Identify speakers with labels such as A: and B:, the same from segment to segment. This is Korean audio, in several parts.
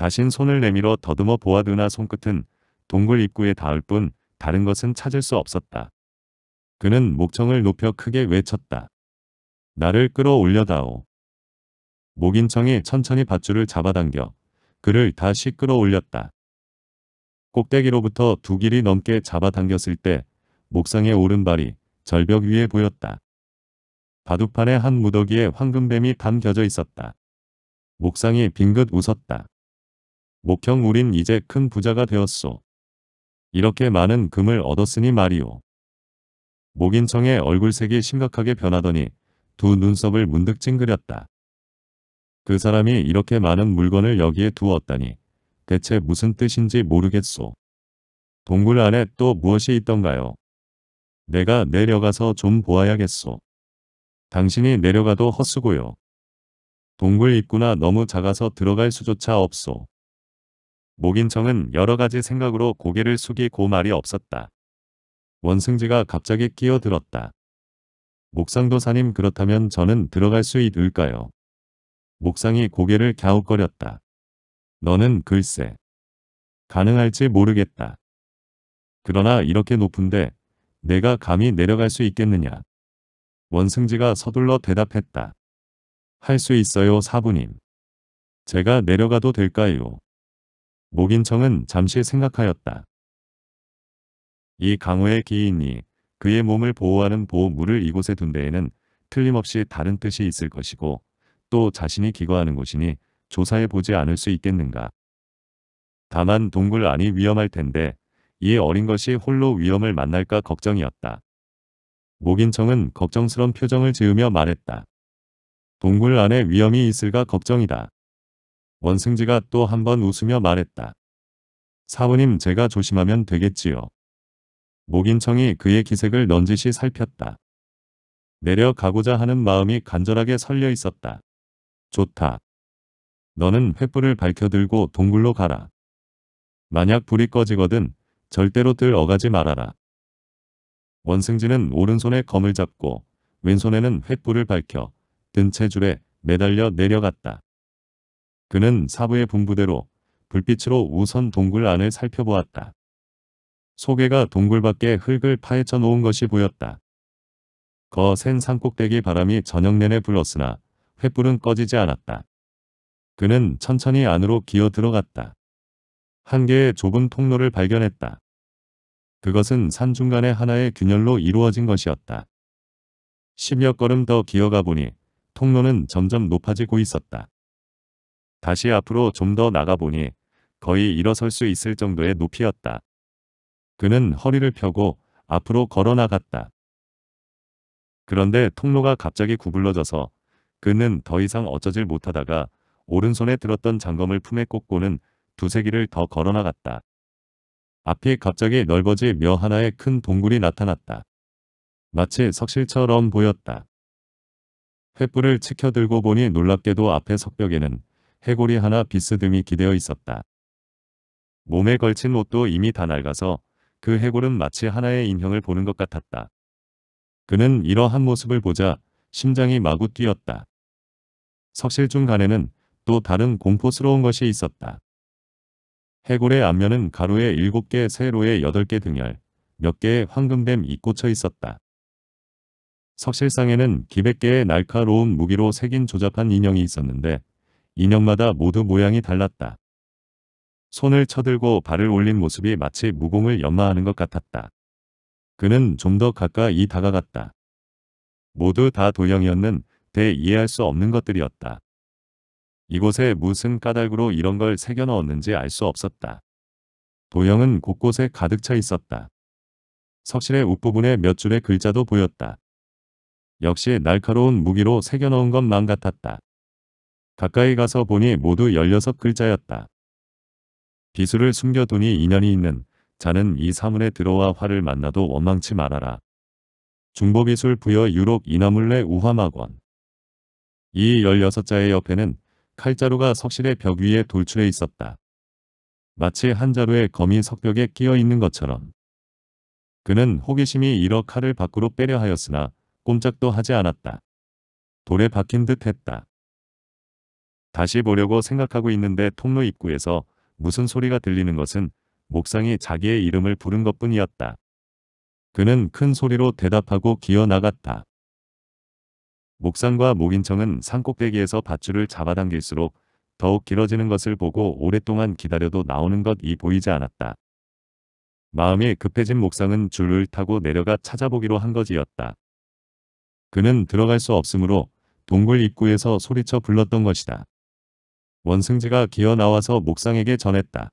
A: 다신 손을 내밀어 더듬어 보아드나 손끝은 동굴 입구에 닿을 뿐 다른 것은 찾을 수 없었다. 그는 목청을 높여 크게 외쳤다. 나를 끌어올려다오. 목인청이 천천히 밧줄을 잡아당겨 그를 다시 끌어올렸다. 꼭대기로부터 두 길이 넘게 잡아당겼을 때 목상의 오른발이 절벽 위에 보였다. 바둑판에 한 무더기에 황금뱀이 담겨져 있었다. 목상이 빙긋 웃었다. 목형 우린 이제 큰 부자가 되었소. 이렇게 많은 금을 얻었으니 말이오. 목인청의 얼굴색이 심각하게 변하더니 두 눈썹을 문득 찡그렸다. 그 사람이 이렇게 많은 물건을 여기에 두었다니 대체 무슨 뜻인지 모르겠소. 동굴 안에 또 무엇이 있던가요? 내가 내려가서 좀 보아야겠소. 당신이 내려가도 헛수고요. 동굴 입구나 너무 작아서 들어갈 수조차 없소. 목인청은 여러가지 생각으로 고개를 숙이고 말이 없었다. 원승지가 갑자기 끼어들었다. 목상도사님 그렇다면 저는 들어갈 수 있을까요? 목상이 고개를 갸웃거렸다. 너는 글쎄. 가능할지 모르겠다. 그러나 이렇게 높은데 내가 감히 내려갈 수 있겠느냐. 원승지가 서둘러 대답했다. 할 수 있어요 사부님. 제가 내려가도 될까요? 목인청은 잠시 생각하였다. 이 강호의 기인이 그의 몸을 보호하는 보호물을 이곳에 둔 데에는 틀림없이 다른 뜻이 있을 것이고 또 자신이 기거하는 곳이니 조사해 보지 않을 수 있겠는가. 다만 동굴 안이 위험할 텐데 이 어린 것이 홀로 위험을 만날까 걱정이었다. 목인청은 걱정스런 표정을 지으며 말했다. 동굴 안에 위험이 있을까 걱정이다. 원승지가 또 한 번 웃으며 말했다. 사부님 제가 조심하면 되겠지요. 목인청이 그의 기색을 넌지시 살폈다. 내려가고자 하는 마음이 간절하게 설려 있었다. 좋다. 너는 횃불을 밝혀들고 동굴로 가라. 만약 불이 꺼지거든 절대로 들 어가지 말아라. 원승지는 오른손에 검을 잡고 왼손에는 횃불을 밝혀 든 채줄에 매달려 내려갔다. 그는 사부의 분부대로 불빛으로 우선 동굴 안을 살펴보았다. 소개가 동굴 밖에 흙을 파헤쳐 놓은 것이 보였다. 거센 산꼭대기 바람이 저녁 내내 불었으나 횃불은 꺼지지 않았다. 그는 천천히 안으로 기어 들어갔다. 한 개의 좁은 통로를 발견했다. 그것은 산중간에 하나의 균열로 이루어진 것이었다. 십여 걸음 더 기어가 보니 통로는 점점 높아지고 있었다. 다시 앞으로 좀 더 나가보니 거의 일어설 수 있을 정도의 높이였다. 그는 허리를 펴고 앞으로 걸어 나갔다. 그런데 통로가 갑자기 구불러져서 그는 더 이상 어쩌질 못하다가 오른손에 들었던 장검을 품에 꽂고는 두세 길을 더 걸어 나갔다. 앞이 갑자기 넓어지며 하나의 큰 동굴이 나타났다. 마치 석실처럼 보였다. 횃불을 치켜들고 보니 놀랍게도 앞에 석벽에는 해골이 하나 비스 등이 기대어 있었다. 몸에 걸친 옷도 이미 다 낡아서 그 해골은 마치 하나의 인형을 보는 것 같았다. 그는 이러한 모습을 보자 심장이 마구 뛰었다. 석실 중간에는 또 다른 공포스러운 것이 있었다. 해골의 앞면은 가로에 7개, 세로에 8개 등열, 몇 개의 황금뱀이 꽂혀 있었다. 석실상에는 기백 개의 날카로운 무기로 새긴 조잡한 인형이 있었는데 인형마다 모두 모양이 달랐다. 손을 쳐들고 발을 올린 모습이 마치 무공을 연마하는 것 같았다. 그는 좀 더 가까이 다가갔다. 모두 다 도형이었는 대 이해할 수 없는 것들이었다. 이곳에 무슨 까닭으로 이런 걸 새겨 넣었는지 알 수 없었다. 도형은 곳곳에 가득 차 있었다. 석실의 웃부분에 몇 줄의 글자도 보였다. 역시 날카로운 무기로 새겨 넣은 것만 같았다. 가까이 가서 보니 모두 16글자였다. 비수를 숨겨두니 인연이 있는 자는 이 사문에 들어와 화를 만나도 원망치 말아라. 중보비술 부여 유록 이나물레 우화막원 이 16자의 옆에는 칼자루가 석실의 벽 위에 돌출해 있었다. 마치 한 자루의 검이 석벽에 끼어 있는 것처럼. 그는 호기심이 일어 칼을 밖으로 빼려 하였으나 꼼짝도 하지 않았다. 돌에 박힌 듯 했다. 다시 보려고 생각하고 있는데 통로 입구에서 무슨 소리가 들리는 것은 목상이 자기의 이름을 부른 것뿐이었다. 그는 큰 소리로 대답하고 기어나갔다. 목상과 목인청은 산꼭대기에서 밧줄을 잡아당길수록 더욱 길어지는 것을 보고 오랫동안 기다려도 나오는 것이 보이지 않았다. 마음이 급해진 목상은 줄을 타고 내려가 찾아보기로 한 것이었다. 그는 들어갈 수 없으므로 동굴 입구에서 소리쳐 불렀던 것이다. 원승지가 기어 나와서 목상에게 전했다.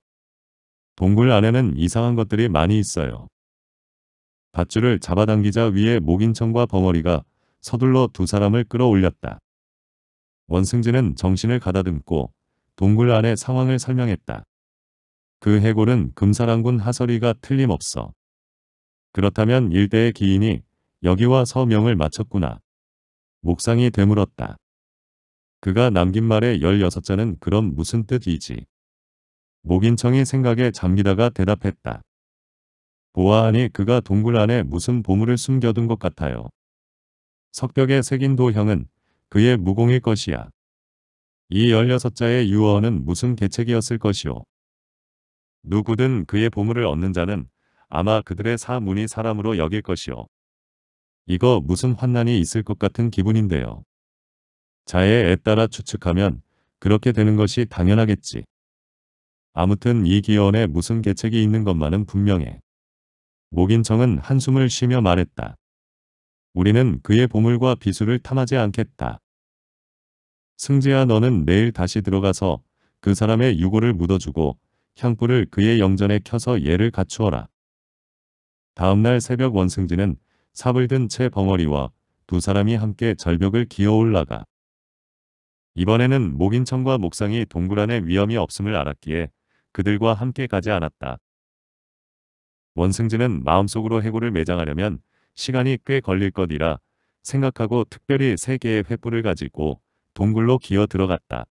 A: 동굴 안에는 이상한 것들이 많이 있어요. 밧줄을 잡아당기자 위에 목인천과 벙어리가 서둘러 두 사람을 끌어올렸다. 원승진는 정신을 가다듬고 동굴 안의 상황을 설명했다. 그 해골은 금사랑군 하설이가 틀림없어. 그렇다면 일대의 기인이 여기와 서명을 마쳤구나. 목상이 되물었다. 그가 남긴 말의 16자는 그럼 무슨 뜻이지? 목인청이 생각에 잠기다가 대답했다. 보아하니 그가 동굴 안에 무슨 보물을 숨겨둔 것 같아요. 석벽에 새긴 도형은 그의 무공일 것이야. 이 16자의 유어는 무슨 계책이었을 것이오. 누구든 그의 보물을 얻는 자는 아마 그들의 사문이 사람으로 여길 것이오. 이거 무슨 환난이 있을 것 같은 기분인데요. 자해에 따라 추측하면 그렇게 되는 것이 당연하겠지. 아무튼 이 기원에 무슨 계책이 있는 것만은 분명해. 목인청은 한숨을 쉬며 말했다. 우리는 그의 보물과 비수를 탐하지 않겠다. 승재야 너는 내일 다시 들어가서 그 사람의 유골을 묻어주고 향불을 그의 영전에 켜서 예를 갖추어라. 다음날 새벽 원승진은 삽을 든 채 벙어리와 두 사람이 함께 절벽을 기어 올라가 이번에는 목인천과 목상이 동굴 안에 위험이 없음을 알았기에 그들과 함께 가지 않았다. 원승진은 마음속으로 해골를 매장하려면 시간이 꽤 걸릴 것이라 생각하고 특별히 세 개의 횃불을 가지고 동굴로 기어 들어갔다.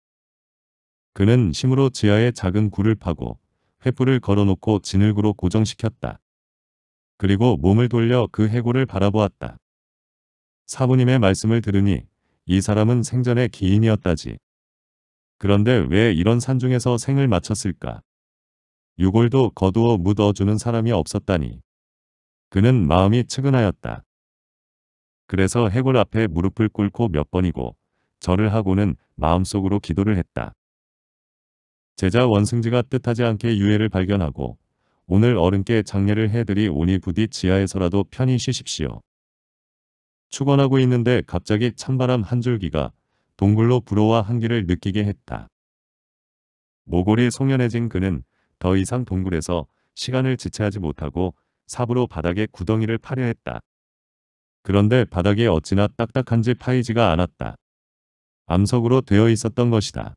A: 그는 심으로 지하에 작은 굴을 파고 횃불을 걸어놓고 진흙으로 고정시켰다. 그리고 몸을 돌려 그 해골을 바라보았다. 사부님의 말씀을 들으니 이 사람은 생전에 기인이었다지. 그런데 왜 이런 산중에서 생을 마쳤을까? 유골도 거두어 묻어주는 사람이 없었다니. 그는 마음이 측은하였다. 그래서 해골 앞에 무릎을 꿇고 몇 번이고 절을 하고는 마음속으로 기도를 했다. 제자 원승지가 뜻하지 않게 유해를 발견하고 오늘 어른께 장례를 해드리 오니 부디 지하에서라도 편히 쉬십시오. 축원하고 있는데 갑자기 찬바람 한 줄기가 동굴로 불어와 한기를 느끼게 했다. 모골이 송연해진 그는 더 이상 동굴에서 시간을 지체하지 못하고 삽으로 바닥에 구덩이를 파려 했다. 그런데 바닥이 어찌나 딱딱한지 파이지가 않았다. 암석으로 되어 있었던 것이다.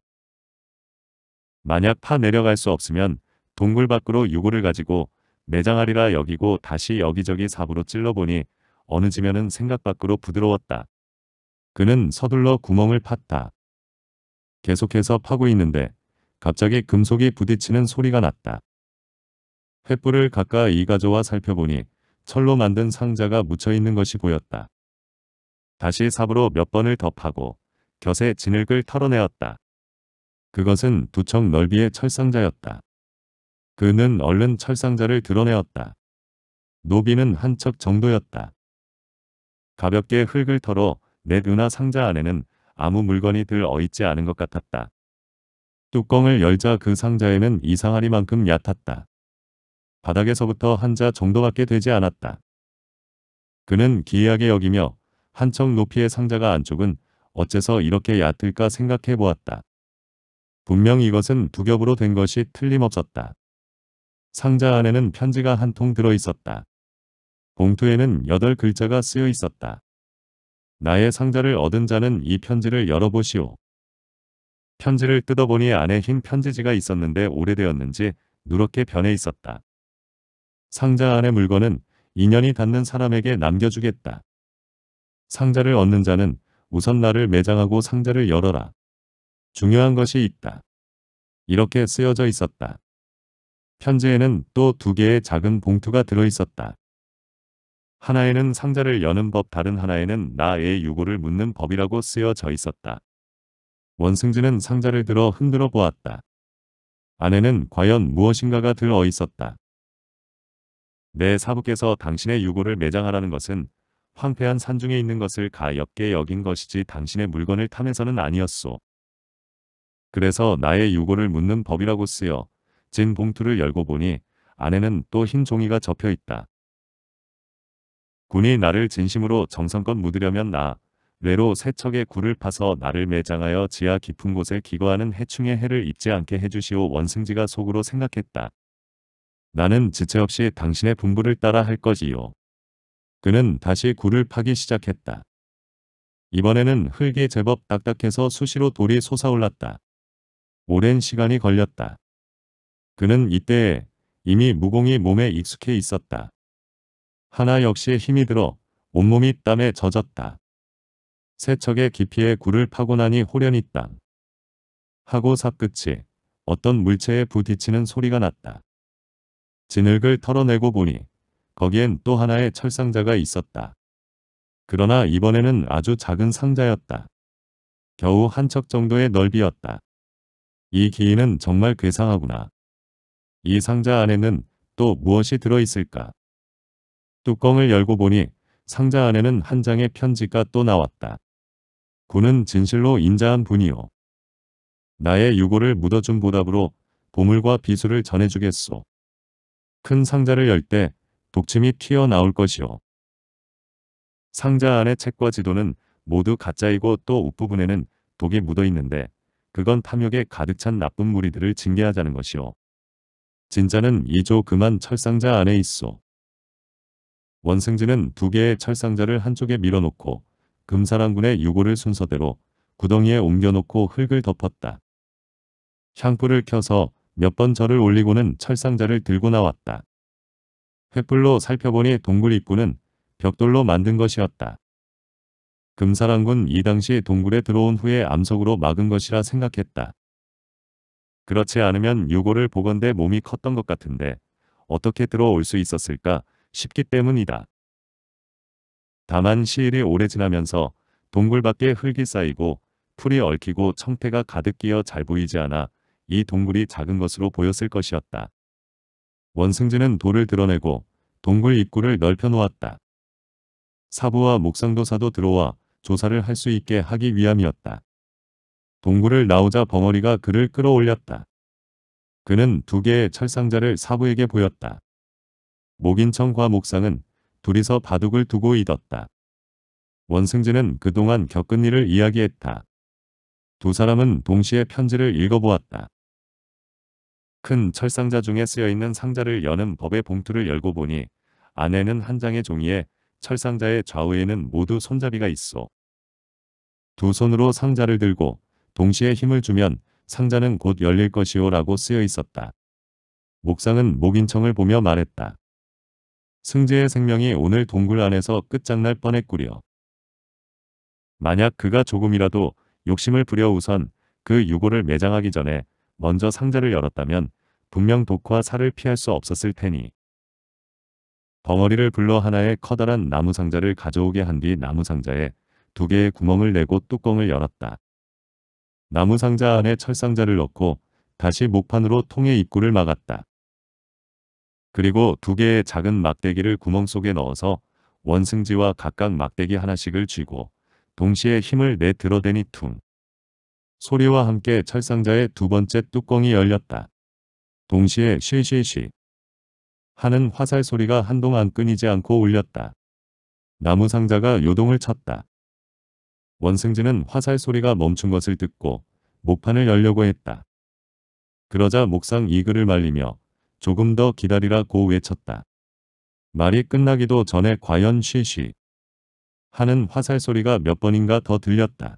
A: 만약 파 내려갈 수 없으면 동굴 밖으로 유골을 가지고 매장하리라 여기고 다시 여기저기 삽으로 찔러보니 어느 지면은 생각 밖으로 부드러웠다. 그는 서둘러 구멍을 팠다. 계속해서 파고 있는데 갑자기 금속이 부딪히는 소리가 났다. 횃불을 가까이 가져와 살펴보니 철로 만든 상자가 묻혀있는 것이 보였다. 다시 삽으로 몇 번을 더 파고 곁에 진흙을 털어내었다. 그것은 두 척 넓이의 철상자였다. 그는 얼른 철상자를 드러내었다. 노비는 한 척 정도였다. 가볍게 흙을 털어 내 누나 상자 안에는 아무 물건이 들어 있지 않은 것 같았다. 뚜껑을 열자 그 상자에는 이상하리만큼 얕았다. 바닥에서부터 한 자 정도밖에 되지 않았다. 그는 기이하게 여기며 한 척 높이의 상자가 안쪽은 어째서 이렇게 얕을까 생각해 보았다. 분명 이것은 두 겹으로 된 것이 틀림없었다. 상자 안에는 편지가 한 통 들어 있었다. 봉투에는 여덟 글자가 쓰여 있었다. 나의 상자를 얻은 자는 이 편지를 열어보시오. 편지를 뜯어보니 안에 흰 편지지가 있었는데 오래되었는지 누렇게 변해 있었다. 상자 안의 물건은 인연이 닿는 사람에게 남겨주겠다. 상자를 얻는 자는 우선 나를 매장하고 상자를 열어라. 중요한 것이 있다. 이렇게 쓰여져 있었다. 편지에는 또 두 개의 작은 봉투가 들어있었다. 하나에는 상자를 여는 법 다른 하나에는 나의 유고를 묻는 법이라고 쓰여져 있었다. 원승진은 상자를 들어 흔들어 보았다. 안에는 과연 무엇인가가 들어 있었다. 내 사부께서 당신의 유고를 매장하라는 것은 황폐한 산중에 있는 것을 가엾게 여긴 것이지 당신의 물건을 탐해서는 아니었소. 그래서 나의 유고를 묻는 법이라고 쓰여 진 봉투를 열고 보니 안에는 또 흰 종이가 접혀 있다. 군이 나를 진심으로 정성껏 묻으려면 나 뇌로 세척의 굴을 파서 나를 매장하여 지하 깊은 곳에 기거하는 해충의 해를 입지 않게 해주시오 원승지가 속으로 생각했다. 나는 지체 없이 당신의 분부를 따라 할 것이요. 그는 다시 굴을 파기 시작했다. 이번에는 흙이 제법 딱딱해서 수시로 돌이 솟아올랐다. 오랜 시간이 걸렸다. 그는 이때에 이미 무공이 몸에 익숙해 있었다. 하나 역시 힘이 들어 온몸이 땀에 젖었다. 세척의 깊이에 굴을 파고 나니 호련이 땅. 하고 삽끝이 어떤 물체에 부딪히는 소리가 났다. 진흙을 털어내고 보니 거기엔 또 하나의 철상자가 있었다. 그러나 이번에는 아주 작은 상자였다. 겨우 한 척 정도의 넓이였다. 이 기인은 정말 괴상하구나. 이 상자 안에는 또 무엇이 들어있을까? 뚜껑을 열고 보니 상자 안에는 한 장의 편지가 또 나왔다. 군은 진실로 인자한 분이오 나의 유고를 묻어준 보답으로 보물과 비수를 전해주겠소. 큰 상자를 열 때 독침이 튀어나올 것이오 상자 안의 책과 지도는 모두 가짜이고 또 옷부분에는 독이 묻어있는데 그건 탐욕에 가득 찬 나쁜 무리들을 징계하자는 것이오 진짜는 이조 그만 철상자 안에 있어. 원승진은 두 개의 철상자를 한쪽에 밀어놓고 금사랑군의 유골을 순서대로 구덩이에 옮겨놓고 흙을 덮었다. 향불을 켜서 몇 번 절을 올리고는 철상자를 들고 나왔다. 횃불로 살펴보니 동굴 입구는 벽돌로 만든 것이었다. 금사랑군 이 당시 동굴에 들어온 후에 암석으로 막은 것이라 생각했다. 그렇지 않으면 유골을 보건대 몸이 컸던 것 같은데 어떻게 들어올 수 있었을까 쉽기 때문이다. 다만 시일이 오래 지나면서 동굴 밖에 흙이 쌓이고 풀이 얽히고 청태가 가득 끼어 잘 보이지 않아 이 동굴이 작은 것으로 보였을 것이었다. 원승진은 돌을 드러내고 동굴 입구를 넓혀 놓았다. 사부와 목상도사도 들어와 조사를 할 수 있게 하기 위함이었다. 동굴을 나오자 벙어리가 그를 끌어올렸다. 그는 두 개의 철상자를 사부에게 보였다. 목인청과 목상은 둘이서 바둑을 두고 있었다. 원승진은 그동안 겪은 일을 이야기했다. 두 사람은 동시에 편지를 읽어보았다. 큰 철상자 중에 쓰여있는 상자를 여는 법의 봉투를 열고 보니 안에는 한 장의 종이에 철상자의 좌우에는 모두 손잡이가 있어. 두 손으로 상자를 들고 동시에 힘을 주면 상자는 곧 열릴 것이오 라고 쓰여 있었다. 목상은 목인청을 보며 말했다. 승재의 생명이 오늘 동굴 안에서 끝장날 뻔했구려. 만약 그가 조금이라도 욕심을 부려 우선 그 유골을 매장하기 전에 먼저 상자를 열었다면 분명 독과 살을 피할 수 없었을 테니. 덩어리를 불러 하나의 커다란 나무 상자를 가져오게 한 뒤 나무 상자에 두 개의 구멍을 내고 뚜껑을 열었다. 나무 상자 안에 철상자를 넣고 다시 목판으로 통의 입구를 막았다. 그리고 두 개의 작은 막대기를 구멍 속에 넣어서 원승지와 각각 막대기 하나씩을 쥐고 동시에 힘을 내 들어대니 퉁. 소리와 함께 철상자의 두 번째 뚜껑이 열렸다. 동시에 쉬쉬쉬 하는 화살 소리가 한동안 끊이지 않고 울렸다. 나무 상자가 요동을 쳤다. 원승지는 화살 소리가 멈춘 것을 듣고 목판을 열려고 했다. 그러자 목상 이글을 말리며 조금 더 기다리라고 외쳤다. 말이 끝나기도 전에 과연 쉬쉬 하는 화살 소리가 몇 번인가 더 들렸다.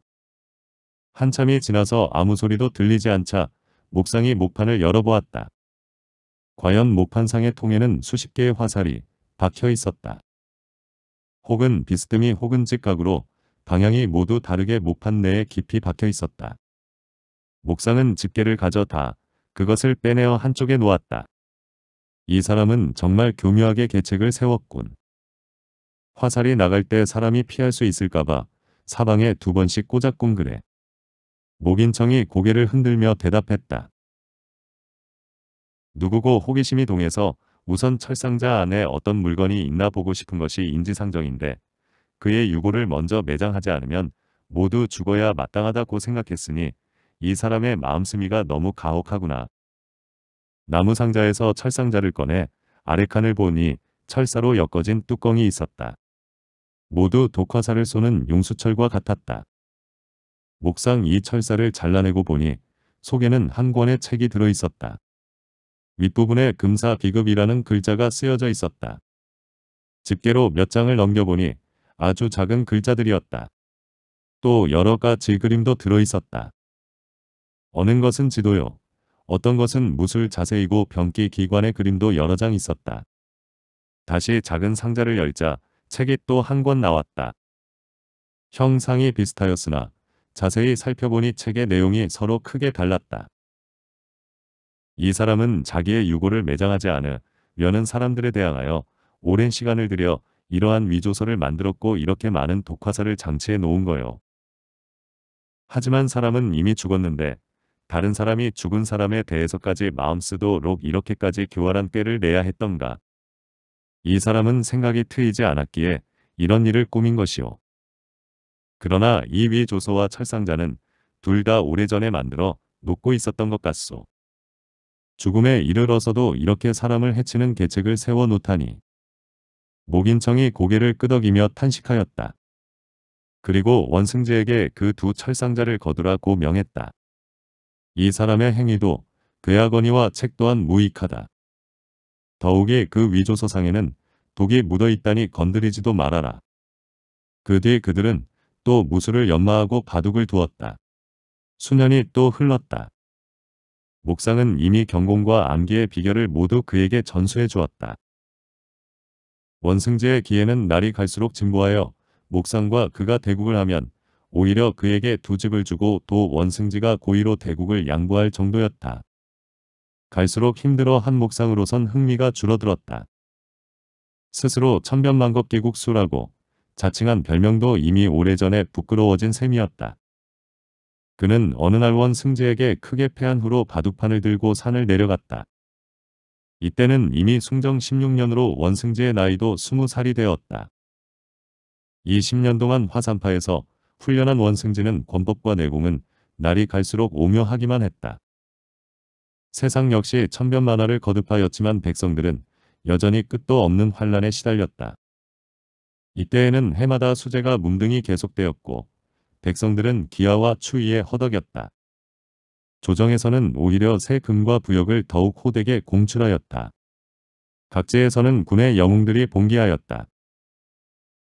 A: 한참이 지나서 아무 소리도 들리지 않자 목상이 목판을 열어보았다. 과연 목판상의 통에는 수십 개의 화살이 박혀 있었다. 혹은 비스듬히 혹은 직각으로 방향이 모두 다르게 목판 내에 깊이 박혀 있었다. 목상은 집게를 가져 다 그것을 빼내어 한쪽에 놓았다. 이 사람은 정말 교묘하게 계책을 세웠군. 화살이 나갈 때 사람이 피할 수 있을까봐 사방에 두 번씩 꼬작꿍 그래. 목인청이 고개를 흔들며 대답했다. 누구고 호기심이 동해서 우선 철상자 안에 어떤 물건이 있나 보고 싶은 것이 인지상정인데 그의 유골을 먼저 매장하지 않으면 모두 죽어야 마땅하다고 생각했으니 이 사람의 마음스미가 너무 가혹하구나. 나무 상자에서 철상자를 꺼내 아래 칸을 보니 철사로 엮어진 뚜껑이 있었다. 모두 독화살을 쏘는 용수철과 같았다. 목상 이 철사를 잘라내고 보니 속에는 한 권의 책이 들어있었다. 윗부분에 금사 비급이라는 글자가 쓰여져 있었다. 집게로 몇 장을 넘겨보니 아주 작은 글자들이었다. 또 여러 가지 그림도 들어있었다. 어느 것은 지도요, 어떤 것은 무술 자세이고 변기 기관의 그림도 여러 장 있었다. 다시 작은 상자를 열자 책이 또 한 권 나왔다. 형상이 비슷하였으나 자세히 살펴보니 책의 내용이 서로 크게 달랐다. 이 사람은 자기의 유고를 매장하지 않으려는 사람들에 대항하여 오랜 시간을 들여 이러한 위조서를 만들었고 이렇게 많은 독화사를 장치해 놓은 거요. 하지만 사람은 이미 죽었는데 다른 사람이 죽은 사람에 대해서까지 마음쓰도록 이렇게까지 교활한 꾀를 내야 했던가. 이 사람은 생각이 트이지 않았기에 이런 일을 꾸민 것이오. 그러나 이 위 조서와 철상자는 둘 다 오래전에 만들어 놓고 있었던 것 같소. 죽음에 이르러서도 이렇게 사람을 해치는 계책을 세워놓다니. 목인청이 고개를 끄덕이며 탄식하였다. 그리고 원승재에게 그 두 철상자를 거두라고 명했다. 이 사람의 행위도 괴하거니와 책 또한 무익하다. 더욱이 그 위조서상에는 독이 묻어있다니 건드리지도 말아라. 그 뒤 그들은 또 무술을 연마하고 바둑을 두었다. 수년이 또 흘렀다. 목상은 이미 경공과 암기의 비결을 모두 그에게 전수해 주었다. 원승제의 기에는 날이 갈수록 진보하여 목상과 그가 대국을 하면 오히려 그에게 두 집을 주고 또 원승지가 고의로 대국을 양보할 정도였다. 갈수록 힘들어 한 목상으로선 흥미가 줄어들었다. 스스로 천변만겁 계국수라고 자칭한 별명도 이미 오래전에 부끄러워진 셈이었다. 그는 어느 날 원승지에게 크게 패한 후로 바둑판을 들고 산을 내려갔다. 이때는 이미 숭정 16년으로 원승지의 나이도 20살이 되었다. 2 0년 동안 화산파에서 훈련한 원승진은 권법과 내공은 날이 갈수록 오묘하기만 했다. 세상 역시 천변만화를 거듭하였지만 백성들은 여전히 끝도 없는 환란에 시달렸다. 이때에는 해마다 수재가 문등이 계속되었고 백성들은 기아와 추위에 허덕였다. 조정에서는 오히려 세금과 부역을 더욱 호되게 공출하였다. 각지에서는 군의 영웅들이 봉기하였다.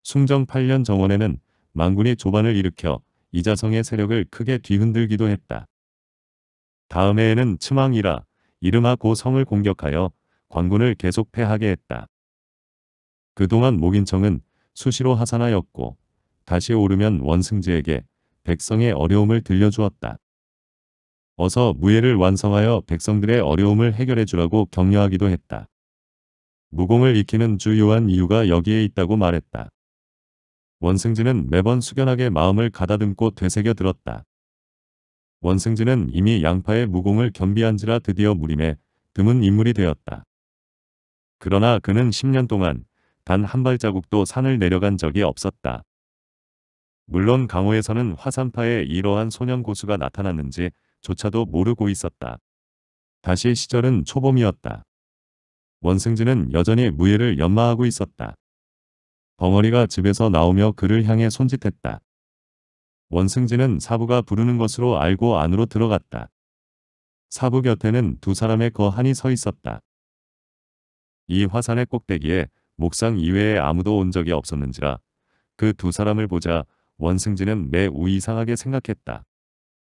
A: 숭정 8년 정원에는 망군이 조반을 일으켜 이자성의 세력을 크게 뒤흔들기도 했다. 다음 해에는 츠망이라 이름하 고성을 공격하여 관군을 계속 패하게 했다. 그동안 모긴청은 수시로 하산하였고 다시 오르면 원승지에게 백성의 어려움을 들려주었다. 어서 무예를 완성하여 백성들의 어려움을 해결해 주라고 격려하기도 했다. 무공을 익히는 주요한 이유가 여기에 있다고 말했다. 원승진은 매번 숙연하게 마음을 가다듬고 되새겨 들었다. 원승진은 이미 양파의 무공을 겸비한지라 드디어 무림에 드문 인물이 되었다. 그러나 그는 10년 동안 단 한 발자국도 산을 내려간 적이 없었다. 물론 강호에서는 화산파의 이러한 소년 고수가 나타났는지 조차도 모르고 있었다. 다시 시절은 초봄이었다. 원승진은 여전히 무예를 연마하고 있었다. 벙어리가 집에서 나오며 그를 향해 손짓했다. 원승진은 사부가 부르는 것으로 알고 안으로 들어갔다. 사부 곁에는 두 사람의 거한이 서 있었다. 이 화산의 꼭대기에 목상 이외에 아무도 온 적이 없었는지라 그 두 사람을 보자 원승진은 매우 이상하게 생각했다.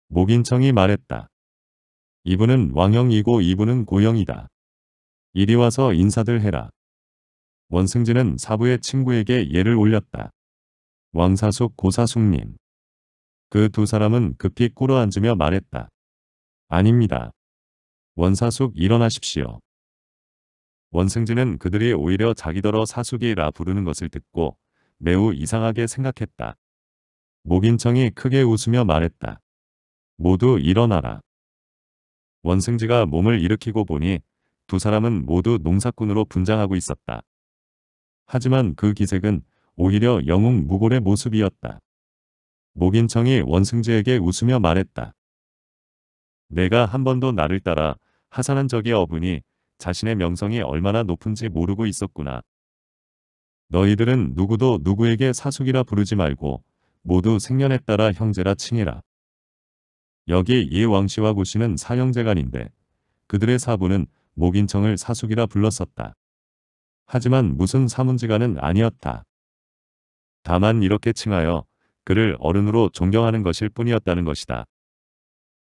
A: 목인청이 말했다. 이분은 왕형이고 이분은 고형이다. 이리 와서 인사들 해라. 원승진은 사부의 친구에게 예를 올렸다. 왕사숙 고사숙님. 그 두 사람은 급히 꿇어 앉으며 말했다. 아닙니다. 원사숙 일어나십시오. 원승진은 그들이 오히려 자기더러 사숙이라 부르는 것을 듣고 매우 이상하게 생각했다. 목인청이 크게 웃으며 말했다. 모두 일어나라. 원승지가 몸을 일으키고 보니 두 사람은 모두 농사꾼으로 분장하고 있었다. 하지만 그 기색은 오히려 영웅 무골의 모습이었다. 목인청이 원승재에게 웃으며 말했다. 내가 한 번도 나를 따라 하산한 적이 없으니 자신의 명성이 얼마나 높은지 모르고 있었구나. 너희들은 누구도 누구에게 사숙이라 부르지 말고 모두 생년에 따라 형제라 칭해라 여기 이 왕씨와 구씨는 사형제간인데 그들의 사부는 목인청을 사숙이라 불렀었다. 하지만 무슨 사문지가는 아니었다. 다만 이렇게 칭하여 그를 어른으로 존경하는 것일 뿐이었다는 것이다.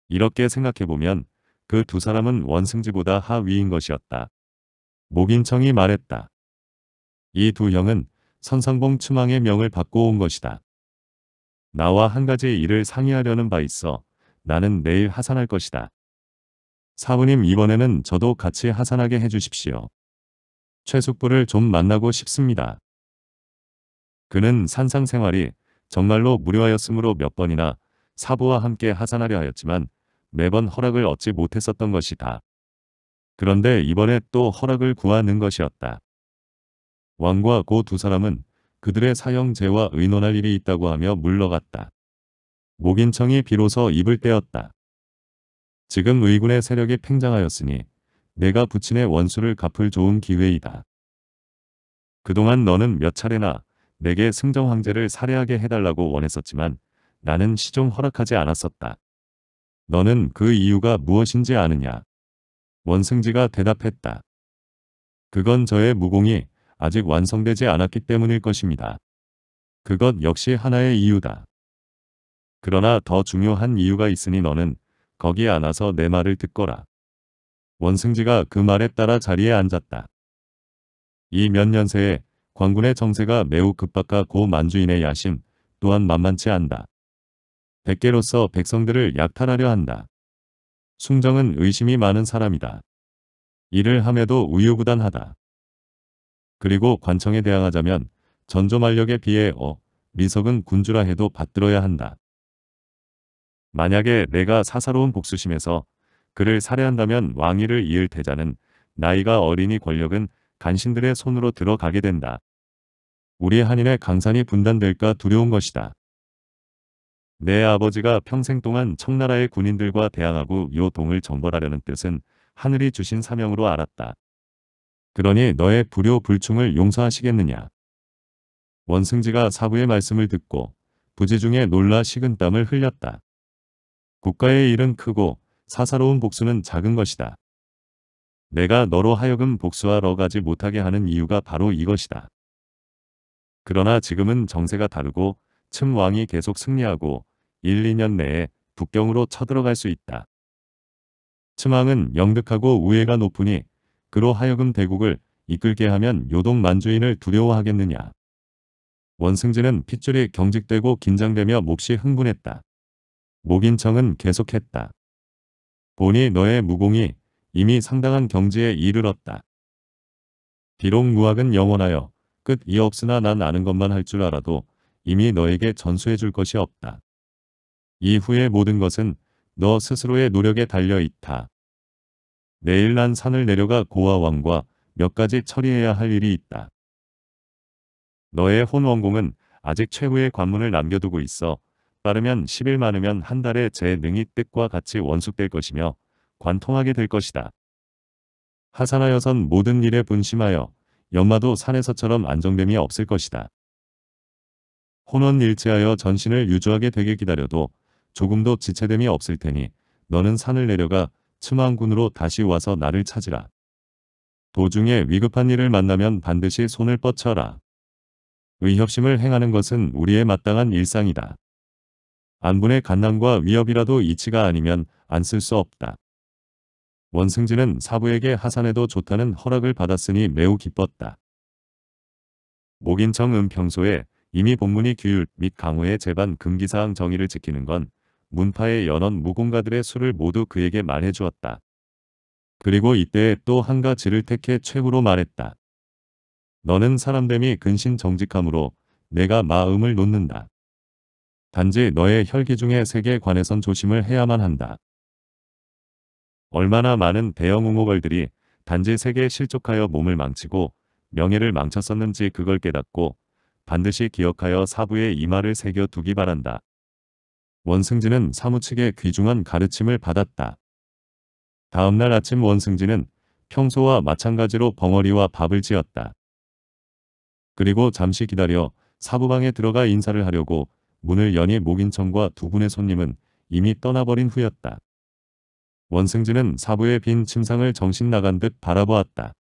A: 이렇게 생각해보면 그 두 사람은 원승지보다 하위인 것이었다. 목인청이 말했다. 이 두 형은 선상봉 추망의 명을 받고 온 것이다. 나와 한 가지 일을 상의하려는 바 있어 나는 내일 하산할 것이다. 사부님 이번에는 저도 같이 하산하게 해주십시오. 최숙부를 좀 만나고 싶습니다. 그는 산상생활이 정말로 무료하였으므로 몇 번이나 사부와 함께 하산하려 하였지만 매번 허락을 얻지 못했었던 것이다. 그런데 이번에 또 허락을 구하는 것이었다. 왕과 고 두 사람은 그들의 사형제와 의논할 일이 있다고 하며 물러갔다. 목인청이 비로소 입을 떼었다. 지금 의군의 세력이 팽장하였으니 내가 부친의 원수를 갚을 좋은 기회이다. 그동안 너는 몇 차례나 내게 승정 황제를 살해하게 해달라고 원했었지만 나는 시종 허락하지 않았었다. 너는 그 이유가 무엇인지 아느냐? 원승지가 대답했다. 그건 저의 무공이 아직 완성되지 않았기 때문일 것입니다. 그것 역시 하나의 이유다. 그러나 더 중요한 이유가 있으니 너는 거기 안아서 내 말을 듣거라. 원승지가 그 말에 따라 자리에 앉았다. 이 몇 년 새에 광군의 정세가 매우 급박하고 만주인의 야심 또한 만만치 않다. 백계로서 백성들을 약탈하려 한다. 숭정은 의심이 많은 사람이다. 이를 함에도 우유부단하다. 그리고 관청에 대항하자면 전조만력에 비해 어, 미석은 군주라 해도 받들어야 한다. 만약에 내가 사사로운 복수심에서 그를 살해한다면 왕위를 이을 대자는 나이가 어린이 권력은 간신들의 손으로 들어가게 된다. 우리 한인의 강산이 분단될까 두려운 것이다. 내 아버지가 평생 동안 청나라의 군인들과 대항하고 요 동을 정벌하려는 뜻은 하늘이 주신 사명으로 알았다. 그러니 너의 불효불충을 용서하시겠느냐. 원승지가 사부의 말씀을 듣고 부지중에 놀라 식은 땀을 흘렸다. 국가의 일은 크고 사사로운 복수는 작은 것이다. 내가 너로 하여금 복수하러 가지 못하게 하는 이유가 바로 이것이다. 그러나 지금은 정세가 다르고 층 왕이 계속 승리하고 1, 2년 내에 북경으로 쳐들어갈 수 있다. 층왕은 영득하고 우애가 높으니 그로 하여금 대국을 이끌게 하면 요동 만주인을 두려워하겠느냐. 원승진은 핏줄이 경직되고 긴장되며 몹시 흥분했다. 목인청은 계속했다. 보니 너의 무공이 이미 상당한 경지에 이르렀다. 비록 무학은 영원하여 끝이 없으나 난 아는 것만 할 줄 알아도 이미 너에게 전수해 줄 것이 없다. 이후의 모든 것은 너 스스로의 노력에 달려 있다. 내일 난 산을 내려가 고아 왕과 몇 가지 처리해야 할 일이 있다. 너의 혼원공은 아직 최후의 관문을 남겨두고 있어 빠르면 10일 많으면 한 달에 제 능이 뜻과 같이 원숙될 것이며 관통하게 될 것이다. 하산하여선 모든 일에 분심하여 연마도 산에서처럼 안정됨이 없을 것이다. 혼원 일치하여 전신을 유주하게 되게 기다려도 조금도 지체됨이 없을 테니 너는 산을 내려가 츠망군으로 다시 와서 나를 찾으라. 도중에 위급한 일을 만나면 반드시 손을 뻗쳐라. 의협심을 행하는 것은 우리의 마땅한 일상이다. 안분의 간난과 위협이라도 이치가 아니면 안 쓸 수 없다. 원승진은 사부에게 하산에도 좋다는 허락을 받았으니 매우 기뻤다. 목인청은 평소에 이미 본문이 규율 및 강호의 제반 금기사항 정의를 지키는 건 문파의 연원 무공가들의 수를 모두 그에게 말해주었다. 그리고 이때 또 한 가지를 택해 최후로 말했다. 너는 사람됨이 근신 정직함으로 내가 마음을 놓는다. 단지 너의 혈기 중의 세계에 관해선 조심을 해야만 한다. 얼마나 많은 대형 웅호벌들이 단지 세계에 실족하여 몸을 망치고 명예를 망쳤었는지 그걸 깨닫고 반드시 기억하여 사부에 이마를 새겨 두기 바란다. 원승진은 사무측의 귀중한 가르침을 받았다. 다음날 아침 원승진은 평소와 마찬가지로 벙어리와 밥을 지었다. 그리고 잠시 기다려 사부방에 들어가 인사를 하려고 문을 연이 목인천과 두 분의 손님은 이미 떠나버린 후였다. 원승진은 사부의 빈 침상을 정신 나간 듯 바라보았다.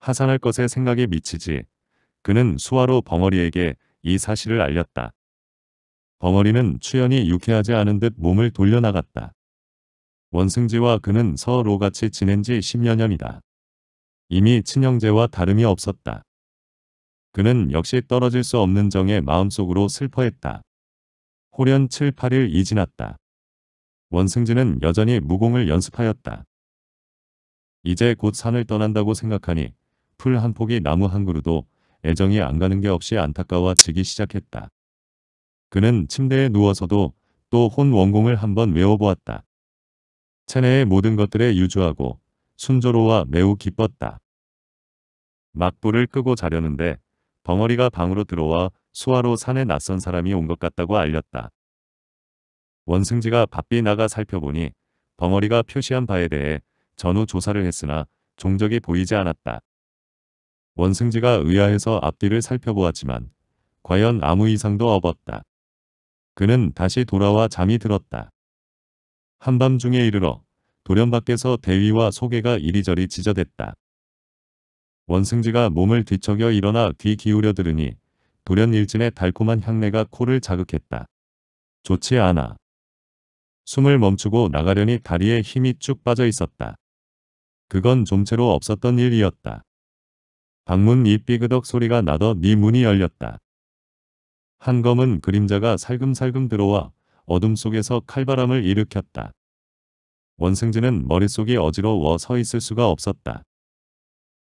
A: 하산할 것에 생각이 미치지. 그는 수화로 벙어리에게 이 사실을 알렸다. 벙어리는 추연이 유쾌하지 않은 듯 몸을 돌려나갔다. 원승지와 그는 서로 같이 지낸 지1 0여년이다 이미 친형제와 다름이 없었다. 그는 역시 떨어질 수 없는 정에 마음속으로 슬퍼했다. 호련 7, 8일이 지났다. 원승진은 여전히 무공을 연습하였다. 이제 곧 산을 떠난다고 생각하니 풀 한 폭이 나무 한 그루도 애정이 안 가는 게 없이 안타까워지기 시작했다. 그는 침대에 누워서도 또 혼 원공을 한번 외워보았다. 체내의 모든 것들에 유주하고 순조로와 매우 기뻤다. 막불을 끄고 자려는데 벙어리가 방으로 들어와 수화로 산에 낯선 사람이 온 것 같다고 알렸다. 원승지가 바삐 나가 살펴보니 벙어리가 표시한 바에 대해 전후 조사를 했으나 종적이 보이지 않았다. 원승지가 의아해서 앞뒤를 살펴보았지만 과연 아무 이상도 없었다. 그는 다시 돌아와 잠이 들었다. 한밤중에 이르러 도련 밖에서 대위와 소개가 이리저리 지저댔다. 원승지가 몸을 뒤척여 일어나 뒤 기울여 들으니 돌연 일진의 달콤한 향내가 코를 자극했다. 좋지 않아. 숨을 멈추고 나가려니 다리에 힘이 쭉 빠져 있었다. 그건 좀채로 없었던 일이었다. 방문 이 삐그덕 소리가 나더 네 문이 열렸다. 한 검은 그림자가 살금살금 들어와 어둠 속에서 칼바람을 일으켰다. 원승지는 머릿속이 어지러워 서 있을 수가 없었다.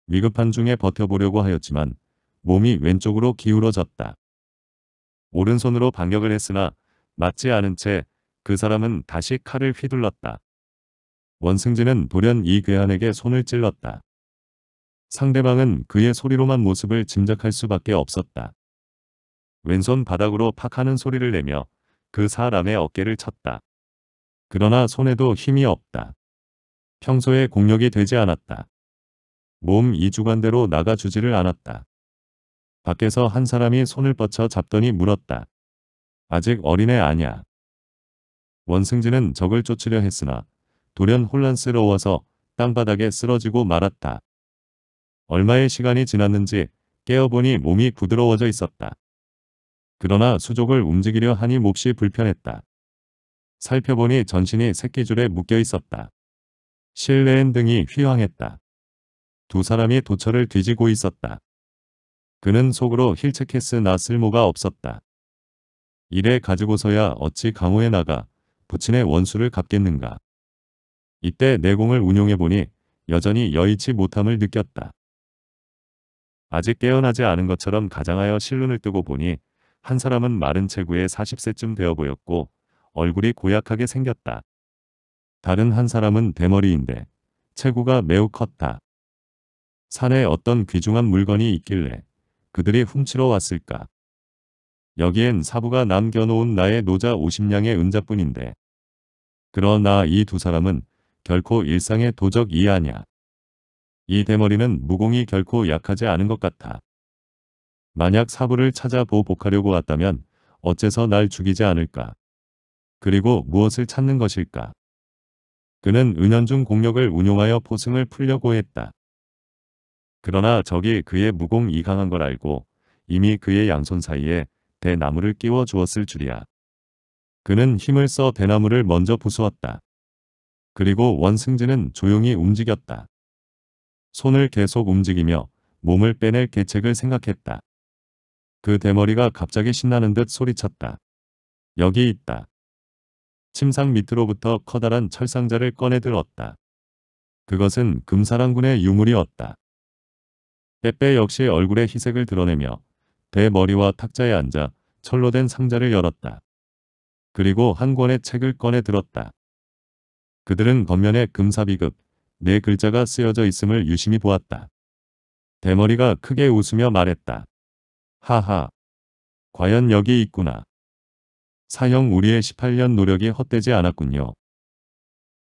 A: 위급한 중에 버텨보려고 하였지만 몸이 왼쪽으로 기울어졌다. 오른손으로 반격을 했으나 맞지 않은 채 그 사람은 다시 칼을 휘둘렀다. 원승진은 돌연 이괴한에게 손을 찔렀다. 상대방은 그의 소리로만 모습을 짐작할 수밖에 없었다. 왼손 바닥으로 팍 하는 소리를 내며 그 사람의 어깨를 쳤다. 그러나 손에도 힘이 없다. 평소에 공력이 되지 않았다. 몸 이주관대로 나가주지를 않았다. 밖에서 한 사람이 손을 뻗쳐 잡더니 물었다. 아직 어린애 아냐. 원승진은 적을 쫓으려 했으나 돌연 혼란스러워서 땅바닥에 쓰러지고 말았다. 얼마의 시간이 지났는지 깨어보니 몸이 부드러워져 있었다. 그러나 수족을 움직이려 하니 몹시 불편했다. 살펴보니 전신이 새끼줄에 묶여 있었다. 실내엔 등이 휘황했다. 두 사람이 도처를 뒤지고 있었다. 그는 속으로 힐체케스나 쓸모가 없었다. 이래 가지고서야 어찌 강호에 나가 부친의 원수를 갚겠는가. 이때 내공을 운용해보니 여전히 여의치 못함을 느꼈다. 아직 깨어나지 않은 것처럼 가장하여 실눈을 뜨고 보니 한 사람은 마른 체구에 40세쯤 되어 보였고 얼굴이 고약하게 생겼다. 다른 한 사람은 대머리인데 체구가 매우 컸다. 산에 어떤 귀중한 물건이 있길래 그들이 훔치러 왔을까. 여기엔 사부가 남겨놓은 나의 노자 50냥의 은자뿐인데. 그러나 이 두 사람은 결코 일상의 도적 이하냐. 이 대머리는 무공이 결코 약하지 않은 것 같아. 만약 사부를 찾아 보복하려고 왔다면 어째서 날 죽이지 않을까? 그리고 무엇을 찾는 것일까? 그는 은연중 공력을 운용하여 포승을 풀려고 했다. 그러나 적이 그의 무공이 강한 걸 알고 이미 그의 양손 사이에 대나무를 끼워 주었을 줄이야. 그는 힘을 써 대나무를 먼저 부수었다. 그리고 원승진은 조용히 움직였다. 손을 계속 움직이며 몸을 빼낼 계책을 생각했다. 그 대머리가 갑자기 신나는 듯 소리쳤다. 여기 있다. 침상 밑으로부터 커다란 철상자를 꺼내 들었다. 그것은 금사랑군의 유물이었다. 빼빼 역시 얼굴에 희색을 드러내며 대머리와 탁자에 앉아 철로 된 상자를 열었다. 그리고 한 권의 책을 꺼내 들었다. 그들은 겉면에 금사비급 네 글자가 쓰여져 있음을 유심히 보았다. 대머리가 크게 웃으며 말했다. 하하. 과연 여기 있구나. 사형 우리의 18년 노력이 헛되지 않았군요.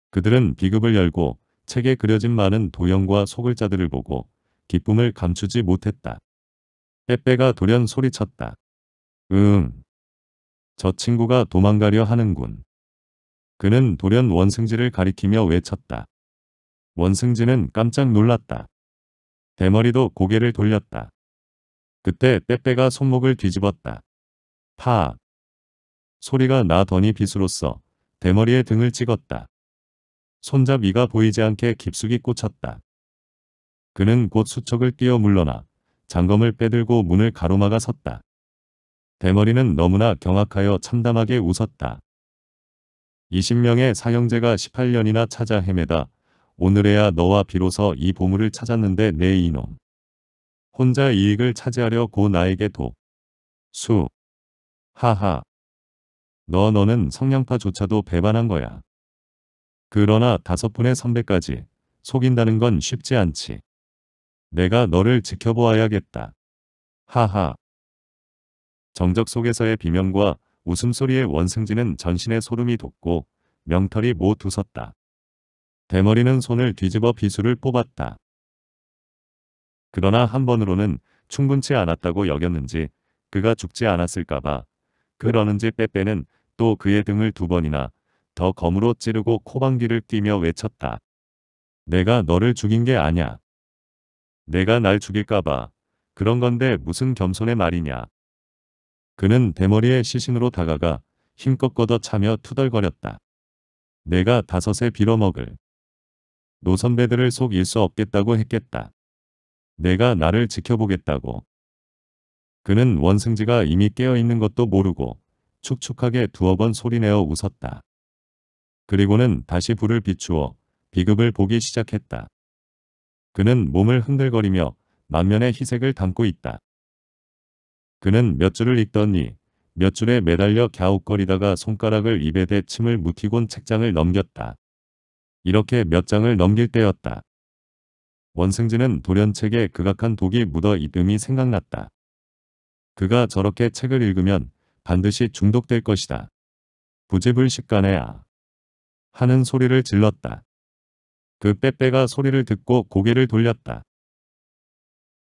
A: 그들은 비급을 열고 책에 그려진 많은 도형과 소글자들을 보고 기쁨을 감추지 못했다. 빼빼가 돌연 소리쳤다. 음. 저 친구가 도망가려 하는군. 그는 돌연 원승지를 가리키며 외쳤다. 원승지는 깜짝 놀랐다. 대머리도 고개를 돌렸다. 그때 빼빼가 손목을 뒤집었다. 파! 소리가 나더니 빗으로써 대머리의 등을 찍었다. 손잡이가 보이지 않게 깊숙이 꽂혔다. 그는 곧 수척을 뛰어 물러나 장검을 빼들고 문을 가로막아 섰다. 대머리는 너무나 경악하여 참담하게 웃었다. 20명의 사형제가 18년이나 찾아 헤매다 오늘에야 너와 비로소 이 보물을 찾았는데 내 네 이놈. 혼자 이익을 차지하려 고 나에게 도. 수. 하하. 너 너는 성냥파조차도 배반한 거야. 그러나 다섯 분의 선배까지 속인다는 건 쉽지 않지. 내가 너를 지켜보아야겠다. 하하. 정적 속에서의 비명과 웃음소리에 원승진은 전신에 소름이 돋고 명털이 모두 섰다. 대머리는 손을 뒤집어 비수를 뽑았다. 그러나 한 번으로는 충분치 않았다고 여겼는지 그가 죽지 않았을까봐 그러는지 빼빼는 또 그의 등을 두 번이나 더 검으로 찌르고 코방귀를 뛰며 외쳤다. 내가 너를 죽인 게 아냐. 내가 날 죽일까봐. 그런 건데 무슨 겸손의 말이냐. 그는 대머리의 시신으로 다가가 힘껏 걷어 차며 투덜거렸다. 내가 다섯에 빌어먹을. 노 선배들을 속일 수 없겠다고 했겠다. 내가 나를 지켜보겠다고. 그는 원승지가 이미 깨어있는 것도 모르고 축축하게 두어 번 소리내어 웃었다. 그리고는 다시 불을 비추어 비급을 보기 시작했다. 그는 몸을 흔들거리며 만면에 희색을 담고 있다. 그는 몇 줄을 읽더니 몇 줄에 매달려 갸웃거리다가 손가락을 입에 대 침을 묵히곤 책장을 넘겼다. 이렇게 몇 장을 넘길 때였다. 원승진은 돌연책에 극악한 독이 묻어 있음이 생각났다. 그가 저렇게 책을 읽으면 반드시 중독될 것이다. 부재불식간에야 하는 소리를 질렀다. 그 빼빼가 소리를 듣고 고개를 돌렸다.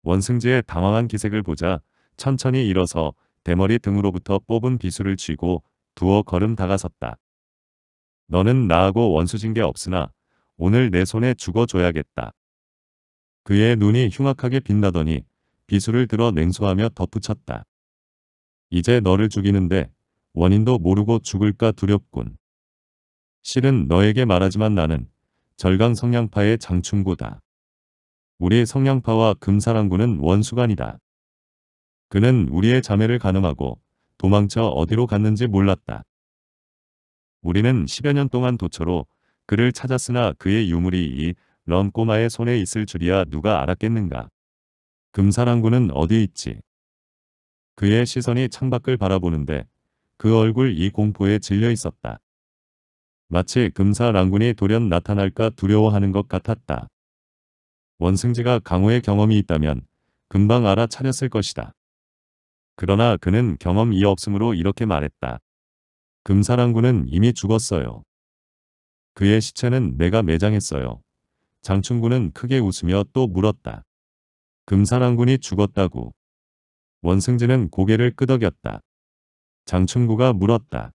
A: 원승지의 당황한 기색을 보자 천천히 일어서 대머리 등으로부터 뽑은 비수를 쥐고 두어 걸음 다가섰다. 너는 나하고 원수진 게 없으나 오늘 내 손에 죽어줘야겠다. 그의 눈이 흉악하게 빛나더니 비수를 들어 냉소하며 덧붙였다. 이제 너를 죽이는데 원인도 모르고 죽을까 두렵군. 실은 너에게 말하지만 나는 절강 성냥파의 장충고다. 우리 성량파와 금사랑구는 원수간이다. 그는 우리의 자매를 가늠하고 도망쳐 어디로 갔는지 몰랐다. 우리는 1여년 동안 도처로 그를 찾았으나 그의 유물이 이 런꼬마의 손에 있을 줄이야 누가 알았겠는가. 금사랑구는 어디 있지? 그의 시선이 창밖을 바라보는데 그 얼굴 이 공포에 질려 있었다. 마치 금사 랑군이 돌연 나타날까 두려워하는 것 같았다. 원승지가 강호의 경험이 있다면 금방 알아차렸을 것이다. 그러나 그는 경험이 없으므로 이렇게 말했다. 금사랑군은 이미 죽었어요. 그의 시체는 내가 매장했어요. 장충군은 크게 웃으며 또 물었다. 금사랑군이 죽었다고. 원승진는 고개를 끄덕였다. 장충구가 물었다.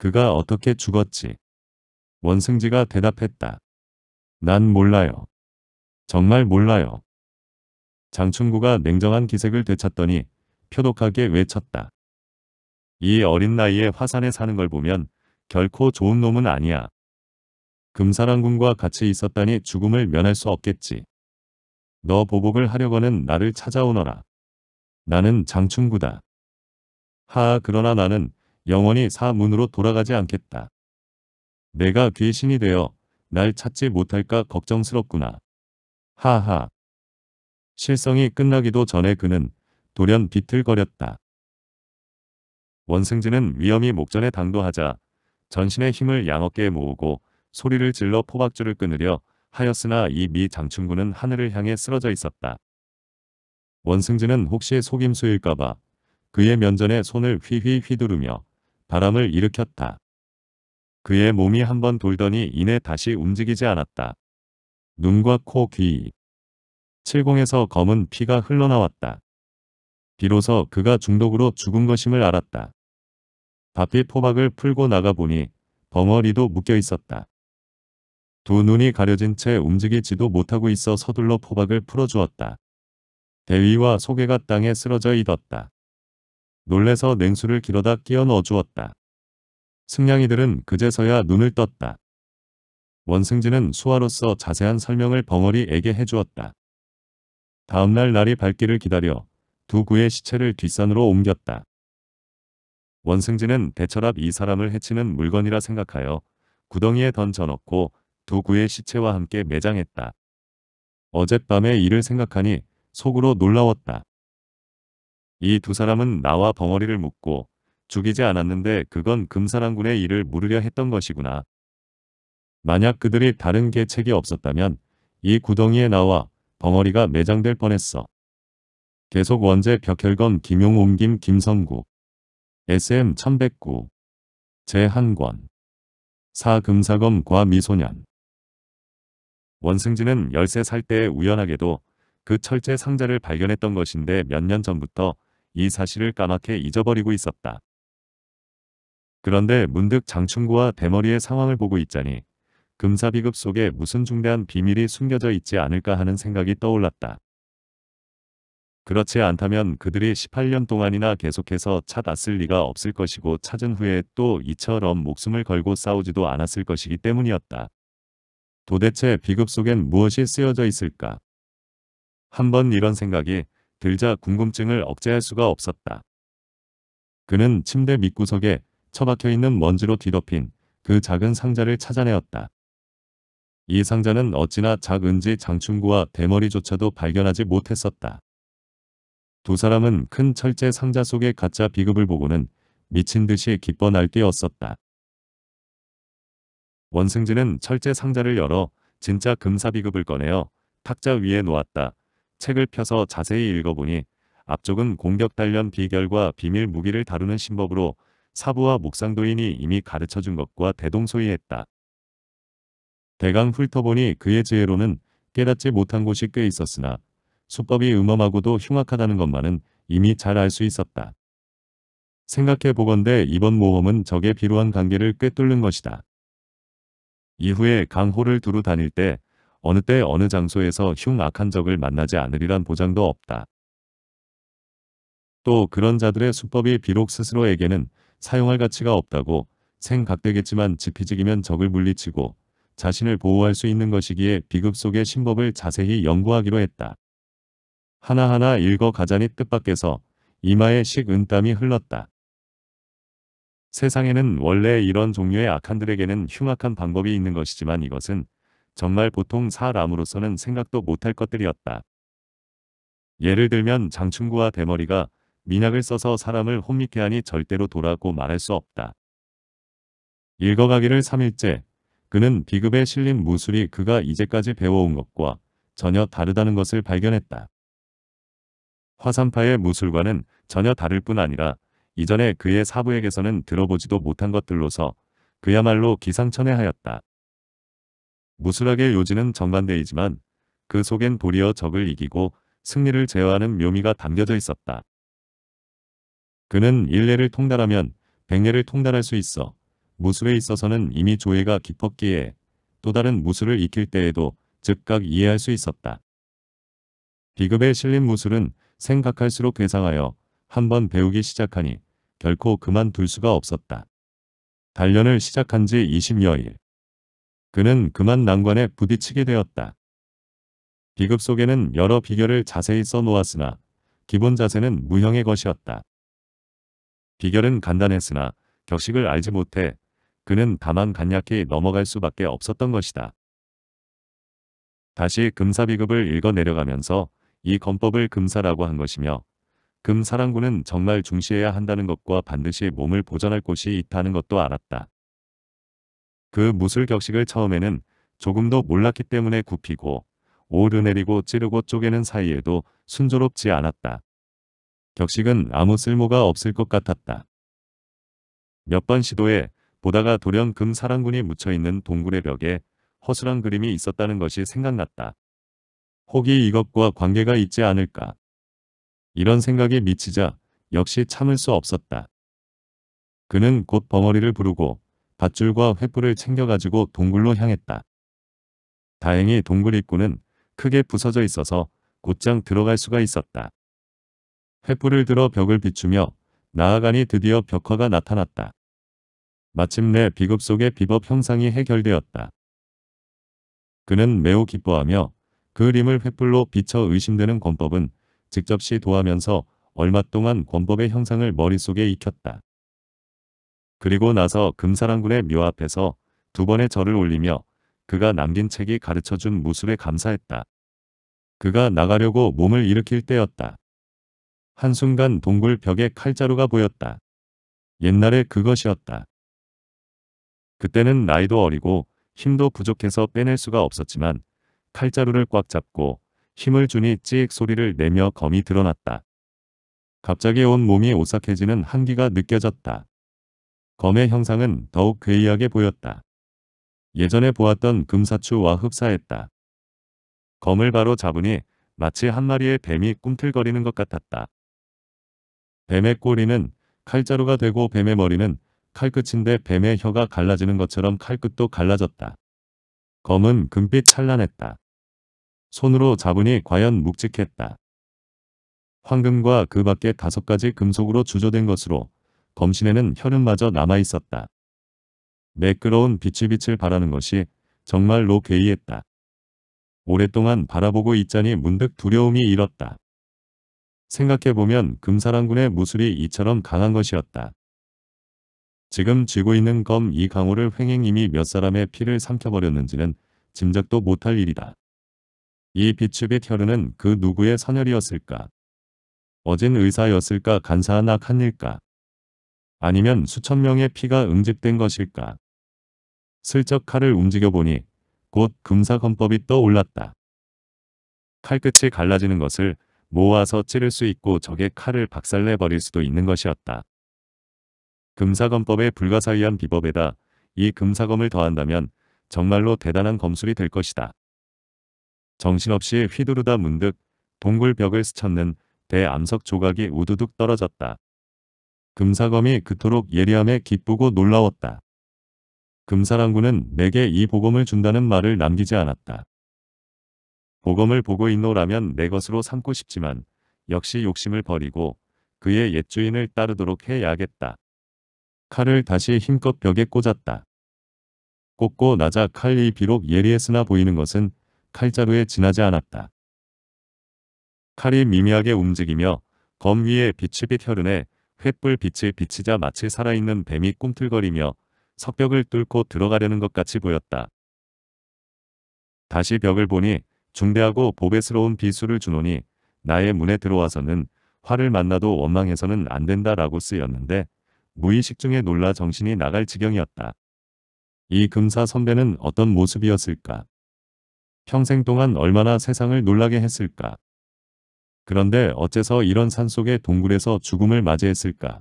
A: 그가 어떻게 죽었지? 원승지가 대답했다. 난 몰라요. 정말 몰라요. 장충구가 냉정한 기색을 되찾더니 표독하게 외쳤다. 이 어린 나이에 화산에 사는 걸 보면 결코 좋은 놈은 아니야. 금사랑군과 같이 있었다니 죽음을 면할 수 없겠지. 너 보복을 하려거는 나를 찾아오너라. 나는 장충구다. 하아 그러나 나는 영원히 사문으로 돌아가지 않겠다. 내가 귀신이 되어 날 찾지 못할까 걱정스럽구나. 하하. 실성이 끝나기도 전에 그는 돌연 비틀거렸다. 원승진은 위험이 목전에 당도하자 전신의 힘을 양어깨에 모으고 소리를 질러 포박줄을 끊으려 하였으나 이 미 장충군은 하늘을 향해 쓰러져 있었다. 원승진은 혹시 속임수일까봐 그의 면전에 손을 휘휘 휘두르며 바람을 일으켰다. 그의 몸이 한번 돌더니 이내 다시 움직이지 않았다. 눈과 코, 귀. 70에서 검은 피가 흘러나왔다. 비로소 그가 중독으로 죽은 것임을 알았다. 바삐 포박을 풀고 나가보니 벙어리도 묶여 있었다. 두 눈이 가려진 채 움직이지도 못하고 있어 서둘러 포박을 풀어주었다. 대위와 소개가 땅에 쓰러져 있었다. 놀래서 냉수를 길어다 끼어 넣어주었다. 승냥이들은 그제서야 눈을 떴다. 원승진은 수화로서 자세한 설명을 벙어리에게 해주었다. 다음날 날이 밝기를 기다려 두 구의 시체를 뒷산으로 옮겼다. 원승진은 대철앞 이 사람을 해치는 물건이라 생각하여 구덩이에 던져 넣고 두 구의 시체와 함께 매장했다. 어젯밤의 일을 생각하니 속으로 놀라웠다. 이두 사람은 나와 벙어리를 묶고 죽이지 않았는데 그건 금사랑군의 일을 물으려 했던 것이구나. 만약 그들이 다른 계책이 없었다면 이 구덩이에 나와 벙어리가 매장될 뻔했어. 계속 원제 벽혈건 김용옮 김 김성구 SM 1109 제1권 사금사검과 미소년 원승진은 13살 때 우연하게도 그 철제 상자를 발견했던 것인데 몇 년 전부터 이 사실을 까맣게 잊어버리고 있었다. 그런데 문득 장충구와 대머리의 상황을 보고 있자니 금사비급 속에 무슨 중대한 비밀이 숨겨져 있지 않을까 하는 생각이 떠올랐다. 그렇지 않다면 그들이 18년 동안이나 계속해서 찾았을 리가 없을 것이고 찾은 후에 또 이처럼 목숨을 걸고 싸우지도 않았을 것이기 때문이었다. 도대체 비급 속엔 무엇이 쓰여져 있을까? 한번 이런 생각이 들자 궁금증을 억제할 수가 없었다. 그는 침대 밑구석에 처박혀 있는 먼지로 뒤덮인 그 작은 상자를 찾아내었다. 이 상자는 어찌나 작은지 장충구와 대머리조차도 발견하지 못했었다. 두 사람은 큰 철제 상자 속의 가짜 비급을 보고는 미친 듯이 기뻐 날뛰었었다. 원승진은 철제 상자를 열어 진짜 금사 비급을 꺼내어 탁자 위에 놓았다. 책을 펴서 자세히 읽어보니 앞쪽은 공격 단련 비결과 비밀 무기를 다루는 신법으로 사부와 목상도인이 이미 가르쳐준 것과 대동소이했다. 대강 훑어보니 그의 지혜로는 깨닫지 못한 곳이 꽤 있었으나 수법이 음험하고도 흉악하다는 것만은 이미 잘 알 수 있었다. 생각해 보건대 이번 모험은 적의 비루한 관계를 꿰뚫는 것이다. 이후에 강호를 두루 다닐 때 어느 때 어느 장소에서 흉 악한 적을 만나지 않으리란 보장도 없다. 또 그런 자들의 수법이 비록 스스로에게는 사용할 가치가 없다고 생각되겠지만 지피지기면 적을 물리치고 자신을 보호할 수 있는 것이기에 비급 속의 신법을 자세히 연구하기로 했다. 하나하나 읽어가자니 뜻밖에서 이마에 식은땀이 흘렀다. 세상에는 원래 이런 종류의 악한들에게는 흉악한 방법이 있는 것이지만 이것은 정말 보통 사람으로서는 생각도 못할 것들이었다. 예를 들면 장충구와 대머리가 민약을 써서 사람을 혼미케 하니 절대로 돌라고 말할 수 없다. 읽어가기를 3일째 그는 비급에 실린 무술이 그가 이제까지 배워온 것과 전혀 다르다는 것을 발견했다. 화산파의 무술과는 전혀 다를 뿐 아니라 이전에 그의 사부에게서는 들어보지도 못한 것들로서 그야말로 기상천외하였다. 무술학의 요지는 전반대이지만그 속엔 도리어 적을 이기고 승리를 제어하는 묘미가 담겨져 있었다. 그는 일례를 통달하면 백례를 통달할 수 있어 무술에 있어서는 이미 조예가 깊었기에 또 다른 무술을 익힐 때에도 즉각 이해할 수 있었다. 비급에 실린 무술은 생각할수록 괴상하여 한번 배우기 시작하니 결코 그만둘 수가 없었다. 단련을 시작한 지 20여일. 그는 그만 난관에 부딪히게 되었다. 비급 속에는 여러 비결을 자세히 써놓았으나 기본 자세는 무형의 것이었다. 비결은 간단했으나 격식을 알지 못해 그는 다만 간략히 넘어갈 수밖에 없었던 것이다. 다시 금사비급을 읽어 내려가면서 이건법을 금사라고 한 것이며 금사랑군은 정말 중시해야 한다는 것과 반드시 몸을 보전할 곳이 있다는 것도 알았다. 그 무술 격식을 처음에는 조금도 몰랐기 때문에 굽히고 오르내리고 찌르고 쪼개는 사이에도 순조롭지 않았다. 격식은 아무 쓸모가 없을 것 같았다. 몇 번 시도해 보다가 돌연 금 사랑군이 묻혀있는 동굴의 벽에 허술한 그림이 있었다는 것이 생각났다. 혹이 이것과 관계가 있지 않을까. 이런 생각에 미치자 역시 참을 수 없었다. 그는 곧 벙어리를 부르고 밧줄과 횃불을 챙겨가지고 동굴로 향했다. 다행히 동굴 입구는 크게 부서져 있어서 곧장 들어갈 수가 있었다. 횃불을 들어 벽을 비추며 나아가니 드디어 벽화가 나타났다. 마침내 비급 속의 비법 형상이 해결되었다. 그는 매우 기뻐하며 그림을 횃불로 비춰 의심되는 권법은 직접 시도하면서 얼마 동안 권법의 형상을 머릿속에 익혔다. 그리고 나서 금사랑군의 묘 앞에서 두 번의 절을 올리며 그가 남긴 책이 가르쳐준 무술에 감사했다. 그가 나가려고 몸을 일으킬 때였다. 한순간 동굴 벽에 칼자루가 보였다. 옛날에 그것이었다. 그때는 나이도 어리고 힘도 부족해서 빼낼 수가 없었지만 칼자루를 꽉 잡고 힘을 주니 찌익 소리를 내며 검이 드러났다. 갑자기 온 몸이 오싹해지는 한기가 느껴졌다. 검의 형상은 더욱 괴이하게 보였다. 예전에 보았던 금사추와 흡사했다. 검을 바로 잡으니 마치 한 마리의 뱀이 꿈틀거리는 것 같았다. 뱀의 꼬리는 칼자루가 되고 뱀의 머리는 칼끝인데 뱀의 혀가 갈라지는 것처럼 칼끝도 갈라졌다. 검은 금빛 찬란했다. 손으로 잡으니 과연 묵직했다. 황금과 그 밖에 다섯 가지 금속으로 주조된 것으로 검신에는 혈흔마저 남아있었다. 매끄러운 빛이 빛을 바라는 것이 정말로 괴이했다. 오랫동안 바라보고 있자니 문득 두려움이 일었다. 생각해보면 금사랑군의 무술이 이처럼 강한 것이었다. 지금 쥐고 있는 검 이 강호를 횡행님이 몇 사람의 피를 삼켜버렸는지는 짐작도 못할 일이다. 이 비추빛 혈흔은 그 누구의 선혈이었을까? 어진 의사였을까 간사한 악한 일까? 아니면 수천 명의 피가 응집된 것일까? 슬쩍 칼을 움직여보니 곧 금사검법이 떠올랐다. 칼끝이 갈라지는 것을 모아서 찌를 수 있고 적의 칼을 박살내버릴 수도 있는 것이었다. 금사검법의 불가사의한 비법에다 이 금사검을 더한다면 정말로 대단한 검술이 될 것이다. 정신없이 휘두르다 문득 동굴벽을 스쳤는 대암석 조각이 우두둑 떨어졌다. 금사검이 그토록 예리함에 기쁘고 놀라웠다. 금사랑군은 내게 이 보검을 준다는 말을 남기지 않았다. 보검을 보고 있노라면 내 것으로 삼고 싶지만 역시 욕심을 버리고 그의 옛 주인을 따르도록 해야겠다. 칼을 다시 힘껏 벽에 꽂았다. 꽂고 나자 칼이 비록 예리했으나 보이는 것은 칼자루에 지나지 않았다. 칼이 미미하게 움직이며 검 위에 빛이 빛 혈흔에 횃불 빛을 비치자 마치 살아있는 뱀이 꿈틀거리며 석벽을 뚫고 들어가려는 것 같이 보였다. 다시 벽을 보니 중대하고 보배스러운 비수를 주노니 나의 문에 들어와서는 화를 만나도 원망해서는 안 된다라고 쓰였는데 무의식 중에 놀라 정신이 나갈 지경이었다. 이 금사 선배는 어떤 모습이었을까? 평생 동안 얼마나 세상을 놀라게 했을까? 그런데 어째서 이런 산속의 동굴에서 죽음을 맞이했을까?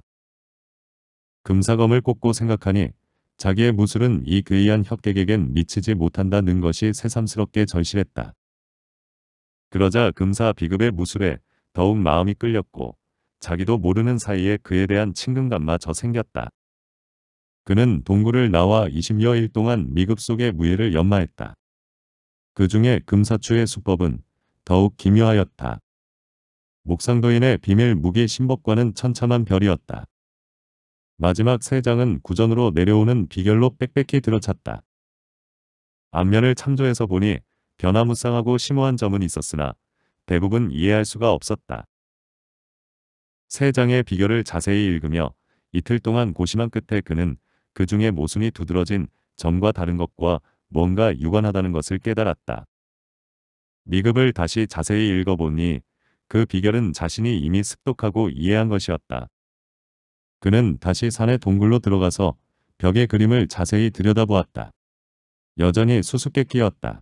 A: 금사검을 꽂고 생각하니 자기의 무술은 이 괴이한 협객에겐 미치지 못한다는 것이 새삼스럽게 절실했다. 그러자 금사 비급의 무술에 더욱 마음이 끌렸고 자기도 모르는 사이에 그에 대한 친근감마저 생겼다. 그는 동굴을 나와 20여일 동안 미급 속의 무예를 연마했다. 그 중에 금사추의 수법은 더욱 기묘하였다. 목상도인의 비밀 무기 신법과는 천차만 별이었다. 마지막 세 장은 구전으로 내려오는 비결로 빽빽히 들어찼다. 앞면을 참조해서 보니 변화무쌍하고 심오한 점은 있었으나 대부분 이해할 수가 없었다. 세 장의 비결을 자세히 읽으며 이틀 동안 고심한 끝에 그는 그 중에 모순이 두드러진 점과 다른 것과 뭔가 유관하다는 것을 깨달았다. 미급을 다시 자세히 읽어보니 그 비결은 자신이 이미 습득하고 이해한 것이었다. 그는 다시 산의 동굴로 들어가서 벽의 그림을 자세히 들여다보았다. 여전히 수수께끼였다.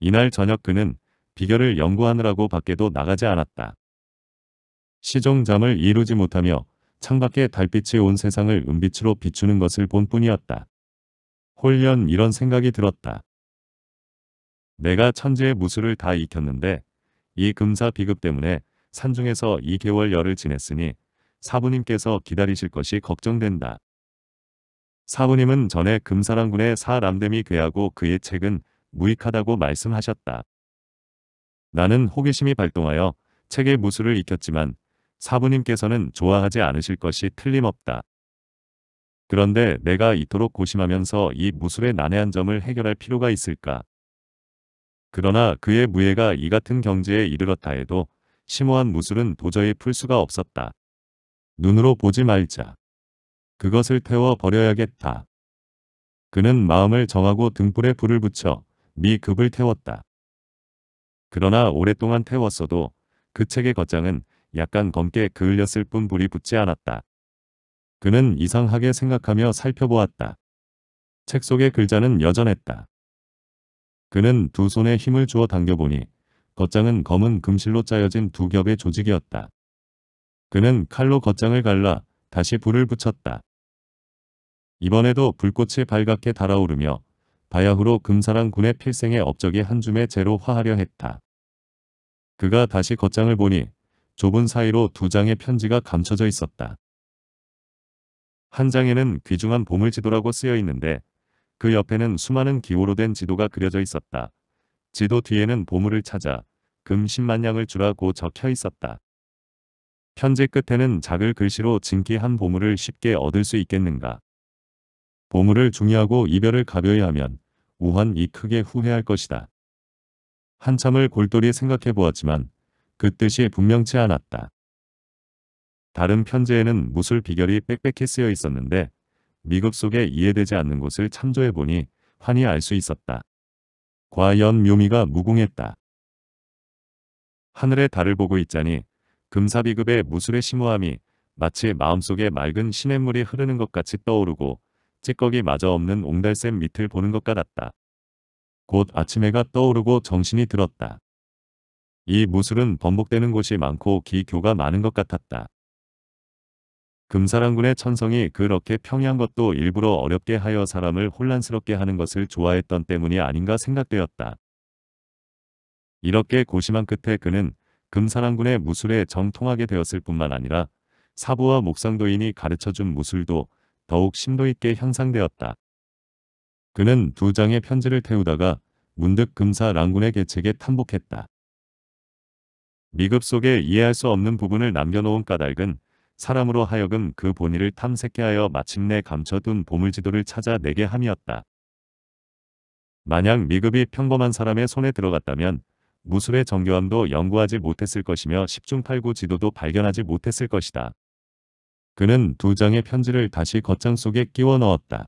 A: 이날 저녁 그는 비결을 연구하느라고 밖에도 나가지 않았다. 시종잠을 이루지 못하며 창밖에 달빛이 온 세상을 은빛으로 비추는 것을 본 뿐이었다. 홀련 이런 생각이 들었다. 내가 천지의 무술을 다 익혔는데 이 금사 비급 때문에 산중에서 2개월 열을 지냈으니 사부님께서 기다리실 것이 걱정된다. 사부님은 전에 금사랑군의 사람됨이 괴하고 그의 책은 무익하다고 말씀하셨다. 나는 호기심이 발동하여 책의 무술을 익혔지만 사부님께서는 좋아하지 않으실 것이 틀림없다. 그런데 내가 이토록 고심하면서 이 무술의 난해한 점을 해결할 필요가 있을까? 그러나 그의 무예가 이 같은 경지에 이르렀다 해도 심오한 무술은 도저히 풀 수가 없었다. 눈으로 보지 말자. 그것을 태워버려야겠다. 그는 마음을 정하고 등불에 불을 붙여 미급을 태웠다. 그러나 오랫동안 태웠어도 그 책의 겉장은 약간 검게 그을렸을 뿐 불이 붙지 않았다. 그는 이상하게 생각하며 살펴보았다. 책 속의 글자는 여전했다. 그는 두 손에 힘을 주어 당겨보니 겉장은 검은 금실로 짜여진 두 겹의 조직이었다. 그는 칼로 겉장을 갈라 다시 불을 붙였다. 이번에도 불꽃이 발갛게 달아오르며 바야흐로 금사랑 군의 필생의 업적의한 줌의 재로 화하려 했다. 그가 다시 겉장을 보니 좁은 사이로 두 장의 편지가 감춰져 있었다. 한 장에는 귀중한 보물지도라고 쓰여 있는데 그 옆에는 수많은 기호로 된 지도가 그려져 있었다. 지도 뒤에는 보물을 찾아 금 10만 양을 주라고 적혀 있었다. 편지 끝에는 작을 글씨로 진기 한 보물을 쉽게 얻을 수 있겠는가. 보물을 중요하고 이별을 가벼이 하면 우환이 크게 후회할 것이다. 한참을 골똘히 생각해 보았지만 그 뜻이 분명치 않았다. 다른 편지에는 무술 비결이 빽빽히 쓰여 있었는데 미국 속에 이해되지 않는 곳을 참조해보니 환히 알 수 있었다. 과연 묘미가 무궁했다. 하늘의 달을 보고 있자니 금사비급의 무술의 심오함이 마치 마음속에 맑은 시냇물이 흐르는 것 같이 떠오르고 찌꺼기 마저 없는 옹달샘 밑을 보는 것 같았다. 곧 아침해가 떠오르고 정신이 들었다. 이 무술은 번복되는 곳이 많고 기교가 많은 것 같았다. 금사랑군의 천성이 그렇게 평양 것도 일부러 어렵게 하여 사람을 혼란스럽게 하는 것을 좋아했던 때문이 아닌가 생각되었다. 이렇게 고심한 끝에 그는 금사랑군의 무술에 정통하게 되었을 뿐만 아니라 사부와 목상도인이 가르쳐준 무술도 더욱 심도 있게 향상되었다. 그는 두 장의 편지를 태우다가 문득 금사랑군의 계책에 탄복했다. 미급 속에 이해할 수 없는 부분을 남겨놓은 까닭은 사람으로 하여금 그 본의를 탐색케 하여 마침내 감춰둔 보물지도를 찾아내게 함이었다. 만약 미급이 평범한 사람의 손에 들어갔다면 무술의 정교함도 연구하지 못했을 것이며 십중팔구 지도도 발견하지 못했을 것이다. 그는 두 장의 편지를 다시 겉장 속에 끼워 넣었다.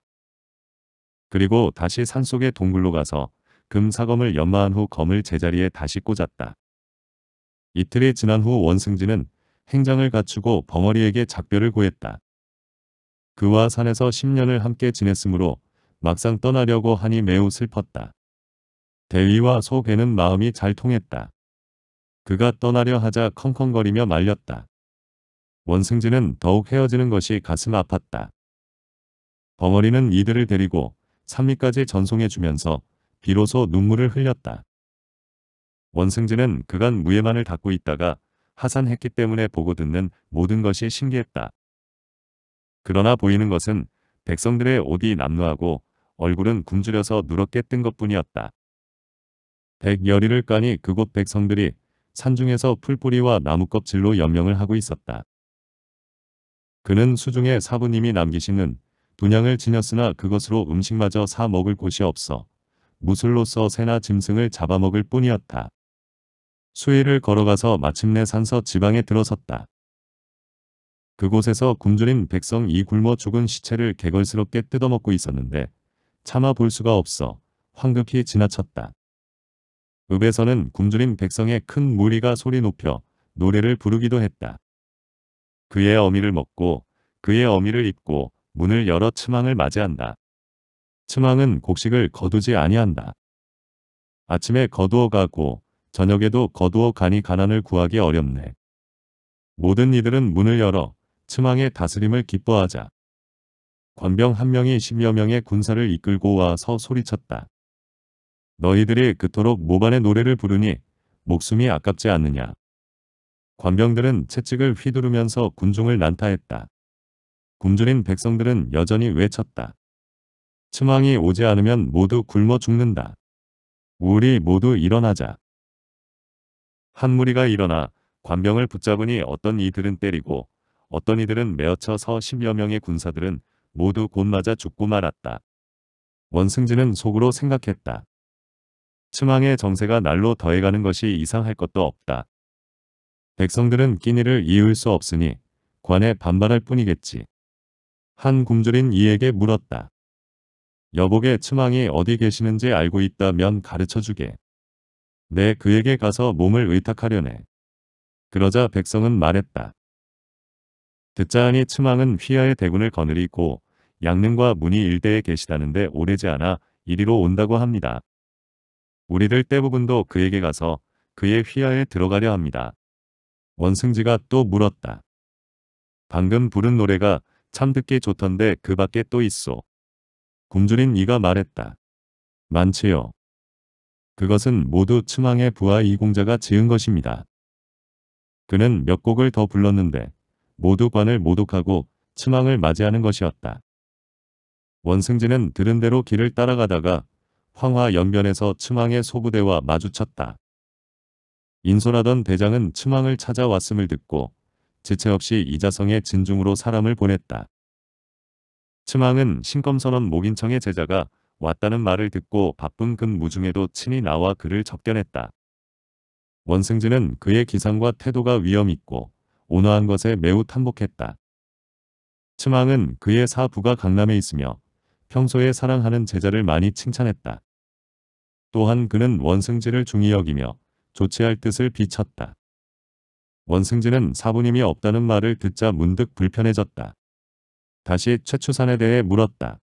A: 그리고 다시 산속의 동굴로 가서 금사검을 연마한 후 검을 제자리에 다시 꽂았다. 이틀이 지난 후 원승진은 행장을 갖추고 벙어리에게 작별을 구했다 그와 산에서 10년을 함께 지냈으므로 막상 떠나려고 하니 매우 슬펐다. 대위와 소배는 마음이 잘 통했다. 그가 떠나려 하자 컹컹거리며 말렸다. 원승진은 더욱 헤어지는 것이 가슴 아팠다. 벙어리는 이들을 데리고 산미까지 전송해주면서 비로소 눈물을 흘렸다. 원승진은 그간 무예만을 닦고 있다가 하산했기 때문에 보고 듣는 모든 것이 신기했다. 그러나 보이는 것은 백성들의 옷이 남루하고 얼굴은 굶주려서 누렇게 뜬 것뿐이었다. 백열이를 까니 그곳 백성들이 산중에서 풀뿌리와 나무껍질로 연명을 하고 있었다. 그는 수중에 사부님이 남기시는 분양을 지녔으나 그것으로 음식마저 사 먹을 곳이 없어 무술로서 새나 짐승을 잡아먹을 뿐이었다. 수위를 걸어가서 마침내 산서 지방에 들어섰다. 그곳에서 굶주린 백성이 굶어 죽은 시체를 개걸스럽게 뜯어먹고 있었는데 참아 볼 수가 없어 황급히 지나쳤다. 읍에서는 굶주린 백성의 큰 무리가 소리 높여 노래를 부르기도 했다. 그의 어미를 먹고 그의 어미를 입고 문을 열어 치망을 맞이한다. 치망은 곡식을 거두지 아니한다. 아침에 거두어 가고 저녁에도 거두어 가니 가난을 구하기 어렵네. 모든 이들은 문을 열어 츠망의 다스림을 기뻐하자. 관병 한 명이 십여 명의 군사를 이끌고 와서 소리쳤다. 너희들이 그토록 모반의 노래를 부르니 목숨이 아깝지 않느냐. 관병들은 채찍을 휘두르면서 군중을 난타했다. 굶주린 백성들은 여전히 외쳤다. 츠망이 오지 않으면 모두 굶어 죽는다. 우리 모두 일어나자. 한 무리가 일어나 관병을 붙잡으니 어떤 이들은 때리고 어떤 이들은 메어쳐 서 10여 명의 군사들은 모두 곧 맞아 죽고 말았다. 원승진은 속으로 생각했다. 층왕의 정세가 날로 더해가는 것이 이상할 것도 없다. 백성들은 끼니를 이을 수 없으니 관에 반발할 뿐이겠지. 한 굶주린 이에게 물었다. 여복의 츠망이 어디 계시는지 알고 있다면 가르쳐주게. 내 그에게 가서 몸을 의탁하려네. 그러자 백성은 말했다. 듣자하니 츠망은 휘하의 대군을 거느리고 양릉과 문이 일대에 계시다는데 오래지 않아 이리로 온다고 합니다. 우리들 대부분도 그에게 가서 그의 휘하에 들어가려 합니다. 원승지가 또 물었다. 방금 부른 노래가 참 듣기 좋던데 그 밖에 또 있어. 굶주린 이가 말했다. 많지요. 그것은 모두 츠망의 부하 이공자가 지은 것입니다. 그는 몇 곡을 더 불렀는데 모두 관을 모독하고 츠망을 맞이하는 것이었다. 원승진은 들은 대로 길을 따라가다가 황화 연변에서 츠망의 소부대와 마주쳤다. 인솔하던 대장은 츠망을 찾아왔음을 듣고 지체 없이 이자성의 진중으로 사람을 보냈다. 츠망은 신검선원 목인청의 제자가 왔다는 말을 듣고 바쁜 근무 중에도 친히 나와 그를 접견했다. 원승진은 그의 기상과 태도가 위험있고 온화한 것에 매우 탐복했다. 치망은 그의 사부가 강남에 있으며 평소에 사랑하는 제자를 많이 칭찬했다. 또한 그는 원승진을 중히 여기며 조치할 뜻을 비쳤다. 원승진은 사부님이 없다는 말을 듣자 문득 불편해졌다. 다시 최추산에 대해 물었다.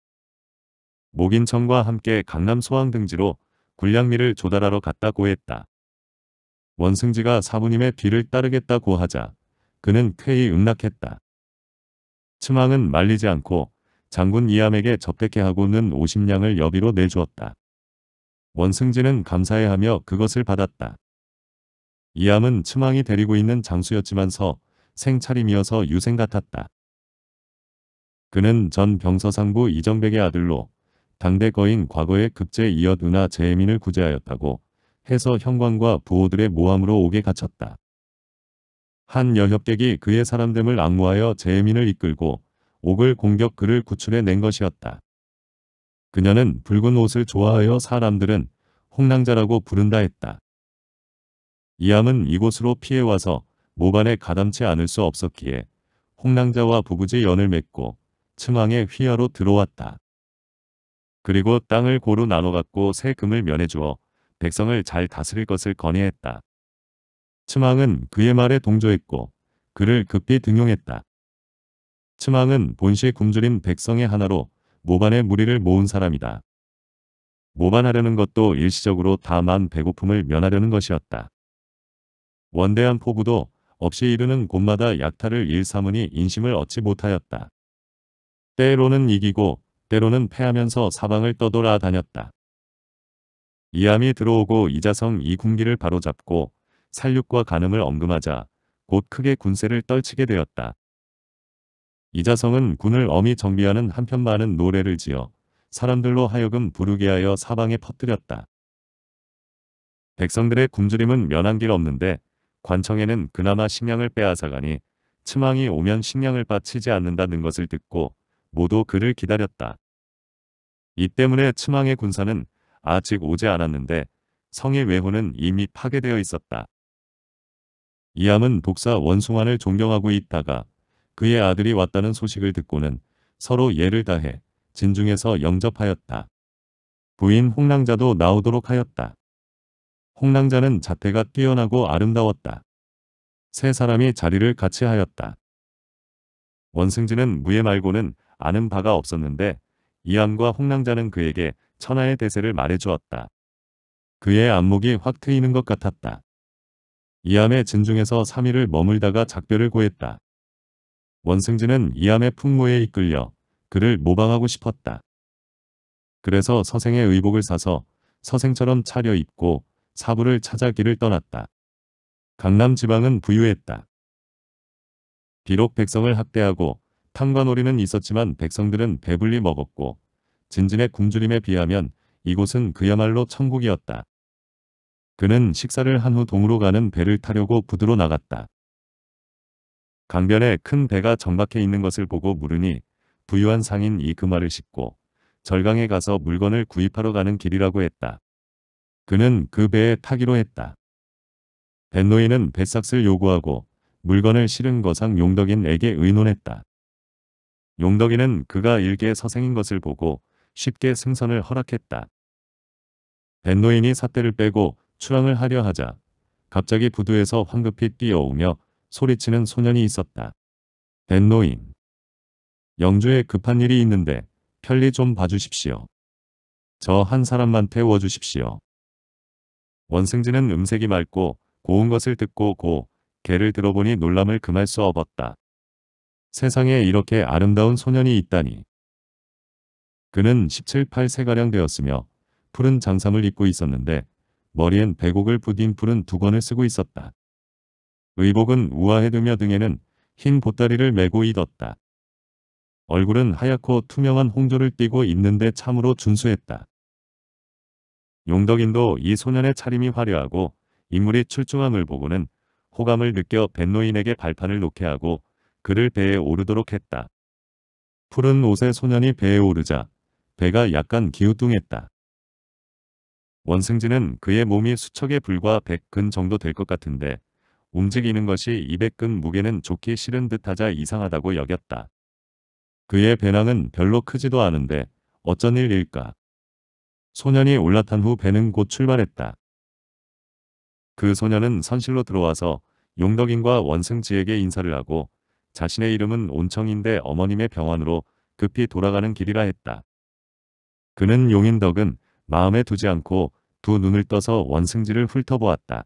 A: 목인청과 함께 강남 소항 등지로 군량미를 조달하러 갔다고 했다. 원승지가 사부님의 뒤를 따르겠다고 하자 그는 쾌히 응낙했다. 츠망은 말리지 않고 장군 이암에게 접대케 하고는 50냥을 여비로 내주었다. 원승지는 감사해하며 그것을 받았다. 이암은 츠망이 데리고 있는 장수였지만서 생차림이어서 유생 같았다. 그는 전 병서상부 이정백의 아들로 당대거인 과거의 급제 이어누나 재민을 구제하였다고 해서 형관과 부호들의 모함으로 옥에 갇혔다. 한 여협객이 그의 사람됨을 악무하여 재민을 이끌고 옥을 공격 그를 구출해 낸 것이었다. 그녀는 붉은 옷을 좋아하여 사람들은 홍랑자라고 부른다 했다. 이암은 이곳으로 피해와서 모반에 가담치 않을 수 없었기에 홍랑자와 부부지 연을 맺고 층왕의 휘하로 들어왔다. 그리고 땅을 고루 나눠 갖고 세금을 면해 주어 백성을 잘 다스릴 것을 건의했다. 츠망은 그의 말에 동조했고 그를 급히 등용했다. 츠망은 본시 굶주린 백성의 하나로 모반의 무리를 모은 사람이다. 모반하려는 것도 일시적으로 다만 배고픔을 면하려는 것이었다. 원대한 포부도 없이 이르는 곳마다 약탈을 일삼으니 인심을 얻지 못하였다. 때로는 이기고 때로는 패하면서 사방을 떠돌아 다녔다. 이암이 들어오고 이자성 이군기를 바로잡고 살육과 간음을 엄금하자 곧 크게 군세를 떨치게 되었다. 이자성은 군을 어미 정비하는 한편 많은 노래를 지어 사람들로 하여금 부르게 하여 사방에 퍼뜨렸다. 백성들의 굶주림은 면한길 없는데 관청에는 그나마 식량을 빼앗아가니 치망이 오면 식량을 바치지 않는다는 것을 듣고 모두 그를 기다렸다. 이 때문에 츠망의 군사는 아직 오지 않았는데 성의 외호는 이미 파괴되어 있었다. 이암은 독사 원숭아를 존경하고 있다가 그의 아들이 왔다는 소식을 듣고는 서로 예를 다해 진중에서 영접하였다. 부인 홍랑자도 나오도록 하였다. 홍랑자는 자태가 뛰어나고 아름다웠다. 세 사람이 자리를 같이 하였다. 원승진은 무예 말고는 아는 바가 없었는데 이암과 홍랑자는 그에게 천하의 대세를 말해주었다. 그의 안목이 확 트이는 것 같았다. 이암의 진중에서 3일을 머물다가 작별을 고했다. 원승진은 이암의 풍모에 이끌려 그를 모방하고 싶었다. 그래서 서생의 의복을 사서 서생처럼 차려입고 사부를 찾아 길을 떠났다. 강남 지방은 부유했다. 비록 백성을 학대하고 탐관오리는 있었지만 백성들은 배불리 먹었고 진진의 굶주림에 비하면 이곳은 그야말로 천국이었다. 그는 식사를 한 후 동으로 가는 배를 타려고 부드로 나갔다. 강변에 큰 배가 정박해 있는 것을 보고 물으니 부유한 상인 이 금화를 그 싣고 절강에 가서 물건을 구입하러 가는 길이라고 했다. 그는 그 배에 타기로 했다. 뱃노인은 배삭을 요구하고 물건을 실은 거상 용덕인에게 의논했다. 용덕이는 그가 일개 서생인 것을 보고 쉽게 승선을 허락했다. 벤노인이 삿대를 빼고 출항을 하려 하자 갑자기 부두에서 황급히 뛰어오며 소리치는 소년이 있었다. 벤노인. 영주에 급한 일이 있는데 편리 좀 봐주십시오. 저 한 사람만 태워주십시오. 원승진은 음색이 맑고 고운 것을 듣고 고 개를 들어보니 놀람을 금할 수 없었다. 세상에 이렇게 아름다운 소년이 있다니. 그는 17, 8세가량 되었으며 푸른 장삼을 입고 있었는데 머리엔 백옥을 부딘 푸른 두건을 쓰고 있었다. 의복은 우아해두며 등에는 흰 보따리를 메고 이었다 얼굴은 하얗고 투명한 홍조를 띠고 있는데 참으로 준수했다. 용덕인도 이 소년의 차림이 화려하고 인물이 출중함을 보고는 호감을 느껴 벤노인에게 발판을 놓게 하고 그를 배에 오르도록 했다. 푸른 옷의 소년이 배에 오르자 배가 약간 기우뚱했다. 원승진은 그의 몸이 수척에 불과 100근 정도 될 것 같은데 움직이는 것이 200근 무게는 좋기 싫은 듯하자 이상하다고 여겼다. 그의 배낭은 별로 크지도 않은데 어쩐 일일까. 소년이 올라탄 후 배는 곧 출발했다. 그 소년은 선실로 들어와서 용덕인과 원승지에게 인사를 하고 자신의 이름은 온청인데 어머님의 병원으로 급히 돌아가는 길이라 했다. 그는 용인덕은 마음에 두지 않고 두 눈을 떠서 원승지를 훑어보았다.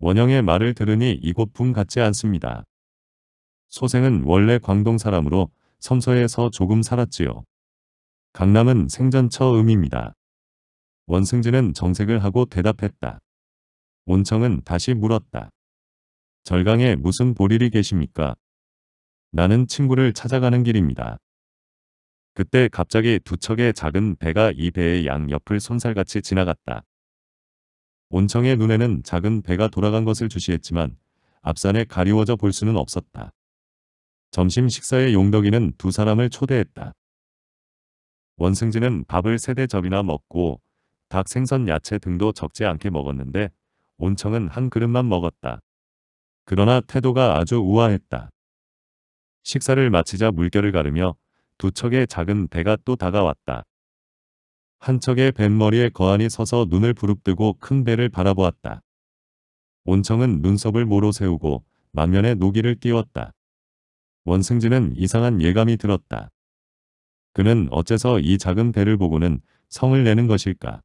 A: 원영의 말을 들으니 이곳분 같지 않습니다. 소생은 원래 광동 사람으로 섬서에서 조금 살았지요. 강남은 생전 처음입니다. 원승지는 정색을 하고 대답했다. 온청은 다시 물었다. 절강에 무슨 보일이 계십니까? 나는 친구를 찾아가는 길입니다. 그때 갑자기 두 척의 작은 배가 이 배의 양옆을 손살같이 지나갔다. 온청의 눈에는 작은 배가 돌아간 것을 주시했지만 앞산에 가리워져 볼 수는 없었다. 점심 식사에 용덕이는 두 사람을 초대했다. 원승진은 밥을 세 대 접이나 먹고 닭, 생선, 야채 등도 적지 않게 먹었는데 온청은 한 그릇만 먹었다. 그러나 태도가 아주 우아했다. 식사를 마치자 물결을 가르며 두 척의 작은 배가 또 다가왔다. 한 척의 뱃머리에 거한이 서서 눈을 부릅뜨고 큰 배를 바라보았다. 온청은 눈썹을 모로 세우고 만면에 노기를 띄웠다. 원승진은 이상한 예감이 들었다. 그는 어째서 이 작은 배를 보고는 성을 내는 것일까?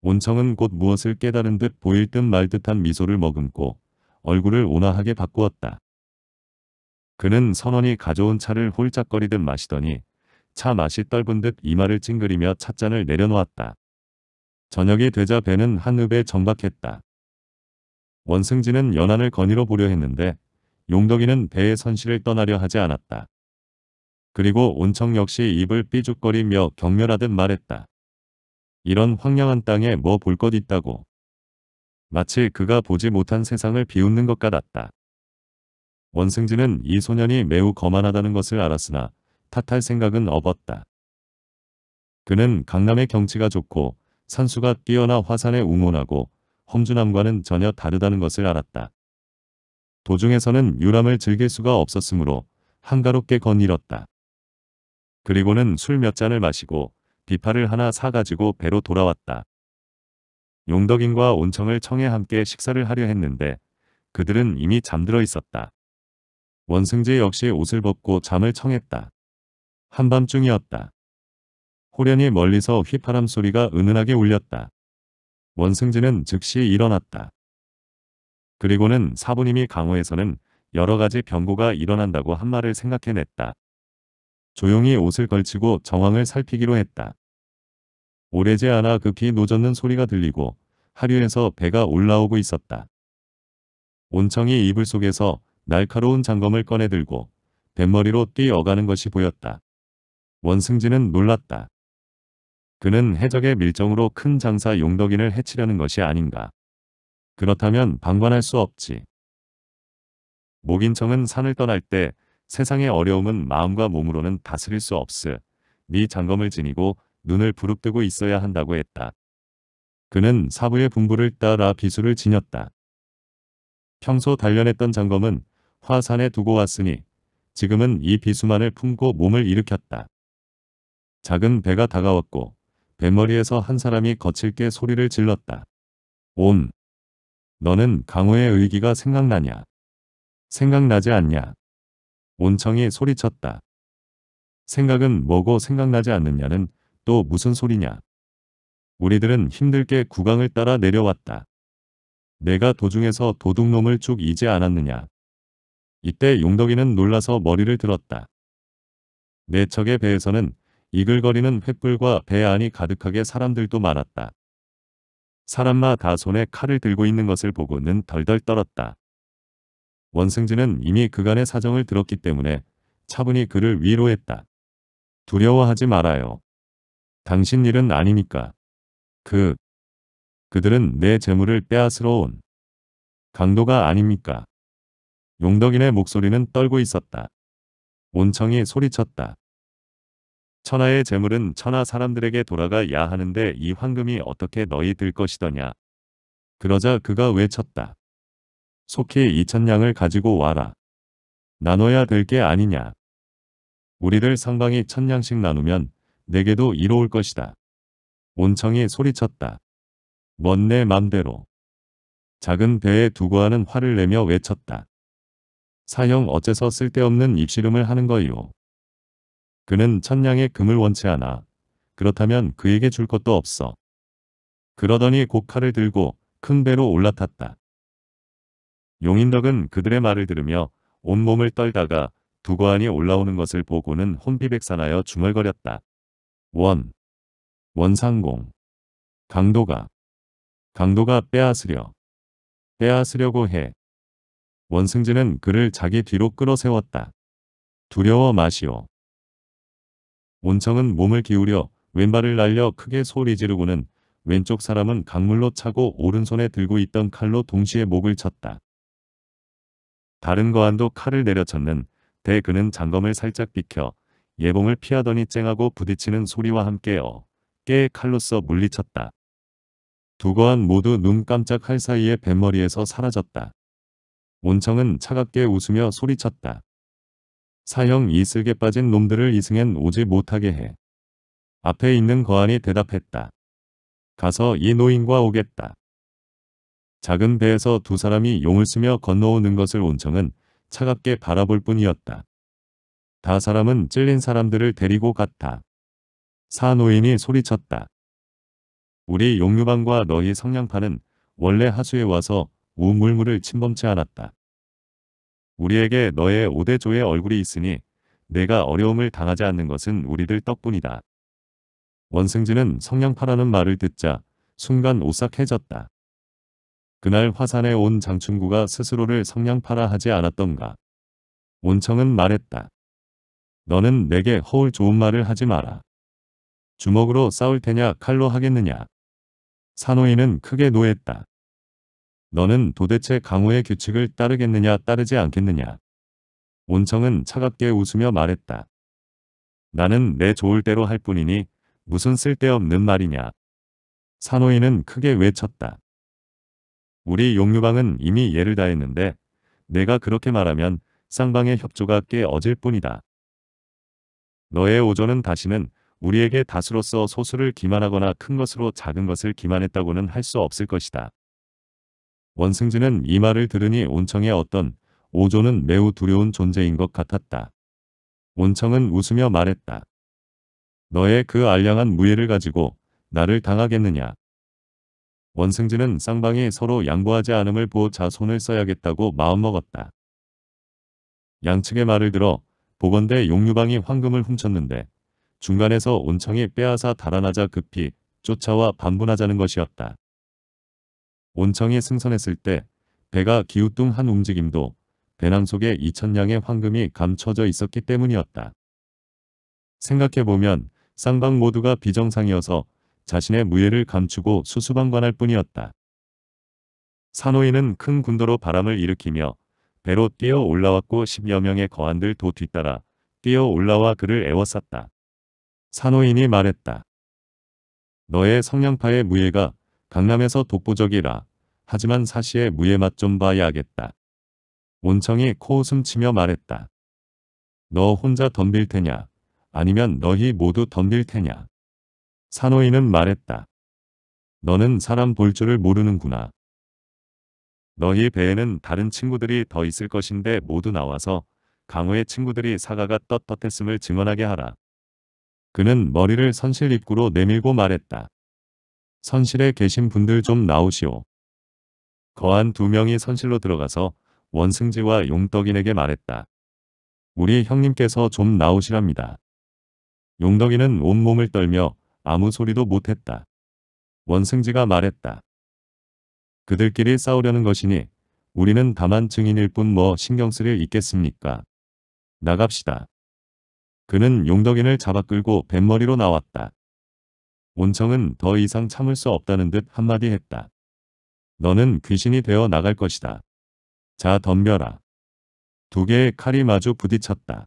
A: 온청은 곧 무엇을 깨달은 듯 보일 듯 말 듯한 미소를 머금고 얼굴을 온화하게 바꾸었다. 그는 선원이 가져온 차를 홀짝거리듯 마시더니 차 맛이 떫은 듯 이마를 찡그리며 찻잔을 내려놓았다. 저녁이 되자 배는 한읍에 정박했다. 원승진은 연안을 거니로 보려 했는데 용덕이는 배의 선실을 떠나려 하지 않았다. 그리고 온청 역시 입을 삐죽거리며 경멸하듯 말했다. 이런 황량한 땅에 뭐 볼 것 있다고. 마치 그가 보지 못한 세상을 비웃는 것 같았다. 원승진은 이 소년이 매우 거만하다는 것을 알았으나 탓할 생각은 없었다. 그는 강남의 경치가 좋고 산수가 뛰어나 화산에 웅원하고 험준함과는 전혀 다르다는 것을 알았다. 도중에서는 유람을 즐길 수가 없었으므로 한가롭게 건일었다. 그리고는 술 몇 잔을 마시고 비파를 하나 사가지고 배로 돌아왔다. 용덕인과 온청을 청해 함께 식사를 하려 했는데 그들은 이미 잠들어 있었다. 원승재 역시 옷을 벗고 잠을 청했다. 한밤중이었다. 호련히 멀리서 휘파람 소리가 은은하게 울렸다. 원승진는 즉시 일어났다. 그리고는 사부님이 강호에서는 여러 가지 변고가 일어난다고 한 말을 생각해냈다. 조용히 옷을 걸치고 정황을 살피기로 했다. 오래지 않아 급히 노젓는 소리가 들리고 하류에서 배가 올라오고 있었다. 온청이 이불 속에서 날카로운 장검을 꺼내들고 뱃머리로 뛰어가는 것이 보였다. 원승진은 놀랐다. 그는 해적의 밀정으로 큰 장사 용덕인을 해치려는 것이 아닌가. 그렇다면 방관할 수 없지. 목인청은 산을 떠날 때 세상의 어려움은 마음과 몸으로는 다스릴 수 없으. 네 장검을 지니고 눈을 부릅뜨고 있어야 한다고 했다. 그는 사부의 분부를 따라 비수를 지녔다. 평소 단련했던 장검은 화산에 두고 왔으니 지금은 이 비수만을 품고 몸을 일으켰다. 작은 배가 다가왔고 뱃머리에서한 사람이 거칠게 소리를 질렀다. 온! 너는 강호의 의기가 생각나냐? 생각나지 않냐? 온청이 소리쳤다. 생각은 뭐고 생각나지 않느냐는 또 무슨 소리냐? 우리들은 힘들게 구강을 따라 내려왔다. 내가 도중에서 도둑놈을 쭉 이지 않았느냐? 이때 용덕이는 놀라서 머리를 들었다. 내 척의 배에서는 이글거리는 횃불과 배 안이 가득하게 사람들도 많았다. 사람마 다 손에 칼을 들고 있는 것을 보고는 덜덜 떨었다. 원승진은 이미 그간의 사정을 들었기 때문에 차분히 그를 위로했다. 두려워하지 말아요. 당신 일은 아니니까. 그, 그들은 내 재물을 빼앗으러 온 강도가 아닙니까? 용덕인의 목소리는 떨고 있었다. 온청이 소리쳤다. 천하의 재물은 천하 사람들에게 돌아가야 하는데 이 황금이 어떻게 너희 들 것이더냐. 그러자 그가 외쳤다. 속히 이천냥을 가지고 와라. 나눠야 될 게 아니냐. 우리들 상방이 천냥씩 나누면 내게도 이로울 것이다. 온청이 소리쳤다. 먼 내 맘대로. 작은 배에 두고 하는 화를 내며 외쳤다. 사형 어째서 쓸데없는 입씨름을 하는 거요. 그는 천냥의 금을 원치 않아. 그렇다면 그에게 줄 것도 없어. 그러더니 곡칼을 들고 큰 배로 올라탔다. 용인덕은 그들의 말을 들으며 온몸을 떨다가 두고안이 올라오는 것을 보고는 혼비백산하여 중얼거렸다. 원. 원상공. 강도가. 강도가 빼앗으려. 빼앗으려고 해. 원승진은 그를 자기 뒤로 끌어세웠다. 두려워 마시오. 온청은 몸을 기울여 왼발을 날려 크게 소리 지르고는 왼쪽 사람은 강물로 차고 오른손에 들고 있던 칼로 동시에 목을 쳤다. 다른 거한도 칼을 내려쳤는 대 그는 장검을 살짝 비켜 예봉을 피하더니 쨍하고 부딪히는 소리와 함께 어깨에 칼로 써 물리쳤다. 두 거한 모두 눈 깜짝할 사이에 뱃머리에서 사라졌다. 온청은 차갑게 웃으며 소리쳤다. 사형 이슬게 빠진 놈들을 이승엔 오지 못하게 해. 앞에 있는 거안이 대답했다. 가서 이 노인과 오겠다. 작은 배에서 두 사람이 용을 쓰며 건너오는 것을 온청은 차갑게 바라볼 뿐이었다. 다 사람은 찔린 사람들을 데리고 갔다. 사노인이 소리쳤다. 우리 용유방과 너희 성냥판은 원래 하수에 와서 우물물을 침범치 않았다. 우리에게 너의 오대조의 얼굴이 있으니 내가 어려움을 당하지 않는 것은 우리들 떡뿐이다. 원승진은 성냥파라는 말을 듣자 순간 오싹해졌다. 그날 화산에 온 장춘구가 스스로를 성냥파라 하지 않았던가. 원청은 말했다. 너는 내게 허울 좋은 말을 하지 마라. 주먹으로 싸울 테냐 칼로 하겠느냐. 산호인은 크게 노했다. 너는 도대체 강호의 규칙을 따르겠느냐 따르지 않겠느냐. 온청은 차갑게 웃으며 말했다. 나는 내 좋을 대로 할 뿐이니 무슨 쓸데없는 말이냐. 산호인은 크게 외쳤다. 우리 용유방은 이미 예를 다했는데 내가 그렇게 말하면 쌍방의 협조가 깨어질 뿐이다. 너의 오전은 다시는 우리에게 다수로서 소수를 기만하거나 큰 것으로 작은 것을 기만했다고는 할 수 없을 것이다. 원승진은 이 말을 들으니 온청의 어떤 오조는 매우 두려운 존재인 것 같았다. 온청은 웃으며 말했다. 너의 그 알량한 무예를 가지고 나를 당하겠느냐. 원승진은 쌍방이 서로 양보하지 않음을 보자 손을 써야겠다고 마음먹었다. 양측의 말을 들어 보건대 용유방이 황금을 훔쳤는데 중간에서 온청이 빼앗아 달아나자 급히 쫓아와 반분하자는 것이었다. 온청이 승선했을 때 배가 기우뚱한 움직임도 배낭 속에 2천냥의 황금이 감춰져 있었기 때문이었다. 생각해보면 쌍방 모두가 비정상이어서 자신의 무예를 감추고 수수방관할 뿐이었다. 사노인은큰 군도로 바람을 일으키며 배로 뛰어 올라왔고 10여 명의 거한들 도 뒤따라 뛰어 올라와 그를 애워쌌다. 사노인이 말했다. 너의 성냥파의 무예가 강남에서 독보적이라. 하지만 사시의 무예 맛 좀 봐야겠다. 온청이 코웃음 치며 말했다. 너 혼자 덤빌 테냐? 아니면 너희 모두 덤빌 테냐? 사노이는 말했다. 너는 사람 볼 줄을 모르는구나. 너희 배에는 다른 친구들이 더 있을 것인데 모두 나와서 강호의 친구들이 사과가 떳떳했음을 증언하게 하라. 그는 머리를 선실 입구로 내밀고 말했다. 선실에 계신 분들 좀 나오시오. 거한 두 명이 선실로 들어가서 원승지와 용덕인에게 말했다. 우리 형님께서 좀 나오시랍니다. 용덕이는 온몸을 떨며 아무 소리도 못했다. 원승지가 말했다. 그들끼리 싸우려는 것이니 우리는 다만 증인일 뿐 뭐 신경 쓰일 있겠습니까? 나갑시다. 그는 용덕인을 잡아 끌고 뱃머리로 나왔다. 온청은 더 이상 참을 수 없다는 듯 한마디 했다. 너는 귀신이 되어 나갈 것이다. 자 덤벼라. 두 개의 칼이 마주 부딪혔다.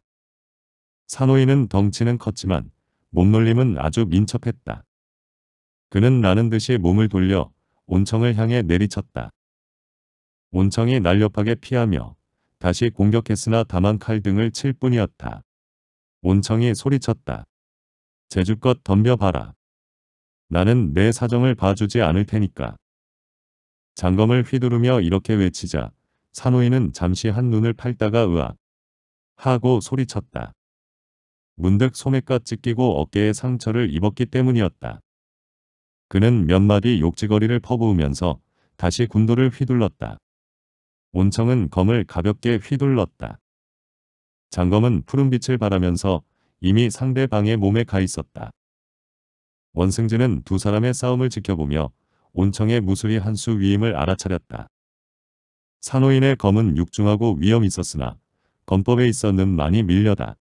A: 산호이는 덩치는 컸지만 몸놀림은 아주 민첩했다. 그는 라는 듯이 몸을 돌려 온청을 향해 내리쳤다. 온청이 날렵하게 피하며 다시 공격했으나 다만 칼 등을 칠 뿐이었다. 온청이 소리쳤다. 제주껏 덤벼봐라. 나는 내 사정을 봐주지 않을 테니까. 장검을 휘두르며 이렇게 외치자 산호이는 잠시 한눈을 팔다가 으악 하고 소리쳤다. 문득 소매가 찢기고 어깨에 상처를 입었기 때문이었다. 그는 몇 마디 욕지거리를 퍼부으면서 다시 군도를 휘둘렀다. 온청은 검을 가볍게 휘둘렀다. 장검은 푸른빛을 바라면서 이미 상대방의 몸에 가 있었다. 원승진은 두 사람의 싸움을 지켜보며 온청의 무술이 한 수 위임을 알아차렸다. 산호인의 검은 육중하고 위험 있었으나 검법에 있어는 많이 밀려다.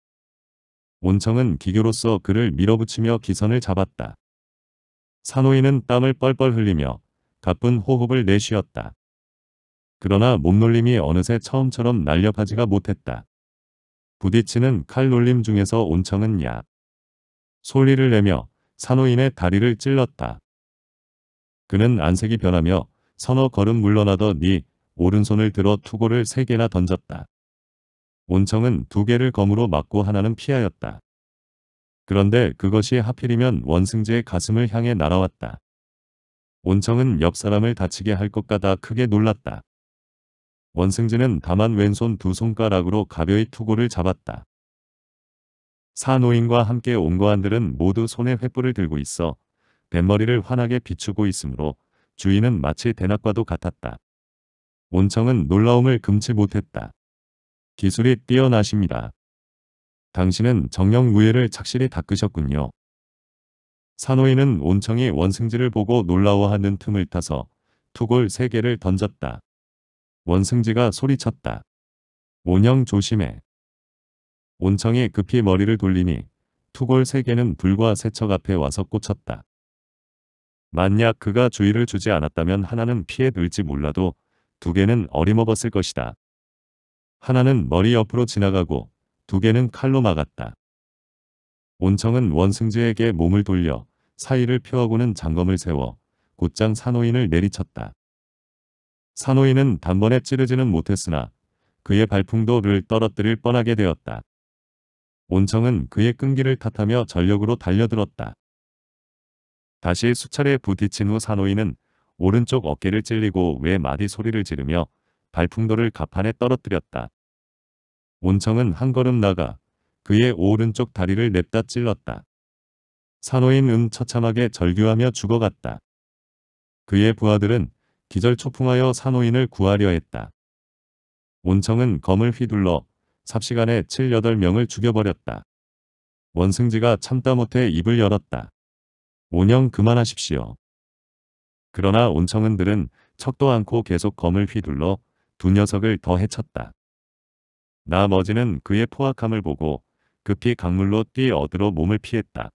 A: 온청은 기교로서 그를 밀어붙이며 기선을 잡았다. 산호인은 땀을 뻘뻘 흘리며 가쁜 호흡을 내쉬었다. 그러나 몸놀림이 어느새 처음처럼 날렵하지가 못했다. 부딪히는 칼놀림 중에서 온청은 야. 솔리를 내며 산호인의 다리를 찔렀다. 그는 안색이 변하며 서너 걸음 물러나더니 오른손을 들어 투고를 세 개나 던졌다. 온청은 두 개를 검으로 맞고 하나는 피하였다. 그런데 그것이 하필이면 원승재의 가슴을 향해 날아왔다. 온청은 옆 사람을 다치게 할것같다 크게 놀랐다. 원승재는 다만 왼손 두 손가락으로 가벼이 투고를 잡았다. 사노인과 함께 온 거한들은 모두 손에 횃불을 들고 있어 뱃머리를 환하게 비추고 있으므로 주인은 마치 대낮과도 같았다. 온청은 놀라움을 금치 못했다. 기술이 뛰어나십니다. 당신은 정령 무예를 착실히 닦으셨군요. 사노인은 온청이 원승지를 보고 놀라워하는 틈을 타서 투골 3개를 던졌다. 원승지가 소리쳤다. 온영 조심해. 온청이 급히 머리를 돌리니 투골 세 개는 불과 세척 앞에 와서 꽂혔다. 만약 그가 주의를 주지 않았다면 하나는 피해 들지 몰라도 두 개는 어림없었을 것이다. 하나는 머리 옆으로 지나가고 두 개는 칼로 막았다. 온청은 원승지에게 몸을 돌려 사이를 피하고는 장검을 세워 곧장 사노인을 내리쳤다. 사노인은 단번에 찌르지는 못했으나 그의 발풍도를 떨어뜨릴 뻔하게 되었다. 온청은 그의 끈기를 탓하며 전력으로 달려들었다. 다시 수차례 부딪힌 후 사노이는 오른쪽 어깨를 찔리고 왜 마디 소리를 지르며 발풍도를 갑판에 떨어뜨렸다. 온청은 한 걸음 나가 그의 오른쪽 다리를 냅다 찔렀다. 사노인은 처참하게 절규하며 죽어갔다. 그의 부하들은 기절초풍하여 사노인을 구하려 했다. 온청은 검을 휘둘러 삽시간에 7, 8명을 죽여버렸다. 원승지가 참다 못해 입을 열었다. 온영 그만하십시오. 그러나 온청은들은 척도 않고 계속 검을 휘둘러 두 녀석을 더 해쳤다. 나머지는 그의 포악함을 보고 급히 강물로 뛰어들어 몸을 피했다.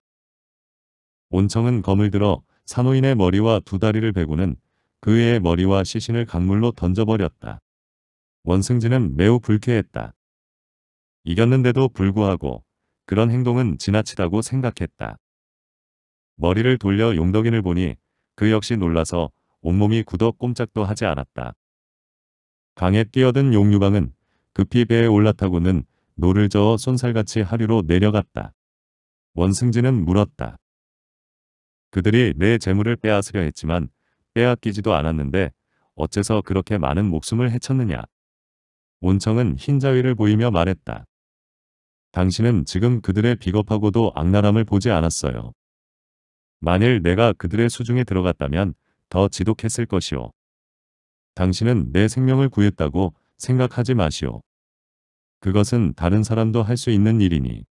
A: 온청은 검을 들어 산호인의 머리와 두 다리를 베고는 그의 머리와 시신을 강물로 던져버렸다. 원승지는 매우 불쾌했다. 이겼는데도 불구하고 그런 행동은 지나치다고 생각했다. 머리를 돌려 용덕인을 보니 그 역시 놀라서 온몸이 굳어 꼼짝도 하지 않았다. 강에 뛰어든 용유방은 급히 배에 올라타고는 노를 저어 손살같이 하류로 내려갔다. 원승진은 물었다. 그들이 내 재물을 빼앗으려 했지만 빼앗기지도 않았는데 어째서 그렇게 많은 목숨을 해쳤느냐. 온청은 흰자위를 보이며 말했다. 당신은 지금 그들의 비겁하고도 악랄함을 보지 않았어요. 만일 내가 그들의 수중에 들어갔다면 더 지독했을 것이오. 당신은 내 생명을 구했다고 생각하지 마시오. 그것은 다른 사람도 할 수 있는 일이니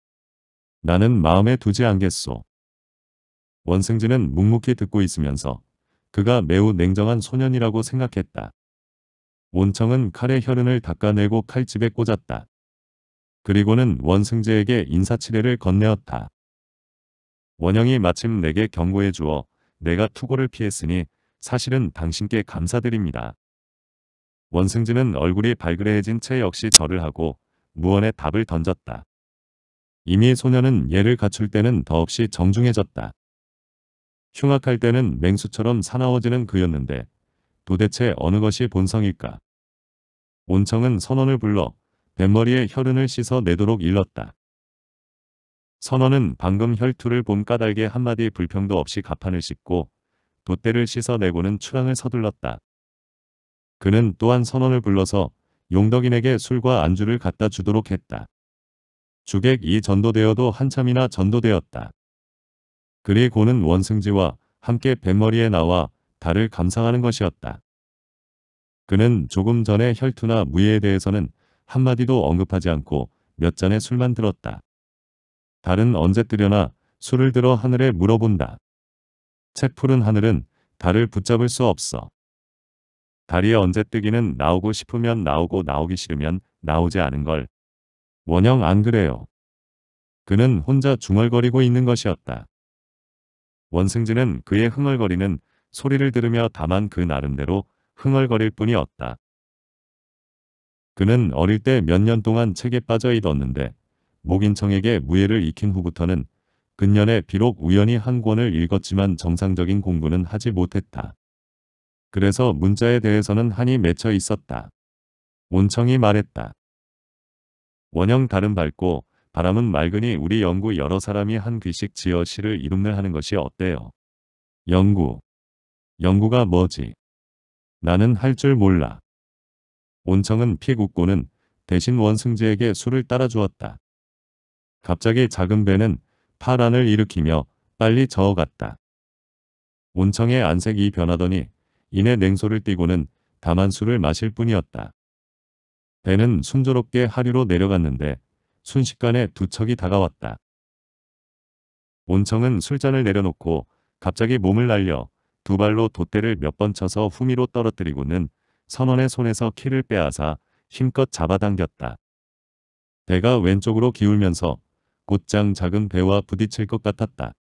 A: 나는 마음에 두지 않겠소. 원승진은 묵묵히 듣고 있으면서 그가 매우 냉정한 소년이라고 생각했다. 온청은 칼의 혈흔을 닦아내고 칼집에 꽂았다. 그리고는 원승제에게 인사치레를 건네었다. 원영이 마침 내게 경고해 주어 내가 투고를 피했으니 사실은 당신께 감사드립니다. 원승제는 얼굴이 발그레해진 채 역시 절을 하고 무언의 답을 던졌다. 이미 소녀는 예를 갖출 때는 더없이 정중해졌다. 흉악할 때는 맹수처럼 사나워지는 그였는데 도대체 어느 것이 본성일까? 온청은 선원을 불러 뱃머리에 혈흔을 씻어 내도록 일렀다. 선원은 방금 혈투를 본 까닭에 한마디 불평도 없이 가판을 씻고 돛대를 씻어내고는 출항을 서둘렀다. 그는 또한 선원을 불러서 용덕인에게 술과 안주를 갖다 주도록 했다. 주객이 전도되어도 한참이나 전도되었다. 그리고는 원승지와 함께 뱃머리에 나와 달을 감상하는 것이었다. 그는 조금 전에 혈투나 무예에 대해서는 한마디도 언급하지 않고 몇 잔의 술만 들었다. 달은 언제 뜨려나 술을 들어 하늘에 물어본다. 책 푸른 하늘은 달을 붙잡을 수 없어. 달이 언제 뜨기는 나오고 싶으면 나오고 나오기 싫으면 나오지 않은 걸. 원영 안 그래요. 그는 혼자 중얼거리고 있는 것이었다. 원승진은 그의 흥얼거리는 소리를 들으며 다만 그 나름대로 흥얼거릴 뿐이었다. 그는 어릴 때 몇 년 동안 책에 빠져 있었는데 목인청에게 무예를 익힌 후부터는 근년에 비록 우연히 한 권을 읽었지만 정상적인 공부는 하지 못했다. 그래서 문자에 대해서는 한이 맺혀 있었다. 온청이 말했다. 원형 다름 밝고 바람은 맑으니 우리 연구 여러 사람이 한 귀씩 지어 시를 이름을 하는 것이 어때요? 연구. 연구가 뭐지? 나는 할 줄 몰라. 온청은 피국고는 대신 원승지에게 술을 따라주었다. 갑자기 작은 배는 파란을 일으키며 빨리 저어갔다. 온청의 안색이 변하더니 이내 냉소를 띠고는 다만 술을 마실 뿐이었다. 배는 순조롭게 하류로 내려갔는데 순식간에 두 척이 다가왔다. 온청은 술잔을 내려놓고 갑자기 몸을 날려 두 발로 돛대를 몇 번 쳐서 후미로 떨어뜨리고는 선원의 손에서 키를 빼앗아 힘껏 잡아당겼다. 배가 왼쪽으로 기울면서 곧장 작은 배와 부딪힐 것 같았다.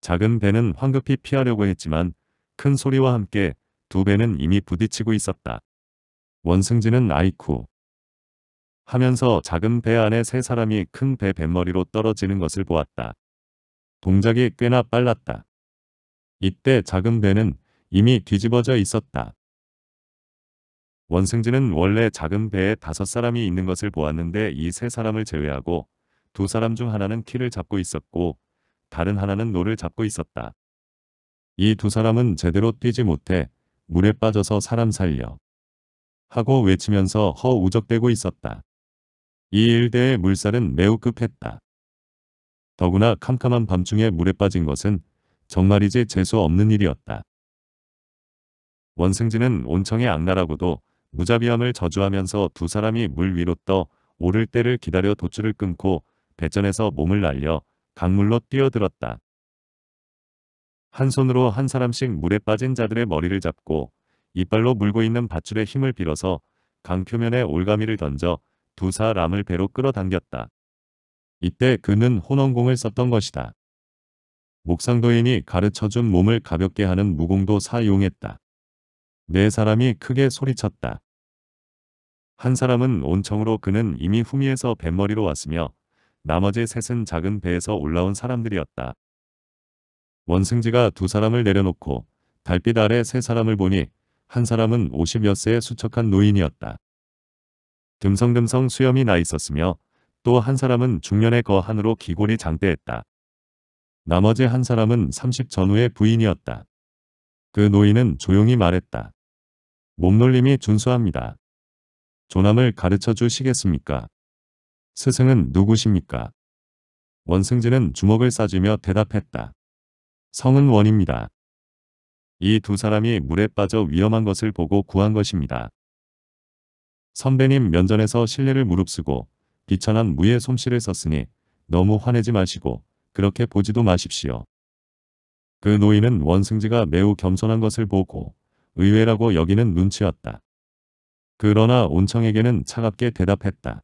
A: 작은 배는 황급히 피하려고 했지만 큰 소리와 함께 두 배는 이미 부딪히고 있었다. 원승진은 아이쿠 하면서 작은 배 안에 세 사람이 큰 배 뱃머리로 떨어지는 것을 보았다. 동작이 꽤나 빨랐다. 이때 작은 배는 이미 뒤집어져 있었다. 원승진은 원래 작은 배에 다섯 사람이 있는 것을 보았는데 이 세 사람을 제외하고 두 사람 중 하나는 키를 잡고 있었고 다른 하나는 노를 잡고 있었다. 이 두 사람은 제대로 뛰지 못해 물에 빠져서 사람 살려 하고 외치면서 허우적대고 있었다. 이 일대의 물살은 매우 급했다. 더구나 캄캄한 밤중에 물에 빠진 것은 정말이지 재수 없는 일이었다. 원승진은 온청의 악나라고도 무자비함을 저주하면서 두 사람이 물 위로 떠 오를 때를 기다려 도출을 끊고 배전에서 몸을 날려 강물로 뛰어들었다. 한 손으로 한 사람씩 물에 빠진 자들의 머리를 잡고 이빨로 물고 있는 밧줄의 힘을 빌어서 강 표면에 올가미를 던져 두 사람을 배로 끌어당겼다. 이때 그는 혼원공을 썼던 것이다. 목상도인이 가르쳐준 몸을 가볍게 하는 무공도 사용했다. 네 사람이 크게 소리쳤다. 한 사람은 온청으로 그는 이미 후미에서 뱃머리로 왔으며 나머지 셋은 작은 배에서 올라온 사람들이었다. 원승지가 두 사람을 내려놓고 달빛 아래 세 사람을 보니 한 사람은 50여 세의 수척한 노인이었다. 듬성듬성 수염이 나 있었으며 또 한 사람은 중년의 거한으로 기골이 장대했다. 나머지 한 사람은 30 전후의 부인이었다. 그 노인은 조용히 말했다. 몸놀림이 준수합니다. 조남을 가르쳐 주시겠습니까? 스승은 누구십니까? 원승지는 주먹을 싸주며 대답했다. 성은 원입니다. 이 두 사람이 물에 빠져 위험한 것을 보고 구한 것입니다. 선배님 면전에서 신뢰를 무릅쓰고 비천한 무예 솜씨를 썼으니 너무 화내지 마시고 그렇게 보지도 마십시오. 그 노인은 원승지가 매우 겸손한 것을 보고 의외라고 여기는 눈치였다. 그러나 온청에게는 차갑게 대답했다.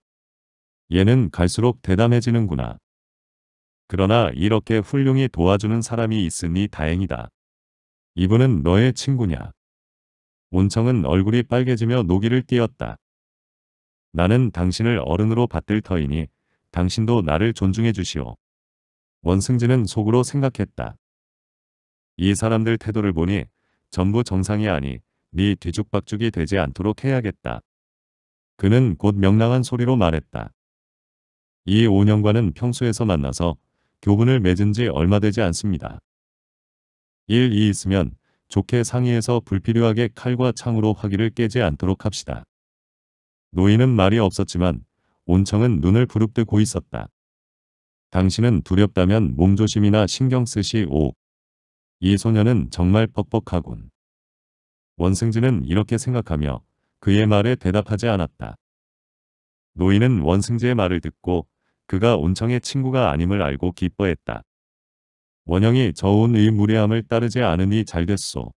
A: 얘는 갈수록 대담해지는구나. 그러나 이렇게 훌륭히 도와주는 사람이 있으니 다행이다. 이분은 너의 친구냐? 온청은 얼굴이 빨개지며 노기를 띄었다. 나는 당신을 어른으로 받들 터이니 당신도 나를 존중해 주시오. 원승진은 속으로 생각했다. 이 사람들 태도를 보니 전부 정상이 아니 네 뒤죽박죽이 되지 않도록 해야겠다. 그는 곧 명랑한 소리로 말했다. 이5년과는 평소에서 만나서 교분을 맺은 지 얼마 되지 않습니다. 일, 이 있으면 좋게 상의해서 불필요하게 칼과 창으로 화기를 깨지 않도록 합시다. 노인은 말이 없었지만 온청은 눈을 부릅뜨고 있었다. 당신은 두렵다면 몸조심이나 신경 쓰시오. 이 소녀는 정말 뻑뻑하군. 원승진은 이렇게 생각하며 그의 말에 대답하지 않았다. 노인은 원승지의 말을 듣고 그가 온청의 친구가 아님을 알고 기뻐했다. 원영이 저온의 무례함을 따르지 않으니 잘 됐소.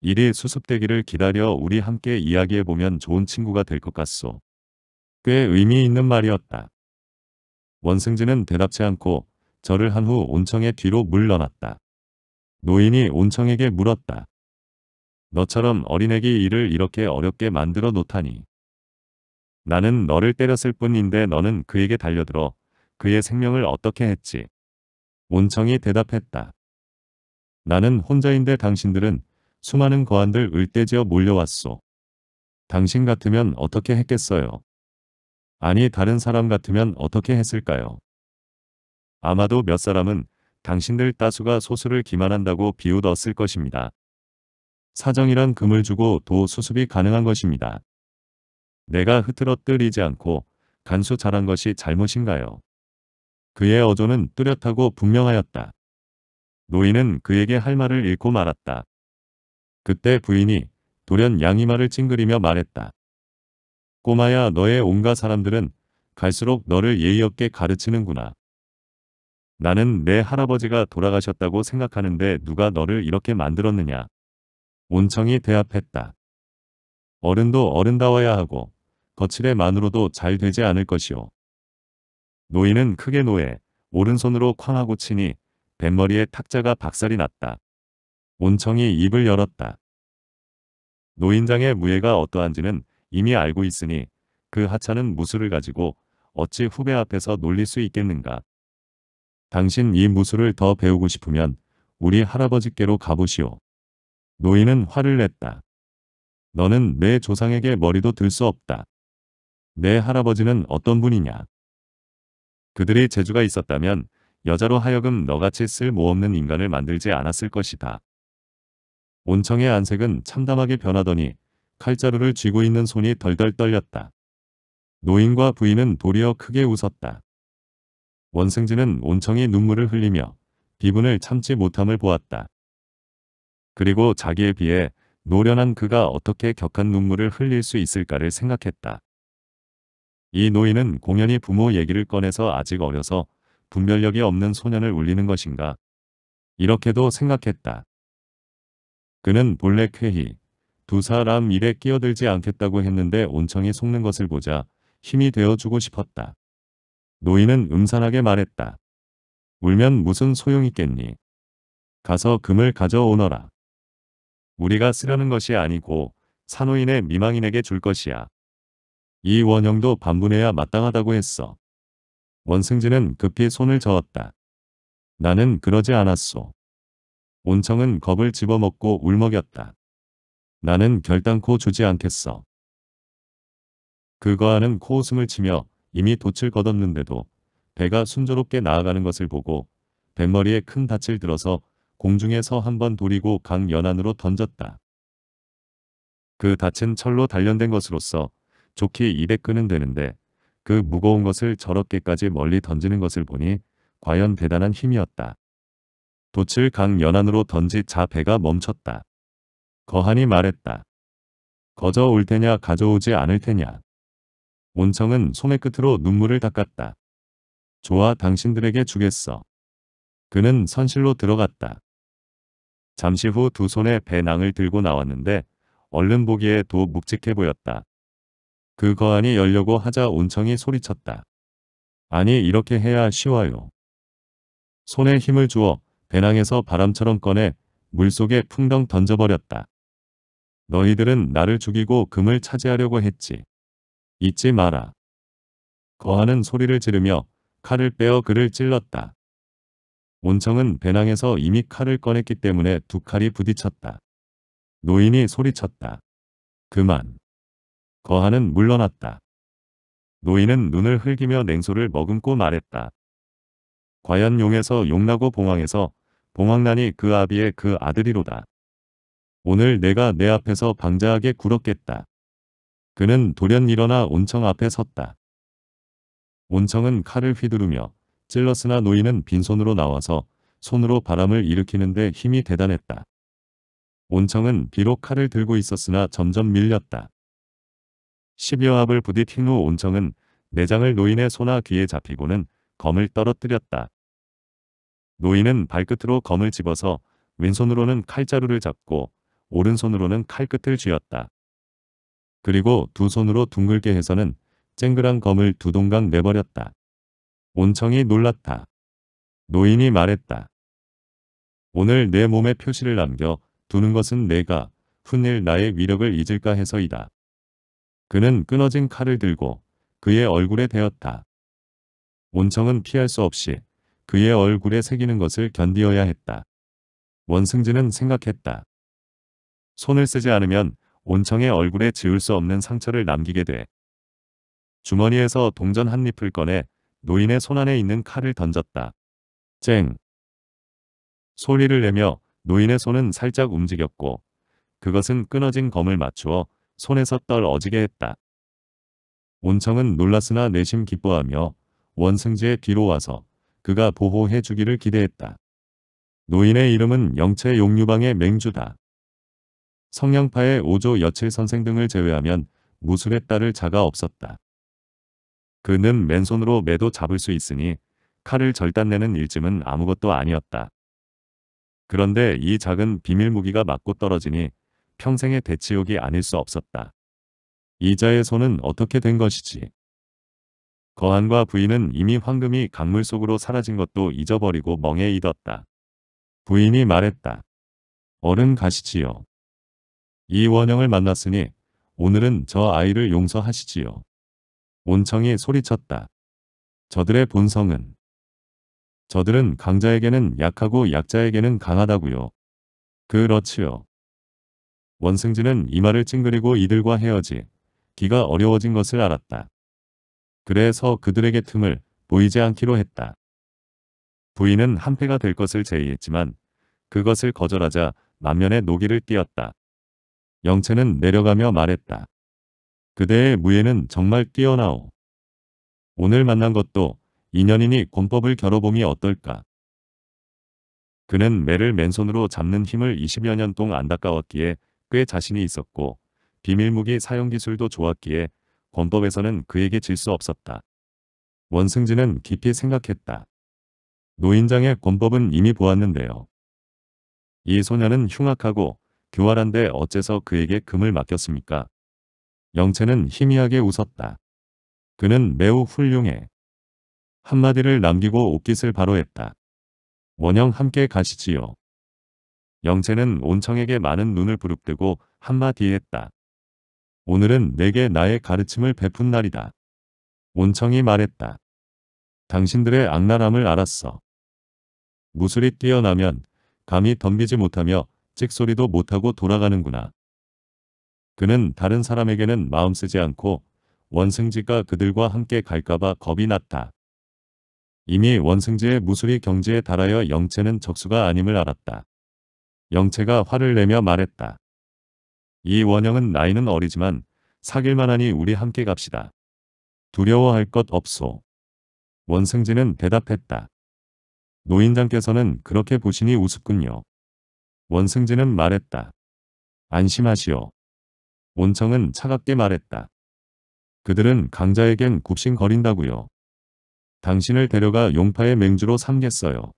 A: 일이 수습되기를 기다려 우리 함께 이야기해보면 좋은 친구가 될 것 같소. 꽤 의미 있는 말이었다. 원승진은 대답치 않고 절을 한 후 온청의 뒤로 물러났다. 노인이 온청에게 물었다. 너처럼 어린애기 일을 이렇게 어렵게 만들어 놓다니. 나는 너를 때렸을 뿐인데 너는 그에게 달려들어 그의 생명을 어떻게 했지? 온청이 대답했다. 나는 혼자인데 당신들은 수많은 거한들 을떼지어 몰려왔소. 당신 같으면 어떻게 했겠어요? 아니 다른 사람 같으면 어떻게 했을까요? 아마도 몇 사람은 당신들 따수가 소수를 기만한다고 비웃었을 것입니다. 사정이란 금을 주고 도 수습이 가능한 것입니다. 내가 흐트러뜨리지 않고 간수 잘한 것이 잘못인가요? 그의 어조는 뚜렷하고 분명하였다. 노인은 그에게 할 말을 잃고 말았다. 그때 부인이 돌연 양이마를 찡그리며 말했다. 꼬마야 너의 온갖 사람들은 갈수록 너를 예의 없게 가르치는구나. 나는 내 할아버지가 돌아가셨다고 생각하는데 누가 너를 이렇게 만들었느냐. 온청이 대합했다. 어른도 어른다워야 하고 거칠에만으로도잘 되지 않을 것이오. 노인은 크게 노해 오른손으로 쾅 하고 치니 뱃머리에 탁자가 박살이 났다. 온청이 입을 열었다. 노인장의 무예가 어떠한지는 이미 알고 있으니 그 하찮은 무술을 가지고 어찌 후배 앞에서 놀릴 수 있겠는가. 당신 이 무술을 더 배우고 싶으면 우리 할아버지께로 가보시오. 노인은 화를 냈다. 너는 내 조상에게 머리도 들 수 없다. 내 할아버지는 어떤 분이냐? 그들의 재주가 있었다면 여자로 하여금 너같이 쓸모없는 인간을 만들지 않았을 것이다. 온청의 안색은 참담하게 변하더니 칼자루를 쥐고 있는 손이 덜덜 떨렸다. 노인과 부인은 도리어 크게 웃었다. 원승진은 온청이 눈물을 흘리며 비분을 참지 못함을 보았다. 그리고 자기에 비해 노련한 그가 어떻게 격한 눈물을 흘릴 수 있을까를 생각했다. 이 노인은 공연히 부모 얘기를 꺼내서 아직 어려서 분별력이 없는 소년을 울리는 것인가? 이렇게도 생각했다. 그는 본래 쾌히 두 사람 일에 끼어들지 않겠다고 했는데 온청이 속는 것을 보자 힘이 되어주고 싶었다. 노인은 음산하게 말했다. 울면 무슨 소용있겠니? 가서 금을 가져오너라. 우리가 쓰려는 것이 아니고 산호인의 미망인에게 줄 것이야. 이 원형도 반분해야 마땅하다고 했어. 원승진은 급히 손을 저었다. 나는 그러지 않았소. 온청은 겁을 집어먹고 울먹였다. 나는 결단코 주지 않겠어. 그거하는 코웃음을 치며 이미 돛을 걷었는데도 배가 순조롭게 나아가는 것을 보고 뱃머리에 큰 닻을 들어서 공중에서 한번 돌이고 강 연안으로 던졌다. 그 닻은 철로 단련된 것으로서 좋게 200근은 되는데 그 무거운 것을 저렇게까지 멀리 던지는 것을 보니 과연 대단한 힘이었다. 돛을 강 연안으로 던지자 배가 멈췄다. 거한이 말했다. 거저 올 테냐 가져오지 않을 테냐. 온청은 소매 끝으로 눈물을 닦았다. 좋아 당신들에게 주겠어. 그는 선실로 들어갔다. 잠시 후 두 손에 배낭을 들고 나왔는데 얼른 보기에 도 묵직해 보였다. 그 거안이 열려고 하자 온청이 소리쳤다. 아니 이렇게 해야 쉬워요. 손에 힘을 주어 배낭에서 바람처럼 꺼내 물속에 풍덩 던져버렸다. 너희들은 나를 죽이고 금을 차지하려고 했지. 잊지 마라. 거하는 소리를 지르며 칼을 빼어 그를 찔렀다. 온청은 배낭에서 이미 칼을 꺼냈기 때문에 두 칼이 부딪혔다. 노인이 소리쳤다. 그만. 거하는 물러났다. 노인은 눈을 흘기며 냉소를 머금고 말했다. 과연 용에서 용나고 봉황에서 봉황난이 그 아비의 그 아들이로다. 오늘 내가 내 앞에서 방자하게 굴었겠다. 그는 돌연 일어나 온청 앞에 섰다. 온청은 칼을 휘두르며 찔렀으나 노인은 빈손으로 나와서 손으로 바람을 일으키는데 힘이 대단했다. 온청은 비록 칼을 들고 있었으나 점점 밀렸다. 10여 압을 부딪힌 후 온청은 내장을 노인의 손나 귀에 잡히고는 검을 떨어뜨렸다. 노인은 발끝으로 검을 집어서 왼손으로는 칼자루를 잡고 오른손으로는 칼끝을 쥐었다. 그리고 두 손으로 둥글게 해서는 쨍그랑 검을 두 동강 내버렸다. 온청이 놀랐다. 노인이 말했다. 오늘 내 몸에 표시를 남겨 두는 것은 내가 훗일 나의 위력을 잊을까 해서이다. 그는 끊어진 칼을 들고 그의 얼굴에 대었다. 온청은 피할 수 없이 그의 얼굴에 새기는 것을 견디어야 했다. 원승진은 생각했다. 손을 쓰지 않으면 온청의 얼굴에 지울 수 없는 상처를 남기게 돼. 주머니에서 동전 한 잎을 꺼내 노인의 손안에 있는 칼을 던졌다. 쨍! 소리를 내며 노인의 손은 살짝 움직였고 그것은 끊어진 검을 맞추어 손에서 떨어지게 했다. 온청은 놀랐으나 내심 기뻐하며 원승지의 뒤로 와서 그가 보호해 주기를 기대했다. 노인의 이름은 영채 용유방의 맹주다. 성향파의 오조 여칠 선생 등을 제외하면 무술의 딸을 자가 없었다. 그는 맨손으로 매도 잡을 수 있으니 칼을 절단내는 일쯤은 아무것도 아니었다. 그런데 이 작은 비밀 무기가 맞고 떨어지니 평생의 대치욕이 아닐 수 없었다. 이자의 손은 어떻게 된 것이지? 거한과 부인은 이미 황금이 강물 속으로 사라진 것도 잊어버리고 멍에 잊었다. 부인이 말했다. 어른 가시지요. 이원영을 만났으니 오늘은 저 아이를 용서하시지요. 온청이 소리쳤다. 저들의 본성은 저들은 강자에게는 약하고 약자에게는 강하다고요. 그렇지요. 원승진은 이마를 찡그리고 이들과 헤어지 기가 어려워진 것을 알았다. 그래서 그들에게 틈을 보이지 않기로 했다. 부인은 한패가 될 것을 제의했지만 그것을 거절하자 만면에 노기를 띄었다. 영채는 내려가며 말했다. 그대의 무예는 정말 뛰어나오. 오늘 만난 것도 인연이니 곤법을 겨뤄봄이 어떨까. 그는 매를 맨손으로 잡는 힘을 20여 년 동안 안타까웠기에 꽤 자신이 있었고 비밀무기 사용 기술도 좋았기에 권법에서는 그에게 질 수 없었다. 원승진은 깊이 생각했다. 노인장의 권법은 이미 보았는데요. 이 소녀는 흉악하고 교활한데 어째서 그에게 금을 맡겼습니까? 영채는 희미하게 웃었다. 그는 매우 훌륭해. 한마디를 남기고 옷깃을 바로 했다. 원영 함께 가시지요. 영채는 온청에게 많은 눈을 부릅뜨고 한마디 했다. 오늘은 내게 나의 가르침을 베푼 날이다. 온청이 말했다. 당신들의 악랄함을 알았어. 무술이 뛰어나면 감히 덤비지 못하며 찍소리도 못하고 돌아가는구나. 그는 다른 사람에게는 마음 쓰지 않고 원승지가 그들과 함께 갈까봐 겁이 났다. 이미 원승지의 무술이 경지에 달하여 영채는 적수가 아님을 알았다. 영채가 화를 내며 말했다. 이원영은 나이는 어리지만 사귈만하니 우리 함께 갑시다. 두려워할 것 없소. 원승지는 대답했다. 노인장께서는 그렇게 보시니 우습군요. 원승진은 말했다. 안심하시오. 온청은 차갑게 말했다. 그들은 강자에겐 굽신거린다고요. 당신을 데려가 용파의 맹주로 삼겠어요.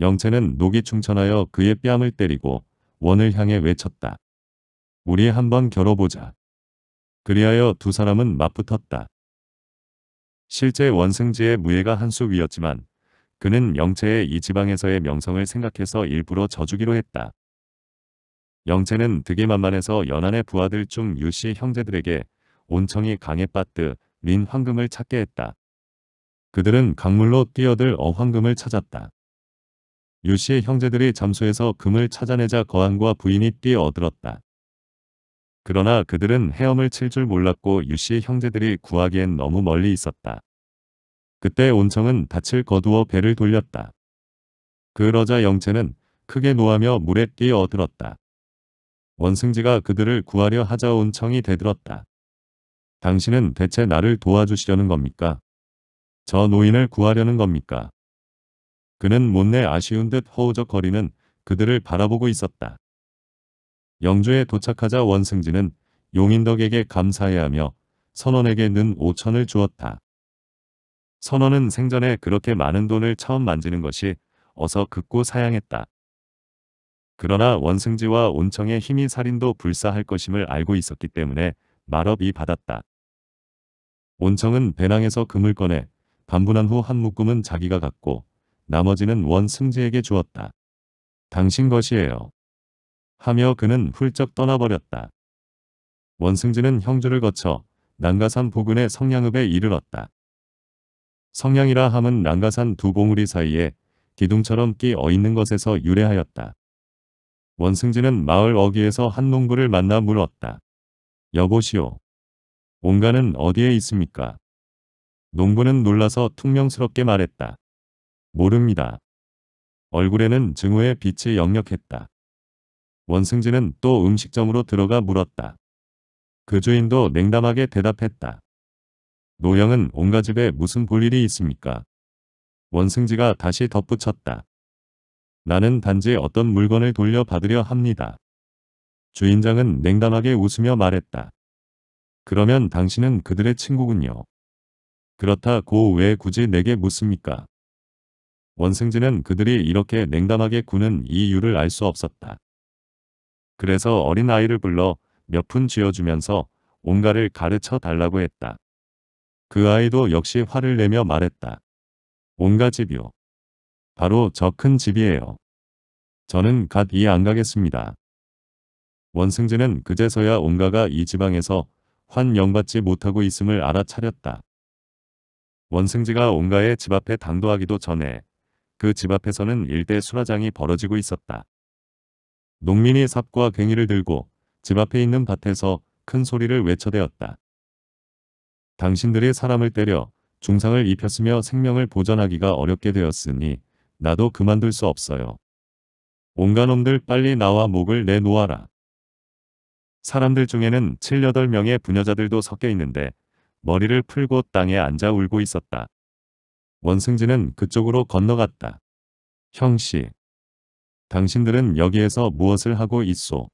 A: 영채는 녹이 충천하여 그의 뺨을 때리고 원을 향해 외쳤다. 우리 한번 겨뤄보자. 그리하여 두 사람은 맞붙었다. 실제 원승지의 무예가 한 수 위였지만 그는 영채의 이 지방에서의 명성을 생각해서 일부러 져주기로 했다. 영채는 득이 만만해서 연안의 부하들 중 유씨 형제들에게 온청이 강에 빠뜨 린 황금을 찾게 했다. 그들은 강물로 뛰어들 어황금을 찾았다. 유씨의 형제들이 잠수해서 금을 찾아내자 거한과 부인이 뛰어들었다. 그러나 그들은 헤엄을 칠 줄 몰랐고 유씨의 형제들이 구하기엔 너무 멀리 있었다. 그때 온청은 닻을 거두어 배를 돌렸다. 그러자 영채는 크게 노하며 물에 뛰어들었다. 원승지가 그들을 구하려 하자 온청이 대들었다. 당신은 대체 나를 도와주시려는 겁니까? 저 노인을 구하려는 겁니까? 그는 못내 아쉬운 듯 허우적거리는 그들을 바라보고 있었다. 영주에 도착하자 원승지는 용인덕에게 감사해하며 선원에게 는 5천을 주었다. 선원은 생전에 그렇게 많은 돈을 처음 만지는 것이 어서 극고 사양했다. 그러나 원승지와 온청의 힘이 살인도 불사할 것임을 알고 있었기 때문에 말업이 받았다. 온청은 배낭에서 금을 꺼내 반분한 후 한 묶음은 자기가 갖고 나머지는 원승지에게 주었다. 당신 것이에요. 하며 그는 훌쩍 떠나버렸다. 원승지는 형주를 거쳐 난가산 부근의 성양읍에 이르렀다. 성향이라 함은 난가산 두 봉우리 사이에 기둥처럼 끼어 있는 것에서 유래하였다. 원승진은 마을 어귀에서 한 농부를 만나 물었다. 여보시오. 온가는 어디에 있습니까? 농부는 놀라서 퉁명스럽게 말했다. 모릅니다. 얼굴에는 증오의 빛이 역력했다. 원승진은 또 음식점으로 들어가 물었다. 그 주인도 냉담하게 대답했다. 노형은 온가 집에 무슨 볼일이 있습니까? 원승지가 다시 덧붙였다. 나는 단지 어떤 물건을 돌려받으려 합니다. 주인장은 냉담하게 웃으며 말했다. 그러면 당신은 그들의 친구군요. 그렇다 고왜 굳이 내게 묻습니까? 원승지는 그들이 이렇게 냉담하게 구는 이유를 알 수 없었다. 그래서 어린아이를 불러 몇 푼 쥐어주면서 온가를 가르쳐 달라고 했다. 그 아이도 역시 화를 내며 말했다. 온가 집이요. 바로 저 큰 집이에요. 저는 갓 이 안 가겠습니다. 원승진은 그제서야 온가가 이 지방에서 환영받지 못하고 있음을 알아차렸다. 원승지가 온가의 집 앞에 당도하기도 전에 그 집 앞에서는 일대 수라장이 벌어지고 있었다. 농민이 삽과 괭이를 들고 집 앞에 있는 밭에서 큰 소리를 외쳐대었다. 당신들이 사람을 때려 중상을 입혔으며 생명을 보전하기가 어렵게 되었으니 나도 그만둘 수 없어요. 온갖 놈들 빨리 나와 목을 내놓아라. 사람들 중에는 7, 8명의 부녀자들도 섞여 있는데 머리를 풀고 땅에 앉아 울고 있었다. 원승진은 그쪽으로 건너갔다. 형씨. 당신들은 여기에서 무엇을 하고 있소?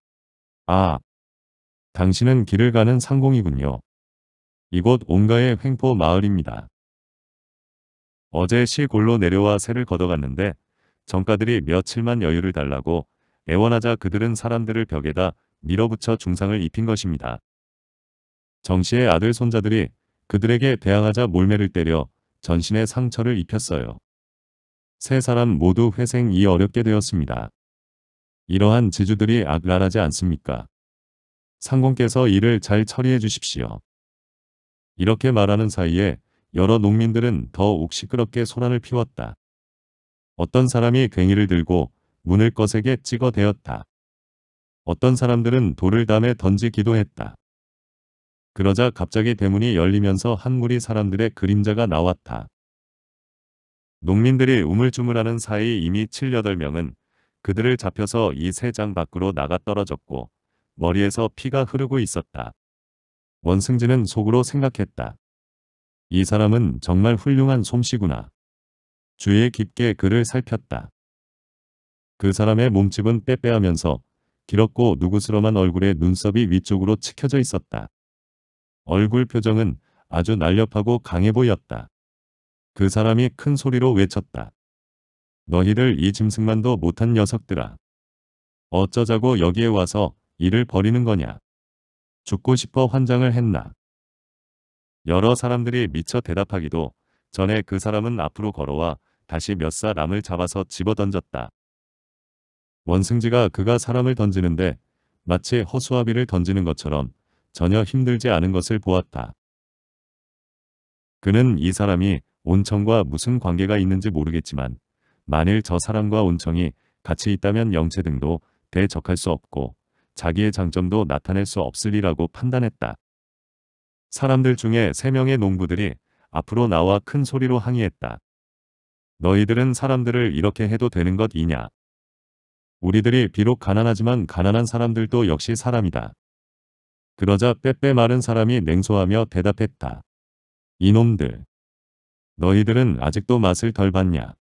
A: 아. 당신은 길을 가는 상공이군요. 이곳 온가의 횡포 마을입니다. 어제 시골로 내려와 새를 걷어갔는데 정가들이 며칠만 여유를 달라고 애원하자 그들은 사람들을 벽에다 밀어붙여 중상을 입힌 것입니다. 정씨의 아들 손자들이 그들에게 대항하자 몰매를 때려 전신에 상처를 입혔어요. 세 사람 모두 회생이 어렵게 되었습니다. 이러한 지주들이 악랄하지 않습니까? 상공께서 이를 잘 처리해 주십시오. 이렇게 말하는 사이에 여러 농민들은 더욱 시끄럽게 소란을 피웠다. 어떤 사람이 괭이를 들고 문을 거세게 찍어 대었다. 어떤 사람들은 돌을 담에 던지기도 했다. 그러자 갑자기 대문이 열리면서 한 무리 사람들의 그림자가 나왔다. 농민들이 우물쭈물하는 사이 이미 7, 8명은 그들을 잡혀서 이 세 장 밖으로 나가 떨어졌고 머리에서 피가 흐르고 있었다. 원승진은 속으로 생각했다. 이 사람은 정말 훌륭한 솜씨구나. 주위에 깊게 그를 살폈다. 그 사람의 몸집은 빼빼하면서 길었고 누구스러만 얼굴에 눈썹이 위쪽으로 치켜져 있었다. 얼굴 표정은 아주 날렵하고 강해 보였다. 그 사람이 큰 소리로 외쳤다. 너희들 이 짐승만도 못한 녀석들아. 어쩌자고 여기에 와서 일을 벌이는 거냐. 죽고 싶어 환장을 했나. 여러 사람들이 미처 대답하기도 전에 그 사람은 앞으로 걸어와 다시 몇 사람을 잡아서 집어던졌다. 원승지가 그가 사람을 던지는데 마치 허수아비를 던지는 것처럼 전혀 힘들지 않은 것을 보았다. 그는 이 사람이 온청과 무슨 관계가 있는지 모르겠지만 만일 저 사람과 온청이 같이 있다면 영체 등도 대적할 수 없고 자기의 장점도 나타낼 수 없으리라고 판단했다. 사람들 중에 3명의 농부들이 앞으로 나와 큰 소리로 항의했다. 너희들은 사람들을 이렇게 해도 되는 것이냐? 우리들이 비록 가난하지만 가난한 사람들도 역시 사람이다. 그러자 빼빼 마른 사람이 냉소하며 대답했다. 이놈들. 너희들은 아직도 맛을 덜 봤냐?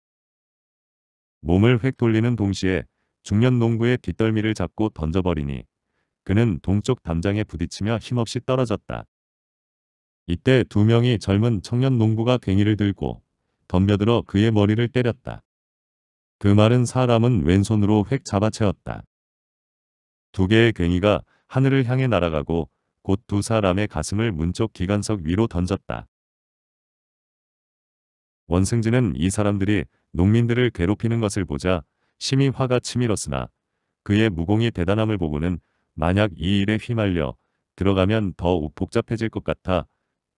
A: 몸을 획 돌리는 동시에 중년 농부의 빗덜미를 잡고 던져버리니 그는 동쪽 담장에 부딪히며 힘없이 떨어졌다. 이때 두 명이 젊은 청년 농부가 괭이를 들고 덤벼들어 그의 머리를 때렸다. 그 마른 사람은 왼손으로 획 잡아채웠다. 두 개의 괭이가 하늘을 향해 날아가고 곧 두 사람의 가슴을 문쪽 기관석 위로 던졌다. 원승진은 이 사람들이 농민들을 괴롭히는 것을 보자 심히 화가 치밀었으나 그의 무공이 대단함을 보고는 만약 이 일에 휘말려 들어가면 더욱 복잡해질 것 같아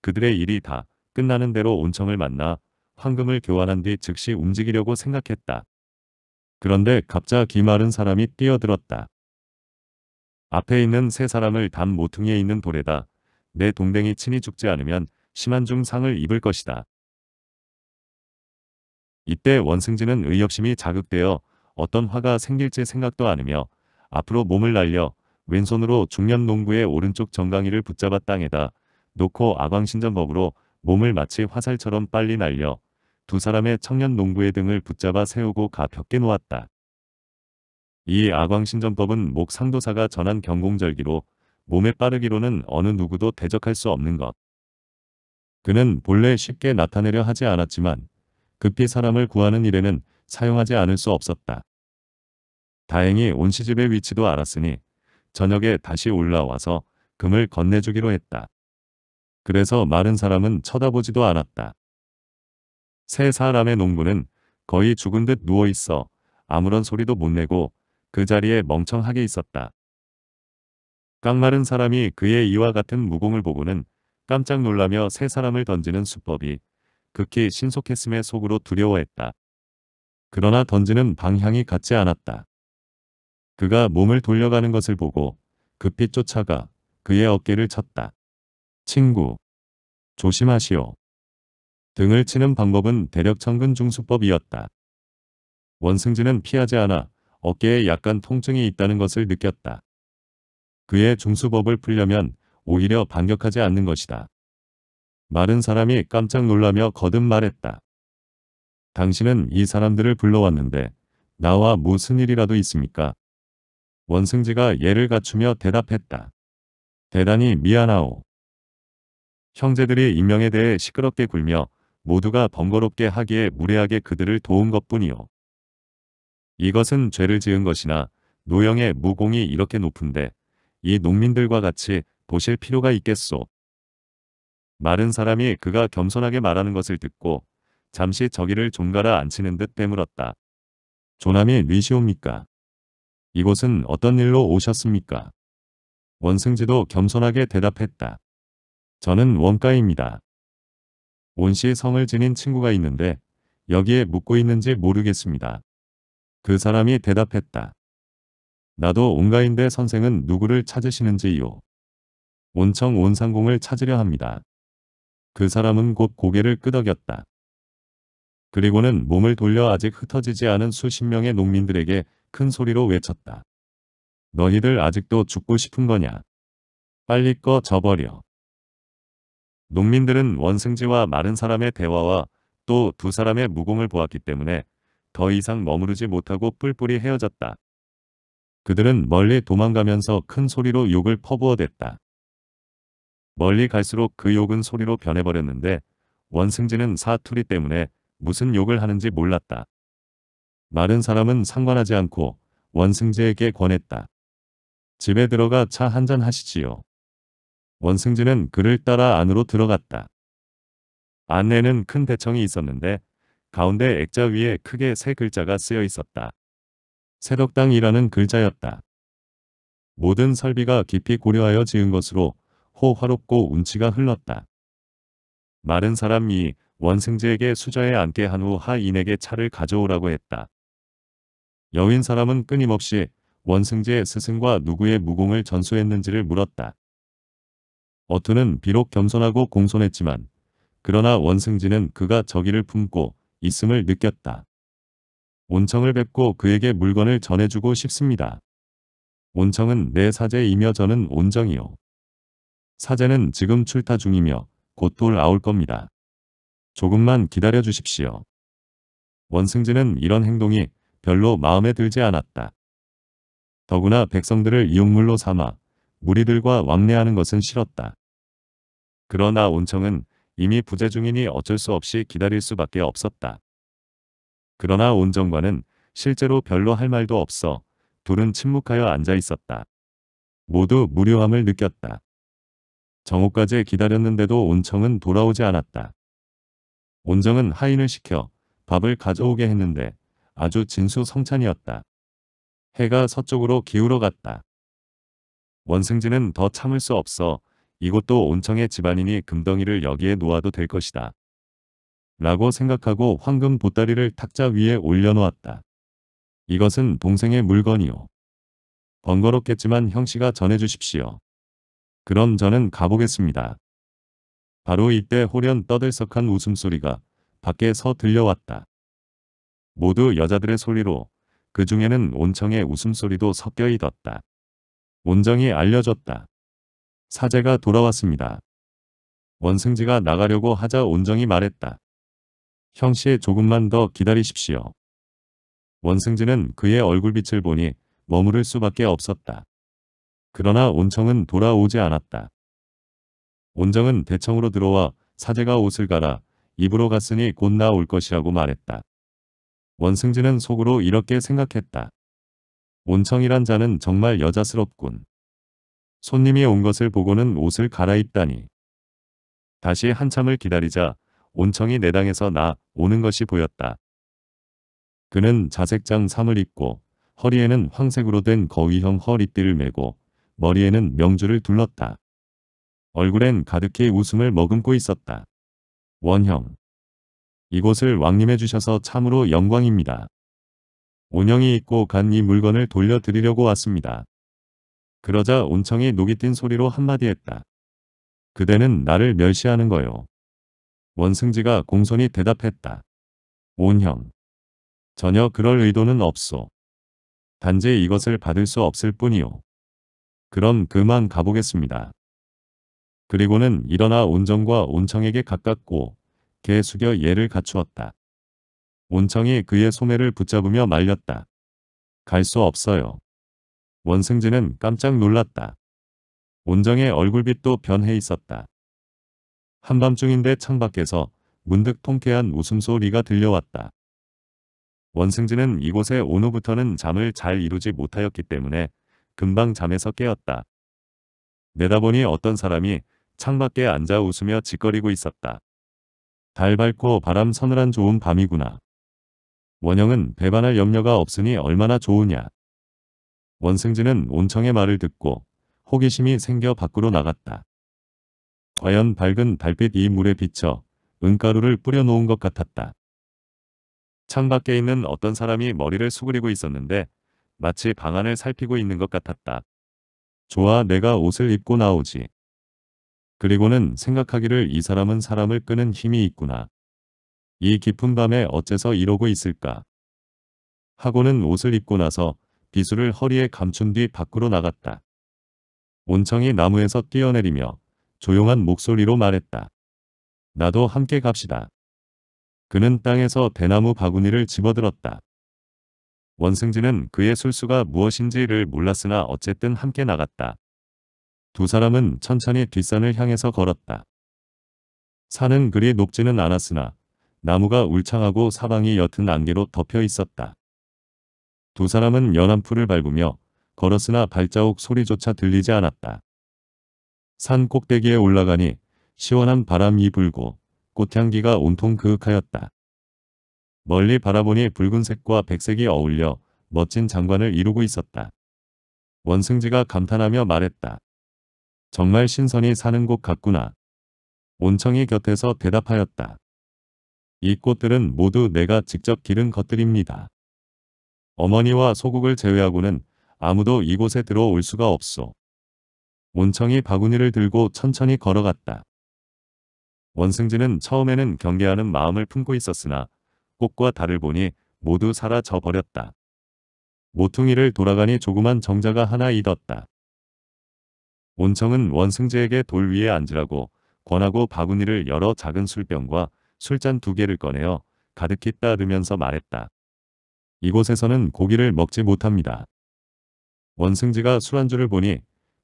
A: 그들의 일이 다 끝나는 대로 온청을 만나 황금을 교환한 뒤 즉시 움직이려고 생각했다. 그런데 갑자 기마른 사람이 뛰어들었다. 앞에 있는 세 사람을 담 모퉁이에 있는 돌에다 내 동댕이 친히 죽지 않으면 심한 중상을 입을 것이다. 이때 원승진은 의협심이 자극되어 어떤 화가 생길지 생각도 않으며 앞으로 몸을 날려 왼손으로 중년 농부의 오른쪽 정강이를 붙잡아 땅에다 놓고 아광신전법으로 몸을 마치 화살처럼 빨리 날려 두 사람의 청년 농부의 등을 붙잡아 세우고 가볍게 놓았다. 이 아광신전법은 목 상도사가 전한 경공절기로 몸의 빠르기로는 어느 누구도 대적할 수 없는 것. 그는 본래 쉽게 나타내려 하지 않았지만 급히 사람을 구하는 일에는 사용하지 않을 수 없었다. 다행히 온 시집의 위치도 알았으니 저녁에 다시 올라와서 금을 건네주기로 했다. 그래서 마른 사람은 쳐다보지도 않았다. 세 사람의 농부는 거의 죽은 듯 누워있어 아무런 소리도 못 내고 그 자리에 멍청하게 있었다. 깡마른 사람이 그의 이와 같은 무공을 보고는 깜짝 놀라며 세 사람을 던지는 수법이 극히 신속했음에 속으로 두려워했다. 그러나 던지는 방향이 같지 않았다. 그가 몸을 돌려가는 것을 보고 급히 쫓아가 그의 어깨를 쳤다. 친구, 조심하시오. 등을 치는 방법은 대력천근 중수법이었다. 원승진은 피하지 않아 어깨에 약간 통증이 있다는 것을 느꼈다. 그의 중수법을 풀려면 오히려 반격하지 않는 것이다. 마른 사람이 깜짝 놀라며 거듭 말했다. 당신은 이 사람들을 불러왔는데 나와 무슨 일이라도 있습니까? 원승지가 예를 갖추며 대답했다. 대단히 미안하오. 형제들이 인명에 대해 시끄럽게 굴며 모두가 번거롭게 하기에 무례하게 그들을 도운 것뿐이오. 이것은 죄를 지은 것이나 노영의 무공이 이렇게 높은데 이 농민들과 같이 보실 필요가 있겠소. 마른 사람이 그가 겸손하게 말하는 것을 듣고 잠시 저기를 종가라 앉히는 듯 빼물었다. 조남이 리시옵니까? 이곳은 어떤 일로 오셨습니까? 원승지도 겸손하게 대답했다. 저는 원가입니다. 원씨 성을 지닌 친구가 있는데 여기에 묻고 있는지 모르겠습니다. 그 사람이 대답했다. 나도 온가인데 선생은 누구를 찾으시는지요? 온청 온상공을 찾으려 합니다. 그 사람은 곧 고개를 끄덕였다. 그리고는 몸을 돌려 아직 흩어지지 않은 수십 명의 농민들에게 큰 소리로 외쳤다. 너희들 아직도 죽고 싶은 거냐? 빨리 꺼져버려. 농민들은 원승지와 마른 사람의 대화와 또 두 사람의 무공을 보았기 때문에 더 이상 머무르지 못하고 뿔뿔이 헤어졌다. 그들은 멀리 도망가면서 큰 소리로 욕을 퍼부어댔다. 멀리 갈수록 그 욕은 소리로 변해버렸는데 원승지는 사투리 때문에 무슨 욕을 하는지 몰랐다. 마른 사람은 상관하지 않고 원승재에게 권했다. 집에 들어가 차 한 잔 하시지요. 원승진는 그를 따라 안으로 들어갔다. 안내는큰 대청이 있었는데 가운데 액자 위에 크게 세 글자가 쓰여 있었다. 새덕당이라는 글자였다. 모든 설비가 깊이 고려하여 지은 것으로 호화롭고 운치가 흘렀다. 마른 사람이 원승재에게 수저에 앉게 한 후 하인에게 차를 가져오라고 했다. 여윈 사람은 끊임없이 원승제의 스승과 누구의 무공을 전수했는지를 물었다. 어투는 비록 겸손하고 공손했지만 그러나 원승지는 그가 저기를 품고 있음을 느꼈다. 온청을 뵙고 그에게 물건을 전해주고 싶습니다. 온청은 내 사제이며 저는 온정이요. 사제는 지금 출타 중이며 곧 돌아올 겁니다. 조금만 기다려 주십시오. 원승지는 이런 행동이 별로 마음에 들지 않았다. 더구나 백성들을 이용물로 삼아 무리들과 왕래하는 것은 싫었다. 그러나 온청은 이미 부재 중이니 어쩔 수 없이 기다릴 수밖에 없었다. 그러나 온정관은 실제로 별로 할 말도 없어 둘은 침묵하여 앉아 있었다. 모두 무료함을 느꼈다. 정오까지 기다렸는데도 온청은 돌아오지 않았다. 온정은 하인을 시켜 밥을 가져오게 했는데 아주 진수성찬이었다. 해가 서쪽으로 기울어 갔다. 원승진은 더 참을 수 없어 이곳도 온청의 집안이니 금덩이를 여기에 놓아도 될 것이다. 라고 생각하고 황금 보따리를 탁자 위에 올려놓았다. 이것은 동생의 물건이오. 번거롭겠지만 형씨가 전해주십시오. 그럼 저는 가보겠습니다. 바로 이때 호련 떠들썩한 웃음소리가 밖에서 들려왔다. 모두 여자들의 소리로 그 중에는 온청의 웃음소리도 섞여 있었다. 온정이 알려졌다 사제가 돌아왔습니다. 원승지가 나가려고 하자 온정이 말했다. 형씨 조금만 더 기다리십시오. 원승지는 그의 얼굴빛을 보니 머무를 수밖에 없었다. 그러나 온청은 돌아오지 않았다. 온정은 대청으로 들어와 사제가 옷을 갈아 입으로 갔으니 곧 나올 것이라고 말했다. 원승진은 속으로 이렇게 생각했다. 온청이란 자는 정말 여자스럽군. 손님이 온 것을 보고는 옷을 갈아입다니. 다시 한참을 기다리자 온청이 내당에서 나 오는 것이 보였다. 그는 자색장 삼을 입고 허리에는 황색으로 된 거위형 허리띠를 메고 머리에는 명주를 둘렀다. 얼굴엔 가득히 웃음을 머금고 있었다. 원형. 이곳을 왕님해 주셔서 참으로 영광입니다. 온영이 있고 간 이 물건을 돌려드리려고 왔습니다. 그러자 온청이 녹이 t 소리로 한마디 했다. 그대는 나를 멸시하는 거요. 원승지가 공손히 대답했다. 온형. 전혀 그럴 의도는 없소. 단지 이것을 받을 수 없을 뿐이요. 그럼 그만 가보겠습니다. 그리고는 일어나 온정과 온청에게 가깝고 개숙여 예를 갖추었다. 온청이 그의 소매를 붙잡으며 말렸다. 갈 수 없어요. 원승진은 깜짝 놀랐다. 온정의 얼굴빛도 변해 있었다. 한밤중인데 창밖에서 문득 통쾌한 웃음소리가 들려왔다. 원승진은 이곳에 온 후부터는 잠을 잘 이루지 못하였기 때문에 금방 잠에서 깨었다. 내다보니 어떤 사람이 창밖에 앉아 웃으며 짓거리고 있었다. 달 밝고 바람 서늘한 좋은 밤이구나. 원영은 배반할 염려가 없으니 얼마나 좋으냐. 원승진은 온청의 말을 듣고 호기심이 생겨 밖으로 나갔다. 과연 밝은 달빛 이 물에 비쳐 은가루를 뿌려놓은 것 같았다. 창밖에 있는 어떤 사람이 머리를 수그리고 있었는데 마치 방 안을 살피고 있는 것 같았다. 좋아 내가 옷을 입고 나오지. 그리고는 생각하기를 이 사람은 사람을 끄는 힘이 있구나. 이 깊은 밤에 어째서 이러고 있을까. 하고는 옷을 입고 나서 비수를 허리에 감춘 뒤 밖으로 나갔다. 온청이 나무에서 뛰어내리며 조용한 목소리로 말했다. 나도 함께 갑시다. 그는 땅에서 대나무 바구니를 집어들었다. 원승진은 그의 술수가 무엇인지를 몰랐으나 어쨌든 함께 나갔다. 두 사람은 천천히 뒷산을 향해서 걸었다. 산은 그리 높지는 않았으나 나무가 울창하고 사방이 옅은 안개로 덮여 있었다. 두 사람은 연한 풀을 밟으며 걸었으나 발자국 소리조차 들리지 않았다. 산 꼭대기에 올라가니 시원한 바람이 불고 꽃향기가 온통 그윽하였다. 멀리 바라보니 붉은색과 백색이 어울려 멋진 장관을 이루고 있었다. 원승지가 감탄하며 말했다. 정말 신선히 사는 곳 같구나. 온청이 곁에서 대답하였다. 이 꽃들은 모두 내가 직접 기른 것들입니다. 어머니와 소국을 제외하고는 아무도 이곳에 들어올 수가 없소. 온청이 바구니를 들고 천천히 걸어갔다. 원승진은 처음에는 경계하는 마음을 품고 있었으나 꽃과 달을 보니 모두 사라져 버렸다. 모퉁이를 돌아가니 조그만 정자가 하나 잊었다. 온청은 원승재에게 돌 위에 앉으라고 권하고 바구니를 열어 작은 술병과 술잔 두 개를 꺼내어 가득히 따르면서 말했다. 이곳에서는 고기를 먹지 못합니다. 원승지가 술안주를 보니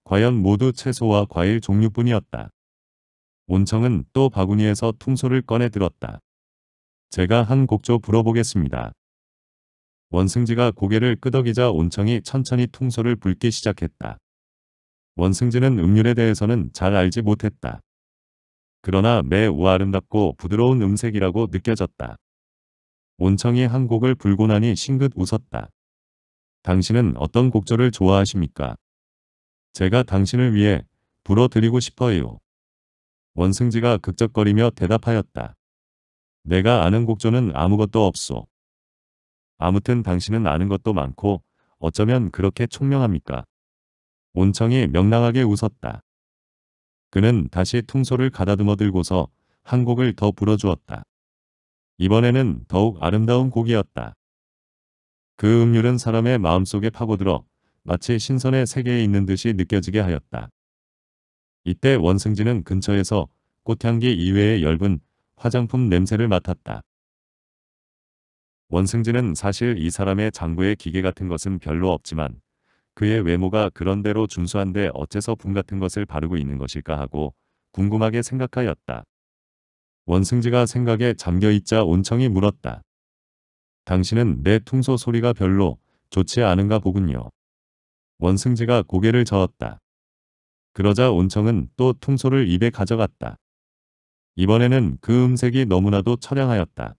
A: 과연 모두 채소와 과일 종류뿐이었다. 온청은 또 바구니에서 퉁소를 꺼내 들었다. 제가 한 곡조 불어보겠습니다. 원승지가 고개를 끄덕이자 온청이 천천히 퉁소를 불기 시작했다. 원승진은 음률에 대해서는 잘 알지 못했다. 그러나 매우 아름답고 부드러운 음색이라고 느껴졌다. 온청이 한 곡을 불고 나니 싱긋 웃었다. 당신은 어떤 곡조를 좋아하십니까? 제가 당신을 위해 불어드리고 싶어요. 원승지가 극적거리며 대답하였다. 내가 아는 곡조는 아무것도 없소. 아무튼 당신은 아는 것도 많고 어쩌면 그렇게 총명합니까? 온청이 명랑하게 웃었다. 그는 다시 퉁소를 가다듬어 들고서 한 곡을 더 불어주었다. 이번에는 더욱 아름다운 곡이었다. 그 음률은 사람의 마음속에 파고들어 마치 신선의 세계에 있는 듯이 느껴지게 하였다. 이때 원승진은 근처에서 꽃향기 이외의 엷은 화장품 냄새를 맡았다. 원승진은 사실 이 사람의 장부에 기계 같은 것은 별로 없지만 그의 외모가 그런대로 준수한데 어째서 붐 같은 것을 바르고 있는 것일까 하고 궁금하게 생각하였다. 원승지가 생각에 잠겨있자 온청이 물었다. 당신은 내 퉁소 소리가 별로 좋지 않은가 보군요. 원승지가 고개를 저었다. 그러자 온청은 또 퉁소를 입에 가져갔다. 이번에는 그 음색이 너무나도 처량하였다.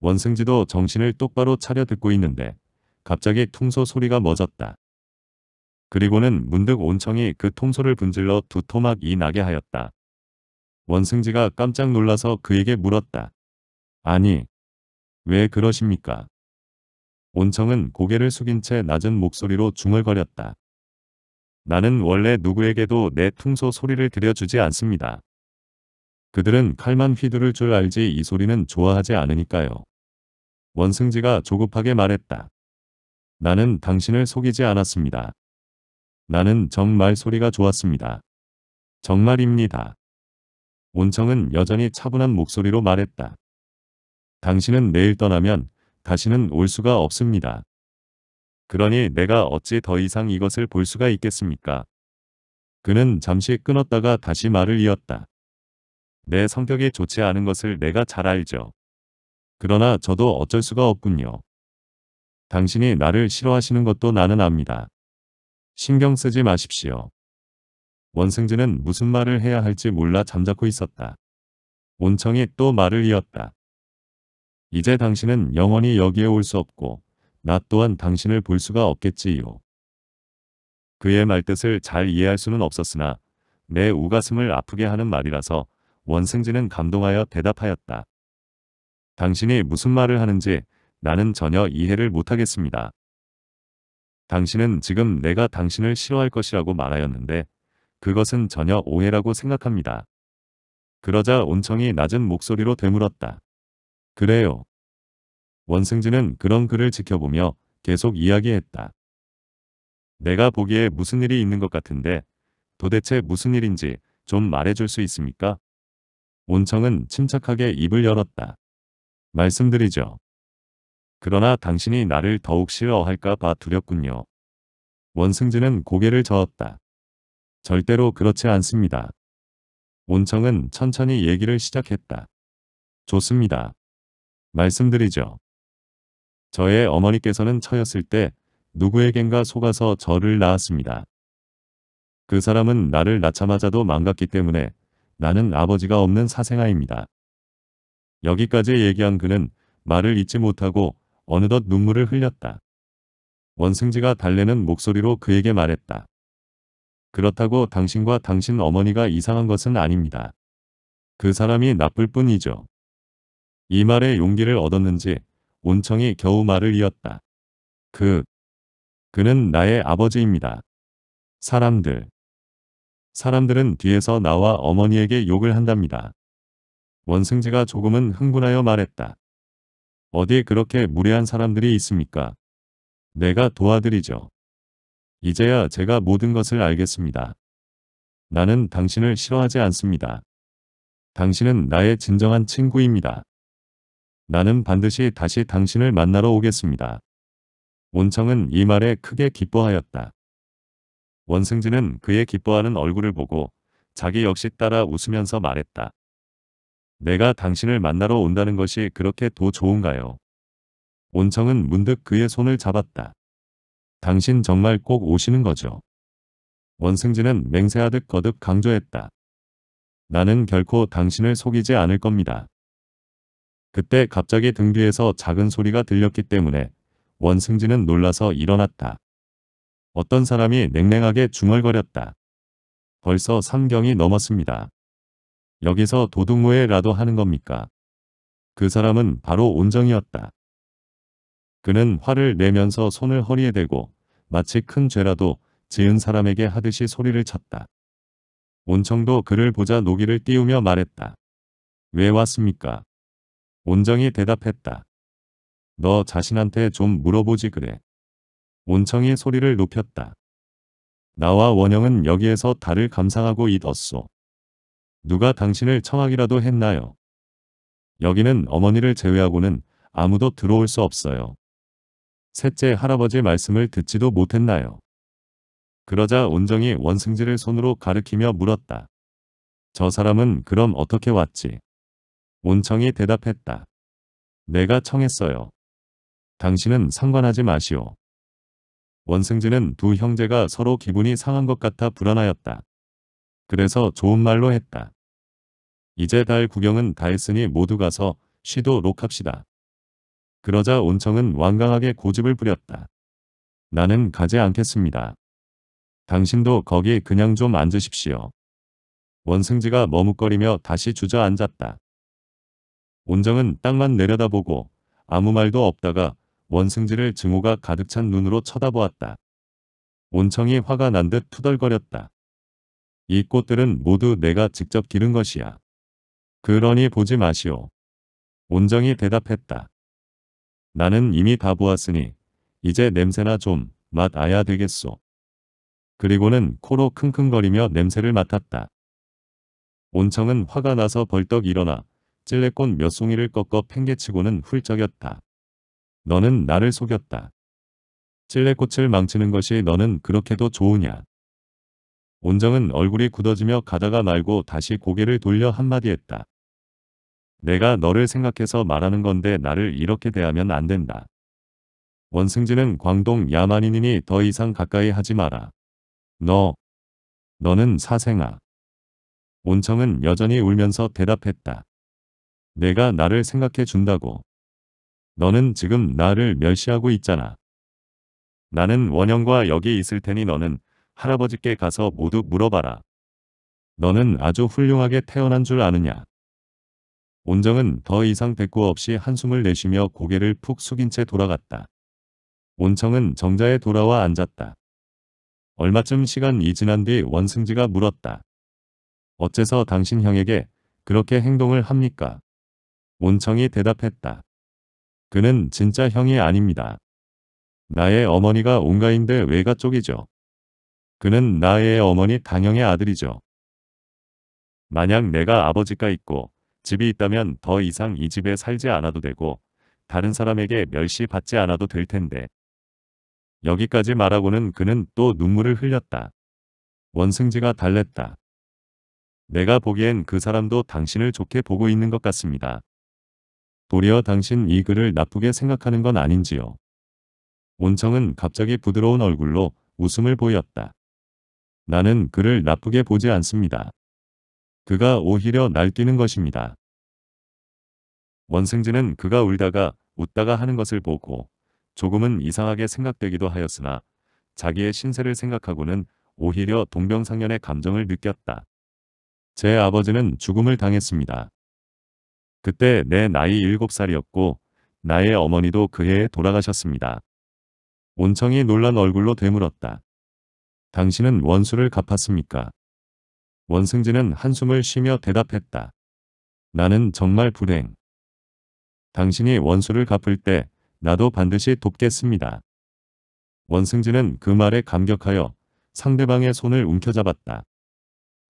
A: 원승지도 정신을 똑바로 차려 듣고 있는데 갑자기 퉁소 소리가 멎었다. 그리고는 문득 온청이 그 통소를 분질러 두 토막이 나게 하였다. 원승지가 깜짝 놀라서 그에게 물었다. 아니, 왜 그러십니까? 온청은 고개를 숙인 채 낮은 목소리로 중얼거렸다. 나는 원래 누구에게도 내 퉁소 소리를 들려주지 않습니다. 그들은 칼만 휘두를 줄 알지 이 소리는 좋아하지 않으니까요. 원승지가 조급하게 말했다. 나는 당신을 속이지 않았습니다. 나는 정말 소리가 좋았습니다. 정말입니다. 온청은 여전히 차분한 목소리로 말했다. 당신은 내일 떠나면 다시는 올 수가 없습니다. 그러니 내가 어찌 더 이상 이것을 볼 수가 있겠습니까? 그는 잠시 끊었다가 다시 말을 이었다. 내 성격이 좋지 않은 것을 내가 잘 알죠. 그러나 저도 어쩔 수가 없군요. 당신이 나를 싫어하시는 것도 나는 압니다. 신경 쓰지 마십시오. 원승진은 무슨 말을 해야 할지 몰라 잠자코 있었다. 온청이 또 말을 이었다. 이제 당신은 영원히 여기에 올 수 없고 나 또한 당신을 볼 수가 없겠지요. 그의 말뜻을 잘 이해할 수는 없었으나 내 우가슴을 아프게 하는 말이라서 원승진은 감동하여 대답하였다. 당신이 무슨 말을 하는지 나는 전혀 이해를 못하겠습니다. 당신은 지금 내가 당신을 싫어할 것이라고 말하였는데 그것은 전혀 오해라고 생각합니다. 그러자 온청이 낮은 목소리로 되물었다. 그래요. 원승진은 그런 그를 지켜보며 계속 이야기했다. 내가 보기에 무슨 일이 있는 것 같은데 도대체 무슨 일인지 좀 말해줄 수 있습니까? 온청은 침착하게 입을 열었다. 말씀드리죠. 그러나 당신이 나를 더욱 싫어할까 봐 두렵군요. 원승진은 고개를 저었다. 절대로 그렇지 않습니다. 온청은 천천히 얘기를 시작했다. 좋습니다. 말씀드리죠. 저의 어머니께서는 처였을 때 누구에겐가 속아서 저를 낳았습니다. 그 사람은 나를 낳자마자도 망갔기 때문에 나는 아버지가 없는 사생아입니다. 여기까지 얘기한 그는 말을 잊지 못하고 어느덧 눈물을 흘렸다. 원승지가 달래는 목소리로 그에게 말했다. 그렇다고 당신과 당신 어머니가 이상한 것은 아닙니다. 그 사람이 나쁠 뿐이죠. 이 말에 용기를 얻었는지 온청이 겨우 말을 이었다. 그, 그는 나의 아버지입니다. 사람들. 사람들은 뒤에서 나와 어머니에게 욕을 한답니다. 원승지가 조금은 흥분하여 말했다. 어디에 그렇게 무례한 사람들이 있습니까? 내가 도와드리죠. 이제야 제가 모든 것을 알겠습니다. 나는 당신을 싫어하지 않습니다. 당신은 나의 진정한 친구입니다. 나는 반드시 다시 당신을 만나러 오겠습니다. 온청은 이 말에 크게 기뻐하였다. 원승진은 그의 기뻐하는 얼굴을 보고 자기 역시 따라 웃으면서 말했다. 내가 당신을 만나러 온다는 것이 그렇게 더 좋은가요? 온청은 문득 그의 손을 잡았다. 당신 정말 꼭 오시는 거죠. 원승진은 맹세하듯 거듭 강조했다. 나는 결코 당신을 속이지 않을 겁니다. 그때 갑자기 등 뒤에서 작은 소리가 들렸기 때문에 원승진은 놀라서 일어났다. 어떤 사람이 냉랭하게 중얼거렸다. 벌써 상경이 넘었습니다. 여기서 도둑무해라도 하는 겁니까? 그 사람은 바로 온정이었다. 그는 화를 내면서 손을 허리에 대고 마치 큰 죄라도 지은 사람에게 하듯이 소리를 쳤다. 온청도 그를 보자 노기를 띄우며 말했다. 왜 왔습니까? 온정이 대답했다. 너 자신한테 좀 물어보지 그래. 온청이 소리를 높였다. 나와 원영은 여기에서 달을 감상하고 있었소. 누가 당신을 청하기라도 했나요? 여기는 어머니를 제외하고는 아무도 들어올 수 없어요. 셋째 할아버지 말씀을 듣지도 못했나요? 그러자 온정이 원승지를 손으로 가리키며 물었다. 저 사람은 그럼 어떻게 왔지? 온청이 대답했다. 내가 청했어요. 당신은 상관하지 마시오. 원승지는 두 형제가 서로 기분이 상한 것 같아 불안하였다. 그래서 좋은 말로 했다. 이제 달 구경은 다 했으니 모두 가서 쉬도록 합시다. 그러자 온청은 완강하게 고집을 부렸다. 나는 가지 않겠습니다. 당신도 거기 그냥 좀 앉으십시오. 원승지가 머뭇거리며 다시 주저앉았다. 온정은 땅만 내려다보고 아무 말도 없다가 원승지를 증오가 가득 찬 눈으로 쳐다보았다. 온청이 화가 난 듯 투덜거렸다. 이 꽃들은 모두 내가 직접 기른 것이야. 그러니 보지 마시오. 온정이 대답했다. 나는 이미 다 보았으니 이제 냄새나 좀 맡아야 되겠소. 그리고는 코로 킁킁거리며 냄새를 맡았다. 온청은 화가 나서 벌떡 일어나 찔레꽃 몇 송이를 꺾어 팽개치고는 훌쩍였다. 너는 나를 속였다. 찔레꽃을 망치는 것이 너는 그렇게도 좋으냐. 온정은 얼굴이 굳어지며 가다가 말고 다시 고개를 돌려 한마디 했다. 내가 너를 생각해서 말하는 건데 나를 이렇게 대하면 안 된다. 원승진은 광동 야만인이니 더 이상 가까이 하지 마라. 너, 너는 사생아. 온청은 여전히 울면서 대답했다. 내가 나를 생각해 준다고. 너는 지금 나를 멸시하고 있잖아. 나는 원형과 여기 있을 테니 너는 할아버지께 가서 모두 물어봐라. 너는 아주 훌륭하게 태어난 줄 아느냐. 온정은 더 이상 대꾸 없이 한숨을 내쉬며 고개를 푹 숙인 채 돌아갔다. 온청은 정자에 돌아와 앉았다. 얼마쯤 시간이 지난 뒤 원승지가 물었다. 어째서 당신 형에게 그렇게 행동을 합니까? 온청이 대답했다. 그는 진짜 형이 아닙니다. 나의 어머니가 온가인데 외가 쪽이죠. 그는 나의 어머니 당영의 아들이죠. 만약 내가 아버지가 있고 집이 있다면 더 이상 이 집에 살지 않아도 되고 다른 사람에게 멸시받지 않아도 될 텐데. 여기까지 말하고는 그는 또 눈물을 흘렸다. 원승지가 달랬다. 내가 보기엔 그 사람도 당신을 좋게 보고 있는 것 같습니다. 도리어 당신 이 글을 나쁘게 생각하는 건 아닌지요. 온청은 갑자기 부드러운 얼굴로 웃음을 보였다. 나는 그를 나쁘게 보지 않습니다. 그가 오히려 날뛰는 것입니다. 원승지는 그가 울다가 웃다가 하는 것을 보고 조금은 이상하게 생각되기도 하였으나 자기의 신세를 생각하고는 오히려 동병상련의 감정을 느꼈다. 제 아버지는 죽음을 당했습니다. 그때 내 나이 7살이었고 나의 어머니도 그해 에 돌아가셨습니다. 온청이 놀란 얼굴로 되물었다. 당신은 원수를 갚았습니까? 원승진은 한숨을 쉬며 대답했다. 나는 정말 불행. 당신이 원수를 갚을 때 나도 반드시 돕겠습니다. 원승진은 그 말에 감격하여 상대방의 손을 움켜잡았다.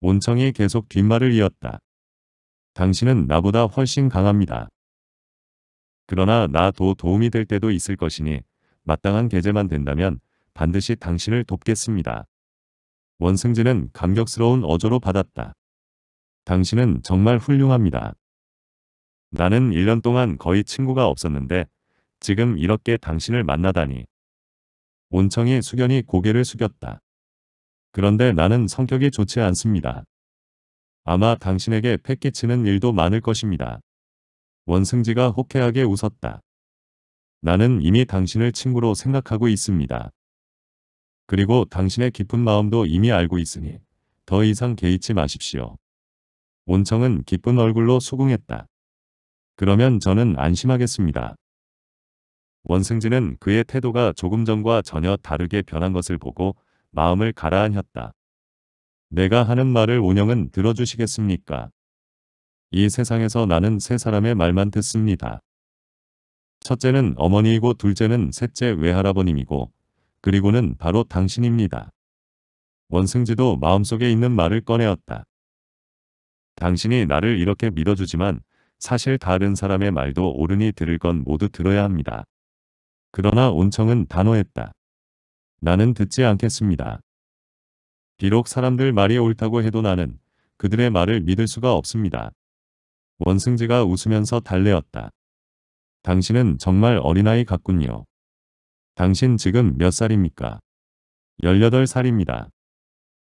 A: 온청이 계속 뒷말을 이었다. 당신은 나보다 훨씬 강합니다. 그러나 나도 도움이 될 때도 있을 것이니 마땅한 계제만 된다면 반드시 당신을 돕겠습니다. 원승진은 감격스러운 어조로 받았다. 당신은 정말 훌륭합니다. 나는 1년 동안 거의 친구가 없었는데 지금 이렇게 당신을 만나다니. 온청이 숙연히 고개를 숙였다. 그런데 나는 성격이 좋지 않습니다. 아마 당신에게 패끼치는 일도 많을 것입니다. 원승지가 호쾌하게 웃었다. 나는 이미 당신을 친구로 생각하고 있습니다. 그리고 당신의 깊은 마음도 이미 알고 있으니 더 이상 개의치 마십시오. 온청은 기쁜 얼굴로 수긍했다. 그러면 저는 안심하겠습니다. 원승진은 그의 태도가 조금 전과 전혀 다르게 변한 것을 보고 마음을 가라앉혔다. 내가 하는 말을 운영은 들어주시겠습니까? 이 세상에서 나는 세 사람의 말만 듣습니다. 첫째는 어머니이고 둘째는 셋째 외할아버님이고 그리고는 바로 당신입니다. 원승지도 마음속에 있는 말을 꺼내었다. 당신이 나를 이렇게 믿어주지만 사실 다른 사람의 말도 옳으니 들을 건 모두 들어야 합니다. 그러나 온청은 단호했다. 나는 듣지 않겠습니다. 비록 사람들 말이 옳다고 해도 나는 그들의 말을 믿을 수가 없습니다. 원승지가 웃으면서 달래었다. 당신은 정말 어린아이 같군요. 당신 지금 몇 살입니까? 18살입니다.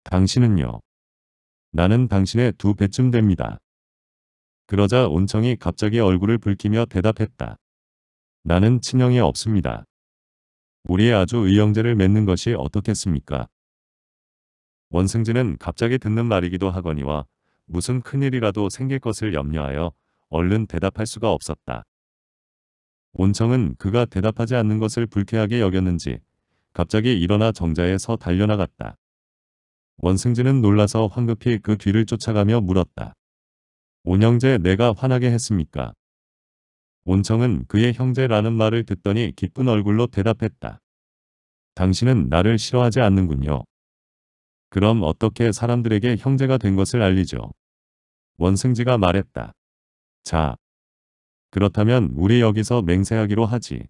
A: 당신은요? 나는 당신의 두 배쯤 됩니다. 그러자 온청이 갑자기 얼굴을 붉히며 대답했다. 나는 친형이 없습니다. 우리의 아주 의형제를 맺는 것이 어떻겠습니까? 원승진은 갑자기 듣는 말이기도 하거니와 무슨 큰일이라도 생길 것을 염려하여 얼른 대답할 수가 없었다. 온청은 그가 대답하지 않는 것을 불쾌하게 여겼는지 갑자기 일어나 정자에 서 달려나갔다. 원승진은 놀라서 황급히 그 뒤를 쫓아가며 물었다. 온형제 내가 화나게 했습니까? 온청은 그의 형제라는 말을 듣더니 기쁜 얼굴로 대답했다. 당신은 나를 싫어하지 않는군요. 그럼 어떻게 사람들에게 형제가 된 것을 알리죠? 원승지가 말했다. 자, 그렇다면 우리 여기서 맹세하기로 하지.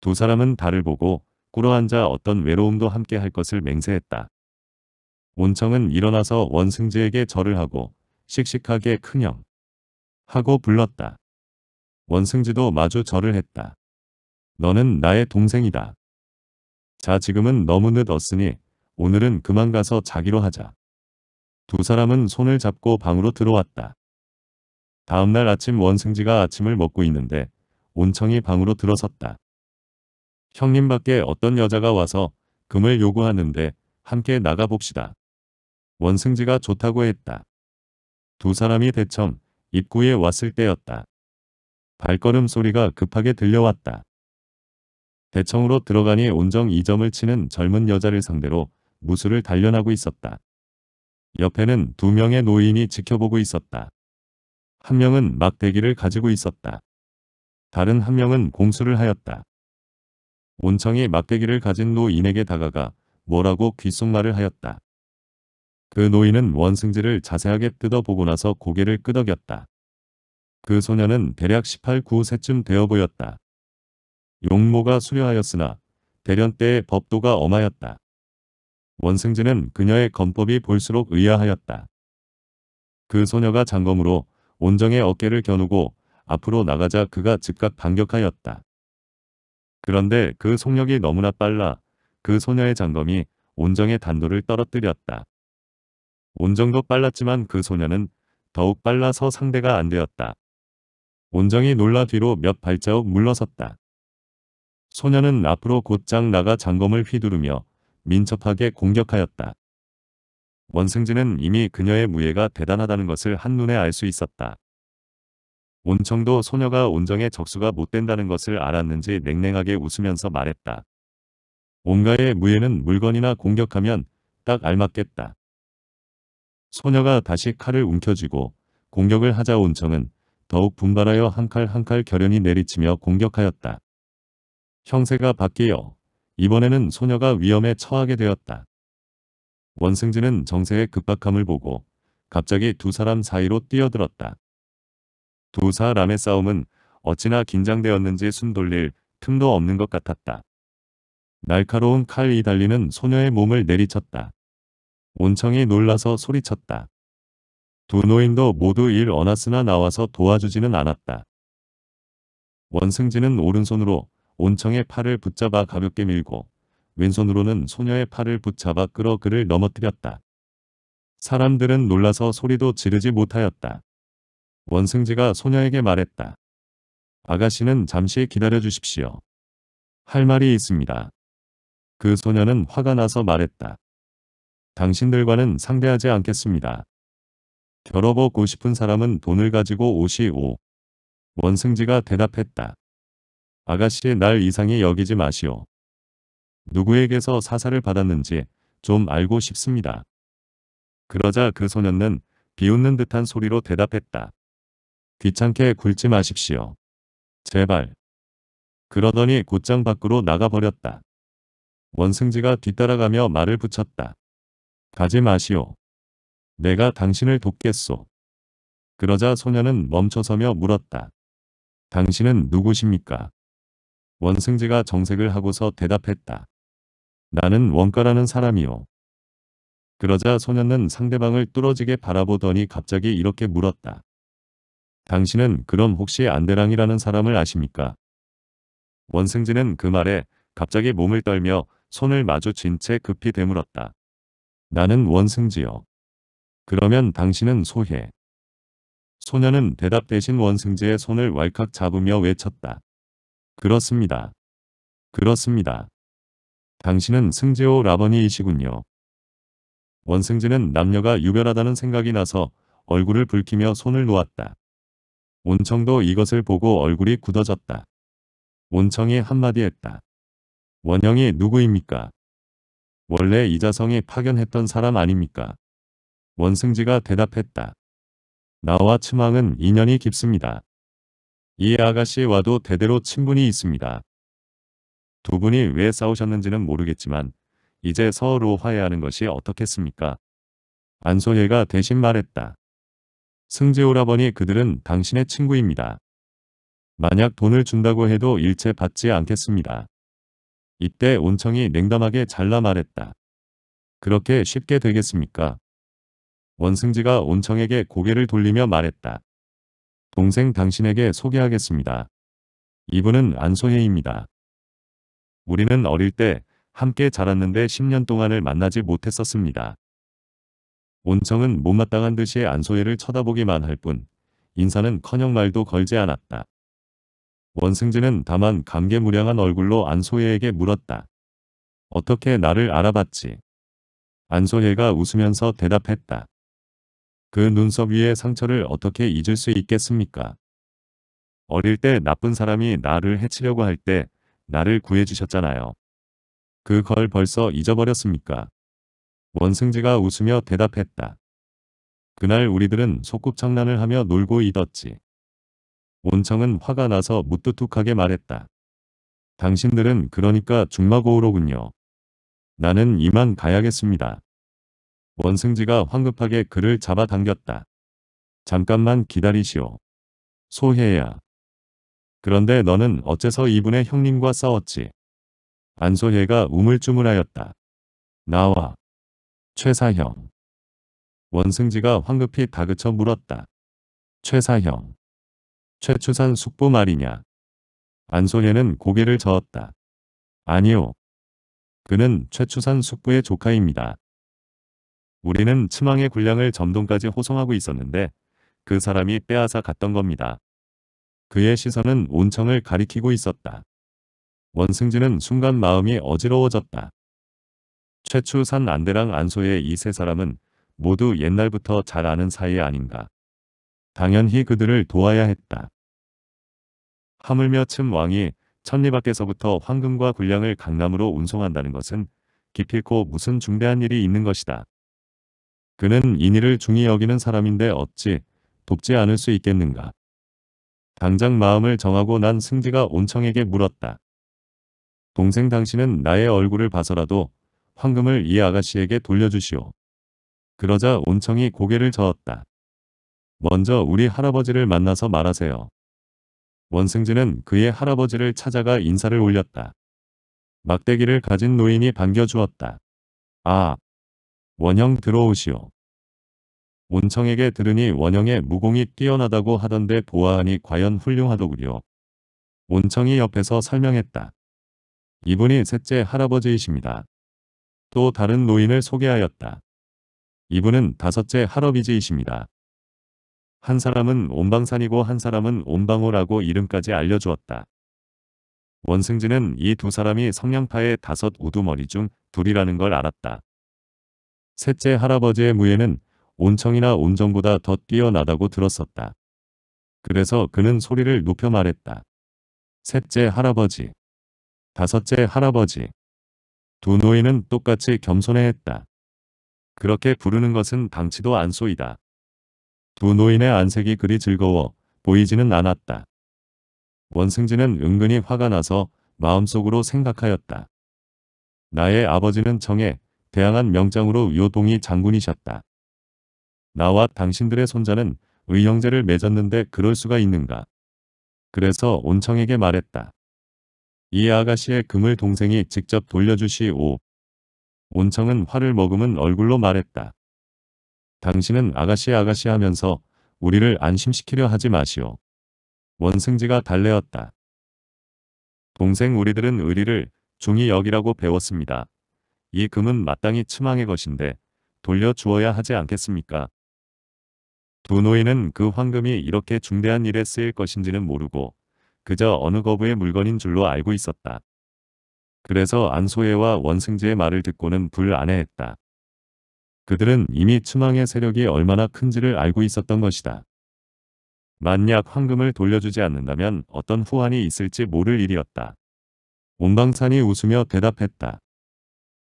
A: 두 사람은 달을 보고 꿇어앉아 어떤 외로움도 함께 할 것을 맹세했다. 온청은 일어나서 원승지에게 절을 하고 씩씩하게 큰형 하고 불렀다. 원승지도 마주 절을 했다. 너는 나의 동생이다. 자 지금은 너무 늦었으니 오늘은 그만 가서 자기로 하자. 두 사람은 손을 잡고 방으로 들어왔다. 다음날 아침 원승지가 아침을 먹고 있는데 온청이 방으로 들어섰다. 형님 밖에 어떤 여자가 와서 금을 요구하는데 함께 나가봅시다. 원승지가 좋다고 했다. 두 사람이 대청 입구에 왔을 때였다. 발걸음 소리가 급하게 들려왔다. 대청으로 들어가니 온정 이점을 치는 젊은 여자를 상대로 무술을 단련하고 있었다. 옆에는 두 명의 노인이 지켜보고 있었다. 한 명은 막대기를 가지고 있었다. 다른 한 명은 공수를 하였다. 온청이 막대기를 가진 노인에게 다가가 뭐라고 귓속말을 하였다. 그 노인은 원승지를 자세하게 뜯어보고 나서 고개를 끄덕였다. 그 소녀는 대략 18, 9세쯤 되어 보였다. 용모가 수려하였으나 대련 때의 법도가 엄하였다. 원승지는 그녀의 검법이 볼수록 의아하였다. 그 소녀가 장검으로 온정의 어깨를 겨누고 앞으로 나가자 그가 즉각 반격하였다. 그런데 그 속력이 너무나 빨라 그 소녀의 장검이 온정의 단도를 떨어뜨렸다. 온정도 빨랐지만 그 소녀는 더욱 빨라서 상대가 안 되었다. 온정이 놀라 뒤로 몇 발자국 물러섰다. 소녀는 앞으로 곧장 나가 장검을 휘두르며 민첩하게 공격하였다. 원승진은 이미 그녀의 무예가 대단하다는 것을 한눈에 알 수 있었다. 온청도 소녀가 온정의 적수가 못된다는 것을 알았는지 냉랭하게 웃으면서 말했다. 온가의 무예는 물건이나 공격하면 딱 알맞겠다. 소녀가 다시 칼을 움켜쥐고 공격을 하자 온청은 더욱 분발하여 한 칼 한 칼 결연히 내리치며 공격하였다. 형세가 바뀌어 이번에는 소녀가 위험에 처하게 되었다. 원승진은 정세의 급박함을 보고 갑자기 두 사람 사이로 뛰어들었다. 두 사람의 싸움은 어찌나 긴장되었는지 숨 돌릴 틈도 없는 것 같았다. 날카로운 칼이 달리는 소녀의 몸을 내리쳤다. 온청이 놀라서 소리쳤다. 두 노인도 모두 일 어나스나 나와서 도와주지는 않았다. 원승진은 오른손으로 온청의 팔을 붙잡아 가볍게 밀고 왼손으로는 소녀의 팔을 붙잡아 끌어 그를 넘어뜨렸다. 사람들은 놀라서 소리도 지르지 못하였다. 원승지가 소녀에게 말했다. 아가씨는 잠시 기다려 주십시오. 할 말이 있습니다. 그 소녀는 화가 나서 말했다. 당신들과는 상대하지 않겠습니다. 결어보고 싶은 사람은 돈을 가지고 오시오. 원승지가 대답했다. 아가씨 날 이상히 여기지 마시오. 누구에게서 사사를 받았는지 좀 알고 싶습니다. 그러자 그 소년은 비웃는 듯한 소리로 대답했다. 귀찮게 굴지 마십시오. 제발. 그러더니 곧장 밖으로 나가버렸다. 원승지가 뒤따라가며 말을 붙였다. 가지 마시오. 내가 당신을 돕겠소. 그러자 소녀는 멈춰서며 물었다. 당신은 누구십니까? 원승지가 정색을 하고서 대답했다. 나는 원가라는 사람이요. 그러자 소년은 상대방을 뚫어지게 바라보더니 갑자기 이렇게 물었다. 당신은 그럼 혹시 안대랑이라는 사람을 아십니까? 원승진은 그 말에 갑자기 몸을 떨며 손을 마주친 채 급히 되물었다. 나는 원승지요. 그러면 당신은 소해소년은 대답 대신 원승지의 손을 왈칵 잡으며 외쳤다. 그렇습니다. 그렇습니다. 당신은 승재오 라버니이시군요. 원승재는 남녀가 유별하다는 생각이 나서 얼굴을 붉히며 손을 놓았다. 온청도 이것을 보고 얼굴이 굳어졌다. 온청이 한마디 했다. 원형이 누구입니까? 원래 이자성이 파견했던 사람 아닙니까? 원승지가 대답했다. 나와 치망은 인연이 깊습니다. 이 아가씨와도 대대로 친분이 있습니다. 두 분이 왜 싸우셨는지는 모르겠지만 이제 서로 화해하는 것이 어떻겠습니까? 안소혜가 대신 말했다. 승재오라버니 그들은 당신의 친구입니다. 만약 돈을 준다고 해도 일체 받지 않겠습니다. 이때 온청이 냉담하게 잘라 말했다. 그렇게 쉽게 되겠습니까? 원승지가 온청에게 고개를 돌리며 말했다. 동생 당신에게 소개하겠습니다. 이분은 안소혜입니다. 우리는 어릴 때 함께 자랐는데 10년 동안을 만나지 못했었습니다. 온청은 못마땅한 듯이 안소혜를 쳐다보기만 할 뿐 인사는 커녕 말도 걸지 않았다. 원승진은 다만 감개무량한 얼굴로 안소혜에게 물었다. 어떻게 나를 알아봤지? 안소혜가 웃으면서 대답했다. 그 눈썹 위에 상처를 어떻게 잊을 수 있겠습니까? 어릴 때 나쁜 사람이 나를 해치려고 할때 나를 구해주셨잖아요. 그걸 벌써 잊어버렸습니까? 원승지가 웃으며 대답했다. 그날 우리들은 소꿉장난을 하며 놀고 있었지. 온청은 화가 나서 무뚝뚝하게 말했다. 당신들은 그러니까 중마고우로군요. 나는 이만 가야겠습니다. 원승지가 황급하게 그를 잡아당겼다. 잠깐만 기다리시오. 소혜야, 그런데 너는 어째서 이분의 형님과 싸웠지? 안소혜가 우물쭈물하였다. 나와. 최사형. 원승지가 황급히 다그쳐 물었다. 최사형. 최추산 숙부 말이냐. 안소혜는 고개를 저었다. 아니요. 그는 최추산 숙부의 조카입니다. 우리는 치망의 군량을 점동까지 호송하고 있었는데 그 사람이 빼앗아 갔던 겁니다. 그의 시선은 온청을 가리키고 있었다. 원승진은 순간 마음이 어지러워졌다. 최추 산 안대랑 안소의 이 세 사람은 모두 옛날부터 잘 아는 사이 아닌가. 당연히 그들을 도와야 했다. 하물며 침 왕이 천리 밖에서부터 황금과 군량을 강남으로 운송한다는 것은 기필코 무슨 중대한 일이 있는 것이다. 그는 인 일을 중히 여기는 사람인데 어찌 돕지 않을 수 있겠는가. 당장 마음을 정하고 난 승지가 온청에게 물었다. 동생 당신은 나의 얼굴을 봐서라도 황금을 이 아가씨에게 돌려주시오. 그러자 온청이 고개를 저었다. 먼저 우리 할아버지를 만나서 말하세요. 원승진은 그의 할아버지를 찾아가 인사를 올렸다. 막대기를 가진 노인이 반겨주었다. 아, 원형 들어오시오. 온청에게 들으니 원형의 무공이 뛰어나다고 하던데 보아하니 과연 훌륭하더구려. 온청이 옆에서 설명했다. 이분이 셋째 할아버지이십니다. 또 다른 노인을 소개하였다. 이분은 다섯째 할아버지이십니다. 한 사람은 온방산이고 한 사람은 온방호라고 이름까지 알려주었다. 원승진은 이 두 사람이 성냥파의 다섯 우두머리 중 둘이라는 걸 알았다. 셋째 할아버지의 무예는 온청이나 온정보다 더 뛰어나다고 들었었다. 그래서 그는 소리를 높여 말했다. 셋째 할아버지. 다섯째 할아버지. 두 노인은 똑같이 겸손해했다. 그렇게 부르는 것은 방치도 안 쏘이다. 두 노인의 안색이 그리 즐거워 보이지는 않았다. 원승진은 은근히 화가 나서 마음속으로 생각하였다. 나의 아버지는 청에 대항한 명장으로 요동이 장군이셨다. 나와 당신들의 손자는 의형제를 맺었는데 그럴 수가 있는가. 그래서 온청에게 말했다. 이 아가씨의 금을 동생이 직접 돌려주시오. 온청은 화를 머금은 얼굴로 말했다. 당신은 아가씨 아가씨 하면서 우리를 안심시키려 하지 마시오. 원승지가 달래었다. 동생 우리들은 의리를 중이역이라고 배웠습니다. 이 금은 마땅히 치망의 것인데 돌려주어야 하지 않겠습니까? 두노인은그 황금이 이렇게 중대한 일에 쓰일 것인지는 모르고 그저 어느 거부의 물건인 줄로 알고 있었다. 그래서 안소혜와 원승지의 말을 듣고는 불안해했다. 그들은 이미 추망의 세력이 얼마나 큰지를 알고 있었던 것이다. 만약 황금을 돌려주지 않는다면 어떤 후환이 있을지 모를 일이었다. 온방산이 웃으며 대답했다.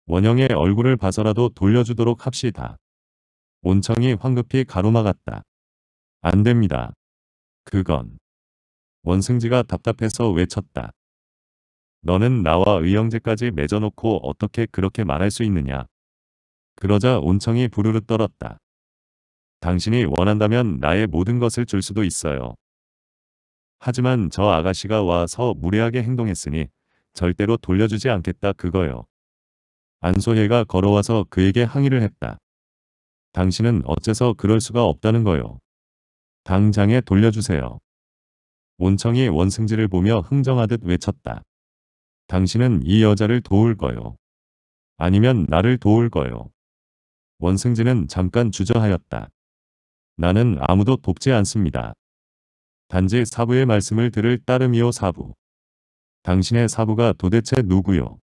A: 원영의 얼굴을 봐서라도 돌려주도록 합시다. 온청이 황급히 가로막았다. 안 됩니다. 그건. 원승지가 답답해서 외쳤다. 너는 나와 의형제까지 맺어놓고 어떻게 그렇게 말할 수 있느냐. 그러자 온청이 부르르 떨었다. 당신이 원한다면 나의 모든 것을 줄 수도 있어요. 하지만 저 아가씨가 와서 무례하게 행동했으니 절대로 돌려주지 않겠다 그거요. 안소혜가 걸어와서 그에게 항의를 했다. 당신은 어째서 그럴 수가 없다는 거요. 당장에 돌려주세요. 온청이 원승지를 보며 흥정하듯 외쳤다. 당신은 이 여자를 도울 거요. 아니면 나를 도울 거요. 원승지는 잠깐 주저하였다. 나는 아무도 돕지 않습니다. 단지 사부의 말씀을 들을 따름이요 사부. 당신의 사부가 도대체 누구요?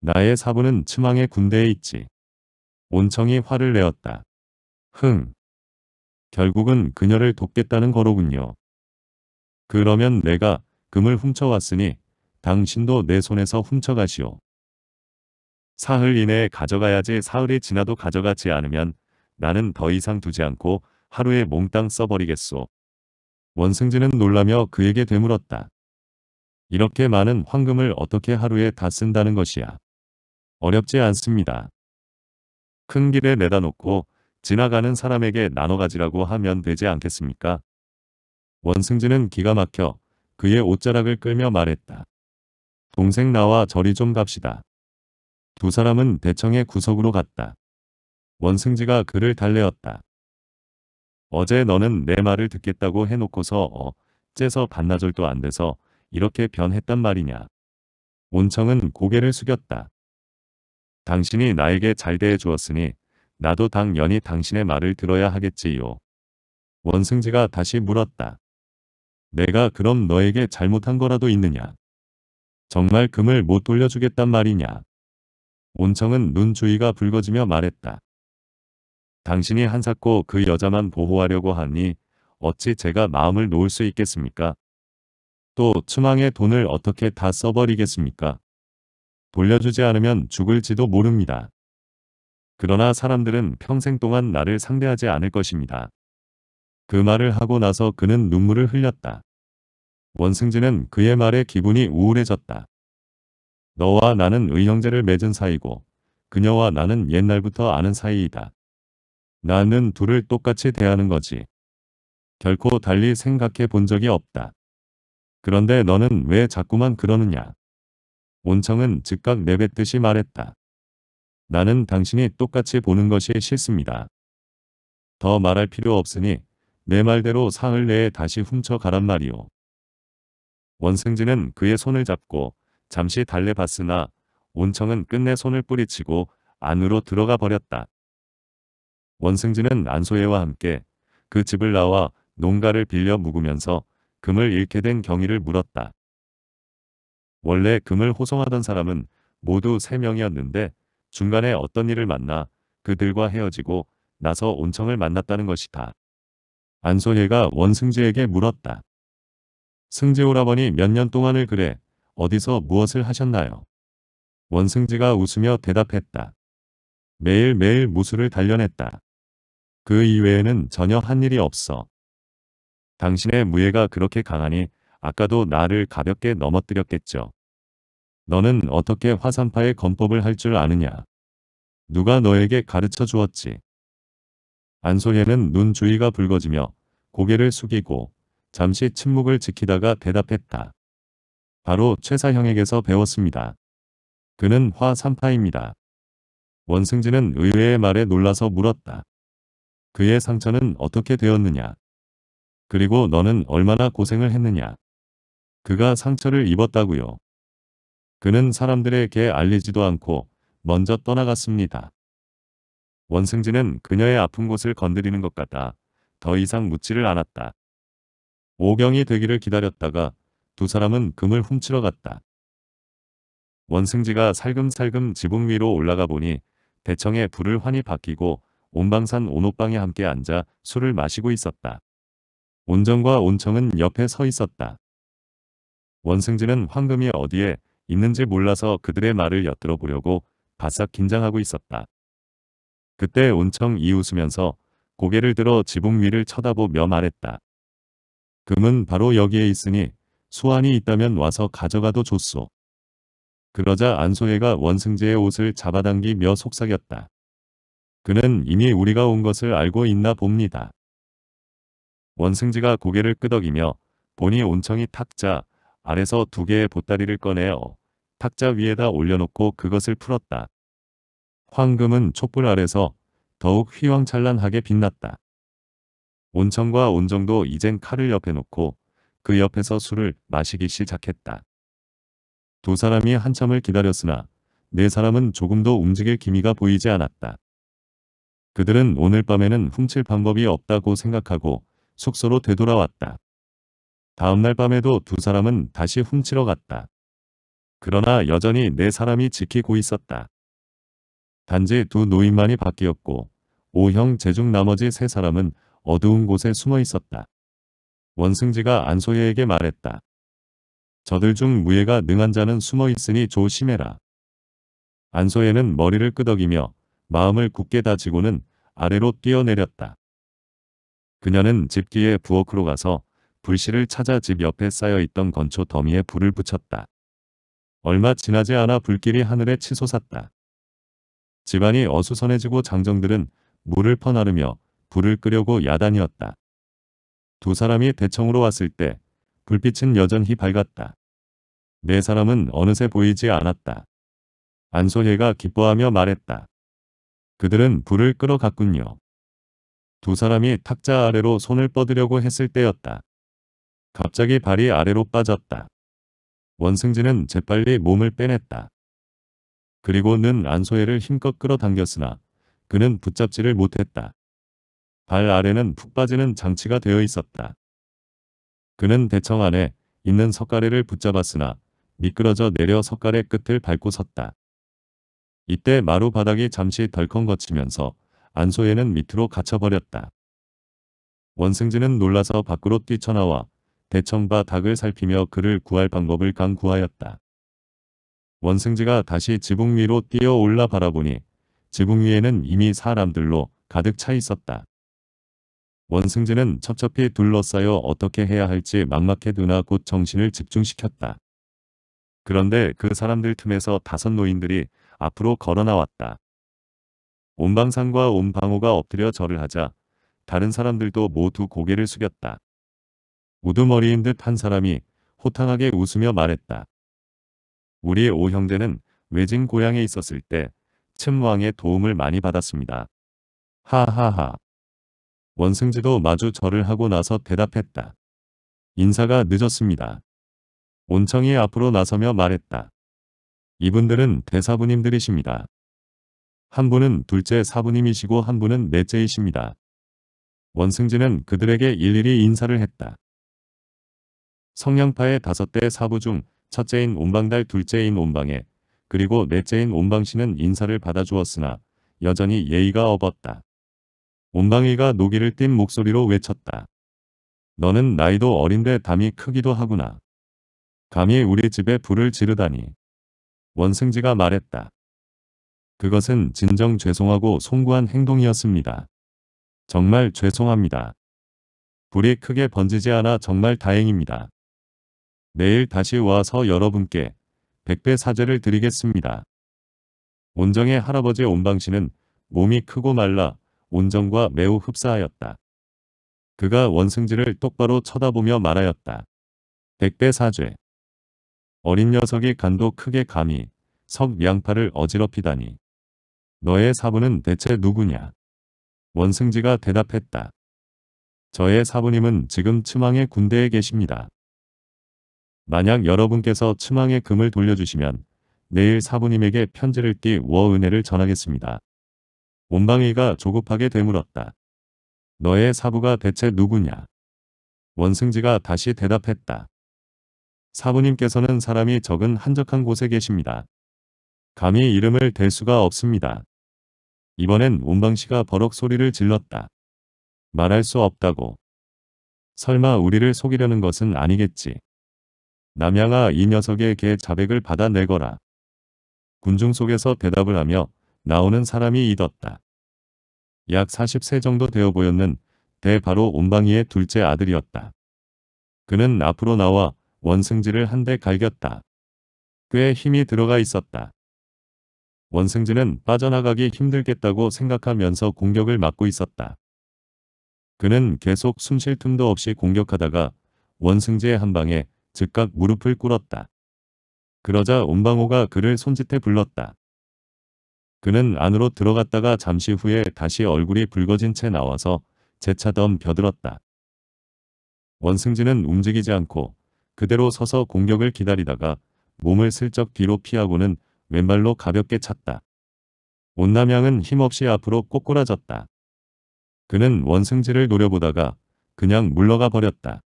A: 나의 사부는 츠망의 군대에 있지. 온청이 화를 내었다. 흥. 결국은 그녀를 돕겠다는 거로군요. 그러면 내가 금을 훔쳐왔으니 당신도 내 손에서 훔쳐가시오. 사흘 이내에 가져가야지 사흘이 지나도 가져가지 않으면 나는 더 이상 두지 않고 하루에 몽땅 써버리겠소. 원승진은 놀라며 그에게 되물었다. 이렇게 많은 황금을 어떻게 하루에 다 쓴다는 것이야. 어렵지 않습니다. 큰 길에 내다 놓고 지나가는 사람에게 나눠 가지라고 하면 되지 않겠습니까? 원승진은 기가 막혀 그의 옷자락을 끌며 말했다. 동생 나와 저리 좀 갑시다. 두 사람은 대청의 구석으로 갔다. 원승지가 그를 달래었다. 어제 너는 내 말을 듣겠다고 해놓고서 어, 째서 반나절도 안 돼서 이렇게 변했단 말이냐. 온청은 고개를 숙였다. 당신이 나에게 잘 대해 주었으니 나도 당연히 당신의 말을 들어야 하겠지요. 원승재가 다시 물었다. 내가 그럼 너에게 잘못한 거라도 있느냐? 정말 금을 못 돌려주겠단 말이냐? 온청은 눈 주위가 붉어지며 말했다. 당신이 한사코 그 여자만 보호하려고 하니 어찌 제가 마음을 놓을 수 있겠습니까? 또 추망의 돈을 어떻게 다 써버리겠습니까? 돌려주지 않으면 죽을지도 모릅니다. 그러나 사람들은 평생 동안 나를 상대하지 않을 것입니다. 그 말을 하고 나서 그는 눈물을 흘렸다. 원승진은 그의 말에 기분이 우울해졌다. 너와 나는 의형제를 맺은 사이고 그녀와 나는 옛날부터 아는 사이이다. 나는 둘을 똑같이 대하는 거지. 결코 달리 생각해 본 적이 없다. 그런데 너는 왜 자꾸만 그러느냐. 온청은 즉각 내뱉듯이 말했다. 나는 당신이 똑같이 보는 것이 싫습니다. 더 말할 필요 없으니 내 말대로 상을 내에 다시 훔쳐가란 말이오. 원승진은 그의 손을 잡고 잠시 달래봤으나 온청은 끝내 손을 뿌리치고 안으로 들어가 버렸다. 원승진은 안소혜와 함께 그 집을 나와 농가를 빌려 묵으면서 금을 잃게 된 경위를 물었다. 원래 금을 호송하던 사람은 모두 3명이었는데 중간에 어떤 일을 만나 그들과 헤어지고 나서 온청을 만났다는 것이다. 안소혜가 원승재에게 물었다. 승재 오라버니 몇 년 동안을 그래 어디서 무엇을 하셨나요? 원승재가 웃으며 대답했다. 매일매일 무술을 단련했다. 그 이외에는 전혀 한 일이 없어. 당신의 무예가 그렇게 강하니 아까도 나를 가볍게 넘어뜨렸겠죠. 너는 어떻게 화산파의 건법을 할 줄 아느냐? 누가 너에게 가르쳐 주었지? 안소예는 눈 주위가 붉어지며 고개를 숙이고 잠시 침묵을 지키다가 대답했다. 바로 최사형에게서 배웠습니다. 그는 화산파입니다. 원승진은 의외의 말에 놀라서 물었다. 그의 상처는 어떻게 되었느냐? 그리고 너는 얼마나 고생을 했느냐? 그가 상처를 입었다고요. 그는 사람들에게 알리지도 않고 먼저 떠나갔습니다. 원승진은 그녀의 아픈 곳을 건드리는 것 같다. 더 이상 묻지를 않았다. 오경이 되기를 기다렸다가 두 사람은 금을 훔치러 갔다. 원승지가 살금살금 지붕 위로 올라가 보니 대청의 불을 환히 바뀌고 온방산 온옥방에 함께 앉아 술을 마시고 있었다. 온정과 온청은 옆에 서 있었다. 원승진은 황금이 어디에 있는지 몰라서 그들의 말을 엿들어 보려고 바싹 긴장하고 있었다. 그때 온청이 웃으면서 고개를 들어 지붕 위를 쳐다보며 말했다. 금은 바로 여기에 있으니 수환이 있다면 와서 가져가도 좋소. 그러자 안소혜가 원승재의 옷을 잡아당기며 속삭였다. 그는 이미 우리가 온 것을 알고 있나 봅니다. 원승지가 고개를 끄덕이며 보니 온청이 탁자 아래서 두 개의 보따리를 꺼내어 탁자 위에다 올려놓고 그것을 풀었다. 황금은 촛불 아래서 더욱 휘황찬란하게 빛났다. 온천과 온정도 이젠 칼을 옆에 놓고 그 옆에서 술을 마시기 시작했다. 두 사람이 한참을 기다렸으나 네 사람은 조금도 움직일 기미가 보이지 않았다. 그들은 오늘 밤에는 훔칠 방법이 없다고 생각하고 숙소로 되돌아왔다. 다음날 밤에도 두 사람은 다시 훔치러 갔다. 그러나 여전히 네 사람이 지키고 있었다. 단지 두 노인만이 바뀌었고 오형 재중 나머지 세 사람은 어두운 곳에 숨어 있었다. 원승지가 안소예에게 말했다. 저들 중 무예가 능한 자는 숨어 있으니 조심해라. 안소예는 머리를 끄덕이며 마음을 굳게 다지고는 아래로 뛰어내렸다. 그녀는 집 뒤에 부엌으로 가서 불씨를 찾아 집 옆에 쌓여있던 건초 더미에 불을 붙였다. 얼마 지나지 않아 불길이 하늘에 치솟았다. 집안이 어수선해지고 장정들은 물을 퍼나르며 불을 끄려고 야단이었다. 두 사람이 대청으로 왔을 때 불빛은 여전히 밝았다. 네 사람은 어느새 보이지 않았다. 안소혜가 기뻐하며 말했다. 그들은 불을 끌어 갔군요. 두 사람이 탁자 아래로 손을 뻗으려고 했을 때였다. 갑자기 발이 아래로 빠졌다. 원승진은 재빨리 몸을 빼냈다. 그리고는 안소혜를 힘껏 끌어당겼으나 그는 붙잡지를 못했다. 발 아래는 푹 빠지는 장치가 되어 있었다. 그는 대청 안에 있는 석가래를 붙잡았으나 미끄러져 내려 석가래 끝을 밟고 섰다. 이때 마루 바닥이 잠시 덜컹거치면서 안소혜는 밑으로 갇혀버렸다. 원승진은 놀라서 밖으로 뛰쳐나와 대천바 닭을 살피며 그를 구할 방법을 강구하였다. 원승지가 다시 지붕 위로 뛰어 올라 바라보니 지붕 위에는 이미 사람들로 가득 차 있었다. 원승지는 첩첩히 둘러싸여 어떻게 해야 할지 막막해 두나 곧 정신을 집중시켰다. 그런데 그 사람들 틈에서 다섯 노인들이 앞으로 걸어나왔다. 온방상과 온방호가 엎드려 절을 하자 다른 사람들도 모두 고개를 숙였다. 우두머리인 듯 한 사람이 호탕하게 웃으며 말했다. 우리 오형제는 외진 고향에 있었을 때침왕의 도움을 많이 받았습니다. 하하하. 원승지도 마주 절을 하고 나서 대답했다. 인사가 늦었습니다. 온청이 앞으로 나서며 말했다. 이분들은 대사부님들이십니다. 한 분은 둘째 사부님이시고 한 분은 넷째이십니다. 원승지는 그들에게 일일이 인사를 했다. 성량파의 다섯 대 사부 중 첫째인 온방달 둘째인 온방에 그리고 넷째인 온방씨는 인사를 받아주었으나 여전히 예의가 없었다. 온방이가 노기를 띤 목소리로 외쳤다. 너는 나이도 어린데 담이 크기도 하구나. 감히 우리 집에 불을 지르다니. 원승지가 말했다. 그것은 진정 죄송하고 송구한 행동이었습니다. 정말 죄송합니다. 불이 크게 번지지 않아 정말 다행입니다. 내일 다시 와서 여러분께 백배 사죄를 드리겠습니다. 온정의 할아버지 온방씨는 몸이 크고 말라 온정과 매우 흡사하였다. 그가 원승지를 똑바로 쳐다보며 말하였다. 백배 사죄. 어린 녀석이 간도 크게 감히 석 양파를 어지럽히다니. 너의 사부는 대체 누구냐? 원승지가 대답했다. 저의 사부님은 지금 츠망의 군대에 계십니다. 만약 여러분께서 추망의 금을 돌려주시면 내일 사부님에게 편지를 띠워 은혜를 전하겠습니다. 온방이가 조급하게 되물었다. 너의 사부가 대체 누구냐? 원승지가 다시 대답했다. 사부님께서는 사람이 적은 한적한 곳에 계십니다. 감히 이름을 댈 수가 없습니다. 이번엔 온방씨가 버럭 소리를 질렀다. 말할 수 없다고. 설마 우리를 속이려는 것은 아니겠지. 남양아 이 녀석의 개 자백을 받아내거라. 군중 속에서 대답을 하며 나오는 사람이 이었다. 약 40세 정도 되어 보였는 대바로 온방이의 둘째 아들이었다. 그는 앞으로 나와 원승지를 한 대 갈겼다. 꽤 힘이 들어가 있었다. 원승지는 빠져나가기 힘들겠다고 생각하면서 공격을 막고 있었다. 그는 계속 숨쉴 틈도 없이 공격하다가 원승지의 한 방에 즉각 무릎을 꿇었다. 그러자 온방호가 그를 손짓해 불렀다. 그는 안으로 들어갔다가 잠시 후에 다시 얼굴이 붉어진 채 나와서 재차던 벼들었다. 원승진은 움직이지 않고 그대로 서서 공격을 기다리다가 몸을 슬쩍 뒤로 피하고는 왼발로 가볍게 찼다. 온남양은 힘없이 앞으로 꼬꾸라졌다. 그는 원승지를 노려보다가 그냥 물러가 버렸다.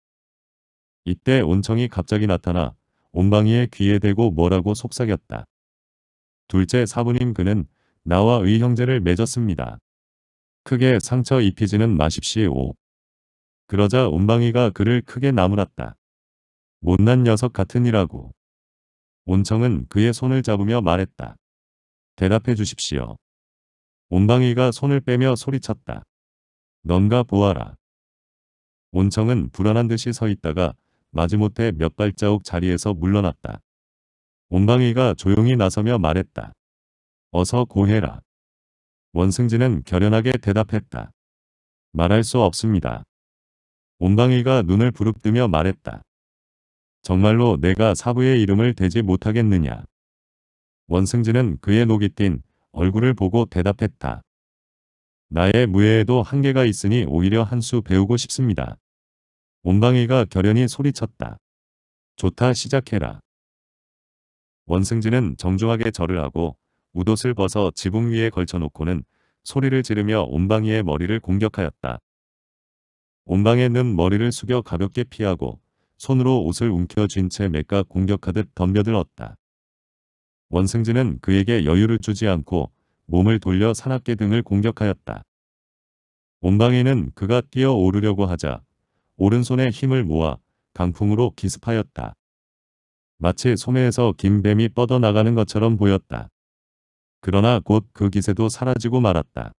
A: 이때 온청이 갑자기 나타나 온방이의 귀에 대고 뭐라고 속삭였다. 둘째 사부님 그는 나와 의형제를 맺었습니다. 크게 상처 입히지는 마십시오. 그러자 온방이가 그를 크게 나무랐다. 못난 녀석 같으니라고. 온청은 그의 손을 잡으며 말했다. 대답해 주십시오. 온방이가 손을 빼며 소리쳤다. 넌가 보아라. 온청은 불안한 듯이 서 있다가 마지못해 몇 발자국 자리에서 물러났다. 온방위가 조용히 나서며 말했다. 어서 고해라. 원승진은 결연하게 대답했다. 말할 수 없습니다. 온방위가 눈을 부릅뜨며 말했다. 정말로 내가 사부의 이름을 대지 못하겠느냐. 원승진은 그의 녹이 띈 얼굴을 보고 대답했다. 나의 무예에도 한계가 있으니 오히려 한 수 배우고 싶습니다. 온방이가 결연히 소리쳤다. 좋다 시작해라. 원승진은 정중하게 절을 하고 우옷을 벗어 지붕 위에 걸쳐놓고는 소리를 지르며 온방이의 머리를 공격하였다. 온방에는 머리를 숙여 가볍게 피하고 손으로 옷을 움켜쥔 채맥가 공격하듯 덤벼들었다. 원승진은 그에게 여유를 주지 않고 몸을 돌려 산악계 등을 공격하였다. 온방에는 그가 뛰어오르려고 하자 오른손에 힘을 모아 강풍으로 기습하였다. 마치 소매에서 긴 뱀이 뻗어나가는 것처럼 보였다. 그러나 곧 그 기세도 사라지고 말았다.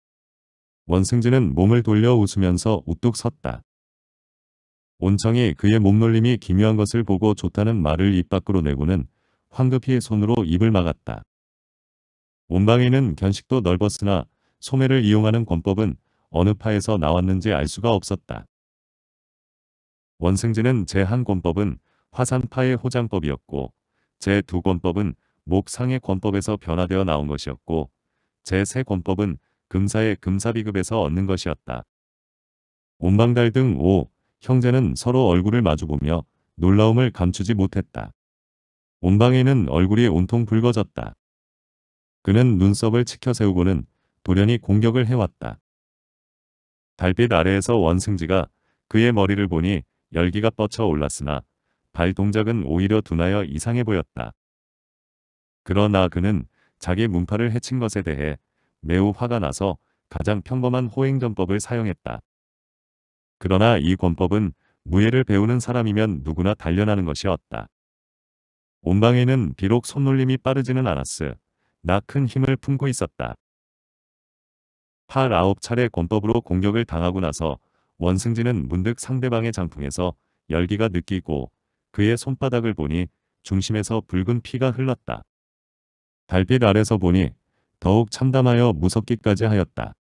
A: 원승진은 몸을 돌려 웃으면서 우뚝 섰다. 온청이 그의 몸놀림이 기묘한 것을 보고 좋다는 말을 입 밖으로 내고는 황급히 손으로 입을 막았다. 온방에는 견식도 넓었으나 소매를 이용하는 권법은 어느 파에서 나왔는지 알 수가 없었다. 원승지는 제1권법은 화산파의 호장법이었고 제2권법은 목상의 권법에서 변화되어 나온 것이었고 제3권법은 금사의 금사비급에서 얻는 것이었다. 온방달 등 5, 형제는 서로 얼굴을 마주보며 놀라움을 감추지 못했다. 온방에는 얼굴이 온통 붉어졌다. 그는 눈썹을 치켜세우고는 도련히 공격을 해왔다. 달빛 아래에서 원승지가 그의 머리를 보니 열기가 뻗쳐 올랐으나 발 동작은 오히려 둔하여 이상해 보였다. 그러나 그는 자기 문파를 해친 것에 대해 매우 화가 나서 가장 평범한 호행전법을 사용했다. 그러나 이 권법은 무예를 배우는 사람이면 누구나 단련하는 것이었다. 온방에는 비록 손놀림이 빠르지는 않았으나 큰 힘을 품고 있었다. 8, 9 차례 권법으로 공격을 당하고 나서 원승진은 문득 상대방의 장풍에서 열기가 느끼고 그의 손바닥을 보니 중심에서 붉은 피가 흘렀다. 달빛 아래서 보니 더욱 참담하여 무섭기까지 하였다.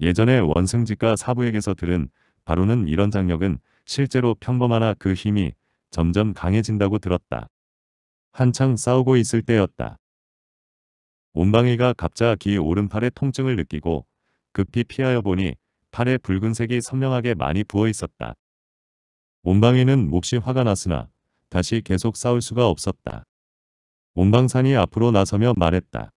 A: 예전에 원승지가 사부에게서 들은 바로는 이런 장력은 실제로 평범하나 그 힘이 점점 강해진다고 들었다. 한창 싸우고 있을 때였다. 온방이가 갑자기 오른팔에 통증을 느끼고 급히 피하여 보니 팔에 붉은색이 선명하게 많이 부어 있었다. 온방에는 몹시 화가 났으나 다시 계속 싸울 수가 없었다. 온방산이 앞으로 나서며 말했다.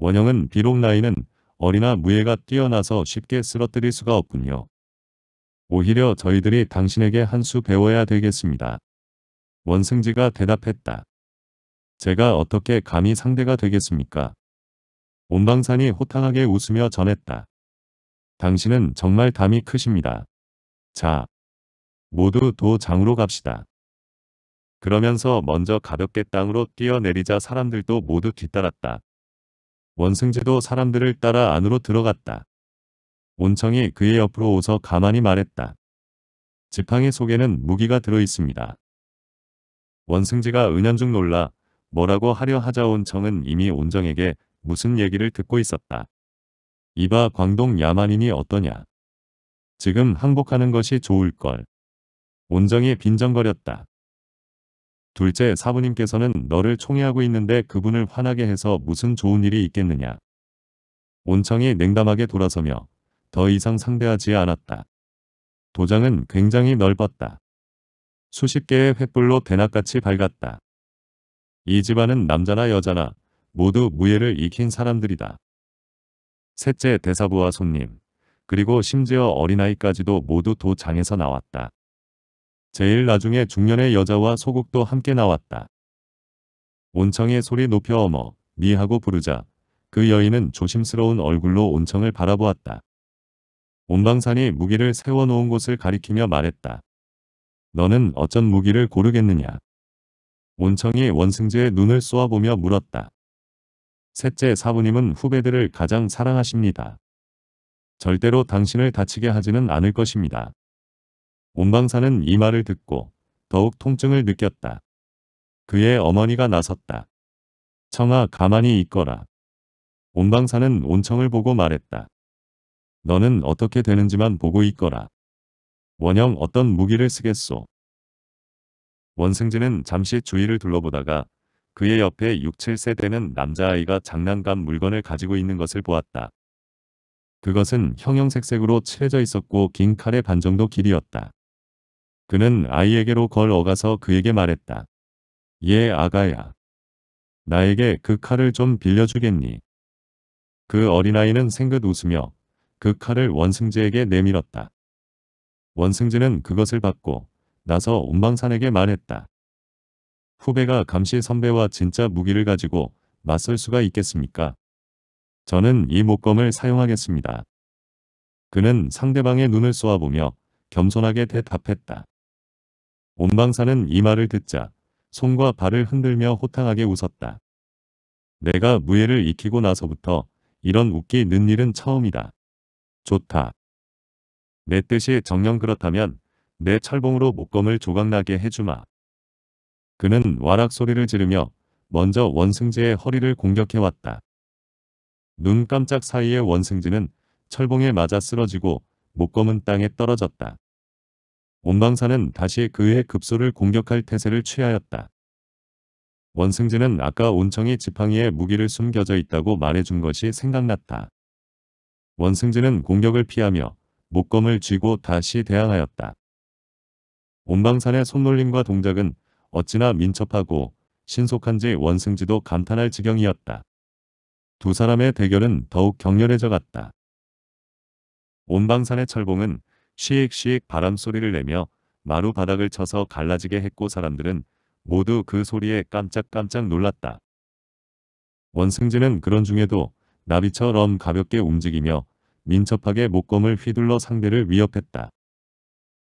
A: 원형은 비록 나이는 어리나 무예가 뛰어나서 쉽게 쓰러뜨릴 수가 없군요. 오히려 저희들이 당신에게 한 수 배워야 되겠습니다. 원승지가 대답했다. 제가 어떻게 감히 상대가 되겠습니까? 온방산이 호탕하게 웃으며 전했다. 당신은 정말 담이 크십니다. 자, 모두 도장으로 갑시다. 그러면서 먼저 가볍게 땅으로 뛰어내리자 사람들도 모두 뒤따랐다. 원승제도 사람들을 따라 안으로 들어갔다. 온청이 그의 옆으로 오서 가만히 말했다. 지팡이 속에는 무기가 들어있습니다. 원승재가 은연중 놀라 뭐라고 하려 하자 온청은 이미 온정에게 무슨 얘기를 듣고 있었다. 이봐 광동 야만인이 어떠냐. 지금 항복하는 것이 좋을걸. 온정이 빈정거렸다. 둘째 사부님께서는 너를 총애하고 있는데 그분을 화나게 해서 무슨 좋은 일이 있겠느냐. 온청이 냉담하게 돌아서며 더 이상 상대하지 않았다. 도장은 굉장히 넓었다. 수십 개의 횃불로 대낮같이 밝았다. 이 집안은 남자나 여자나 모두 무예를 익힌 사람들이다. 셋째 대사부와 손님, 그리고 심지어 어린아이까지도 모두 도장에서 나왔다. 제일 나중에 중년의 여자와 소국도 함께 나왔다. 온청의 소리 높여 어머, 미하고 부르자 그 여인은 조심스러운 얼굴로 온청을 바라보았다. 온방산이 무기를 세워놓은 곳을 가리키며 말했다. 너는 어쩐 무기를 고르겠느냐. 온청이 원승지의 눈을 쏘아보며 물었다. 셋째 사부님은 후배들을 가장 사랑하십니다. 절대로 당신을 다치게 하지는 않을 것입니다. 온방사는 이 말을 듣고 더욱 통증을 느꼈다. 그의 어머니가 나섰다. 청아 가만히 있거라. 온방사는 온청을 보고 말했다. 너는 어떻게 되는지만 보고 있거라. 원형 어떤 무기를 쓰겠소. 원승진은 잠시 주위를 둘러보다가 그의 옆에 6, 7세대는 남자아이가 장난감 물건을 가지고 있는 것을 보았다. 그것은 형형색색으로 칠해져 있었고 긴 칼의 반 정도 길이었다. 그는 아이에게로 걸어가서 그에게 말했다. 예, 아가야. 나에게 그 칼을 좀 빌려주겠니? 그 어린아이는 생긋 웃으며 그 칼을 원승재에게 내밀었다. 원승재는 그것을 받고 나서 운방산에게 말했다. 후배가 감시 선배와 진짜 무기를 가지고 맞설 수가 있겠습니까? 저는 이 목검을 사용하겠습니다. 그는 상대방의 눈을 쏘아보며 겸손하게 대답했다. 온방사는 이 말을 듣자 손과 발을 흔들며 호탕하게 웃었다. 내가 무예를 익히고 나서부터 이런 웃기는 일은 처음이다. 좋다. 내 뜻이 정녕 그렇다면 내 철봉으로 목검을 조각나게 해주마. 그는 와락 소리를 지르며 먼저 원승지의 허리를 공격해왔다. 눈 깜짝 사이에 원승지는 철봉에 맞아 쓰러지고 목검은 땅에 떨어졌다. 온방사는 다시 그의 급소를 공격할 태세를 취하였다. 원승지는 아까 온청이 지팡이에 무기를 숨겨져 있다고 말해준 것이 생각났다. 원승지는 공격을 피하며 목검을 쥐고 다시 대항하였다. 온방산의 손놀림과 동작은 어찌나 민첩하고 신속한지 원승지도 감탄할 지경이었다. 두 사람의 대결은 더욱 격렬해져 갔다. 온방산의 철봉은 쉬익쉬익 바람소리를 내며 마루 바닥을 쳐서 갈라지게 했고 사람들은 모두 그 소리에 깜짝깜짝 놀랐다. 원승진은 그런 중에도 나비처럼 가볍게 움직이며 민첩하게 목검을 휘둘러 상대를 위협했다.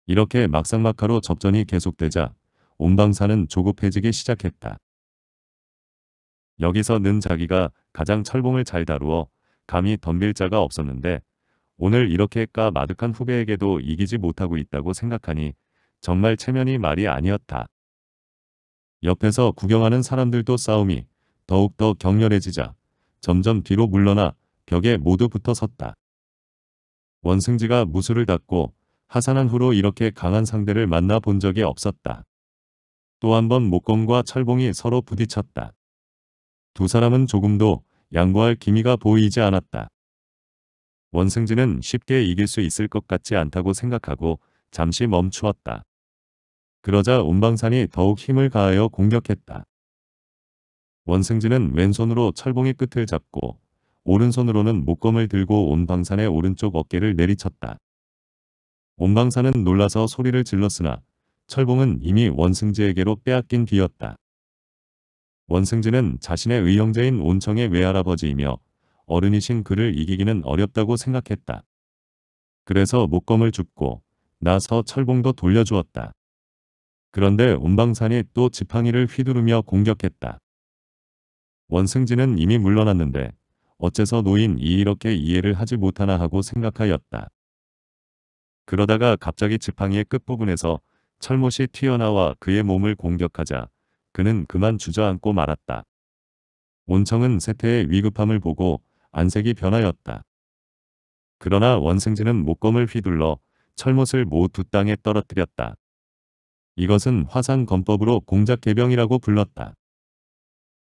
A: 이렇게 막상막하로 접전이 계속되자 온방사는 조급해지기 시작했다. 여기서 는 자기가 가장 철봉을 잘 다루어 감히 덤빌 자가 없었는데 오늘 이렇게 까 마득한 후배에게도 이기지 못하고 있다고 생각하니 정말 체면이 말이 아니었다. 옆에서 구경하는 사람들도 싸움이 더욱더 격렬해지자 점점 뒤로 물러나 벽에 모두 붙어 섰다. 원승지가 무술을 닦고 하산한 후로 이렇게 강한 상대를 만나 본 적이 없었다. 또한번 목검과 철봉이 서로 부딪혔다. 두 사람은 조금도 양보할 기미가 보이지 않았다. 원승진은 쉽게 이길 수 있을 것 같지 않다고 생각하고 잠시 멈추었다. 그러자 온방산이 더욱 힘을 가하여 공격했다. 원승진은 왼손으로 철봉의 끝을 잡고 오른손으로는 목검을 들고 온방산의 오른쪽 어깨를 내리쳤다. 온방산은 놀라서 소리를 질렀으나 철봉은 이미 원승지에게로 빼앗긴 뒤였다. 원승지는 자신의 의형제인 온청의 외할아버지이며 어른이신 그를 이기기는 어렵다고 생각했다. 그래서 목검을 줍고 나서 철봉도 돌려주었다. 그런데 운방산이또 지팡이를 휘두르며 공격했다. 원승지는 이미 물러났는데 어째서 노인이 이렇게 이해를 하지 못하나 하고 생각하였다. 그러다가 갑자기 지팡이의 끝부분에서 철못이 튀어나와 그의 몸을 공격하자 그는 그만 주저앉고 말았다. 온청은 세태의 위급함을 보고 안색이 변하였다. 그러나 원승진은 목검을 휘둘러 철못을 모두 땅에 떨어뜨렸다. 이것은 화산검법으로 공작개병이라고 불렀다.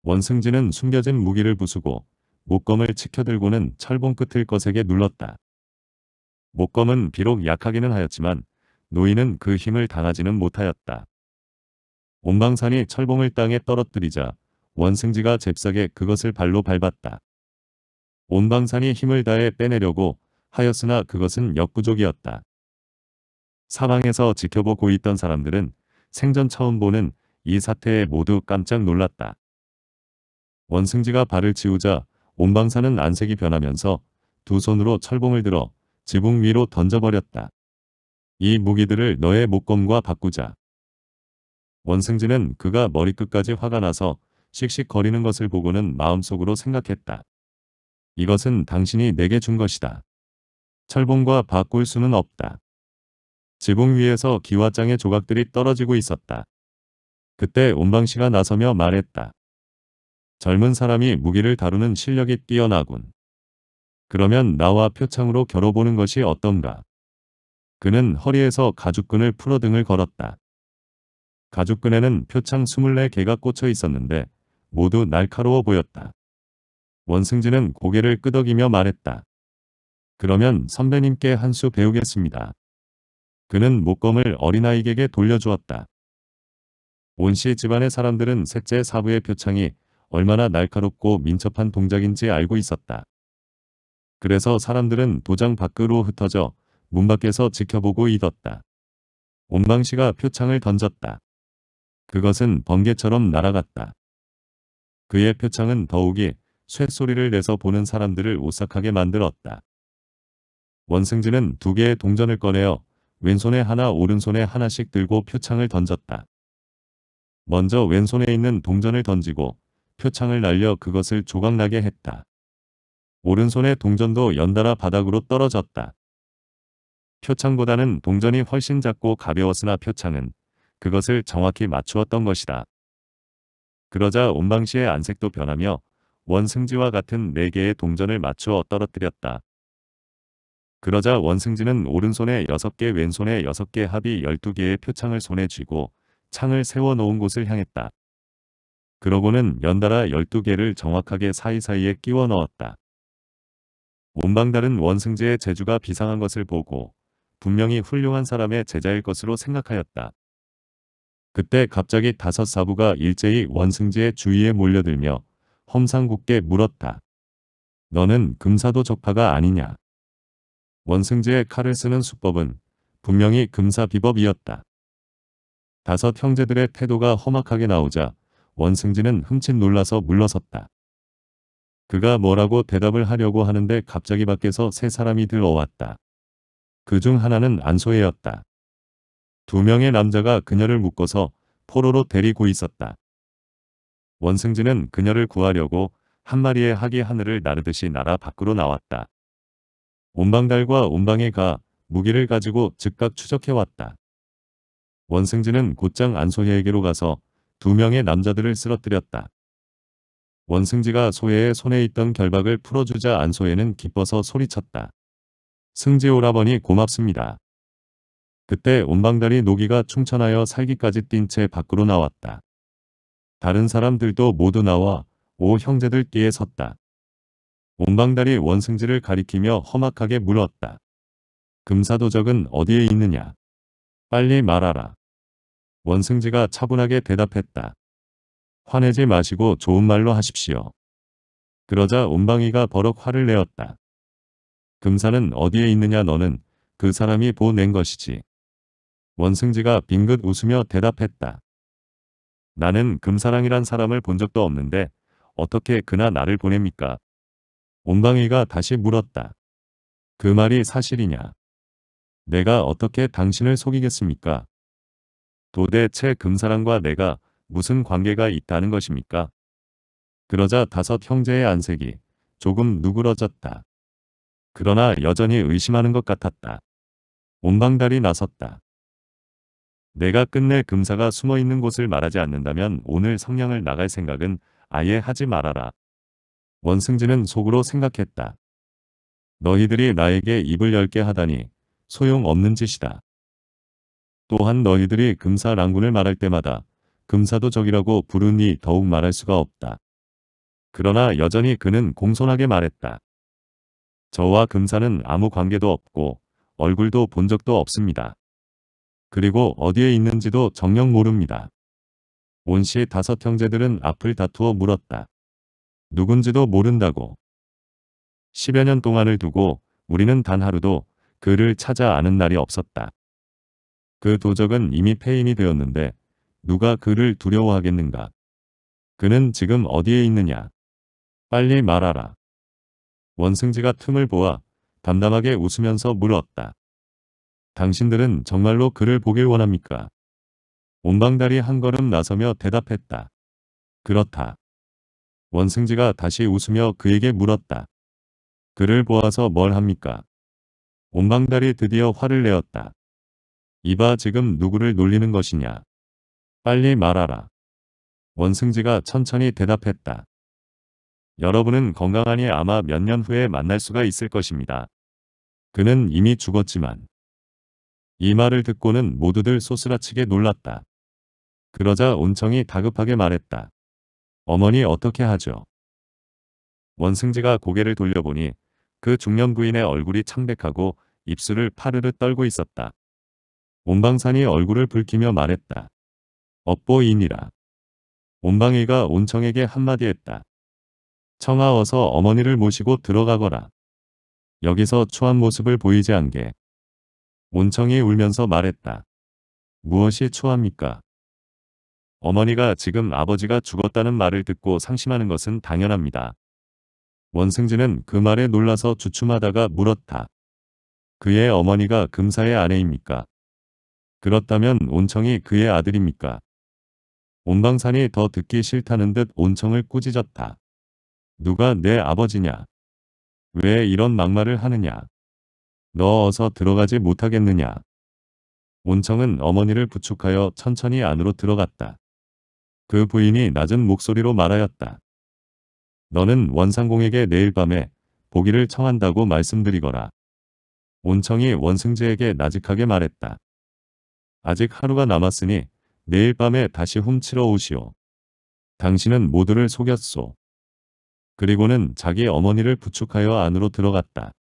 A: 원승진은 숨겨진 무기를 부수고 목검을 치켜들고는 철봉 끝을 거세게 눌렀다. 목검은 비록 약하기는 하였지만 노인은 그 힘을 당하지는 못하였다. 온방산이 철봉을 땅에 떨어뜨리자 원승지가 잽싸게 그것을 발로 밟았다. 온방산이 힘을 다해 빼내려고 하였으나 그것은 역부족이었다. 사방에서 지켜보고 있던 사람들은 생전 처음 보는 이 사태에 모두 깜짝 놀랐다. 원승지가 발을 치우자 온방산은 안색이 변하면서 두 손으로 철봉을 들어 지붕 위로 던져버렸다. 이 무기들을 너의 목검과 바꾸자. 원승진은 그가 머리끝까지 화가 나서 씩씩거리는 것을 보고는 마음속으로 생각했다. 이것은 당신이 내게 준 것이다. 철봉과 바꿀 수는 없다. 지붕 위에서 기와장의 조각들이 떨어지고 있었다. 그때 온방씨가 나서며 말했다. 젊은 사람이 무기를 다루는 실력이 뛰어나군. 그러면 나와 표창으로 겨뤄보는 것이 어떤가? 그는 허리에서 가죽끈을 풀어 등을 걸었다. 가죽끈에는 표창 24개가 꽂혀 있었는데 모두 날카로워 보였다. 원승진은 고개를 끄덕이며 말했다. 그러면 선배님께 한 수 배우겠습니다. 그는 목검을 어린아이에게 돌려주었다. 온씨 집안의 사람들은 셋째 사부의 표창이 얼마나 날카롭고 민첩한 동작인지 알고 있었다. 그래서 사람들은 도장 밖으로 흩어져 문 밖에서 지켜보고 있었다. 온방시가 표창을 던졌다. 그것은 번개처럼 날아갔다. 그의 표창은 더욱이 쇳소리를 내서 보는 사람들을 오싹하게 만들었다. 원승진은 두 개의 동전을 꺼내어 왼손에 하나 오른손에 하나씩 들고 표창을 던졌다. 먼저 왼손에 있는 동전을 던지고 표창을 날려 그것을 조각나게 했다. 오른손의 동전도 연달아 바닥으로 떨어졌다. 표창보다는 동전이 훨씬 작고 가벼웠으나 표창은 그것을 정확히 맞추었던 것이다. 그러자 온방시의 안색도 변하며 원승지와 같은 4개의 동전을 맞추어 떨어뜨렸다. 그러자 원승지는 오른손에 6개 왼손에 6개 합이 12개의 표창을 손에 쥐고 창을 세워놓은 곳을 향했다. 그러고는 연달아 12개를 정확하게 사이사이에 끼워 넣었다. 온방달은 원승지의 재주가 비상한 것을 보고 분명히 훌륭한 사람의 제자일 것으로 생각하였다. 그때 갑자기 다섯 사부가 일제히 원승지의 주위에 몰려들며 험상궂게 물었다. 너는 금사도 적파가 아니냐. 원승지의 칼을 쓰는 수법은 분명히 금사 비법이었다. 다섯 형제들의 태도가 험악하게 나오자 원승지는 흠칫 놀라서 물러섰다. 그가 뭐라고 대답을 하려고 하는데 갑자기 밖에서 세 사람이 들어왔다. 그중 하나는 안소혜였다. 두 명의 남자가 그녀를 묶어서 포로로 데리고 있었다. 원승진은 그녀를 구하려고 한 마리의 하기 하늘을 나르듯이 날아 밖으로 나왔다. 온방달과 온방에 가 무기를 가지고 즉각 추적해왔다. 원승진은 곧장 안소혜에게로 가서 두 명의 남자들을 쓰러뜨렸다. 원승지가 소혜의 손에 있던 결박을 풀어주자 안소혜는 기뻐서 소리쳤다. 승재 오라버니 고맙습니다. 그때 온방다리 노기가 충천하여 살기까지 뛴 채 밖으로 나왔다. 다른 사람들도 모두 나와 오 형제들 끼에 섰다. 온방다리 원승지를 가리키며 험악하게 물었다. 금사도적은 어디에 있느냐? 빨리 말하라. 원승지가 차분하게 대답했다. 화내지 마시고 좋은 말로 하십시오. 그러자 온방이가 버럭 화를 내었다. 금사는 어디에 있느냐 너는 그 사람이 보낸 것이지. 원승지가 빙긋 웃으며 대답했다. 나는 금사랑이란 사람을 본 적도 없는데 어떻게 그나 나를 보냅니까? 온방위가 다시 물었다. 그 말이 사실이냐? 내가 어떻게 당신을 속이겠습니까? 도대체 금사랑과 내가 무슨 관계가 있다는 것입니까? 그러자 다섯 형제의 안색이 조금 누그러졌다. 그러나 여전히 의심하는 것 같았다. 온방달이 나섰다. 내가 끝내 금사가 숨어 있는 곳을 말하지 않는다면 오늘 성냥을 나갈 생각은 아예 하지 말아라. 원승진은 속으로 생각했다. 너희들이 나에게 입을 열게 하다니 소용없는 짓이다. 또한 너희들이 금사 랑군을 말할 때마다 금사도 적이라고 부르니 더욱 말할 수가 없다. 그러나 여전히 그는 공손하게 말했다. 저와 금사는 아무 관계도 없고 얼굴도 본 적도 없습니다. 그리고 어디에 있는지도 정녕 모릅니다. 온 씨 다섯 형제들은 앞을 다투어 물었다. 누군지도 모른다고. 10여 년 동안을 두고 우리는 단 하루도 그를 찾아 아는 날이 없었다. 그 도적은 이미 폐인이 되었는데 누가 그를 두려워하겠는가. 그는 지금 어디에 있느냐. 빨리 말하라. 원승지가 틈을 보아 담담하게 웃으면서 물었다. 당신들은 정말로 그를 보길 원합니까? 온방다리 한 걸음 나서며 대답했다. 그렇다. 원승지가 다시 웃으며 그에게 물었다. 그를 보아서 뭘 합니까? 온방다리 드디어 화를 내었다. 이봐 지금 누구를 놀리는 것이냐. 빨리 말하라. 원승지가 천천히 대답했다. 여러분은 건강하니 아마 몇 년 후에 만날 수가 있을 것입니다. 그는 이미 죽었지만 이 말을 듣고는 모두들 소스라치게 놀랐다. 그러자 온청이 다급하게 말했다. 어머니 어떻게 하죠? 원승지가 고개를 돌려보니 그 중년 부인의 얼굴이 창백하고 입술을 파르르 떨고 있었다. 온방산이 얼굴을 붉히며 말했다. 업보인이라. 온방위가 온청에게 한마디 했다. 청하어서 어머니를 모시고 들어가거라. 여기서 초한 모습을 보이지 않게 온청이 울면서 말했다. 무엇이 초합니까? 어머니가 지금 아버지가 죽었다는 말을 듣고 상심하는 것은 당연합니다. 원승진은 그 말에 놀라서 주춤하다가 물었다. 그의 어머니가 금사의 아내입니까? 그렇다면 온청이 그의 아들입니까? 온방산이 더 듣기 싫다는 듯 온청을 꾸짖었다. 누가 내 아버지냐? 왜 이런 막말을 하느냐? 너 어서 들어가지 못하겠느냐? 온청은 어머니를 부축하여 천천히 안으로 들어갔다. 그 부인이 낮은 목소리로 말하였다. 너는 원상공에게 내일 밤에 보기를 청한다고 말씀드리거라. 온청이 원승재에게 나직하게 말했다. 아직 하루가 남았으니 내일 밤에 다시 훔치러 오시오. 당신은 모두를 속였소. 그리고는 자기 어머니를 부축하여 안으로 들어갔다.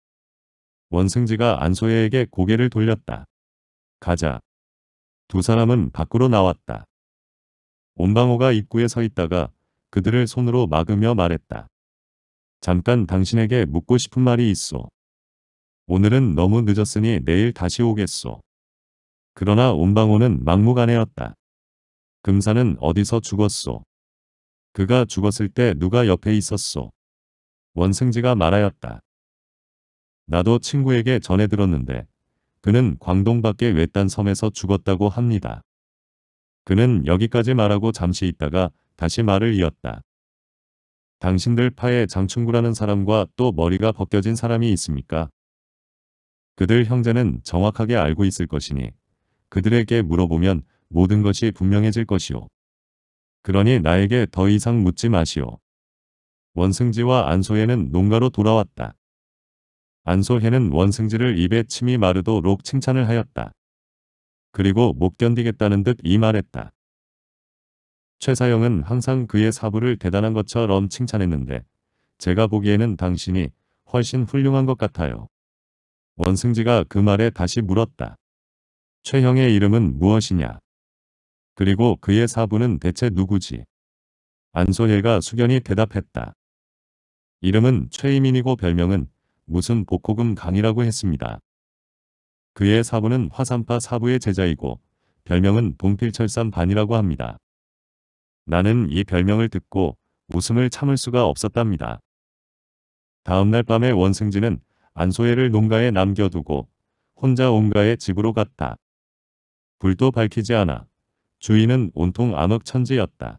A: 원승지가 안소혜에게 고개를 돌렸다. 가자. 두 사람은 밖으로 나왔다. 온방호가 입구에 서 있다가 그들을 손으로 막으며 말했다. 잠깐 당신에게 묻고 싶은 말이 있어. 오늘은 너무 늦었으니 내일 다시 오겠소. 그러나 온방호는 막무가내였다. 금사는 어디서 죽었소. 그가 죽었을 때 누가 옆에 있었소. 원승지가 말하였다. 나도 친구에게 전해 들었는데 그는 광동 밖의 외딴 섬에서 죽었다고 합니다. 그는 여기까지 말하고 잠시 있다가 다시 말을 이었다. 당신들 파에 장충구라는 사람과 또 머리가 벗겨진 사람이 있습니까? 그들 형제는 정확하게 알고 있을 것이니 그들에게 물어보면 모든 것이 분명해질 것이오. 그러니 나에게 더 이상 묻지 마시오. 원승지와 안소혜는 농가로 돌아왔다. 안소혜는 원승지를 입에 침이 마르도록 칭찬을 하였다. 그리고 못 견디겠다는 듯 이 말했다. 최사영은 항상 그의 사부를 대단한 것처럼 칭찬했는데 제가 보기에는 당신이 훨씬 훌륭한 것 같아요. 원승지가 그 말에 다시 물었다. 최형의 이름은 무엇이냐? 그리고 그의 사부는 대체 누구지? 안소혜가 숙연히 대답했다. 이름은 최이민이고 별명은 무슨 복호금 강이라고 했습니다. 그의 사부는 화산파 사부의 제자이고 별명은 동필철산 반이라고 합니다. 나는 이 별명을 듣고 웃음을 참을 수가 없었답니다. 다음날 밤에 원승진은 안소혜를 농가에 남겨두고 혼자 온가의 집으로 갔다. 불도 밝히지 않아 주위는 온통 암흑천지였다.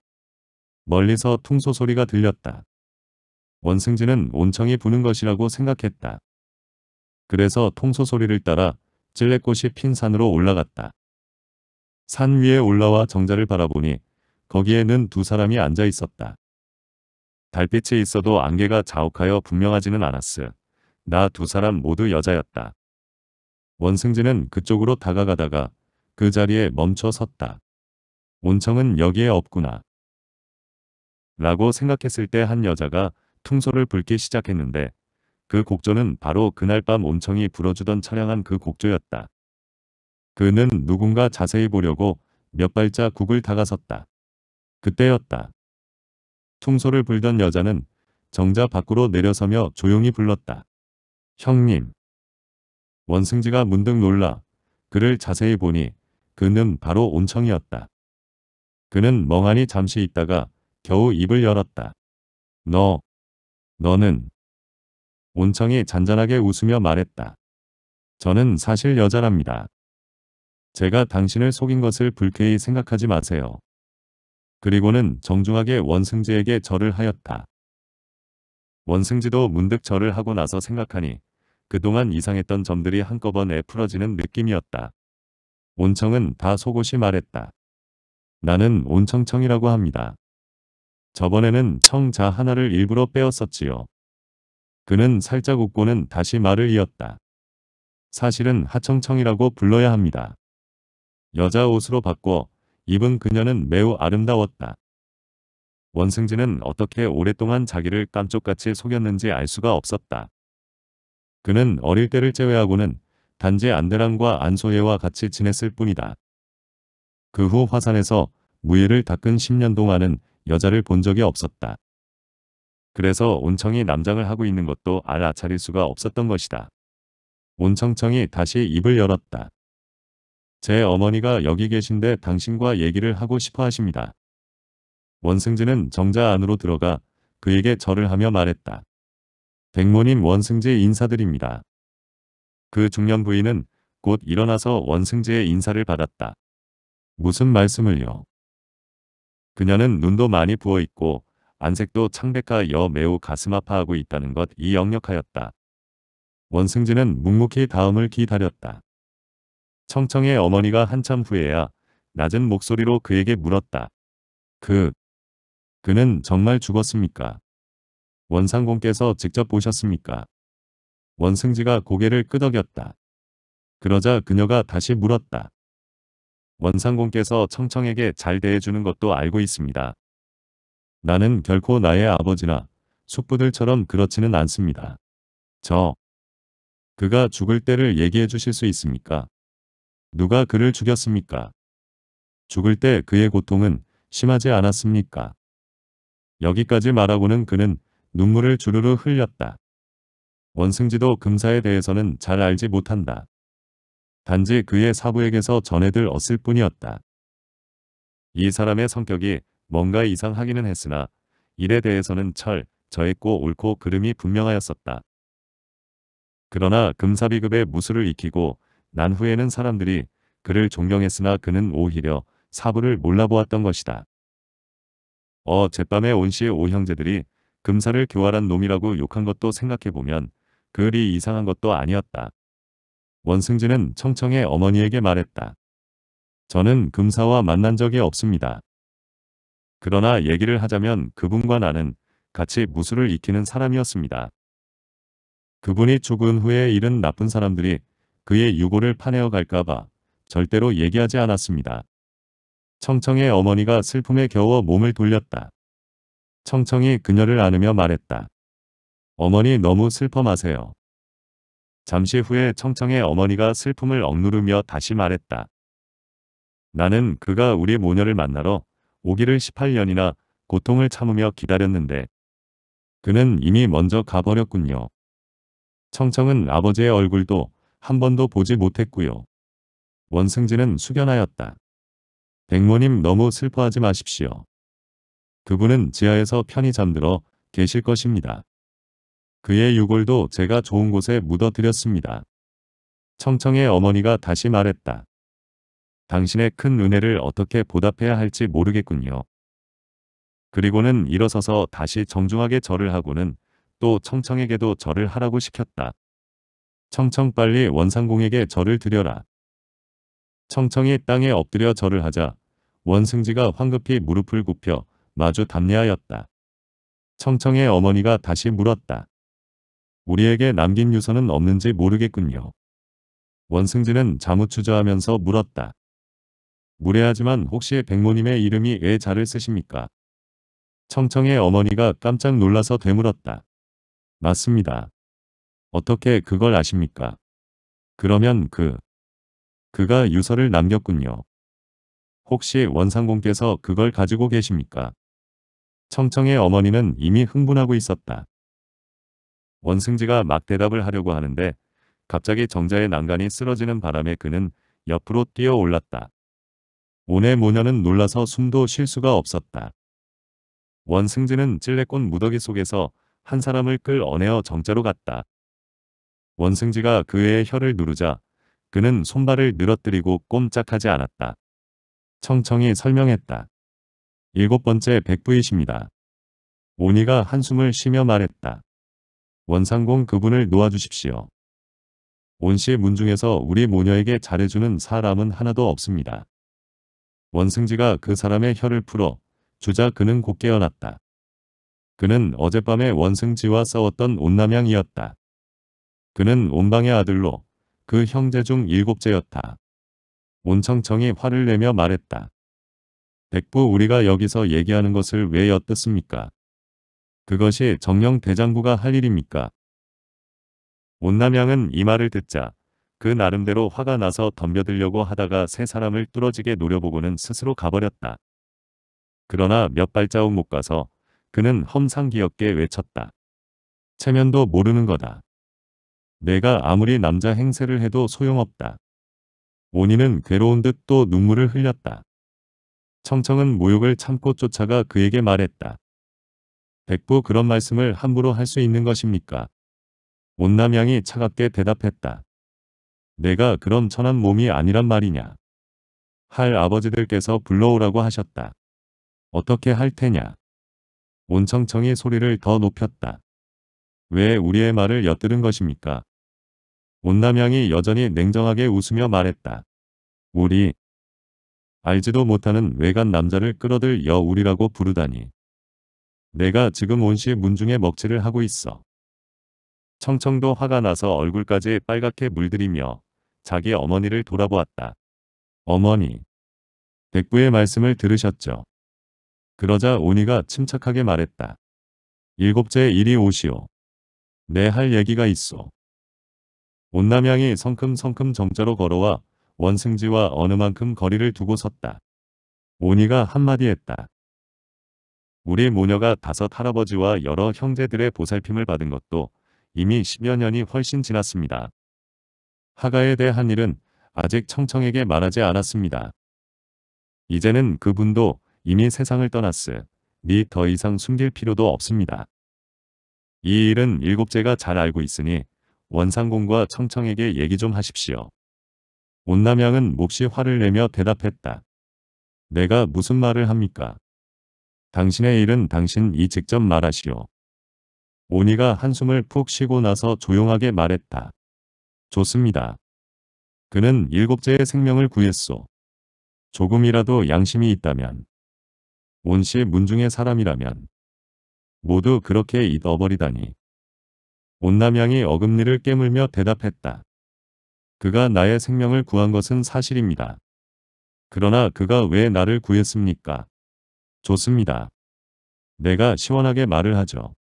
A: 멀리서 퉁소 소리가 들렸다. 원승진은 온청이 부는 것이라고 생각했다. 그래서 통소 소리를 따라 찔레꽃이 핀 산으로 올라갔다. 산 위에 올라와 정자를 바라보니 거기에는 두 사람이 앉아 있었다. 달빛이 있어도 안개가 자욱하여 분명하지는 않았으. 나 두 사람 모두 여자였다. 원승진은 그쪽으로 다가가다가 그 자리에 멈춰 섰다. 온청은 여기에 없구나. 라고 생각했을 때 한 여자가 퉁소를 불기 시작했는데 그 곡조는 바로 그날 밤 온청이 불어주던 처량한 그 곡조였다. 그는 누군가 자세히 보려고 몇 발자국을 다가섰다. 그때였다. 퉁소를 불던 여자는 정자 밖으로 내려서며 조용히 불렀다. 형님. 원승지가 문득 놀라 그를 자세히 보니 그는 바로 온청이었다. 그는 멍하니 잠시 있다가 겨우 입을 열었다. 너, 너는 온청이 잔잔하게 웃으며 말했다. 저는 사실 여자랍니다. 제가 당신을 속인 것을 불쾌히 생각하지 마세요. 그리고는 정중하게 원승지에게 절을 하였다. 원승지도 문득 절을 하고 나서 생각하니 그동안 이상했던 점들이 한꺼번에 풀어지는 느낌이었다. 온청은 다 속옷이 말했다. 나는 온청청이라고 합니다. 저번에는 청자 하나를 일부러 빼었었지요. 그는 살짝 웃고는 다시 말을 이었다. 사실은 하청청이라고 불러야 합니다. 여자 옷으로 바꿔 입은 그녀는 매우 아름다웠다. 원승진은 어떻게 오랫동안 자기를 깜쪽같이 속였는지 알 수가 없었다. 그는 어릴 때를 제외하고는 단지 안대랑과 안소예와 같이 지냈을 뿐이다. 그후 화산에서 무예를 닦은 10년 동안은 여자를 본 적이 없었다. 그래서 온청이 남장을 하고 있는 것도 알 아차릴 수가 없었던 것이다. 온청청이 다시 입을 열었다. 제 어머니가 여기 계신데 당신과 얘기를 하고 싶어 하십니다. 원승진은 정자 안으로 들어가 그에게 절을 하며 말했다. 백모님 원승지 인사드립니다. 그 중년 부인은 곧 일어나서 원승지의 인사를 받았다. 무슨 말씀을요? 그녀는 눈도 많이 부어 있고 안색도 창백과 여 매우 가슴 아파하고 있다는 것이 역력하였다. 원승진은 묵묵히 다음을 기다렸다. 청청의 어머니가 한참 후에야 낮은 목소리로 그에게 물었다. 그, 그는 정말 죽었습니까? 원상공께서 직접 보셨습니까? 원승지가 고개를 끄덕였다. 그러자 그녀가 다시 물었다. 원상공께서 청청에게 잘 대해주는 것도 알고 있습니다. 나는 결코 나의 아버지나 숙부들처럼 그렇지는 않습니다. 저 그가 죽을 때를 얘기해 주실 수 있습니까? 누가 그를 죽였습니까? 죽을 때 그의 고통은 심하지 않았습니까? 여기까지 말하고는 그는 눈물을 주르르 흘렸다. 원승지도 금사에 대해서는 잘 알지 못한다. 단지 그의 사부에게서 전해들 었을 뿐이었다. 이 사람의 성격이 뭔가 이상하기는 했으나 일에 대해서는 철, 저했고 옳고 그름이 분명하였었다. 그러나 금사비급의 무술을 익히고 난 후에는 사람들이 그를 존경했으나 그는 오히려 사부를 몰라보았던 것이다. 어제밤에온 씨의 오형제들이 금사를 교활한 놈이라고 욕한 것도 생각해보면 그리 이상한 것도 아니었다. 원승진은 청청의 어머니에게 말했다. 저는 금사와 만난 적이 없습니다. 그러나 얘기를 하자면 그분과 나는 같이 무술을 익히는 사람이었습니다. 그분이 죽은 후에 이른 나쁜 사람들이 그의 유골을 파내어 갈까봐 절대로 얘기하지 않았습니다. 청청의 어머니가 슬픔에 겨워 몸을 돌렸다. 청청이 그녀를 안으며 말했다. 어머니 너무 슬퍼 마세요. 잠시 후에 청청의 어머니가 슬픔을 억누르며 다시 말했다. 나는 그가 우리 모녀를 만나러 오기를 18년이나 고통을 참으며 기다렸는데 그는 이미 먼저 가버렸군요. 청청은 아버지의 얼굴도 한 번도 보지 못했고요. 원승진은 숙연하였다. 백모님 너무 슬퍼하지 마십시오. 그분은 지하에서 편히 잠들어 계실 것입니다. 그의 유골도 제가 좋은 곳에 묻어드렸습니다. 청청의 어머니가 다시 말했다. 당신의 큰 은혜를 어떻게 보답해야 할지 모르겠군요. 그리고는 일어서서 다시 정중하게 절을 하고는 또 청청에게도 절을 하라고 시켰다. 청청 빨리 원상공에게 절을 드려라. 청청이 땅에 엎드려 절을 하자 원승지가 황급히 무릎을 굽혀 마주 담례하였다. 청청의 어머니가 다시 물었다. 우리에게 남긴 유서는 없는지 모르겠군요. 원승진은 자무추저하면서 물었다. 무례하지만 혹시 백모님의 이름이 왜 자를 쓰십니까? 청청의 어머니가 깜짝 놀라서 되물었다. 맞습니다. 어떻게 그걸 아십니까? 그러면 그, 그가 유서를 남겼군요. 혹시 원상공께서 그걸 가지고 계십니까? 청청의 어머니는 이미 흥분하고 있었다. 원승지가 막 대답을 하려고 하는데 갑자기 정자의 난간이 쓰러지는 바람에 그는 옆으로 뛰어 올랐다. 오네 모녀는 놀라서 숨도 쉴 수가 없었다. 원승지는 찔레꽃 무더기 속에서 한 사람을 끌어내어 정자로 갔다. 원승지가 그의 혀를 누르자 그는 손발을 늘어뜨리고 꼼짝하지 않았다. 청청히 설명했다. 일곱 번째 백부이십니다. 오니가 한숨을 쉬며 말했다. 원상공 그분을 놓아주십시오. 온씨 문중에서 우리 모녀에게 잘해주는 사람은 하나도 없습니다. 원승지가 그 사람의 혀를 풀어 주자 그는 곧 깨어났다. 그는 어젯밤에 원승지와 싸웠던 온남양이었다. 그는 온방의 아들로 그 형제 중 일곱째였다. 온청청이 화를 내며 말했다. 백부 우리가 여기서 얘기하는 것을 왜 엿듣습니까? 그것이 정령 대장부가 할 일입니까? 온남양은 이 말을 듣자 그 나름대로 화가 나서 덤벼들려고 하다가 세 사람을 뚫어지게 노려보고는 스스로 가버렸다. 그러나 몇 발자국 못 가서 그는 험상기엽게 외쳤다. 체면도 모르는 거다. 내가 아무리 남자 행세를 해도 소용없다. 온이는 괴로운 듯 또 눈물을 흘렸다. 청청은 모욕을 참고 쫓아가 그에게 말했다. 백부 그런 말씀을 함부로 할 수 있는 것입니까? 온남양이 차갑게 대답했다. 내가 그런 천한 몸이 아니란 말이냐. 할 아버지들께서 불러오라고 하셨다. 어떻게 할 테냐. 온청청이 소리를 더 높였다. 왜 우리의 말을 엿들은 것입니까? 온남양이 여전히 냉정하게 웃으며 말했다. 우리 알지도 못하는 외간 남자를 끌어들 여우리라고 부르다니. 내가 지금 온시 문중에 먹칠을 하고 있어. 청청도 화가 나서 얼굴까지 빨갛게 물들이며 자기 어머니를 돌아보았다. 어머니. 백부의 말씀을 들으셨죠. 그러자 오니가 침착하게 말했다. 일곱째 일이 오시오. 내할 네, 얘기가 있어. 온남양이 성큼성큼 정자로 걸어와 원승지와 어느 만큼 거리를 두고 섰다. 오니가 한마디 했다. 우리 모녀가 다섯 할아버지와 여러 형제들의 보살핌을 받은 것도 이미 10여 년이 훨씬 지났습니다. 하가에 대한 일은 아직 청청에게 말하지 않았습니다. 이제는 그분도 이미 세상을 떠났으니 더 이상 숨길 필요도 없습니다. 이 일은 일곱째가 잘 알고 있으니 원상공과 청청에게 얘기 좀 하십시오. 온남양은 몹시 화를 내며 대답했다. 내가 무슨 말을 합니까? 당신의 일은 당신이 직접 말하시오. 오니가 한숨을 푹 쉬고 나서 조용하게 말했다. 좋습니다. 그는 일곱째의 생명을 구했소. 조금이라도 양심이 있다면 온씨 문중의 사람이라면 모두 그렇게 잊어버리다니. 온남양이 어금니를 깨물며 대답했다. 그가 나의 생명을 구한 것은 사실입니다. 그러나 그가 왜 나를 구했습니까? 좋습니다. 내가 시원하게 말을 하죠.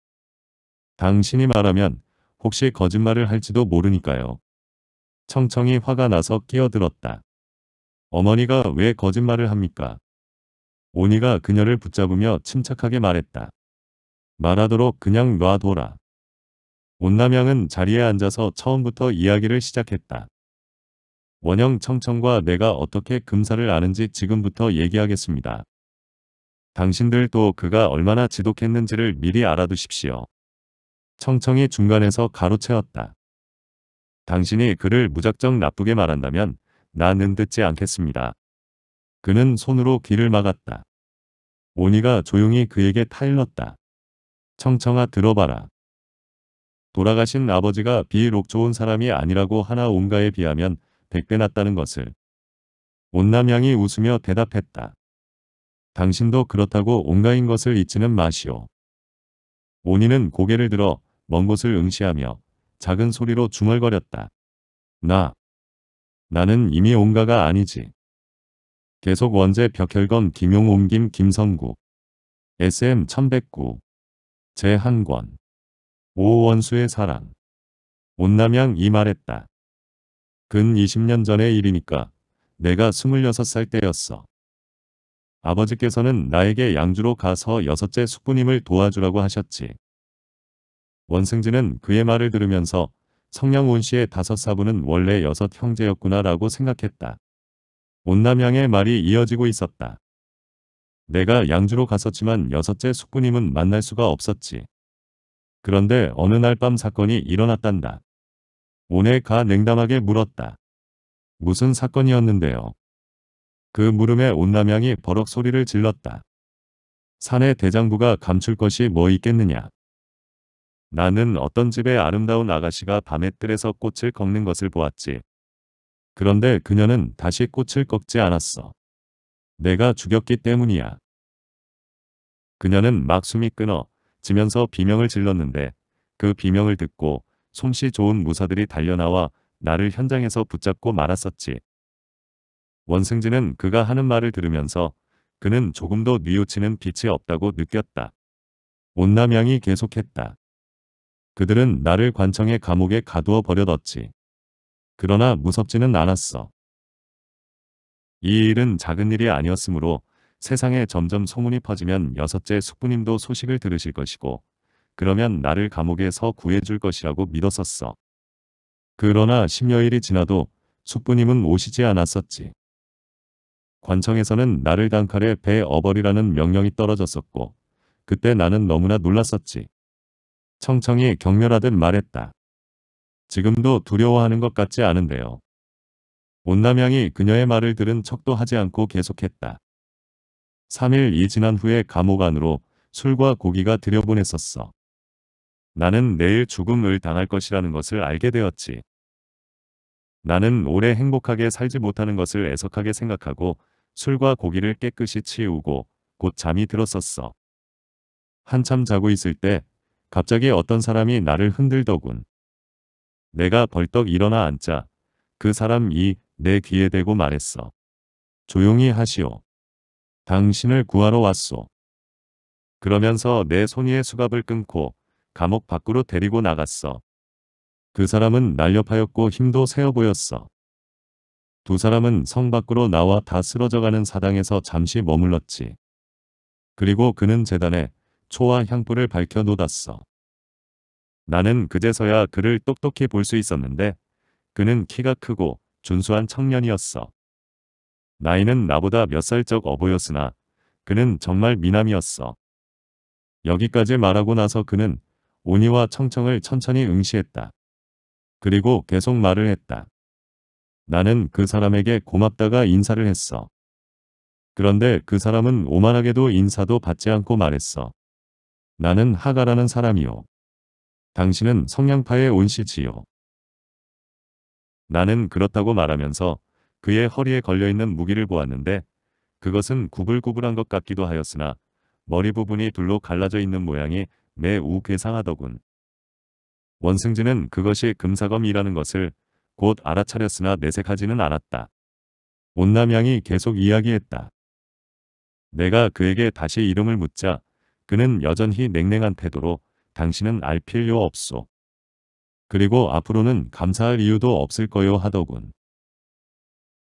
A: 당신이 말하면 혹시 거짓말을 할지도 모르니까요. 청청이 화가 나서 끼어들었다. 어머니가 왜 거짓말을 합니까? 오니가 그녀를 붙잡으며 침착하게 말했다. 말하도록 그냥 놔둬라. 온남양은 자리에 앉아서 처음부터 이야기를 시작했다. 원영 청청과 내가 어떻게 금사를 아는지 지금부터 얘기하겠습니다. 당신들도 그가 얼마나 지독했는지를 미리 알아두십시오. 청청이 중간에서 가로채었다. 당신이 그를 무작정 나쁘게 말한다면 나는 듣지 않겠습니다. 그는 손으로 귀를 막았다. 오니가 조용히 그에게 타일렀다. 청청아 들어봐라. 돌아가신 아버지가 비록 좋은 사람이 아니라고 하나 온가에 비하면 백배 낫다는 것을. 온남양이 웃으며 대답했다. 당신도 그렇다고 온가인 것을 잊지는 마시오. 오니는 고개를 들어 먼 곳을 응시하며 작은 소리로 중얼거렸다. 나. 나는 이미 온가가 아니지. 계속 원제 벽혈건 김용옮 김 김성구. SM 1109. 제1권. 오원수의 사랑. 온남양 이 말했다. 근 20년 전의 일이니까 내가 26살 때였어. 아버지께서는 나에게 양주로 가서 여섯째 숙부님을 도와주라고 하셨지. 원승진은 그의 말을 들으면서 성냥온 씨의 다섯 사부는 원래 여섯 형제였구나 라고 생각했다. 온남양의 말이 이어지고 있었다. 내가 양주로 갔었지만 여섯째 숙부님은 만날 수가 없었지. 그런데 어느 날 밤 사건이 일어났단다. 오네가 냉담하게 물었다. 무슨 사건이었는데요? 그 물음에 온남양이 버럭 소리를 질렀다. 산의 대장부가 감출 것이 뭐 있겠느냐. 나는 어떤 집의 아름다운 아가씨가 밤에 뜰에서 꽃을 꺾는 것을 보았지. 그런데 그녀는 다시 꽃을 꺾지 않았어. 내가 죽였기 때문이야. 그녀는 막 숨이 끊어 지면서 비명을 질렀는데 그 비명을 듣고 솜씨 좋은 무사들이 달려나와 나를 현장에서 붙잡고 말았었지. 원승진은 그가 하는 말을 들으면서 그는 조금도 뉘우치는 빛이 없다고 느꼈다. 온남양이 계속했다. 그들은 나를 관청의 감옥에 가두어 버려뒀지. 그러나 무섭지는 않았어. 이 일은 작은 일이 아니었으므로 세상에 점점 소문이 퍼지면 여섯째 숙부님도 소식을 들으실 것이고 그러면 나를 감옥에서 구해줄 것이라고 믿었었어. 그러나 십여일이 지나도 숙부님은 오시지 않았었지. 관청에서는 나를 단칼에 배 어버리라는 명령이 떨어졌었고 그때 나는 너무나 놀랐었지. 청청이 격렬하듯 말했다. 지금도 두려워하는 것 같지 않은데요. 온남양이 그녀의 말을 들은 척도 하지 않고 계속했다. 3일이 지난 후에 감옥 안으로 술과 고기가 들여보냈었어. 나는 내일 죽음을 당할 것이라는 것을 알게 되었지. 나는 오래 행복하게 살지 못하는 것을 애석하게 생각하고 술과 고기를 깨끗이 치우고 곧 잠이 들었었어. 한참 자고 있을 때 갑자기 어떤 사람이 나를 흔들더군. 내가 벌떡 일어나 앉자 그 사람이 내 귀에 대고 말했어. 조용히 하시오. 당신을 구하러 왔소. 그러면서 내 손이의 수갑을 끊고 감옥 밖으로 데리고 나갔어. 그 사람은 날렵하였고 힘도 세어 보였어. 두 사람은 성 밖으로 나와 다 쓰러져가는 사당에서 잠시 머물렀지. 그리고 그는 재단에 초와 향불을 밝혀 놓았어. 나는 그제서야 그를 똑똑히 볼 수 있었는데 그는 키가 크고 준수한 청년이었어. 나이는 나보다 몇 살 적 어보였으나 그는 정말 미남이었어. 여기까지 말하고 나서 그는 온이와 청청을 천천히 응시했다. 그리고 계속 말을 했다. 나는 그 사람에게 고맙다가 인사를 했어. 그런데 그 사람은 오만하게도 인사도 받지 않고 말했어. 나는 하가라는 사람이요. 당신은 성냥파의 온실지요 나는 그렇다고 말하면서 그의 허리에 걸려있는 무기를 보았는데 그것은 구불구불한 것 같기도 하였으나 머리 부분이 둘로 갈라져 있는 모양이 매우 괴상하더군. 원승진은 그것이 금사검이라는 것을 곧 알아차렸으나 내색하지는 않았다. 온남양이 계속 이야기했다. 내가 그에게 다시 이름을 묻자 그는 여전히 냉랭한 태도로 당신은 알 필요 없소. 그리고 앞으로는 감사할 이유도 없을 거요 하더군.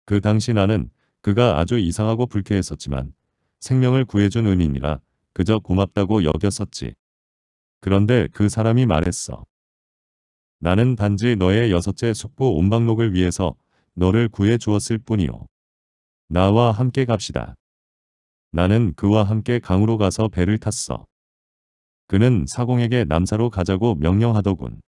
A: 그 당시 나는 그가 아주 이상하고 불쾌했었지만 생명을 구해준 은인이라 그저 고맙다고 여겼었지. 그런데 그 사람이 말했어. 나는 단지 너의 여섯째 숙부 온방록을 위해서 너를 구해 주었을 뿐이오 나와 함께 갑시다. 나는 그와 함께 강으로 가서 배를 탔어. 그는 사공에게 남사로 가자고 명령하더군.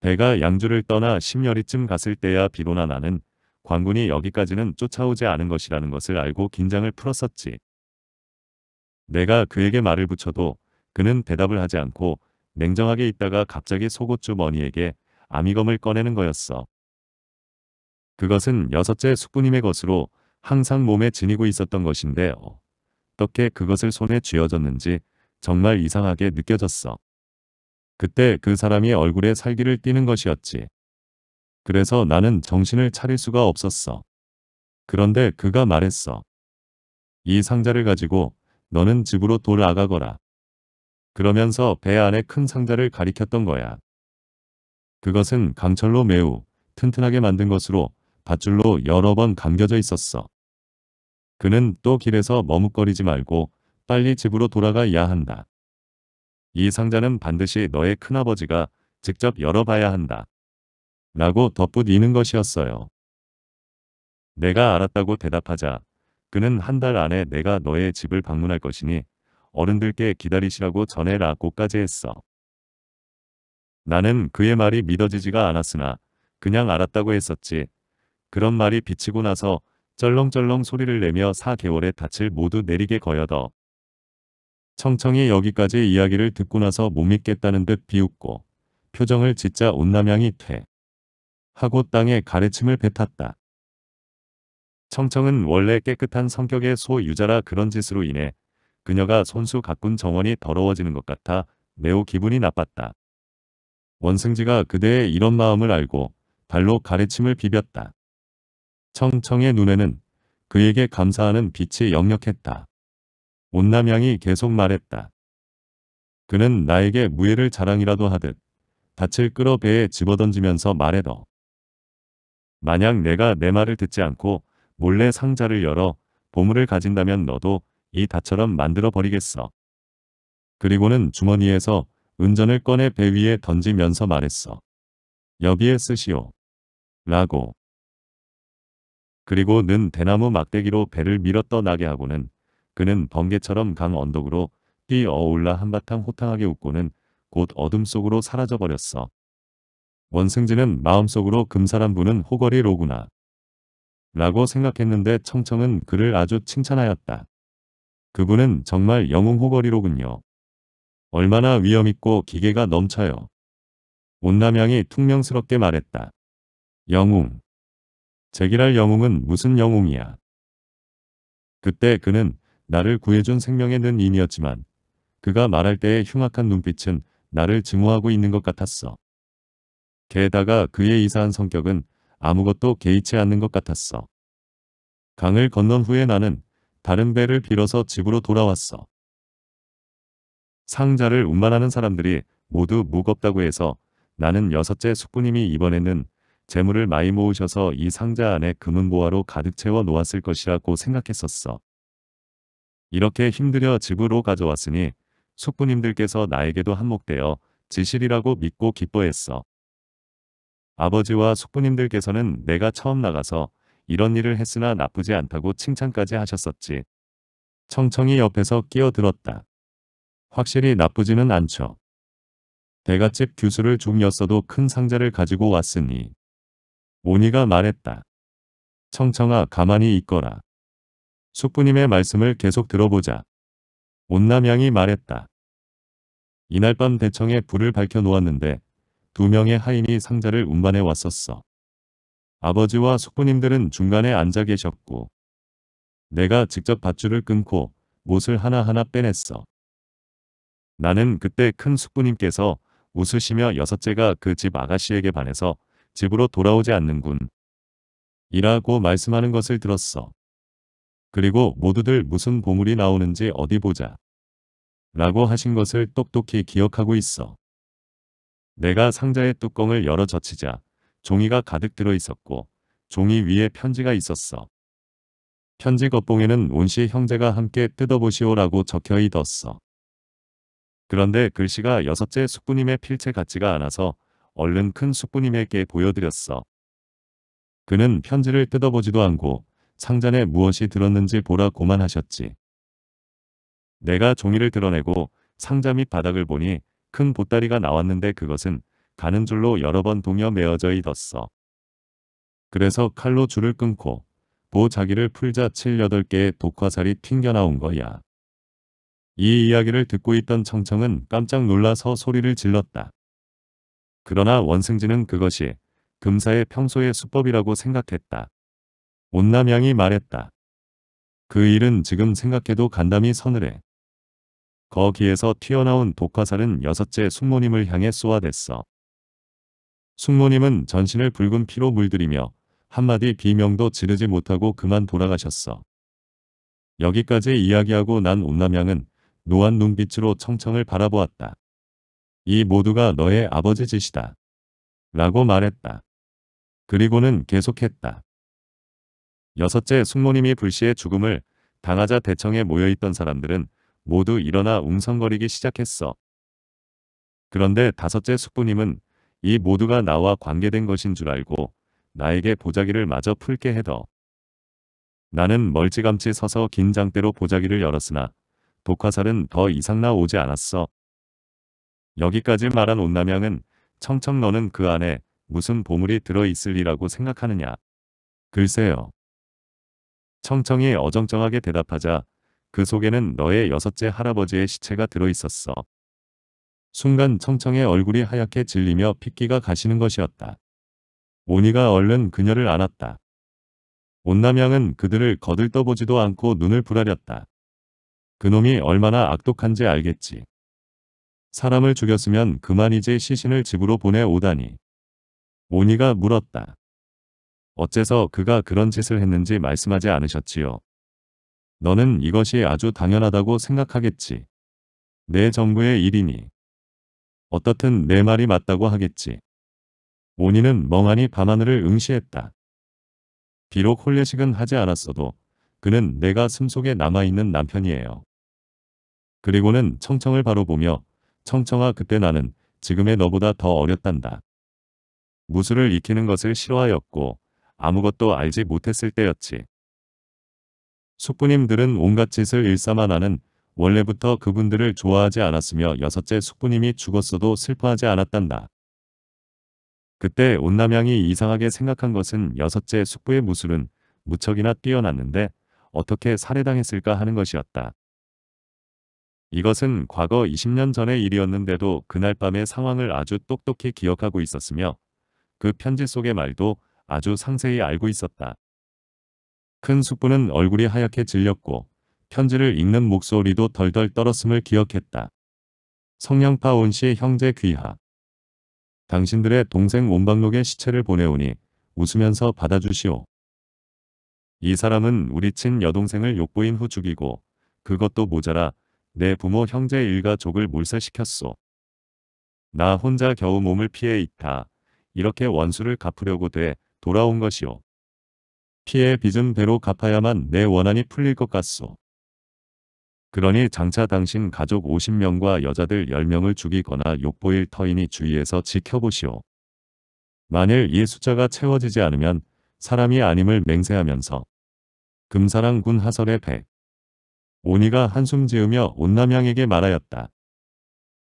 A: 배가 양주를 떠나 십여리쯤 갔을 때야 비로나 나는 광군이 여기까지는 쫓아오지 않은 것이라는 것을 알고 긴장을 풀었었지. 내가 그에게 말을 붙여도 그는 대답을 하지 않고 냉정하게 있다가 갑자기 속옷 주머니에게 아미검을 꺼내는 거였어. 그것은 여섯째 숙부님의 것으로 항상 몸에 지니고 있었던 것인데 어떻게 그것을 손에 쥐어졌는지 정말 이상하게 느껴졌어. 그때 그 사람이 얼굴에 살기를 띠는 것이었지. 그래서 나는 정신을 차릴 수가 없었어. 그런데 그가 말했어. 이 상자를 가지고 너는 집으로 돌아가거라. 그러면서 배 안에 큰 상자를 가리켰던 거야. 그것은 강철로 매우 튼튼하게 만든 것으로 밧줄로 여러 번 감겨져 있었어. 그는 또 길에서 머뭇거리지 말고 빨리 집으로 돌아가야 한다. 이 상자는 반드시 너의 큰아버지가 직접 열어봐야 한다. 라고 덧붙이는 것이었어요. 내가 알았다고 대답하자 그는 한 달 안에 내가 너의 집을 방문할 것이니 어른들께 기다리시라고 전해라고까지 했어. 나는 그의 말이 믿어지지가 않았으나 그냥 알았다고 했었지. 그런 말이 비치고 나서 쩔렁쩔렁 소리를 내며 4개월의 닻을 모두 내리게 거여더. 청청이 여기까지 이야기를 듣고 나서 못 믿겠다는 듯 비웃고 표정을 짓자 온남양이 퇴 하고 땅에 가르침을 뱉었다. 청청은 원래 깨끗한 성격의 소유자라 그런 짓으로 인해 그녀가 손수 가꾼 정원이 더러워지는 것 같아 매우 기분이 나빴다. 원승지가 그대의 이런 마음을 알고 발로 가래침을 비볐다. 청청의 눈에는 그에게 감사하는 빛이 역력했다. 온남양이 계속 말했다. 그는 나에게 무예를 자랑이라도 하듯 닻을 끌어 배에 집어던지면서 말해도 만약 내가 내 말을 듣지 않고 몰래 상자를 열어 보물을 가진다면 너도 이 다처럼 만들어 버리겠어. 그리고는 주머니에서 은전을 꺼내 배 위에 던지면서 말했어. 여비에 쓰시오. 라고. 그리고 는 대나무 막대기로 배를 밀어 떠나게 하고는 그는 번개처럼 강 언덕으로 뛰어올라 한바탕 호탕하게 웃고는 곧 어둠 속으로 사라져버렸어. 원승진은 마음속으로 금사람부는 호걸이로구나. 라고 생각했는데 청청은 그를 아주 칭찬하였다. 그분은 정말 영웅 호걸이로군요. 얼마나 위험있고 기계가 넘쳐요. 온남양이 퉁명스럽게 말했다. 영웅. 제기랄 영웅은 무슨 영웅이야. 그때 그는 나를 구해준 생명의 는인이었지만 그가 말할 때의 흉악한 눈빛은 나를 증오하고 있는 것 같았어. 게다가 그의 이상한 성격은 아무것도 개의치 않는 것 같았어. 강을 건넌 후에 나는 다른 배를 빌어서 집으로 돌아왔어. 상자를 운반하는 사람들이 모두 무겁다고 해서 나는 여섯째 숙부님이 이번에는 재물을 많이 모으셔서 이 상자 안에 금은 보화로 가득 채워 놓았을 것이라고 생각했었어. 이렇게 힘들여 집으로 가져왔으니 숙부님들께서 나에게도 한몫되어 지실이라고 믿고 기뻐했어. 아버지와 숙부님들께서는 내가 처음 나가서 이런 일을 했으나 나쁘지 않다고 칭찬까지 하셨었지. 청청이 옆에서 끼어들었다. 확실히 나쁘지는 않죠. 대갓집 규수를 중이었어도 큰 상자를 가지고 왔으니. 오니가 말했다. 청청아 가만히 있거라. 숙부님의 말씀을 계속 들어보자. 온남양이 말했다. 이날 밤 대청에 불을 밝혀 놓았는데 두 명의 하인이 상자를 운반해 왔었어. 아버지와 숙부님들은 중간에 앉아 계셨고 내가 직접 밧줄을 끊고 못을 하나하나 빼냈어. 나는 그때 큰 숙부님께서 웃으시며 여섯째가 그 집 아가씨에게 반해서 집으로 돌아오지 않는군. 이라고 말씀하는 것을 들었어. 그리고 모두들 무슨 보물이 나오는지 어디 보자. 라고 하신 것을 똑똑히 기억하고 있어. 내가 상자의 뚜껑을 열어 젖히자 종이가 가득 들어 있었고 종이 위에 편지가 있었어. 편지 겉봉에는 온 씨 형제가 함께 뜯어보시오라고 적혀 있었어. 그런데 글씨가 여섯째 숙부님의 필체 같지가 않아서 얼른 큰 숙부님에게 보여드렸어. 그는 편지를 뜯어보지도 않고 상잔에 무엇이 들었는지 보라고만 하셨지. 내가 종이를 드러내고 상자 밑 바닥을 보니 큰 보따리가 나왔는데 그것은 가는 줄로 여러 번 동여 매어져 있었어. 그래서 칼로 줄을 끊고 보자기를 풀자 7, 8개의 독화살이 튕겨나온 거야. 이 이야기를 듣고 있던 청청은 깜짝 놀라서 소리를 질렀다. 그러나 원승진은 그것이 금사의 평소의 수법이라고 생각했다. 온남양이 말했다. 그 일은 지금 생각해도 간담이 서늘해. 거기에서 튀어나온 독화살은 여섯째 숙모님을 향해 쏘아댔어. 숙모님은 전신을 붉은 피로 물들이며 한마디 비명도 지르지 못하고 그만 돌아가셨어. 여기까지 이야기하고 난온남양은 노안 눈빛으로 청청을 바라보았다. 이 모두가 너의 아버지 짓이다. 라고 말했다. 그리고는 계속했다. 여섯째 숙모님이 불시에 죽음을 당하자 대청에 모여있던 사람들은 모두 일어나 웅성거리기 시작했어. 그런데 다섯째 숙부님은 이 모두가 나와 관계된 것인 줄 알고 나에게 보자기를 마저 풀게 해더. 나는 멀찌감치 서서 긴 장대로 보자기를 열었으나 독화살은 더 이상나 오지 않았어. 여기까지 말한 온남양은 청청 너는 그 안에 무슨 보물이 들어있을리라고 생각하느냐. 글쎄요. 청청이 어정쩡하게 대답하자 그 속에는 너의 여섯째 할아버지의 시체가 들어있었어. 순간 청청의 얼굴이 하얗게 질리며 핏기가 가시는 것이었다. 오니가 얼른 그녀를 안았다. 온남양은 그들을 거들떠보지도 않고 눈을 부라렸다. 그놈이 얼마나 악독한지 알겠지. 사람을 죽였으면 그만이지 시신을 집으로 보내오다니. 오니가 물었다. 어째서 그가 그런 짓을 했는지 말씀하지 않으셨지요. 너는 이것이 아주 당연하다고 생각하겠지. 내 정부의 일이니. 어떻든 내 말이 맞다고 하겠지. 오니는 멍하니 밤하늘을 응시했다. 비록 홀례식은 하지 않았어도 그는 내가 숨속에 남아있는 남편이에요. 그리고는 청청을 바로 보며 청청아 그때 나는 지금의 너보다 더 어렸단다. 무술을 익히는 것을 싫어하였고 아무것도 알지 못했을 때였지. 숙부님들은 온갖 짓을 일삼아 나는 원래부터 그분들을 좋아하지 않았으며 여섯째 숙부님이 죽었어도 슬퍼하지 않았단다. 그때 온남양이 이상하게 생각한 것은 여섯째 숙부의 무술은 무척이나 뛰어났는데 어떻게 살해당했을까 하는 것이었다. 이것은 과거 20년 전의 일이었는데도 그날 밤의 상황을 아주 똑똑히 기억하고 있었으며 그 편지 속의 말도 아주 상세히 알고 있었다. 큰 숙부는 얼굴이 하얗게 질렸고 편지를 읽는 목소리도 덜덜 떨었음을 기억했다. 성냥파 온씨 형제 귀하. 당신들의 동생 원박록의 시체를 보내오니 웃으면서 받아주시오. 이 사람은 우리 친 여동생을 욕보인후 죽이고 그것도 모자라 내 부모 형제 일가족을 몰살시켰소. 나 혼자 겨우 몸을 피해 있다. 이렇게 원수를 갚으려고 돼 돌아온 것이오. 피해 빚은 배로 갚아야만 내 원한이 풀릴 것 같소. 그러니 장차 당신 가족 50명과 여자들 10명을 죽이거나 욕보일 터이니 주의해서 지켜보시오. 만일 이 숫자가 채워지지 않으면 사람이 아님을 맹세하면서 금사랑군 하설의 배 오니가 한숨 지으며 온남양에게 말하였다.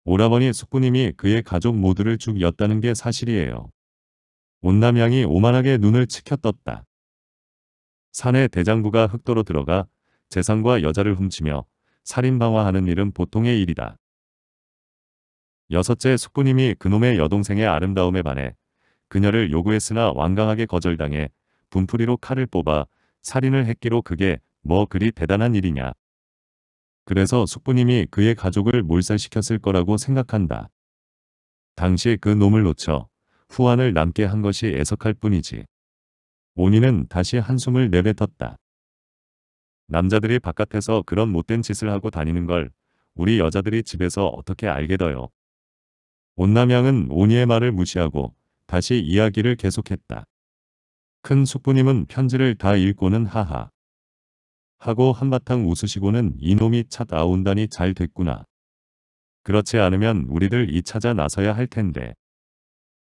A: 오라버니 숙부님이 그의 가족 모두를 죽였다는 게 사실이에요. 온남양이 오만하게 눈을 치켜떴다. 산의 대장부가 흑도로 들어가 재산과 여자를 훔치며 살인방화하는 일은 보통의 일이다. 여섯째 숙부님이 그놈의 여동생의 아름다움에 반해 그녀를 요구했으나 완강하게 거절당해 분풀이로 칼을 뽑아 살인을 했기로 그게 뭐 그리 대단한 일이냐. 그래서 숙부님이 그의 가족을 몰살시켰을 거라고 생각한다. 당시 그 놈을 놓쳐 후환을 남게 한 것이 애석할 뿐이지. 오니는 다시 한숨을 내뱉었다. 남자들이 바깥에서 그런 못된 짓을 하고 다니는 걸 우리 여자들이 집에서 어떻게 알게더요. 온남양은 오니의 말을 무시하고 다시 이야기를 계속했다. 큰 숙부님은 편지를 다 읽고는 하하. 하고 한바탕 웃으시고는 이놈이 차 나온다니 잘 됐구나. 그렇지 않으면 우리들 이 찾아 나서야 할 텐데.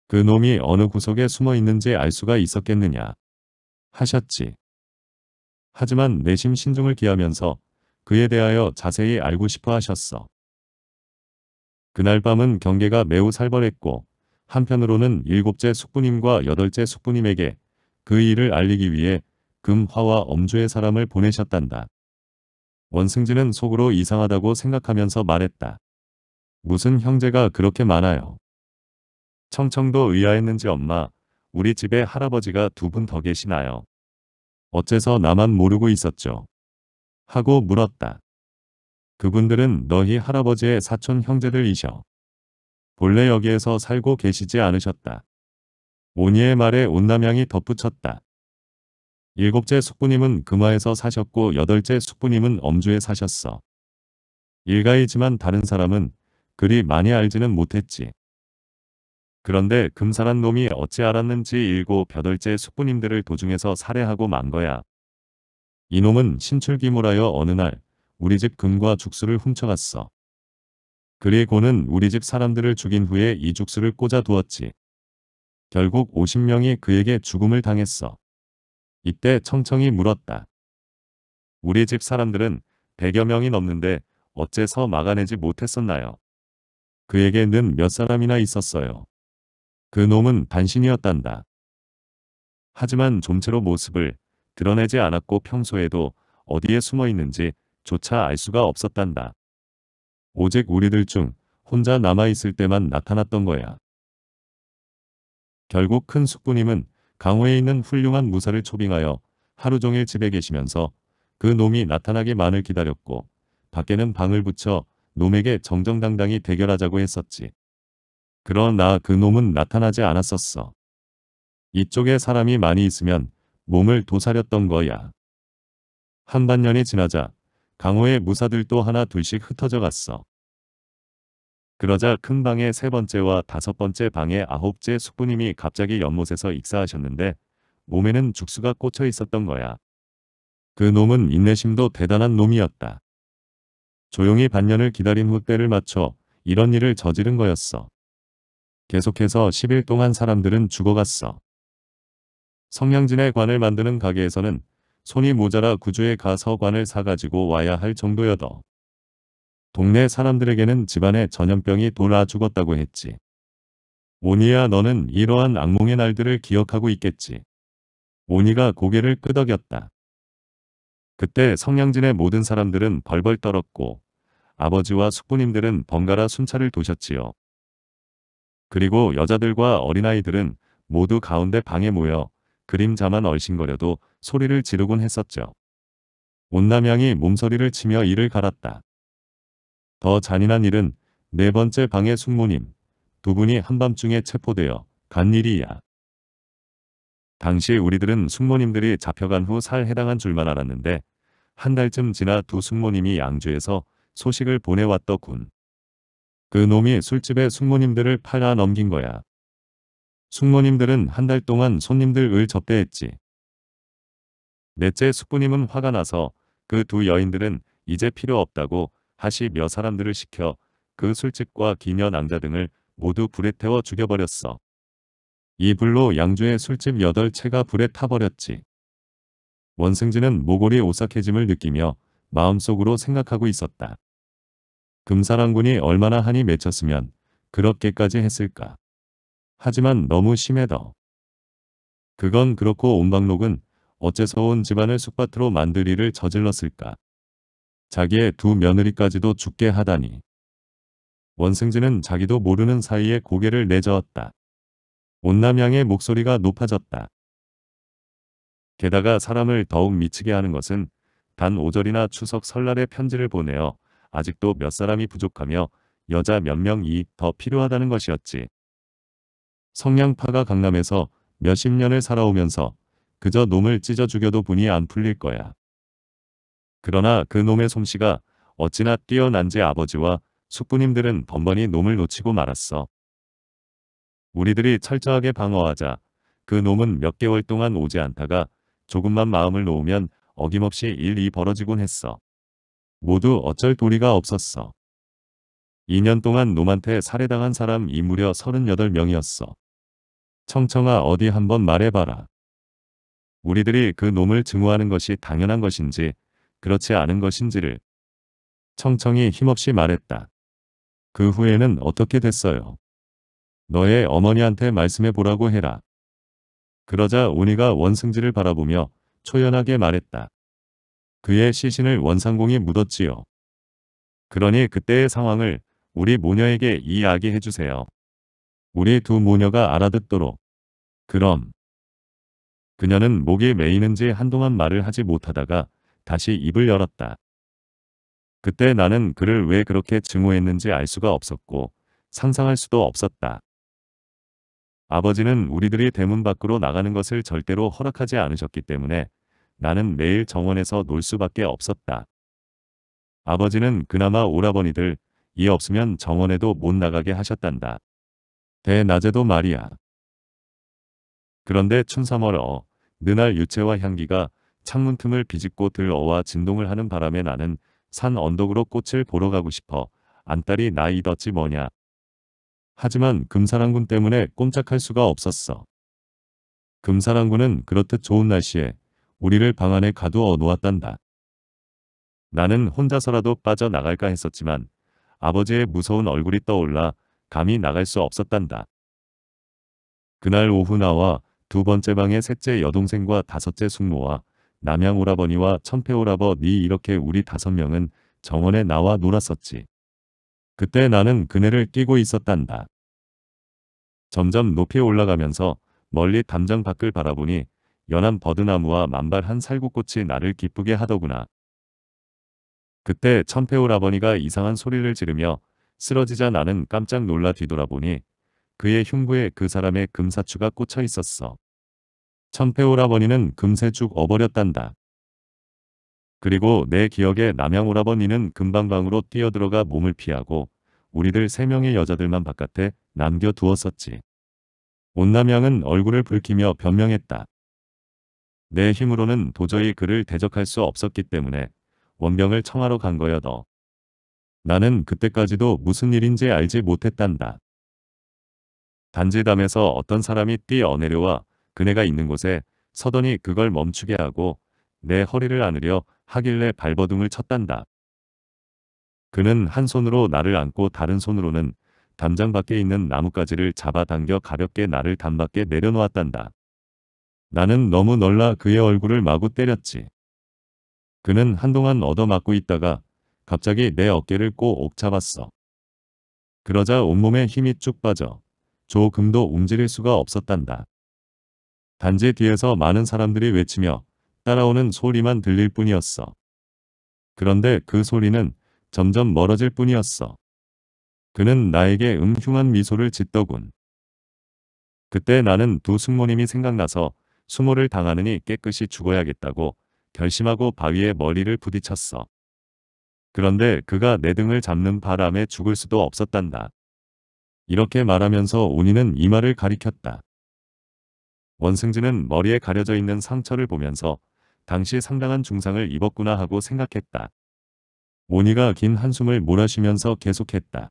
A: 그 놈이 어느 구석에 숨어 있는지 알 수가 있었겠느냐. 하셨지. 하지만 내심 신중을 기하면서 그에 대하여 자세히 알고 싶어 하셨어. 그날 밤은 경계가 매우 살벌했고 한편으로는 일곱째 숙부님과 여덟째 숙부님에게 그 일을 알리기 위해 금화와 엄주의 사람을 보내셨단다. 원승진은 속으로 이상하다고 생각하면서 말했다. 무슨 형제가 그렇게 많아요. 청청도 의아했는지 엄마, 우리 집에 할아버지가 두 분 더 계시나요? 어째서 나만 모르고 있었죠. 하고 물었다. 그분들은 너희 할아버지의 사촌 형제들이셔. 본래 여기에서 살고 계시지 않으셨다. 오니의 말에 온남양이 덧붙였다. 일곱째 숙부님은 금화에서 사셨고 여덟째 숙부님은 엄주에 사셨어. 일가이지만 다른 사람은 그리 많이 알지는 못했지. 그런데 금산한 놈이 어찌 알았는지 일고 벼들째 숙부님들을 도중에서 살해하고 만 거야. 이놈은 신출기물하여 어느 날 우리 집 금과 죽수를 훔쳐갔어. 그리고는 우리 집 사람들을 죽인 후에 이 죽수를 꽂아 두었지. 결국 50명이 그에게 죽음을 당했어. 이때 청청이 물었다. 우리 집 사람들은 100여 명이 넘는데 어째서 막아내지 못했었나요? 그에게는 몇 사람이나 있었어요. 그 놈은 반신이었단다. 하지만 좀처로 모습을 드러내지 않았고 평소에도 어디에 숨어 있는지 조차 알 수가 없었단다. 오직 우리들 중 혼자 남아있을 때만 나타났던 거야. 결국 큰 숙부님은 강호에 있는 훌륭한 무사를 초빙하여 하루 종일 집에 계시면서 그 놈이 나타나기만을 기다렸고 밖에는 방을 붙여 놈에게 정정당당히 대결하자고 했었지. 그러나 그놈은 나타나지 않았었어. 이쪽에 사람이 많이 있으면 몸을 도사렸던 거야. 한 반년이 지나자 강호의 무사들도 하나 둘씩 흩어져 갔어. 그러자 큰 방의 세 번째와 다섯 번째 방의 아홉째 숙부님이 갑자기 연못에서 익사하셨는데 몸에는 죽수가 꽂혀 있었던 거야. 그 놈은 인내심도 대단한 놈이었다. 조용히 반년을 기다린 후 때를 맞춰 이런 일을 저지른 거였어. 계속해서 10일 동안 사람들은 죽어갔어. 성량진의 관을 만드는 가게에서는 손이 모자라 구주에 가서 관을 사가지고 와야 할정도여도 동네 사람들에게는 집안에 전염병이 돌아 죽었다고 했지. 오니야 너는 이러한 악몽의 날들을 기억하고 있겠지. 오니가 고개를 끄덕였다. 그때 성량진의 모든 사람들은 벌벌 떨었고 아버지와 숙부님들은 번갈아 순찰을 도셨지요. 그리고 여자들과 어린아이들은 모두 가운데 방에 모여 그림자만 얼씬거려도 소리를 지르곤 했었죠. 온남양이 몸서리를 치며 이를 갈았다. 더 잔인한 일은 네 번째 방의 숙모님 두 분이 한밤중에 체포되어 간 일이야. 당시 우리들은 숙모님들이 잡혀간 후 살 해당한 줄만 알았는데 한 달쯤 지나 두 숙모님이 양주에서 소식을 보내왔더군. 그 놈이 술집에 숙모님들을 팔아 넘긴 거야. 숙모님들은 한 달 동안 손님들을 접대했지. 넷째 숙부님은 화가 나서 그 두 여인들은 이제 필요 없다고 하시며 사람들을 시켜 그 술집과 기녀 낭자 등을 모두 불에 태워 죽여버렸어. 이 불로 양주의 술집 여덟 채가 불에 타버렸지. 원승진은 모골이 오싹해짐을 느끼며 마음속으로 생각하고 있었다. 금사랑군이 얼마나 한이 맺혔으면 그렇게까지 했을까. 하지만 너무 심해더. 그건 그렇고 온방록은 어째서 온 집안을 숙밭으로 만들이를 저질렀을까. 자기의 두 며느리까지도 죽게 하다니. 원승진은 자기도 모르는 사이에 고개를 내저었다. 온남양의 목소리가 높아졌다. 게다가 사람을 더욱 미치게 하는 것은 단 5절이나 추석 설날에 편지를 보내어 아직도 몇 사람이 부족하며 여자 몇 명이 더 필요하다는 것이었지. 성냥파가 강남에서 몇 십 년을 살아오면서 그저 놈을 찢어 죽여도 분이 안 풀릴 거야. 그러나 그 놈의 솜씨가 어찌나 뛰어난지 아버지와 숙부님들은 번번이 놈을 놓치고 말았어. 우리들이 철저하게 방어하자 그 놈은 몇 개월 동안 오지 않다가 조금만 마음을 놓으면 어김없이 일이 벌어지곤 했어. 모두 어쩔 도리가 없었어. 2년 동안 놈한테 살해당한 사람이 무려 38명이었어. 청청아 어디 한번 말해봐라. 우리들이 그 놈을 증오하는 것이 당연한 것인지 그렇지 않은 것인지를 청청이 힘없이 말했다. 그 후에는 어떻게 됐어요? 너의 어머니한테 말씀해 보라고 해라. 그러자 오니가 원승지를 바라보며 초연하게 말했다. 그의 시신을 원상공이 묻었지요. 그러니 그때의 상황을 우리 모녀에게 이야기해 주세요. 우리 두 모녀가 알아듣도록. 그럼. 그녀는 목이 메이는지 한동안 말을 하지 못하다가 다시 입을 열었다. 그때 나는 그를 왜 그렇게 증오했는지 알 수가 없었고 상상할 수도 없었다. 아버지는 우리들이 대문 밖으로 나가는 것을 절대로 허락하지 않으셨기 때문에 나는 매일 정원에서 놀 수밖에 없었다. 아버지는 그나마 오라버니들 이 없으면 정원에도 못 나가게 하셨단다. 대낮에도 말이야. 그런데 춘삼월어 느날 유채와 향기가 창문 틈을 비집고 들어와 진동을 하는 바람에 나는 산 언덕으로 꽃을 보러 가고 싶어 안딸이 나이었지 뭐냐. 하지만 금사랑군 때문에 꼼짝할 수가 없었어. 금사랑군은 그렇듯 좋은 날씨에 우리를 방 안에 가두어 놓았단다. 나는 혼자서라도 빠져나갈까 했었지만 아버지의 무서운 얼굴이 떠올라 감히 나갈 수 없었단다. 그날 오후 나와 두 번째 방의 셋째 여동생과 다섯째 숙모와 남양 오라버니와 천패 오라버니 이렇게 우리 다섯 명은 정원에 나와 놀았었지. 그때 나는 그네를 끼고 있었단다. 점점 높이 올라가면서 멀리 담장 밖을 바라보니 연한 버드나무와 만발한 살구꽃이 나를 기쁘게 하더구나. 그때 천페오라버니가 이상한 소리를 지르며 쓰러지자 나는 깜짝 놀라 뒤돌아보니 그의 흉부에 그 사람의 금사추가 꽂혀 있었어. 천페오라버니는 금세 죽어버렸단다. 그리고 내 기억에 남양오라버니는 금방방으로 뛰어들어가 몸을 피하고 우리들 세 명의 여자들만 바깥에 남겨두었었지. 온남양은 얼굴을 붉히며 변명했다. 내 힘으로는 도저히 그를 대적할 수 없었기 때문에 원병을 청하러 간거여도 나는 그때까지도 무슨 일인지 알지 못했단다. 단지담에서 어떤 사람이 뛰어내려와 그네가 있는 곳에 서더니 그걸 멈추게 하고 내 허리를 안으려 하길래 발버둥을 쳤단다. 그는 한 손으로 나를 안고 다른 손으로는 담장 밖에 있는 나뭇가지를 잡아당겨 가볍게 나를 담 밖에 내려놓았단다. 나는 너무 놀라 그의 얼굴을 마구 때렸지. 그는 한동안 얻어맞고 있다가 갑자기 내 어깨를 꼭옥 잡았어. 그러자 온몸에 힘이 쭉 빠져 조금도 움직일 수가 없었단다. 단지 뒤에서 많은 사람들이 외치며 따라오는 소리만 들릴 뿐이었어. 그런데 그 소리는 점점 멀어질 뿐이었어. 그는 나에게 음흉한 미소를 짓더군. 그때 나는 두 숙모님이 생각나서 수모를 당하느니 깨끗이 죽어야겠다고 결심하고 바위에 머리를 부딪혔어. 그런데 그가 내 등을 잡는 바람에 죽을 수도 없었단다. 이렇게 말하면서 온이는 이마를 가리켰다. 원승진은 머리에 가려져 있는 상처를 보면서 당시 상당한 중상을 입었구나 하고 생각했다. 오니가긴 한숨을 몰아쉬면서 계속했다.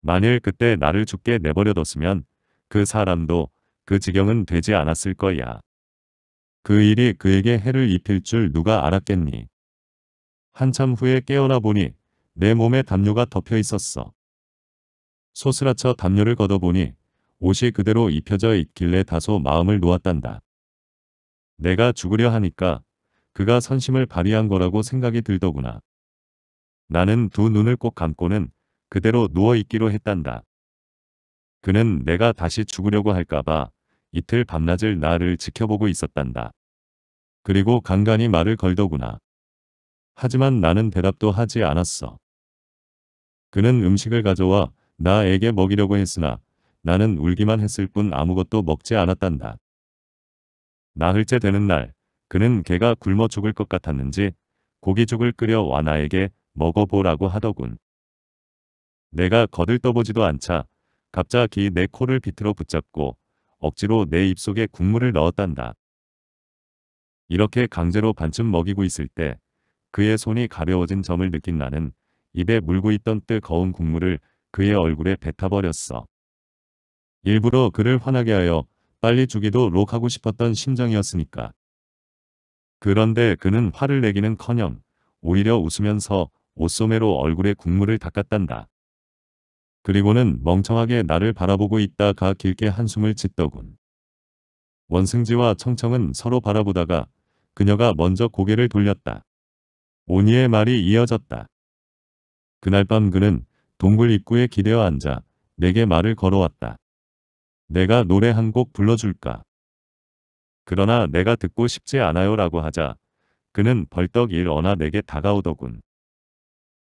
A: 만일 그때 나를 죽게 내버려뒀으면 그 사람도 그 지경은 되지 않았을 거야. 그 일이 그에게 해를 입힐 줄 누가 알았겠니. 한참 후에 깨어나 보니 내 몸에 담요가 덮여 있었어. 소스라쳐 담요를 걷어보니 옷이 그대로 입혀져 있길래 다소 마음을 놓았단다. 내가 죽으려 하니까 그가 선심을 발휘한 거라고 생각이 들더구나. 나는 두 눈을 꼭 감고는 그대로 누워 있기로 했단다. 그는 내가 다시 죽으려고 할까봐 이틀 밤낮을 나를 지켜보고 있었단다. 그리고 간간히 말을 걸더구나. 하지만 나는 대답도 하지 않았어. 그는 음식을 가져와 나에게 먹이려고 했으나 나는 울기만 했을 뿐 아무것도 먹지 않았단다. 나흘째 되는 날 그는 개가 굶어 죽을 것 같았는지 고기죽을 끓여 와 나에게 먹어보라고 하더군. 내가 거들떠보지도 않자 갑자기 내 코를 비틀어 붙잡고 억지로 내 입속에 국물을 넣었단다. 이렇게 강제로 반쯤 먹이고 있을 때 그의 손이 가벼워진 점을 느낀 나는 입에 물고 있던 뜨거운 국물을 그의 얼굴에 뱉어버렸어. 일부러 그를 화나게 하여 빨리 죽이도 록하고 싶었던 심정이었으니까. 그런데 그는 화를 내기는커녕 오히려 웃으면서 옷소매로 얼굴에 국물을 닦았단다. 그리고는 멍청하게 나를 바라보고 있다가 길게 한숨을 짓더군. 원승지와 청청은 서로 바라보다가 그녀가 먼저 고개를 돌렸다. 오니의 말이 이어졌다. 그날 밤 그는 동굴 입구에 기대어 앉아 내게 말을 걸어왔다. 내가 노래 한 곡 불러줄까? 그러나 내가 듣고 싶지 않아요 라고 하자 그는 벌떡 일어나 내게 다가오더군.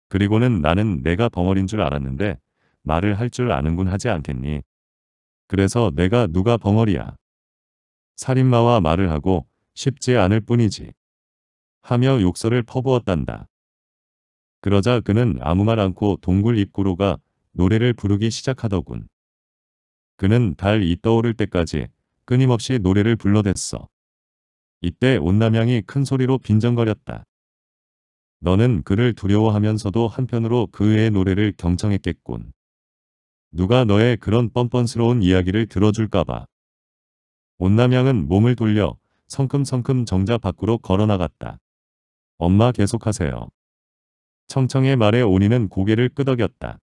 A: 그리고는 나는 내가 벙어린 줄 알았는데 말을 할 줄 아는군 하지 않겠니? 그래서 내가 누가 벙어리야. 살인마와 말을 하고 쉽지 않을 뿐이지. 하며 욕설을 퍼부었단다. 그러자 그는 아무 말 않고 동굴 입구로 가 노래를 부르기 시작하더군. 그는 달이 떠오를 때까지 끊임없이 노래를 불러댔어. 이때 온남양이 큰 소리로 빈정거렸다. 너는 그를 두려워하면서도 한편으로 그의 노래를 경청했겠군. 누가 너의 그런 뻔뻔스러운 이야기를 들어줄까봐. 온남양은 몸을 돌려 성큼성큼 정자 밖으로 걸어나갔다. 엄마 계속하세요. 청청의 말에 온이는 고개를 끄덕였다.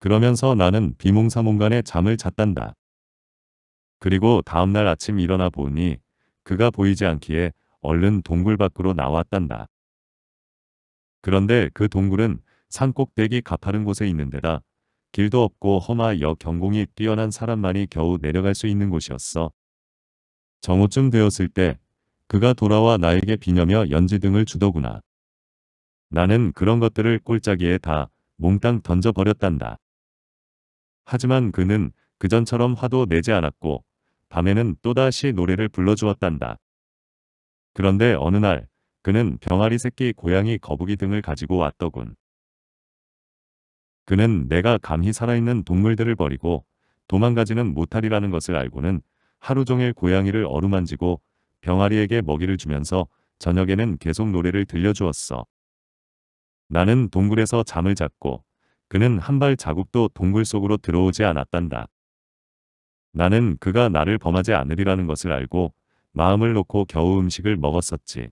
A: 그러면서 나는 비몽사몽간에 잠을 잤단다. 그리고 다음날 아침 일어나 보니 그가 보이지 않기에 얼른 동굴 밖으로 나왔단다. 그런데 그 동굴은 산 꼭대기 가파른 곳에 있는 데다 길도 없고 험하여 경공이 뛰어난 사람만이 겨우 내려갈 수 있는 곳이었어. 정오쯤 되었을 때 그가 돌아와 나에게 비녀며 연지 등을 주더구나. 나는 그런 것들을 꼴짜기에 다 몽땅 던져버렸단다. 하지만 그는 그전처럼 화도 내지 않았고 밤에는 또다시 노래를 불러주었단다. 그런데 어느 날 그는 병아리 새끼 고양이 거북이 등을 가지고 왔더군. 그는 내가 감히 살아있는 동물들을 버리고 도망가지는 못하리라는 것을 알고는 하루 종일 고양이를 어루만지고 병아리에게 먹이를 주면서 저녁에는 계속 노래를 들려주었어. 나는 동굴에서 잠을 잤고 그는 한 발 자국도 동굴 속으로 들어오지 않았단다. 나는 그가 나를 범하지 않으리라는 것을 알고 마음을 놓고 겨우 음식을 먹었었지.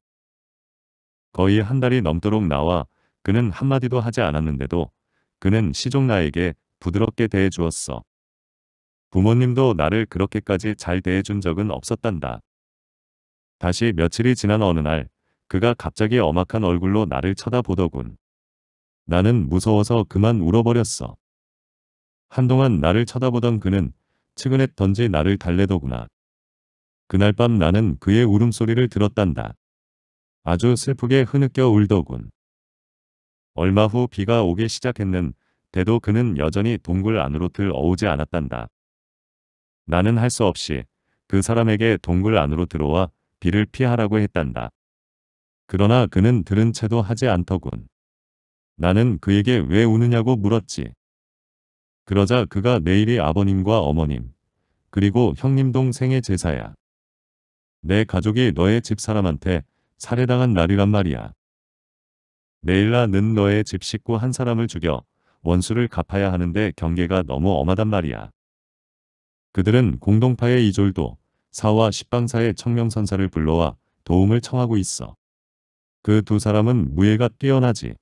A: 거의 한 달이 넘도록 나와 그는 한마디도 하지 않았는데도 그는 시종나에게 부드럽게 대해주었어. 부모님도 나를 그렇게까지 잘 대해준 적은 없었단다. 다시 며칠이 지난 어느 날 그가 갑자기 엄악한 얼굴로 나를 쳐다보더군. 나는 무서워서 그만 울어버렸어. 한동안 나를 쳐다보던 그는 측은했던지 나를 달래더구나. 그날 밤 나는 그의 울음소리를 들었단다. 아주 슬프게 흐느껴 울더군. 얼마 후 비가 오기 시작했는데도 그는 여전히 동굴 안으로 들어오지 않았단다. 나는 할 수 없이 그 사람에게 동굴 안으로 들어와 비를 피하라고 했단다. 그러나 그는 들은 채도 하지 않더군. 나는 그에게 왜 우느냐고 물었지. 그러자 그가 내일이 아버님과 어머님, 그리고 형님 동생의 제사야. 내 가족이 너의 집사람한테 살해당한 날이란 말이야. 네일라는 너의 집 식구 한 사람을 죽여 원수를 갚아야 하는데 경계가 너무 엄하단 말이야. 그들은 공동파의 이졸도 사와 십방사의 청명선사를 불러와 도움을 청하고 있어. 그 두 사람은 무예가 뛰어나지.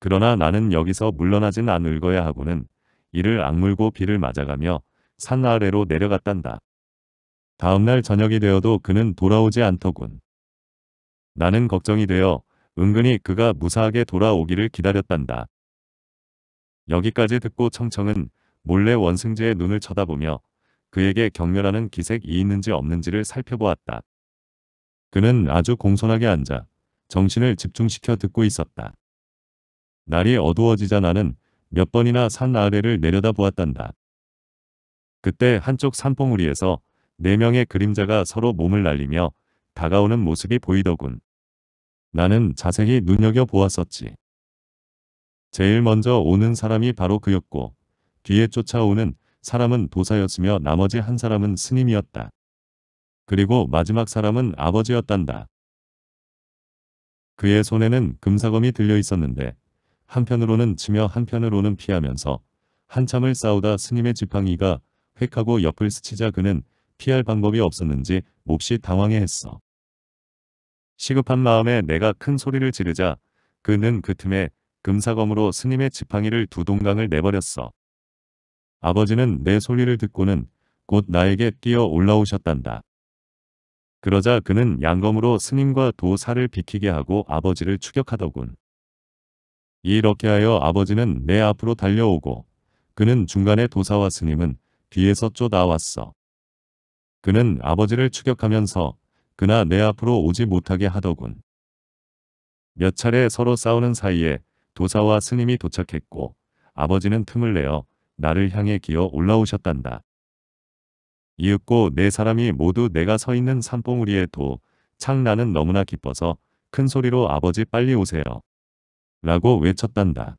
A: 그러나 나는 여기서 물러나진 않을 거야 하고는 이를 악물고 비를 맞아가며 산 아래로 내려갔단다. 다음날 저녁이 되어도 그는 돌아오지 않더군. 나는 걱정이 되어 은근히 그가 무사하게 돌아오기를 기다렸단다. 여기까지 듣고 청청은 몰래 원승재의 눈을 쳐다보며 그에게 격렬하는 기색이 있는지 없는지를 살펴보았다. 그는 아주 공손하게 앉아 정신을 집중시켜 듣고 있었다. 날이 어두워지자 나는 몇 번이나 산 아래를 내려다보았단다. 그때 한쪽 산봉우리에서 네 명의 그림자가 서로 몸을 날리며 다가오는 모습이 보이더군. 나는 자세히 눈여겨보았었지. 제일 먼저 오는 사람이 바로 그였고 뒤에 쫓아오는 사람은 도사였으며 나머지 한 사람은 스님이었다. 그리고 마지막 사람은 아버지였단다. 그의 손에는 금사검이 들려 있었는데 한편으로는 치며 한편으로는 피하면서 한참을 싸우다 스님의 지팡이가 획하고 옆을 스치자 그는 피할 방법이 없었는지 몹시 당황해했어. 시급한 마음에 내가 큰 소리를 지르자 그는 그 틈에 금사검으로 스님의 지팡이를 두 동강을 내버렸어. 아버지는 내 소리를 듣고는 곧 나에게 뛰어 올라오셨단다. 그러자 그는 양검으로 스님과 도사를 비키게 하고 아버지를 추격하더군. 이렇게 하여 아버지는 내 앞으로 달려오고 그는 중간에 도사와 스님은 뒤에서 쪼나왔어 그는 아버지를 추격하면서 그나 내 앞으로 오지 못하게 하더군. 몇 차례 서로 싸우는 사이에 도사와 스님이 도착했고 아버지는 틈을 내어 나를 향해 기어 올라오셨단다. 이윽고 네 사람이 모두 내가 서 있는 산봉우리에 도 창나는 너무나 기뻐서 큰 소리로 아버지 빨리 오세요. 라고 외쳤단다.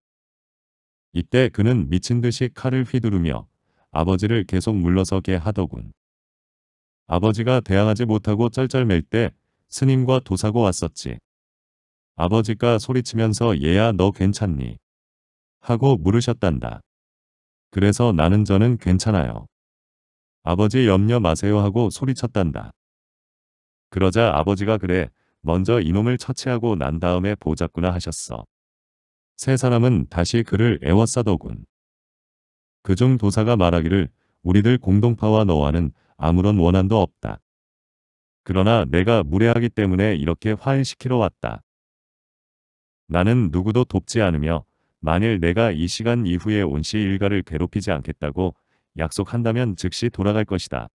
A: 이때 그는 미친 듯이 칼을 휘두르며 아버지를 계속 물러서게 하더군. 아버지가 대항하지 못하고 쩔쩔맬 때 스님과 도사고 왔었지. 아버지가 소리치면서 얘야 너 괜찮니? 하고 물으셨단다. 그래서 나는 저는 괜찮아요. 아버지 염려 마세요 하고 소리쳤단다. 그러자 아버지가 그래 먼저 이놈을 처치하고 난 다음에 보자꾸나 하셨어. 세 사람은 다시 그를 애워싸더군. 그중 도사가 말하기를 우리들 공동파와 너와는 아무런 원한도 없다. 그러나 내가 무례하기 때문에 이렇게 화해시키러 왔다. 나는 누구도 돕지 않으며 만일 내가 이 시간 이후에 온씨 일가를 괴롭히지 않겠다고 약속한다면 즉시 돌아갈 것이다.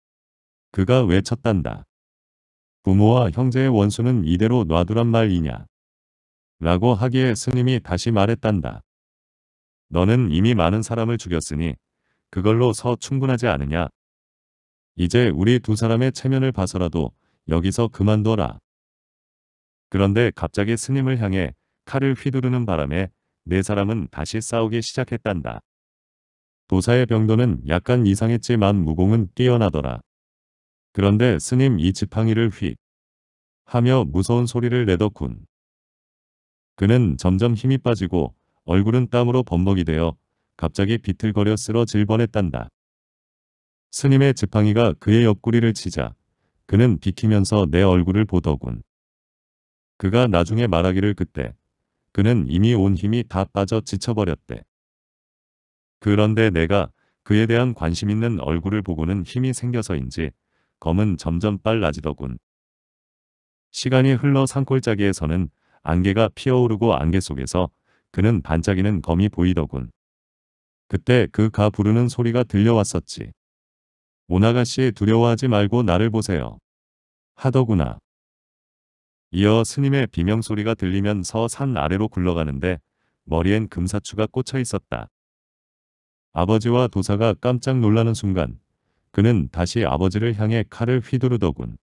A: 그가 외쳤단다. 부모와 형제의 원수는 이대로 놔두란 말이냐. 라고 하기에 스님이 다시 말했단다. 너는 이미 많은 사람을 죽였으니 그걸로 서 충분하지 않으냐 이제 우리 두 사람의 체면을 봐서라도 여기서 그만둬라. 그런데 갑자기 스님을 향해 칼을 휘두르는 바람에 네 사람은 다시 싸우기 시작했단다. 도사의 병도는 약간 이상했지만 무공은 뛰어나더라. 그런데 스님 이 지팡이를 휙 하며 무서운 소리를 내더군. 그는 점점 힘이 빠지고 얼굴은 땀으로 범벅이 되어 갑자기 비틀거려 쓰러질 뻔했단다. 스님의 지팡이가 그의 옆구리를 치자 그는 비키면서 내 얼굴을 보더군. 그가 나중에 말하기를 그때 그는 이미 온 힘이 다 빠져 지쳐버렸대. 그런데 내가 그에 대한 관심 있는 얼굴을 보고는 힘이 생겨서인지 검은 점점 빨라지더군. 시간이 흘러 산골짜기에서는 안개가 피어오르고 안개 속에서 그는 반짝이는 검이 보이더군. 그때 그가 부르는 소리가 들려왔었지. 오나가씨 두려워하지 말고 나를 보세요. 하더구나. 이어 스님의 비명소리가 들리면서 산 아래로 굴러가는데 머리엔 금사추가 꽂혀 있었다. 아버지와 도사가 깜짝 놀라는 순간 그는 다시 아버지를 향해 칼을 휘두르더군.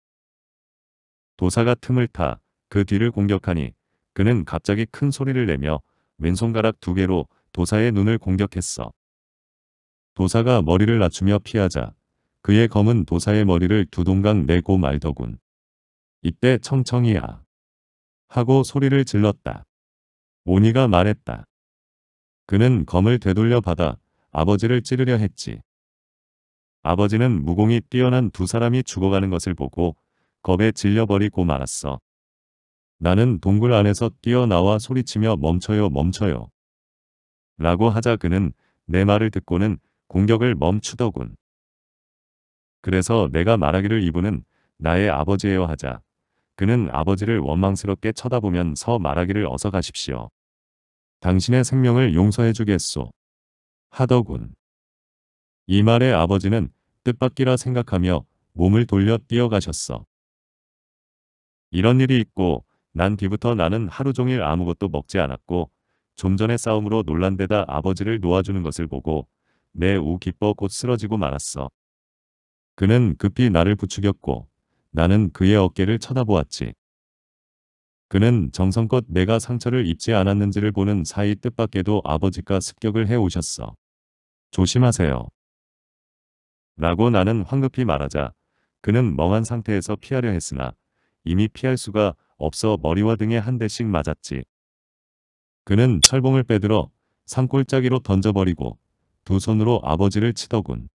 A: 도사가 틈을 타 그 뒤를 공격하니 그는 갑자기 큰 소리를 내며 왼손가락 두 개로 도사의 눈을 공격했어. 도사가 머리를 낮추며 피하자 그의 검은 도사의 머리를 두동강 내고 말더군. 이때 청청이야. 아. 하고 소리를 질렀다. 오니가 말했다. 그는 검을 되돌려 받아 아버지를 찌르려 했지. 아버지는 무공이 뛰어난 두 사람이 죽어가는 것을 보고 겁에 질려버리고 말았어. 나는 동굴 안에서 뛰어나와 소리치며 멈춰요 멈춰요. 라고 하자 그는 내 말을 듣고는 공격을 멈추더군. 그래서 내가 말하기를 이분은 나의 아버지예요 하자. 그는 아버지를 원망스럽게 쳐다보면서 말하기를 어서 가십시오. 당신의 생명을 용서해 주겠소. 하더군. 이 말에 아버지는 뜻밖이라 생각하며 몸을 돌려 뛰어가셨어. 이런 일이 있고 난 뒤부터 나는 하루 종일 아무것도 먹지 않았고 좀 전에 싸움으로 놀란데다 아버지를 놓아주는 것을 보고 내 우 기뻐 곧 쓰러지고 말았어. 그는 급히 나를 부추겼고 나는 그의 어깨를 쳐다보았지. 그는 정성껏 내가 상처를 입지 않았는지를 보는 사이 뜻밖에도 아버지가 습격을 해오셨어. 조심하세요. 라고 나는 황급히 말하자 그는 멍한 상태에서 피하려 했으나 이미 피할 수가 없어 머리와 등에 한 대씩 맞았지. 그는 철봉을 빼들어 산골짜기로 던져버리고 두 손으로 아버지를 치더군.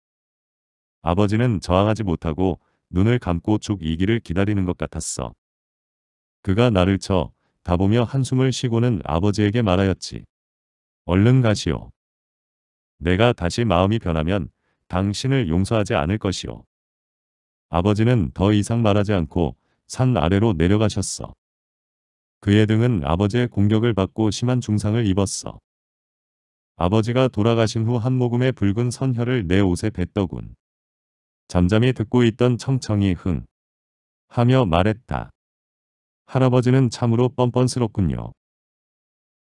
A: 아버지는 저항하지 못하고 눈을 감고 죽 이기를 기다리는 것 같았어. 그가 나를 쳐 다보며 한숨을 쉬고는 아버지에게 말하였지. 얼른 가시오. 내가 다시 마음이 변하면 당신을 용서하지 않을 것이오. 아버지는 더 이상 말하지 않고 산 아래로 내려가셨어. 그의 등은 아버지의 공격을 받고 심한 중상을 입었어. 아버지가 돌아가신 후 한 모금의 붉은 선혈을 내 옷에 뱉더군. 잠잠히 듣고 있던 청청이 흥 하며 말했다. 할아버지는 참으로 뻔뻔스럽군요.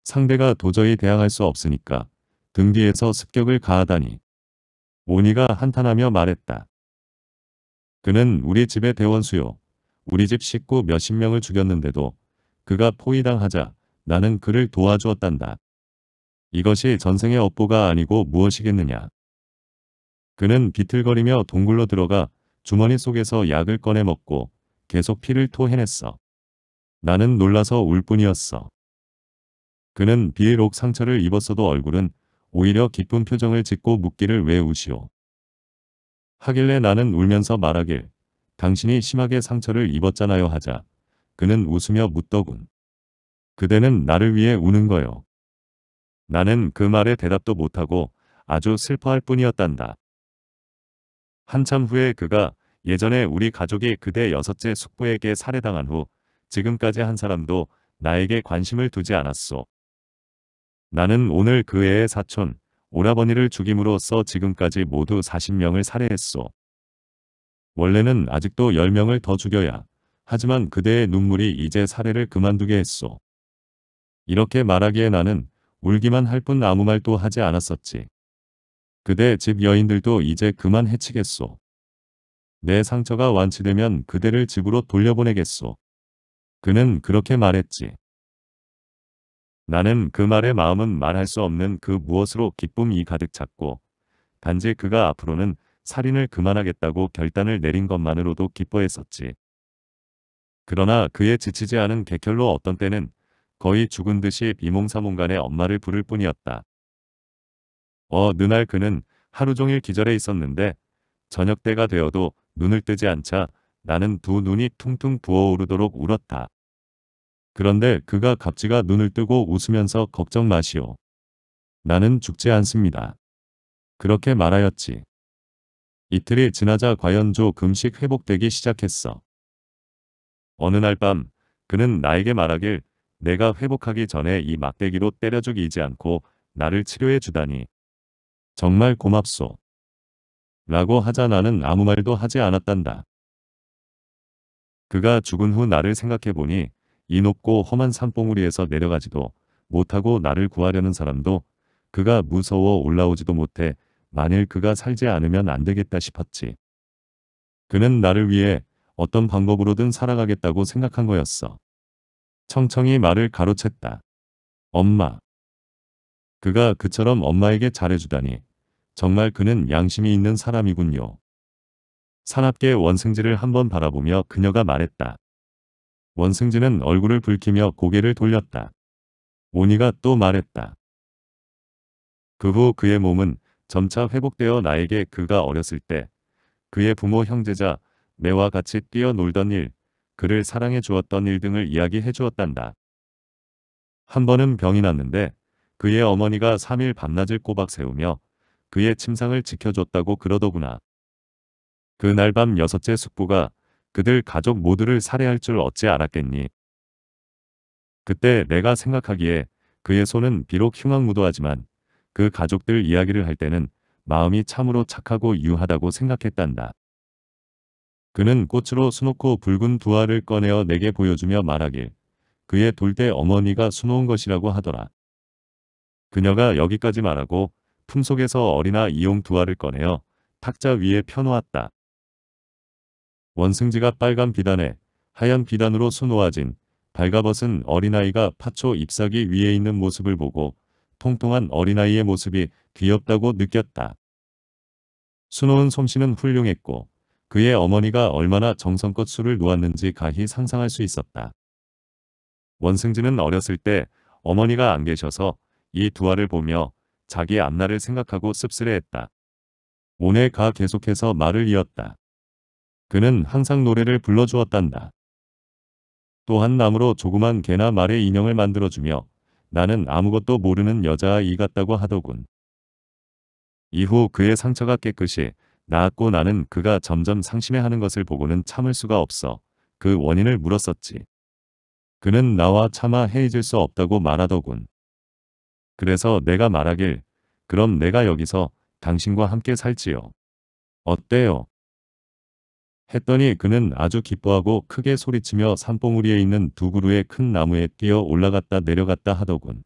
A: 상대가 도저히 대항할 수 없으니까 등 뒤에서 습격을 가하다니. 오니가 한탄하며 말했다. 그는 우리 집의 대원수요. 우리 집 식구 몇십 명을 죽였는데도 그가 포위당하자 나는 그를 도와주었단다. 이것이 전생의 업보가 아니고 무엇이겠느냐. 그는 비틀거리며 동굴로 들어가 주머니 속에서 약을 꺼내 먹고 계속 피를 토해냈어. 나는 놀라서 울 뿐이었어. 그는 비의 록 상처를 입었어도 얼굴은 오히려 기쁜 표정을 짓고 묻기를 왜 우시오. 하길래 나는 울면서 말하길 당신이 심하게 상처를 입었잖아요 하자 그는 웃으며 묻더군. 그대는 나를 위해 우는 거요. 나는 그 말에 대답도 못하고 아주 슬퍼할 뿐이었단다. 한참 후에 그가 예전에 우리 가족이 그대 여섯째 숙부에게 살해당한 후 지금까지 한 사람도 나에게 관심을 두지 않았소. 나는 오늘 그 애의 사촌, 오라버니를 죽임으로써 지금까지 모두 40명을 살해했소. 원래는 아직도 10명을 더 죽여야 하지만 그대의 눈물이 이제 살해를 그만두게 했소. 이렇게 말하기에 나는 울기만 할 뿐 아무 말도 하지 않았었지. 그대 집 여인들도 이제 그만 해치겠소. 내 상처가 완치되면 그대를 집으로 돌려보내겠소. 그는 그렇게 말했지. 나는 그 말의 마음은 말할 수 없는 그 무엇으로 기쁨이 가득 찼고 단지 그가 앞으로는 살인을 그만하겠다고 결단을 내린 것만으로도 기뻐했었지. 그러나 그의 지치지 않은 개결로 어떤 때는 거의 죽은 듯이 비몽사몽간에 엄마를 부를 뿐이었다. 어느 날 그는 하루 종일 기절해 있었는데 저녁 때가 되어도 눈을 뜨지 않자 나는 두 눈이 퉁퉁 부어오르도록 울었다. 그런데 그가 갑지가 눈을 뜨고 웃으면서 걱정 마시오. 나는 죽지 않습니다. 그렇게 말하였지. 이틀이 지나자 과연 조 금식 회복되기 시작했어. 어느 날 밤 그는 나에게 말하길 내가 회복하기 전에 이 막대기로 때려죽이지 않고 나를 치료해 주다니 정말 고맙소. 라고 하자 나는 아무 말도 하지 않았단다. 그가 죽은 후 나를 생각해보니 이 높고 험한 산봉우리에서 내려가지도 못하고 나를 구하려는 사람도 그가 무서워 올라오지도 못해 만일 그가 살지 않으면 안 되겠다 싶었지. 그는 나를 위해 어떤 방법으로든 살아가겠다고 생각한 거였어. 청청이 말을 가로챘다. 엄마. 그가 그처럼 엄마에게 잘해주다니 정말 그는 양심이 있는 사람이군요. 산업계 원승지를 한번 바라보며 그녀가 말했다. 원승지는 얼굴을 붉히며 고개를 돌렸다. 오니가 또 말했다. 그 후 그의 몸은 점차 회복되어 나에게 그가 어렸을 때 그의 부모 형제자 내와 같이 뛰어놀던 일, 그를 사랑해 주었던 일 등을 이야기해 주었단다. 한 번은 병이 났는데 그의 어머니가 3일 밤낮을 꼬박 세우며 그의 침상을 지켜줬다고 그러더구나. 그날 밤 여섯째 숙부가 그들 가족 모두를 살해할 줄 어찌 알았겠니. 그때 내가 생각하기에 그의 손은 비록 흉악무도하지만 그 가족들 이야기를 할 때는 마음이 참으로 착하고 유하다고 생각했단다. 그는 꽃으로 수놓고 붉은 두 알을 꺼내어 내게 보여주며 말하길 그의 돌 때 어머니가 수놓은 것이라고 하더라. 그녀가 여기까지 말하고 품속에서 어린아 이용 두 알을 꺼내어 탁자 위에 펴놓았다. 원승지가 빨간 비단에 하얀 비단으로 수놓아진 발가벗은 어린아이가 파초 잎사귀 위에 있는 모습을 보고 통통한 어린아이의 모습이 귀엽다고 느꼈다. 수놓은 솜씨는 훌륭했고 그의 어머니가 얼마나 정성껏 술을 놓았는지 가히 상상할 수 있었다. 원승지는 어렸을 때 어머니가 안 계셔서 이 두알을 보며 자기 앞날을 생각하고 씁쓸해했다. 오네가 계속해서 말을 이었다. 그는 항상 노래를 불러주었단다. 또한 나무로 조그만 개나 말의 인형을 만들어주며 나는 아무것도 모르는 여자아이 같다고 하더군. 이후 그의 상처가 깨끗이 나았고 나는 그가 점점 상심해하는 것을 보고는 참을 수가 없어 그 원인을 물었었지. 그는 나와 차마 헤이질수 없다고 말하더군. 그래서 내가 말하길 그럼 내가 여기서 당신과 함께 살지요. 어때요? 했더니 그는 아주 기뻐하고 크게 소리치며 산봉우리에 있는 두 그루의 큰 나무에 뛰어 올라갔다 내려갔다 하더군.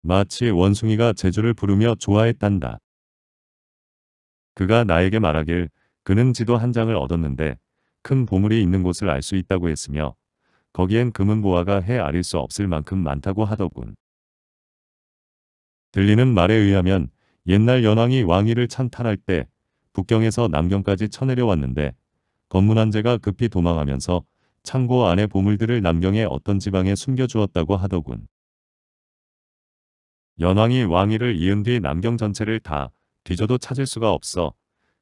A: 마치 원숭이가 제주를 부르며 좋아했단다. 그가 나에게 말하길 그는 지도 한 장을 얻었는데 큰 보물이 있는 곳을 알 수 있다고 했으며 거기엔 금은 보화가 해아릴수 없을 만큼 많다고 하더군. 들리는 말에 의하면 옛날 연왕이 왕위를 찬탈할 때 북경에서 남경까지 쳐내려왔는데 건문한제가 급히 도망하면서 창고 안에 보물들을 남경의 어떤 지방에 숨겨주었다고 하더군. 연왕이 왕위를 이은 뒤 남경 전체를 다 뒤져도 찾을 수가 없어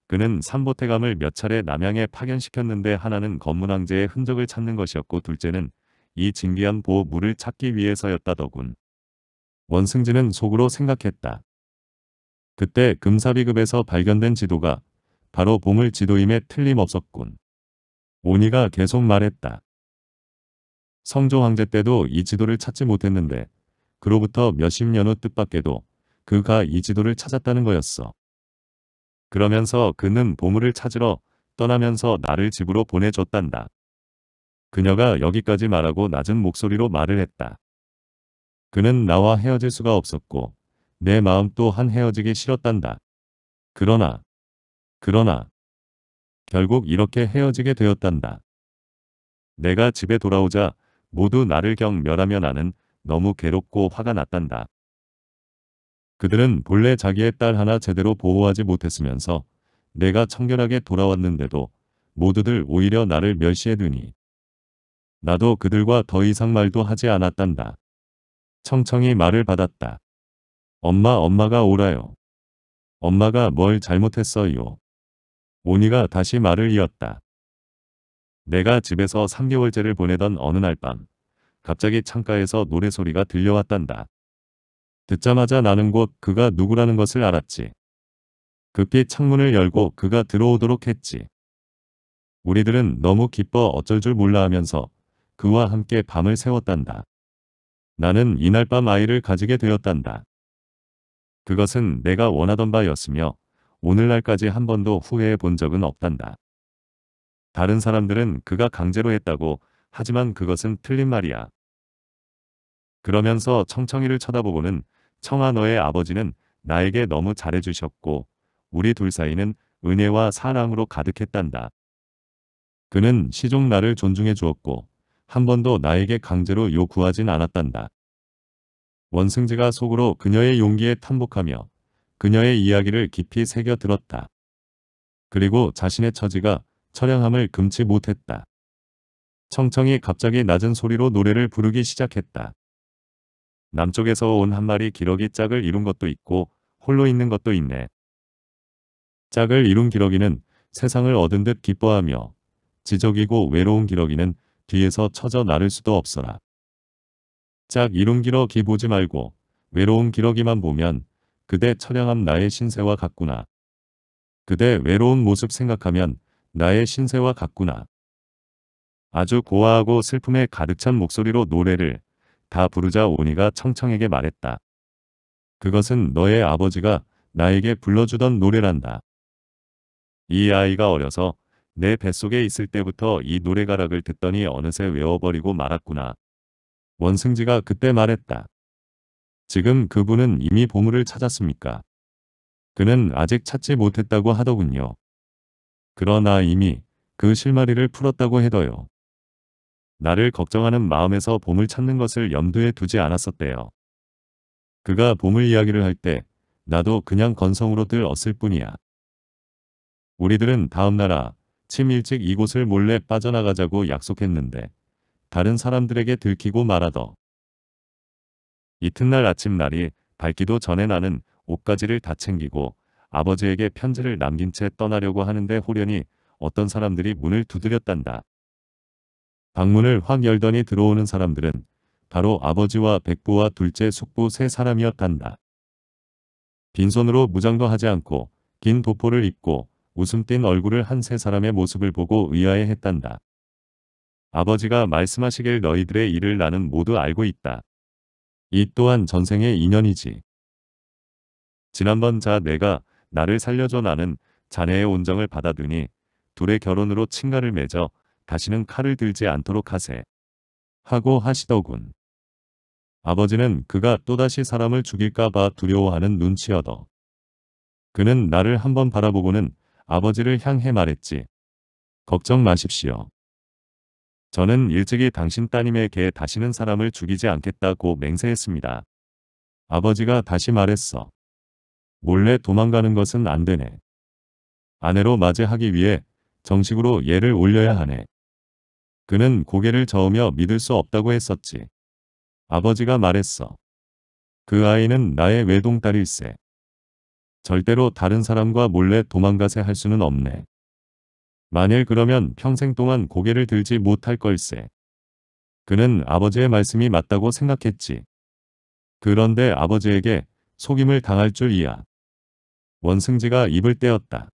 A: 그는 삼보태감을 몇 차례 남양에 파견시켰는데 하나는 건문왕제의 흔적을 찾는 것이었고 둘째는 이 진귀한 보물을 찾기 위해서였다더군. 원승진은 속으로 생각했다. 그때 금사비급에서 발견된 지도가 바로 보물 지도임에 틀림없었군. 오니가 계속 말했다. 성조 황제 때도 이 지도를 찾지 못했는데 그로부터 몇십 년 후 뜻밖에도 그가 이 지도를 찾았다는 거였어. 그러면서 그는 보물을 찾으러 떠나면서 나를 집으로 보내줬단다. 그녀가 여기까지 말하고 낮은 목소리로 말을 했다. 그는 나와 헤어질 수가 없었고 내 마음 또한 헤어지기 싫었단다. 그러나 그러나 결국 이렇게 헤어지게 되었단다. 내가 집에 돌아오자 모두 나를 경멸하며 나는 너무 괴롭고 화가 났단다. 그들은 본래 자기의 딸 하나 제대로 보호하지 못했으면서 내가 청결하게 돌아왔는데도 모두들 오히려 나를 멸시해두니 나도 그들과 더 이상 말도 하지 않았단다. 청청이 말을 받았다. 엄마 엄마가 오라요. 엄마가 뭘 잘못했어요. 오니가 다시 말을 이었다. 내가 집에서 3개월째를 보내던 어느 날 밤, 갑자기 창가에서 노래소리가 들려왔단다. 듣자마자 나는 곧 그가 누구라는 것을 알았지. 급히 창문을 열고 그가 들어오도록 했지. 우리들은 너무 기뻐 어쩔 줄 몰라 하면서 그와 함께 밤을 새웠단다. 나는 이날 밤 아이를 가지게 되었단다. 그것은 내가 원하던 바였으며 오늘날까지 한 번도 후회해 본 적은 없단다. 다른 사람들은 그가 강제로 했다고 하지만 그것은 틀린 말이야. 그러면서 청청이를 쳐다보고는 청아 너의 아버지는 나에게 너무 잘해주셨고 우리 둘 사이는 은혜와 사랑으로 가득했단다. 그는 시종 나를 존중해 주었고 한 번도 나에게 강제로 요구하진 않았단다. 원승지가 속으로 그녀의 용기에 탐복하며 그녀의 이야기를 깊이 새겨 들었다. 그리고 자신의 처지가 처량함을 금치 못했다. 청청이 갑자기 낮은 소리로 노래를 부르기 시작했다. 남쪽에서 온 한 마리 기러기 짝을 이룬 것도 있고 홀로 있는 것도 있네. 짝을 이룬 기러기는 세상을 얻은 듯 기뻐하며 지적이고 외로운 기러기는 뒤에서 쳐져 나를 수도 없어라. 짝 이름 기러기 보지 말고 외로운 기러기만 보면 그대 처량함 나의 신세와 같구나. 그대 외로운 모습 생각하면 나의 신세와 같구나. 아주 고아하고 슬픔에 가득 찬 목소리로 노래를 다 부르자 오니가 청청에게 말했다. 그것은 너의 아버지가 나에게 불러주던 노래란다. 이 아이가 어려서 내 뱃속에 있을 때부터 이 노래가락을 듣더니 어느새 외워버리고 말았구나. 원승지가 그때 말했다. 지금 그분은 이미 보물을 찾았습니까? 그는 아직 찾지 못했다고 하더군요. 그러나 이미 그 실마리를 풀었다고 해도요. 나를 걱정하는 마음에서 보물 찾는 것을 염두에 두지 않았었대요. 그가 보물 이야기를 할 때 나도 그냥 건성으로 들었을 뿐이야. 우리들은 다음 나라 아침 일찍 이곳을 몰래 빠져나가자고 약속했는데 다른 사람들에게 들키고 말아더 이튿날 아침 날이 밝기도 전에 나는 옷가지를 다 챙기고 아버지에게 편지를 남긴 채 떠나려고 하는데 홀연히 어떤 사람들이 문을 두드렸단다. 방문을 확 열더니 들어오는 사람들은 바로 아버지와 백부와 둘째 숙부 세 사람이었단다. 빈손으로 무장도 하지 않고 긴 도포를 입고 웃음 띤 얼굴을 한 세 사람의 모습을 보고 의아해했단다. 아버지가 말씀하시길 너희들의 일을 나는 모두 알고 있다. 이 또한 전생의 인연이지. 지난번 자 내가 나를 살려줘 나는 자네의 온정을 받아두니 둘의 결혼으로 친가를 맺어 다시는 칼을 들지 않도록 하세. 하고 하시더군. 아버지는 그가 또다시 사람을 죽일까봐 두려워하는 눈치여도 그는 나를 한번 바라보고는 아버지를 향해 말했지. 걱정 마십시오. 저는 일찍이 당신 따님에게 다시는 사람을 죽이지 않겠다고 맹세했습니다. 아버지가 다시 말했어. 몰래 도망가는 것은 안 되네. 아내로 맞이하기 위해 정식으로 예를 올려야 하네. 그는 고개를 저으며 믿을 수 없다고 했었지. 아버지가 말했어. 그 아이는 나의 외동딸일세. 절대로 다른 사람과 몰래 도망가세 할 수는 없네. 만일 그러면 평생 동안 고개를 들지 못할 걸세. 그는 아버지의 말씀이 맞다고 생각했지. 그런데 아버지에게 속임을 당할 줄이야. 원승지가 입을 떼었다.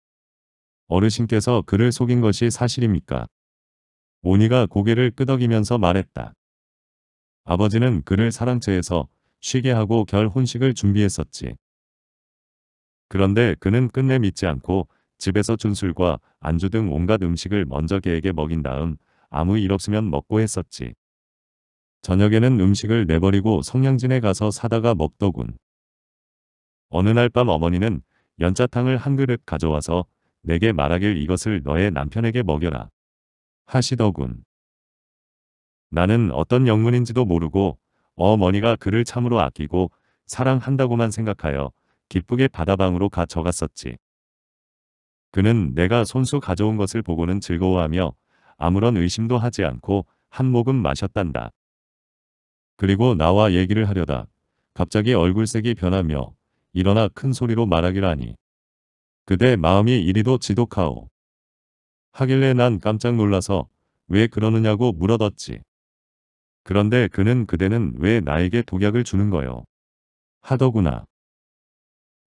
A: 어르신께서 그를 속인 것이 사실입니까? 오니가 고개를 끄덕이면서 말했다. 아버지는 그를 사랑채에서 쉬게 하고 결혼식을 준비했었지. 그런데 그는 끝내 믿지 않고 집에서 준 술과 안주 등 온갖 음식을 먼저 개에게 먹인 다음 아무 일 없으면 먹고 했었지. 저녁에는 음식을 내버리고 성냥진에 가서 사다가 먹더군. 어느 날 밤 어머니는 연자탕을 한 그릇 가져와서 내게 말하길 이것을 너의 남편에게 먹여라. 하시더군. 나는 어떤 영문인지도 모르고 어머니가 그를 참으로 아끼고 사랑한다고만 생각하여 기쁘게 바다방으로 가져갔었지. 그는 내가 손수 가져온 것을 보고는 즐거워하며 아무런 의심도 하지 않고 한 모금 마셨단다. 그리고 나와 얘기를 하려다 갑자기 얼굴색이 변하며 일어나 큰 소리로 말하기라니. 그대 마음이 이리도 지독하오. 하길래 난 깜짝 놀라서 왜 그러느냐고 물어뒀지. 그런데 그는 그대는 왜 나에게 독약을 주는 거요? 하더구나.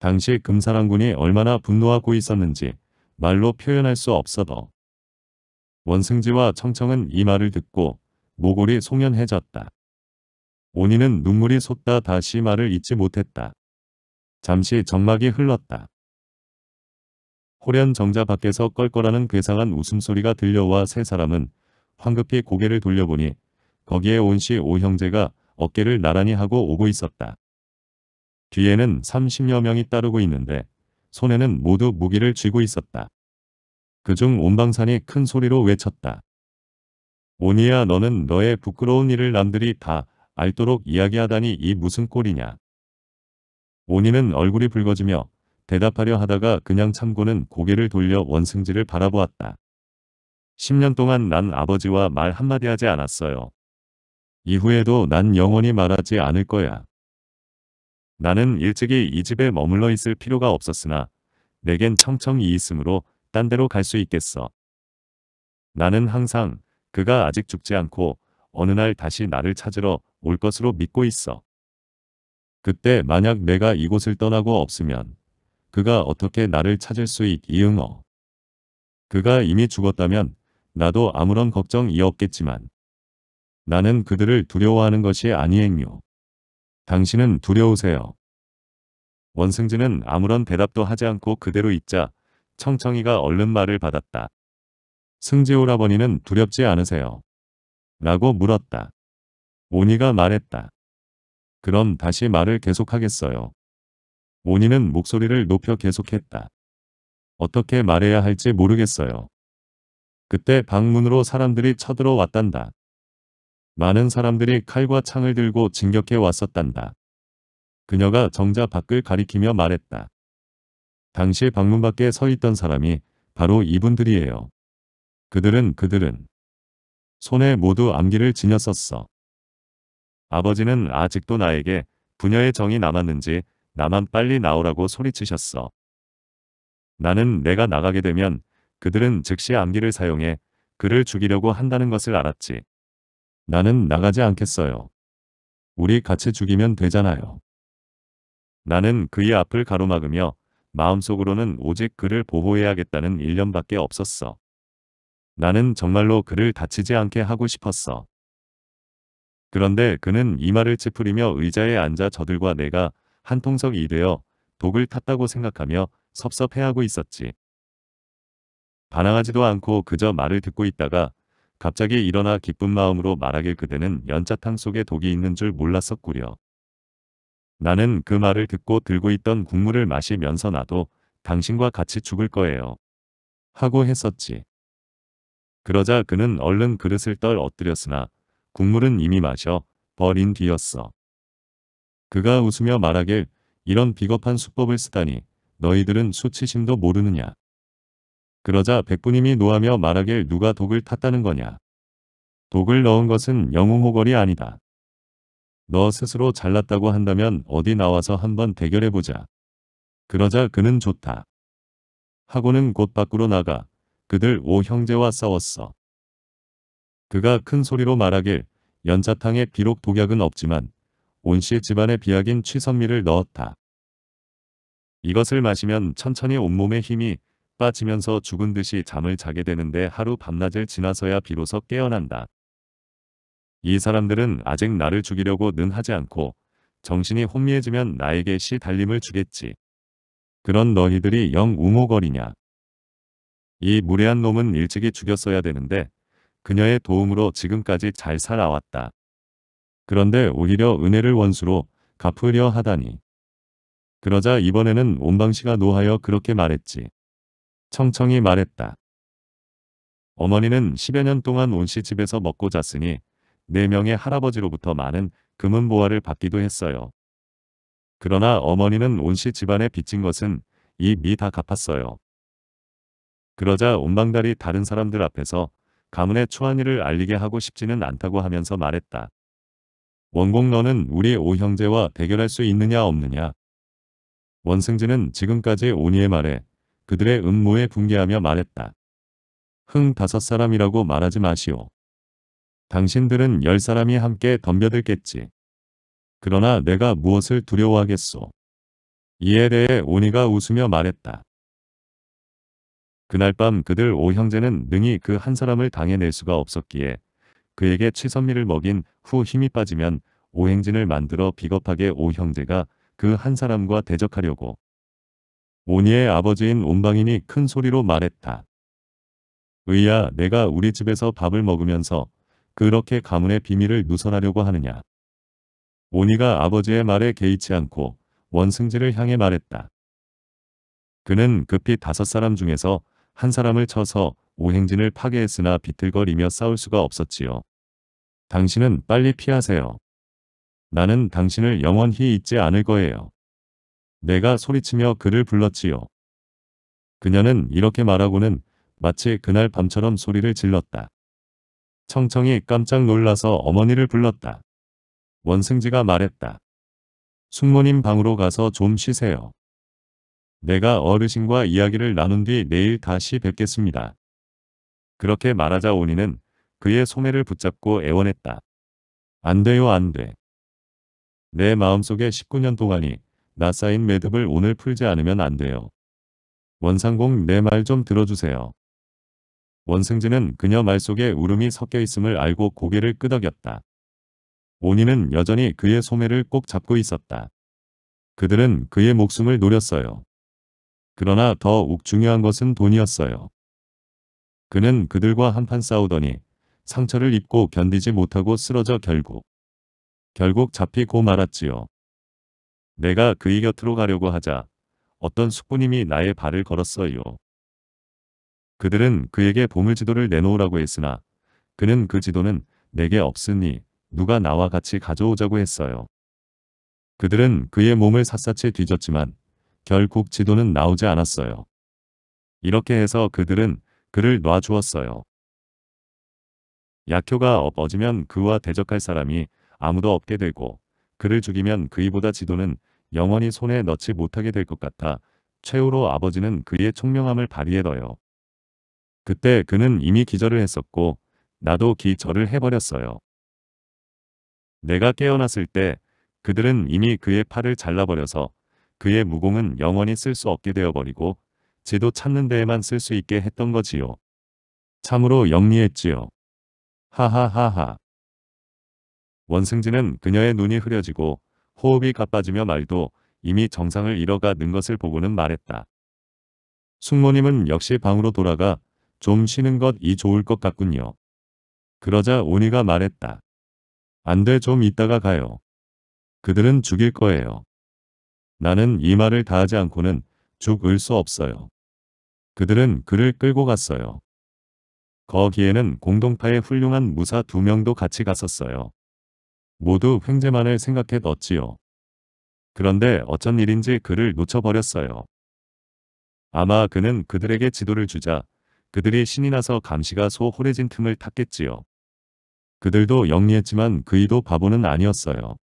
A: 당시 금사랑군이 얼마나 분노하고 있었는지 말로 표현할 수 없어도 원승지와 청청은 이 말을 듣고 모골이 송연해졌다. 온이는 눈물이 솟다 다시 말을 잊지 못했다. 잠시 정막이 흘렀다. 호련 정자 밖에서 껄껄하는 괴상한 웃음소리가 들려와 세 사람은 황급히 고개를 돌려보니 거기에 온씨 오형제가 어깨를 나란히 하고 오고 있었다. 뒤에는 30여 명이 따르고 있는데 손에는 모두 무기를 쥐고 있었다. 그중 온방산이 큰 소리로 외쳤다. 오니야 너는 너의 부끄러운 일을 남들이 다 알도록 이야기하다니 이 무슨 꼴이냐. 오니는 얼굴이 붉어지며 대답하려 하다가 그냥 참고는 고개를 돌려 원승지를 바라보았다. 10년 동안 난 아버지와 말 한마디 하지 않았어요. 이후에도 난 영원히 말하지 않을 거야. 나는 일찍이 이 집에 머물러 있을 필요가 없었으나 내겐 청청이 있으므로 딴 데로 갈 수 있겠어. 나는 항상 그가 아직 죽지 않고 어느 날 다시 나를 찾으러 올 것으로 믿고 있어. 그때 만약 내가 이곳을 떠나고 없으면 그가 어떻게 나를 찾을 수 있이응어. 그가 이미 죽었다면 나도 아무런 걱정이 없겠지만 나는 그들을 두려워하는 것이 아니행요. 당신은 두려우세요. 원승진은 아무런 대답도 하지 않고 그대로 있자 청청이가 얼른 말을 받았다. 승지 오라버니는 두렵지 않으세요. 라고 물었다. 오니가 말했다. 그럼 다시 말을 계속하겠어요. 오니는 목소리를 높여 계속했다. 어떻게 말해야 할지 모르겠어요. 그때 방문으로 사람들이 쳐들어왔단다. 많은 사람들이 칼과 창을 들고 진격해 왔었단다. 그녀가 정자 밖을 가리키며 말했다. 당시 방문 밖에 서 있던 사람이 바로 이분들이에요. 그들은 그들은 손에 모두 암기를 지녔었어. 아버지는 아직도 나에게 부녀의 정이 남았는지 나만 빨리 나오라고 소리치셨어. 나는 내가 나가게 되면 그들은 즉시 암기를 사용해 그를 죽이려고 한다는 것을 알았지. 나는 나가지 않겠어요. 우리 같이 죽이면 되잖아요. 나는 그의 앞을 가로막으며 마음속으로는 오직 그를 보호해야겠다는 일념밖에 없었어. 나는 정말로 그를 다치지 않게 하고 싶었어. 그런데 그는 이마를 찌푸리며 의자에 앉아 저들과 내가 한통석이 되어 독을 탔다고 생각하며 섭섭해하고 있었지. 반항하지도 않고 그저 말을 듣고 있다가 갑자기 일어나 기쁜 마음으로 말하길 그대는 연자탕 속에 독이 있는 줄 몰랐었구려. 나는 그 말을 듣고 들고 있던 국물을 마시면서 나도 당신과 같이 죽을 거예요. 하고 했었지. 그러자 그는 얼른 그릇을 떨 엎드렸으나 국물은 이미 마셔 버린 뒤였어. 그가 웃으며 말하길 이런 비겁한 수법을 쓰다니 너희들은 수치심도 모르느냐. 그러자 백부님이 노하며 말하길 누가 독을 탔다는 거냐. 독을 넣은 것은 영웅호걸이 아니다. 너 스스로 잘났다고 한다면 어디 나와서 한번 대결해보자. 그러자 그는 좋다. 하고는 곧 밖으로 나가 그들 오 형제와 싸웠어. 그가 큰 소리로 말하길 연자탕에 비록 독약은 없지만 온씨 집안의 비약인 취선미를 넣었다. 이것을 마시면 천천히 온몸의 힘이 빠지면서 죽은 듯이 잠을 자게 되는데 하루 밤낮을 지나서야 비로소 깨어난다. 이 사람들은 아직 나를 죽이려고는 하지 않고 정신이 혼미해지면 나에게 시 달림을 주겠지. 그런 너희들이 영 우모거리냐. 이 무례한 놈은 일찍이 죽였어야 되는데 그녀의 도움으로 지금까지 잘 살아왔다. 그런데 오히려 은혜를 원수로 갚으려 하다니. 그러자 이번에는 온방씨가 노하여 그렇게 말했지. 청청히 말했다. 어머니는 10여 년 동안 온 씨 집에서 먹고 잤으니 4명의 할아버지로부터 많은 금은 보화를 받기도 했어요. 그러나 어머니는 온 씨 집안에 빚진 것은 이 미 다 갚았어요. 그러자 온방달이 다른 사람들 앞에서 가문의 초한이를 알리게 하고 싶지는 않다고 하면서 말했다. 원공 너는 우리 오형제와 대결할 수 있느냐 없느냐. 원승진은 지금까지 온이의 말에 그들의 음모에 붕괴하며 말했다. 흥 다섯 사람이라고 말하지 마시오. 당신들은 열 사람이 함께 덤벼들겠지. 그러나 내가 무엇을 두려워하겠소. 이에 대해 오니가 웃으며 말했다. 그날 밤 그들 오 형제는 능히 그 한 사람을 당해낼 수가 없었기에 그에게 취선미를 먹인 후 힘이 빠지면 오행진을 만들어 비겁하게 오 형제가 그 한 사람과 대적하려고 오니의 아버지인 온방인이 큰 소리로 말했다. 의야 내가 우리 집에서 밥을 먹으면서 그렇게 가문의 비밀을 누선하려고 하느냐. 오니가 아버지의 말에 개의치 않고 원승지를 향해 말했다. 그는 급히 다섯 사람 중에서 한 사람을 쳐서 오행진을 파괴했으나 비틀거리며 싸울 수가 없었지요. 당신은 빨리 피하세요. 나는 당신을 영원히 잊지 않을 거예요. 내가 소리치며 그를 불렀지요. 그녀는 이렇게 말하고는 마치 그날 밤처럼 소리를 질렀다. 청청이 깜짝 놀라서 어머니를 불렀다. 원승지가 말했다. 숙모님 방으로 가서 좀 쉬세요. 내가 어르신과 이야기를 나눈 뒤 내일 다시 뵙겠습니다. 그렇게 말하자 온이는 그의 소매를 붙잡고 애원했다. 안 돼요 안 돼. 내 마음속에 19년 동안이 나 쌓인 매듭을 오늘 풀지 않으면 안 돼요. 원상공 내 말 좀 들어주세요. 원승진은 그녀 말 속에 울음이 섞여 있음을 알고 고개를 끄덕였다. 온이는 여전히 그의 소매를 꼭 잡고 있었다. 그들은 그의 목숨을 노렸어요. 그러나 더욱 중요한 것은 돈이었어요. 그는 그들과 한판 싸우더니 상처를 입고 견디지 못하고 쓰러져 결국 결국 잡히고 말았지요. 내가 그의 곁으로 가려고 하자 어떤 숙부님이 나의 발을 걸었어요. 그들은 그에게 보물 지도를 내놓으라고 했으나 그는 그 지도는 내게 없으니 누가 나와 같이 가져오자고 했어요. 그들은 그의 몸을 샅샅이 뒤졌지만 결국 지도는 나오지 않았어요. 이렇게 해서 그들은 그를 놔주었어요. 약효가 엎어지면 그와 대적할 사람이 아무도 없게 되고 그를 죽이면 그이보다 지도는 영원히 손에 넣지 못하게 될 것 같아 최후로 아버지는 그의 총명함을 발휘해 넣어요. 그때 그는 이미 기절을 했었고 나도 기절을 해버렸어요. 내가 깨어났을 때 그들은 이미 그의 팔을 잘라버려서 그의 무공은 영원히 쓸 수 없게 되어버리고 지도 찾는 데에만 쓸 수 있게 했던 거지요. 참으로 영리했지요. 하하하하. 원승진은 그녀의 눈이 흐려지고 호흡이 가빠지며 말도 이미 정상을 잃어가는 것을 보고는 말했다. 숙모님은 역시 방으로 돌아가 좀 쉬는 것이 좋을 것 같군요. 그러자 오니가 말했다. 안 돼 좀 있다가 가요. 그들은 죽일 거예요. 나는 이 말을 다하지 않고는 죽을 수 없어요. 그들은 그를 끌고 갔어요. 거기에는 공동파의 훌륭한 무사 두 명도 같이 갔었어요. 모두 횡재만을 생각했었지요. 그런데 어쩐 일인지 그를 놓쳐버렸어요. 아마 그는 그들에게 지도를 주자 그들이 신이 나서 감시가 소홀해진 틈을 탔겠지요. 그들도 영리했지만 그이도 바보는 아니었어요.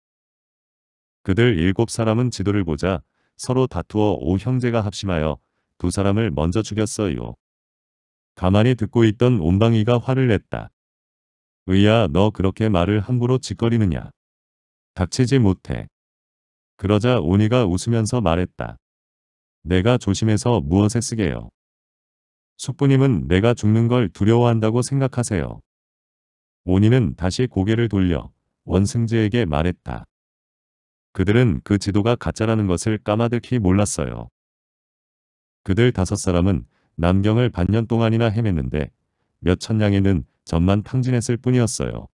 A: 그들 일곱 사람은 지도를 보자 서로 다투어 오 형제가 합심하여 두 사람을 먼저 죽였어요. 가만히 듣고 있던 온방이가 화를 냈다. 의아너 그렇게 말을 함부로 짓거리느냐. 닥치지 못해. 그러자 오니가 웃으면서 말했다. 내가 조심해서 무엇에 쓰게요. 숙부님은 내가 죽는 걸 두려워한다고 생각하세요. 오니는 다시 고개를 돌려 원승지에게 말했다. 그들은 그 지도가 가짜라는 것을 까마득히 몰랐어요. 그들 다섯 사람은 남경을 반년 동안이나 헤맸는데 몇천 냥에는 전만 탕진했을 뿐이었어요.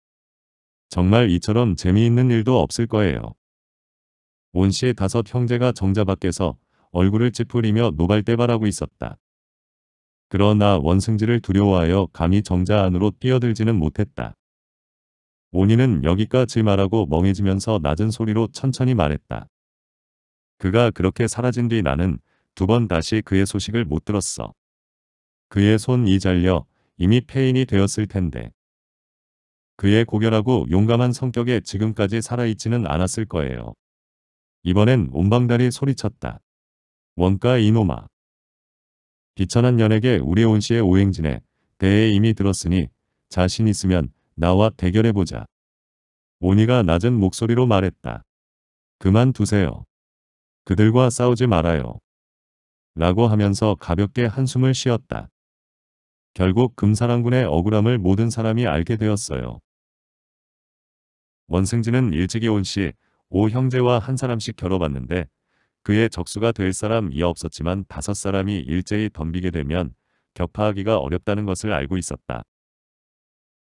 A: 정말 이처럼 재미있는 일도 없을 거예요. 온 씨의 다섯 형제가 정자 밖에서 얼굴을 찌푸리며 노발대발하고 있었다. 그러나 원승지를 두려워하여 감히 정자 안으로 뛰어들지는 못했다. 온이는 여기까지 말하고 멍해지면서 낮은 소리로 천천히 말했다. 그가 그렇게 사라진 뒤 나는 두 번 다시 그의 소식을 못 들었어. 그의 손이 잘려 이미 폐인이 되었을 텐데. 그의 고결하고 용감한 성격에 지금까지 살아있지는 않았을 거예요. 이번엔 온방달이 소리쳤다. 원가 이놈아. 비천한 연에게 우리온 씨의 오행진에 대해 이미 들었으니 자신 있으면 나와 대결해보자. 오니가 낮은 목소리로 말했다. 그만 두세요. 그들과 싸우지 말아요. 라고 하면서 가볍게 한숨을 쉬었다. 결국 금사랑군의 억울함을 모든 사람이 알게 되었어요. 원승진은 일찍이 온시오 형제와 한 사람씩 겨뤄봤는데 그의 적수가 될 사람이 없었지만 다섯 사람이 일제히 덤비게 되면 격파하기가 어렵다는 것을 알고 있었다.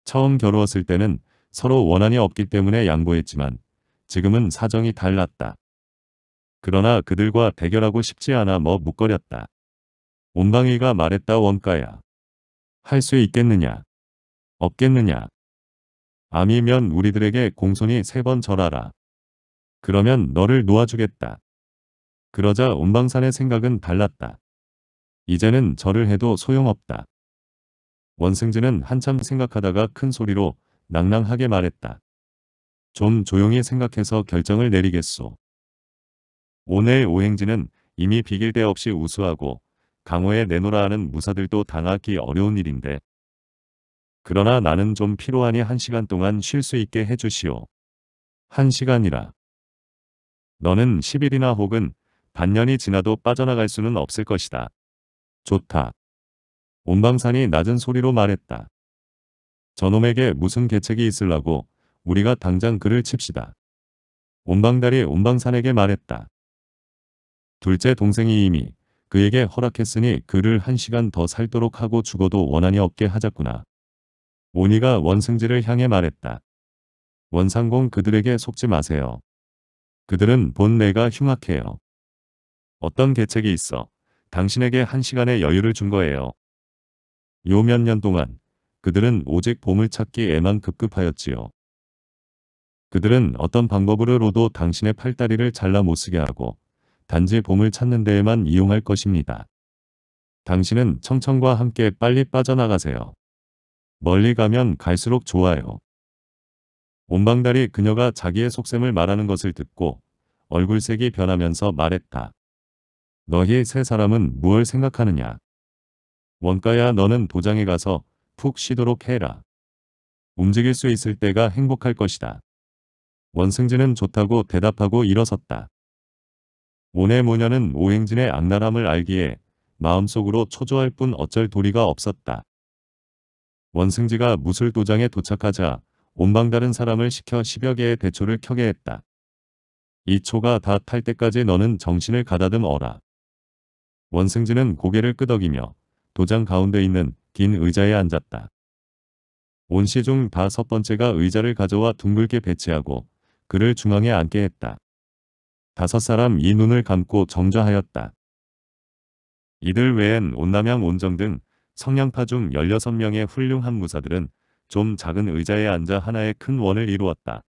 A: 처음 겨루었을 때는 서로 원한이 없기 때문에 양보했지만 지금은 사정이 달랐다. 그러나 그들과 대결하고 싶지 않아 뭐뭇거렸다 온방위가 말했다 원가야. 할수 있겠느냐? 없겠느냐? 암이면 우리들에게 공손히 세 번 절하라. 그러면 너를 놓아주겠다. 그러자 온방산의 생각은 달랐다. 이제는 절을 해도 소용없다. 원승진은 한참 생각하다가 큰 소리로 낭낭하게 말했다. 좀 조용히 생각해서 결정을 내리겠소. 오늘 오행진은 이미 비길 데 없이 우수하고 강호에 내놓으라 하는 무사들도 당하기 어려운 일인데. 그러나 나는 좀 피로하니 한 시간 동안 쉴 수 있게 해주시오. 한 시간이라. 너는 10일이나 혹은 반년이 지나도 빠져나갈 수는 없을 것이다. 좋다. 온방산이 낮은 소리로 말했다. 저놈에게 무슨 계책이 있으려고 우리가 당장 그를 칩시다. 온방달이 온방산에게 말했다. 둘째 동생이 이미 그에게 허락했으니 그를 한 시간 더 살도록 하고 죽어도 원한이 없게 하자꾸나. 오니가 원승지를 향해 말했다. 원상공 그들에게 속지 마세요. 그들은 본 내가 흉악해요. 어떤 계책이 있어 당신에게 한 시간의 여유를 준 거예요. 요 몇 년 동안 그들은 오직 보물찾기에만 급급하였지요. 그들은 어떤 방법으로도 당신의 팔다리를 잘라 못쓰게 하고 단지 봄을 찾는 데에만 이용할 것입니다. 당신은 청청과 함께 빨리 빠져나가세요. 멀리 가면 갈수록 좋아요. 온방달이 그녀가 자기의 속셈을 말하는 것을 듣고 얼굴색이 변하면서 말했다. 너희 세 사람은 무엇 생각하느냐. 원가야 너는 도장에 가서 푹 쉬도록 해라. 움직일 수 있을 때가 행복할 것이다. 원승진은 좋다고 대답하고 일어섰다. 오네 모녀는 오행진의 악랄함을 알기에 마음속으로 초조할 뿐 어쩔 도리가 없었다. 원승지가 무술도장에 도착하자 온방다른 사람을 시켜 10여 개의 대초를 켜게 했다. 이 초가 다 탈 때까지 너는 정신을 가다듬어라. 원승지는 고개를 끄덕이며 도장 가운데 있는 긴 의자에 앉았다. 온 시중 다섯 번째가 의자를 가져와 둥글게 배치하고 그를 중앙에 앉게 했다. 다섯 사람 이 눈을 감고 정좌하였다. 이들 외엔 온남양 온정 등 성량파 중 16명의 훌륭한 무사들은 좀 작은 의자에 앉아 하나의 큰 원을 이루었다.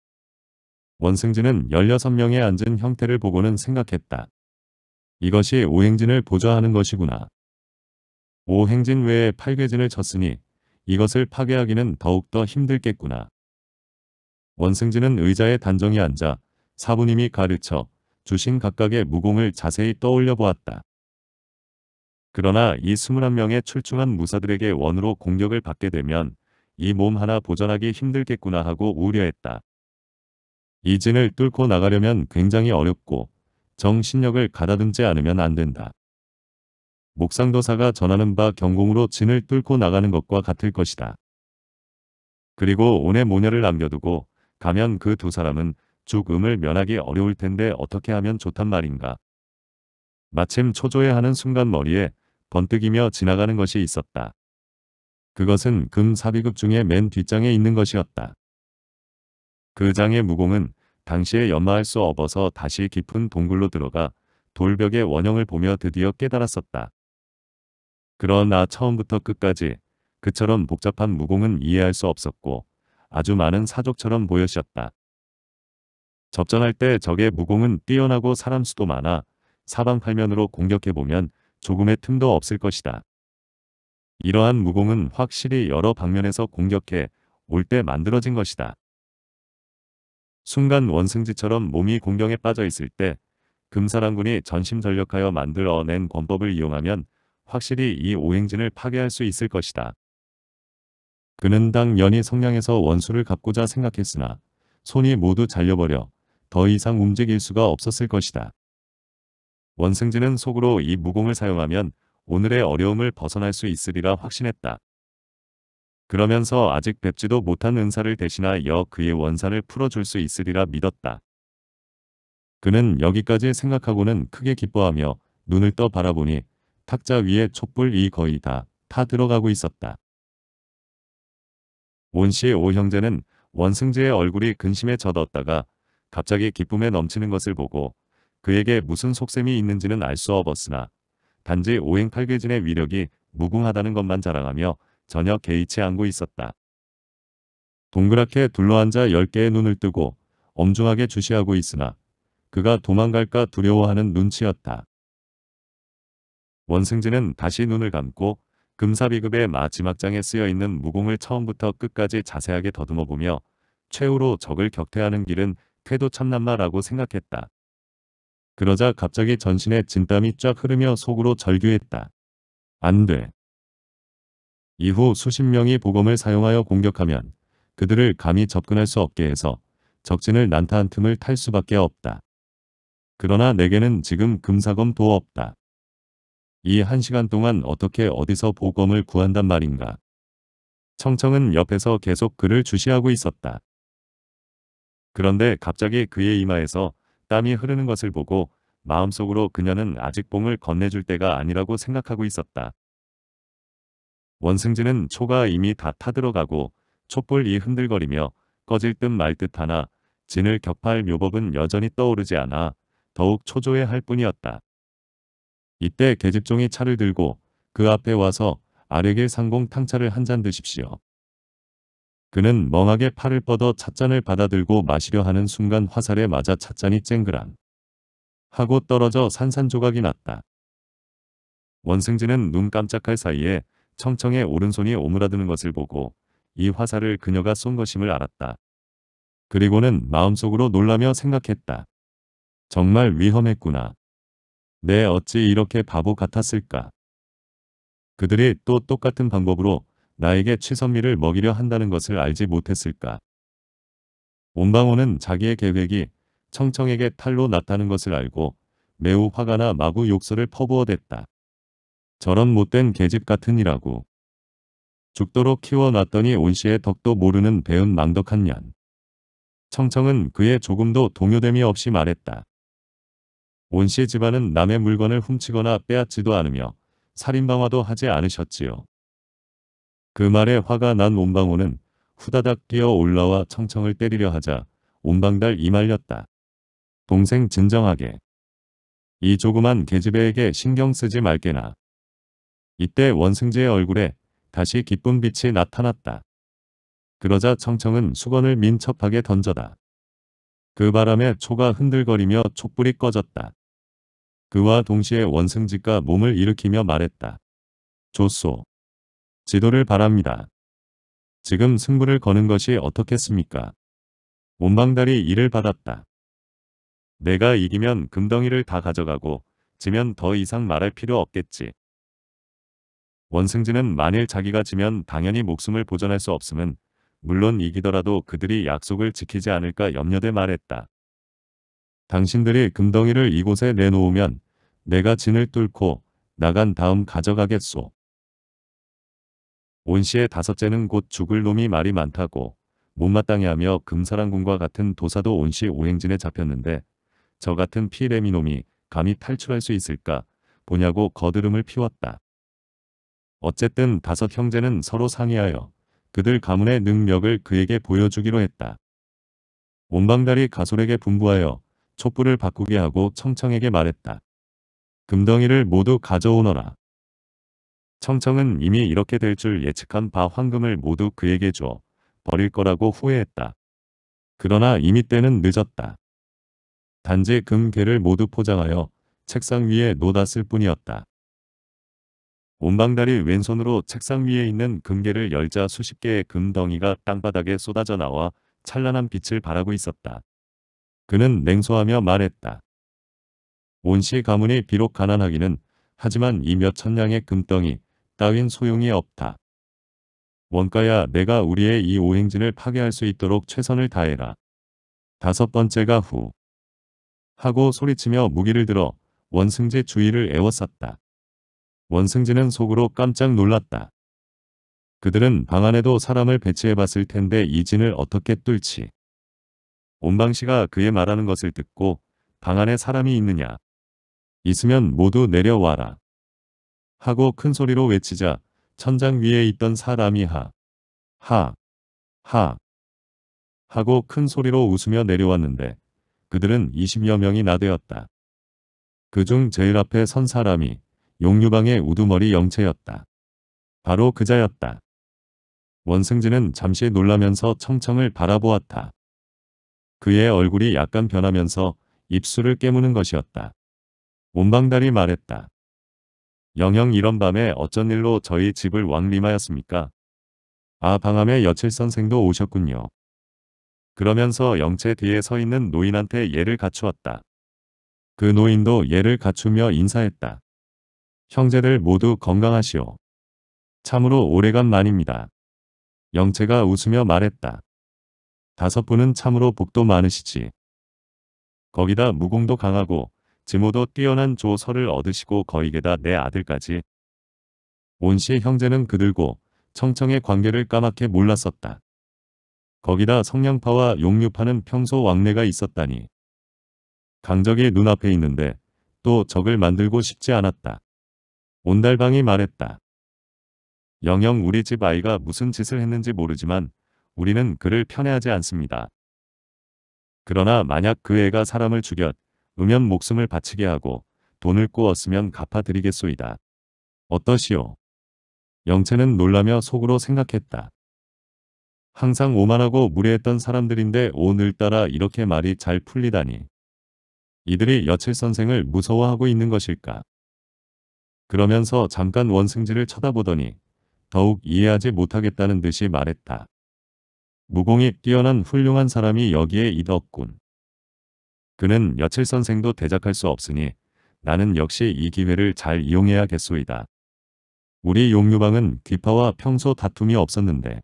A: 원승진은 1 6명에 앉은 형태를 보고는 생각했다. 이것이 오행진을 보좌하는 것이구나. 오행진 외에 팔괘진을 쳤으니 이것을 파괴하기는 더욱더 힘들겠구나. 원승진은 의자의 단정히 앉아 사부님이 가르쳐 주신 각각의 무공을 자세히 떠올려 보았다. 그러나 이 21명의 출중한 무사들에게 원으로 공격을 받게 되면 이 몸 하나 보전하기 힘들겠구나 하고 우려했다. 이 진을 뚫고 나가려면 굉장히 어렵고 정신력을 가다듬지 않으면 안 된다. 목상도사가 전하는 바 경공으로 진을 뚫고 나가는 것과 같을 것이다. 그리고 온의 모녀를 남겨두고 가면 그 두 사람은 조금을 면하기 어려울 텐데 어떻게 하면 좋단 말인가. 마침 초조해 하는 순간 머리에 번뜩이며 지나가는 것이 있었다. 그것은 금 사비급 중에 맨 뒷장에 있는 것이었다. 그 장의 무공은 당시에 연마할 수 없어서 다시 깊은 동굴로 들어가 돌벽의 원형을 보며 드디어 깨달았었다. 그러나 처음부터 끝까지 그처럼 복잡한 무공은 이해할 수 없었고 아주 많은 사족처럼 보였었다 접전할 때 적의 무공은 뛰어나고 사람 수도 많아 사방팔면으로 공격해보면 조금의 틈도 없을 것이다. 이러한 무공은 확실히 여러 방면에서 공격해 올 때 만들어진 것이다. 순간 원승지처럼 몸이 공경에 빠져 있을 때 금사랑군이 전심전력하여 만들어낸 권법을 이용하면 확실히 이 오행진을 파괴할 수 있을 것이다. 그는 당연히 성량에서 원수를 갚고자 생각했으나 손이 모두 잘려버려 더 이상 움직일 수가 없었을 것이다. 원승진은 속으로 이 무공을 사용하면 오늘의 어려움을 벗어날 수 있으리라 확신했다. 그러면서 아직 뵙지도 못한 은사를 대신하여 그의 원산을 풀어줄 수 있으리라 믿었다. 그는 여기까지 생각하고는 크게 기뻐하며 눈을 떠 바라보니 탁자 위에 촛불이 거의 다 타 들어가고 있었다. 원씨의 오형제는 원승재의 얼굴이 근심에 젖었다가 갑자기 기쁨에 넘치는 것을 보고 그에게 무슨 속셈이 있는지는 알 수 없었으나 단지 오행팔괘진의 위력이 무궁하다는 것만 자랑하며 전혀 개의치 않고 있었다. 동그랗게 둘러앉아 열 개의 눈을 뜨고 엄중하게 주시하고 있으나 그가 도망갈까 두려워하는 눈치였다. 원승진은 다시 눈을 감고 금사비급의 마지막 장에 쓰여있는 무공을 처음부터 끝까지 자세하게 더듬어 보며 최후로 적을 격퇴하는 길은 걔도 참남마라고 생각했다. 그러자 갑자기 전신에 진땀이 쫙 흐르며 속으로 절규했다. 안 돼. 이후 수십 명이 보검을 사용하여 공격하면 그들을 감히 접근할 수 없게 해서 적진을 난타 한 틈을 탈 수밖에 없다. 그러나 내게는 지금 금사검도 없다. 이 한 시간 동안 어떻게 어디서 보검을 구한단 말인가. 청청은 옆에서 계속 그를 주시하고 있었다. 그런데 갑자기 그의 이마에서 땀이 흐르는 것을 보고 마음속으로 그녀는 아직 봉을 건네줄 때가 아니라고 생각하고 있었다. 원승진은 초가 이미 다 타들어가고 촛불이 흔들거리며 꺼질 듯 말 듯 하나 진을 격파할 묘법은 여전히 떠오르지 않아 더욱 초조해 할 뿐이었다. 이때 계집종이 차를 들고 그 앞에 와서 아래길 상공 탕차를 한 잔 드십시오. 그는 멍하게 팔을 뻗어 찻잔을 받아들고 마시려 하는 순간 화살에 맞아 찻잔이 쨍그랑 하고 떨어져 산산조각이 났다. 원승진은 눈 깜짝할 사이에 청청의 오른손이 오므라드는 것을 보고 이 화살을 그녀가 쏜 것임을 알았다. 그리고는 마음속으로 놀라며 생각했다. 정말 위험했구나. 내 어찌 이렇게 바보 같았을까. 그들이 또 똑같은 방법으로 나에게 최선미를 먹이려 한다는 것을 알지 못했을까. 온방호는 자기의 계획이 청청에게 탈로 났다는 것을 알고 매우 화가 나 마구 욕설을 퍼부어댔다. 저런 못된 계집 같은이라고. 죽도록 키워놨더니 온씨의 덕도 모르는 배은 망덕한 년. 청청은 그의 조금도 동요됨이 없이 말했다. 온씨 집안은 남의 물건을 훔치거나 빼앗지도 않으며 살인방화도 하지 않으셨지요. 그 말에 화가 난 온방호는 후다닥 뛰어 올라와 청청을 때리려 하자 온방달 이말렸다. 동생 진정하게. 이 조그만 계집애에게 신경 쓰지 말게나. 이때 원승재의 얼굴에 다시 기쁜 빛이 나타났다. 그러자 청청은 수건을 민첩하게 던져다. 그 바람에 초가 흔들거리며 촛불이 꺼졌다. 그와 동시에 원승지가 몸을 일으키며 말했다. 좋소 지도를 바랍니다. 지금 승부를 거는 것이 어떻겠습니까? 온방달이 이를 받았다. 내가 이기면 금덩이를 다 가져가고 지면 더 이상 말할 필요 없겠지. 원승진은 만일 자기가 지면 당연히 목숨을 보전할 수 없음은 물론 이기더라도 그들이 약속을 지키지 않을까 염려돼 말했다. 당신들이 금덩이를 이곳에 내놓으면 내가 진을 뚫고 나간 다음 가져가겠소. 온씨의 다섯째는 곧 죽을 놈이 말이 많다고 못마땅해하며 금사랑군과 같은 도사도 온씨 오행진에 잡혔는데 저 같은 피레미놈이 감히 탈출할 수 있을까 보냐고 거드름을 피웠다. 어쨌든 다섯 형제는 서로 상의하여 그들 가문의 능력을 그에게 보여주기로 했다. 온방달이 가솔에게 분부하여 촛불을 바꾸게 하고 청청에게 말했다. 금덩이를 모두 가져오너라. 청청은 이미 이렇게 될 줄 예측한 바 황금을 모두 그에게 줘 버릴 거라고 후회했다. 그러나 이미 때는 늦었다. 단지 금괴를 모두 포장하여 책상 위에 놓았을 뿐이었다. 온방달이 왼손으로 책상 위에 있는 금괴를 열자 수십 개의 금덩이가 땅바닥에 쏟아져 나와 찬란한 빛을 발하고 있었다. 그는 냉소하며 말했다. 온씨 가문이 비록 가난하기는 하지만 이 몇 천냥의 금덩이 따윈 소용이 없다. 원가야 내가 우리의 이 오행진을 파괴할 수 있도록 최선을 다해라. 다섯 번째가 후 하고 소리치며 무기를 들어 원승지 주위를 애워쌌다. 원승지는 속으로 깜짝 놀랐다. 그들은 방 안에도 사람을 배치해봤을 텐데 이 진을 어떻게 뚫지. 온방시가 그의 말하는 것을 듣고 방 안에 사람이 있느냐. 있으면 모두 내려와라. 하고 큰 소리로 외치자 천장 위에 있던 사람이 하, 하, 하 하고 큰 소리로 웃으며 내려왔는데 그들은 20여 명이 나되었다. 그중 제일 앞에 선 사람이 용유방의 우두머리 영채였다. 바로 그자였다. 원승진은 잠시 놀라면서 청청을 바라보았다. 그의 얼굴이 약간 변하면서 입술을 깨무는 것이었다. 온방달이 말했다. 영영 이런 밤에 어쩐 일로 저희 집을 왕림하였습니까? 아 방암의 여칠 선생도 오셨군요. 그러면서 영채 뒤에 서 있는 노인한테 예를 갖추었다. 그 노인도 예를 갖추며 인사했다. 형제들 모두 건강하시오. 참으로 오래간 만입니다. 영채가 웃으며 말했다. 다섯 분은 참으로 복도 많으시지. 거기다 무공도 강하고 지모도 뛰어난 조서를 얻으시고 거액게다내 아들까지. 온씨 형제는 그들고 청청의 관계를 까맣게 몰랐었다. 거기다 성냥파와 용류파는 평소 왕래가 있었다니. 강적이 눈앞에 있는데 또 적을 만들고 싶지 않았다. 온달방이 말했다. 영영 우리 집 아이가 무슨 짓을 했는지 모르지만 우리는 그를 편애하지 않습니다. 그러나 만약 그 애가 사람을 죽였 음연 목숨을 바치게 하고 돈을 꾸었으면 갚아드리겠소이다. 어떠시오? 영채는 놀라며 속으로 생각했다. 항상 오만하고 무례했던 사람들인데 오늘따라 이렇게 말이 잘 풀리다니. 이들이 여칠 선생을 무서워하고 있는 것일까? 그러면서 잠깐 원승지를 쳐다보더니 더욱 이해하지 못하겠다는 듯이 말했다. 무공이 뛰어난 훌륭한 사람이 여기에 이었군 그는 며칠 선생도 대작할수 없으니 나는 역시 이 기회를 잘 이용해야겠소이다. 우리 용유방은 귀파와 평소 다툼이 없었는데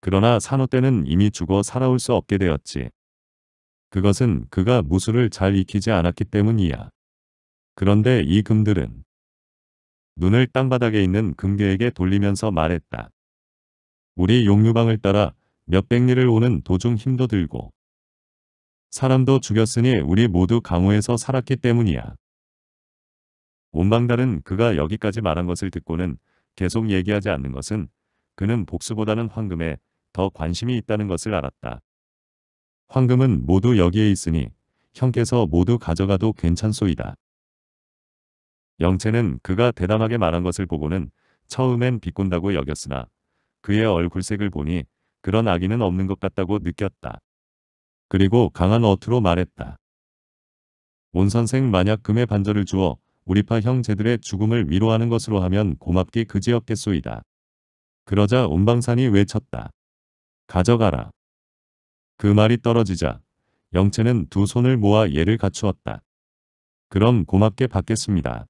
A: 그러나 산호 때는 이미 죽어 살아올 수 없게 되었지. 그것은 그가 무술을 잘 익히지 않았기 때문이야. 그런데 이 금들은 눈을 땅바닥에 있는 금괴에게 돌리면서 말했다. 우리 용유방을 따라 몇백 리를 오는 도중 힘도 들고 사람도 죽였으니 우리 모두 강호에서 살았기 때문이야. 온방달은 그가 여기까지 말한 것을 듣고는 계속 얘기하지 않는 것은 그는 복수보다는 황금에 더 관심이 있다는 것을 알았다. 황금은 모두 여기에 있으니 형께서 모두 가져가도 괜찮소이다. 영채는 그가 대담하게 말한 것을 보고는 처음엔 비꼰다고 여겼으나 그의 얼굴색을 보니 그런 악의는 없는 것 같다고 느꼈다. 그리고 강한 어투로 말했다. 온 선생 만약 금의 반절을 주어 우리파 형제들의 죽음을 위로하는 것으로 하면 고맙기 그지없겠소이다. 그러자 온방산이 외쳤다. 가져가라. 그 말이 떨어지자 영채는 두 손을 모아 예를 갖추었다. 그럼 고맙게 받겠습니다.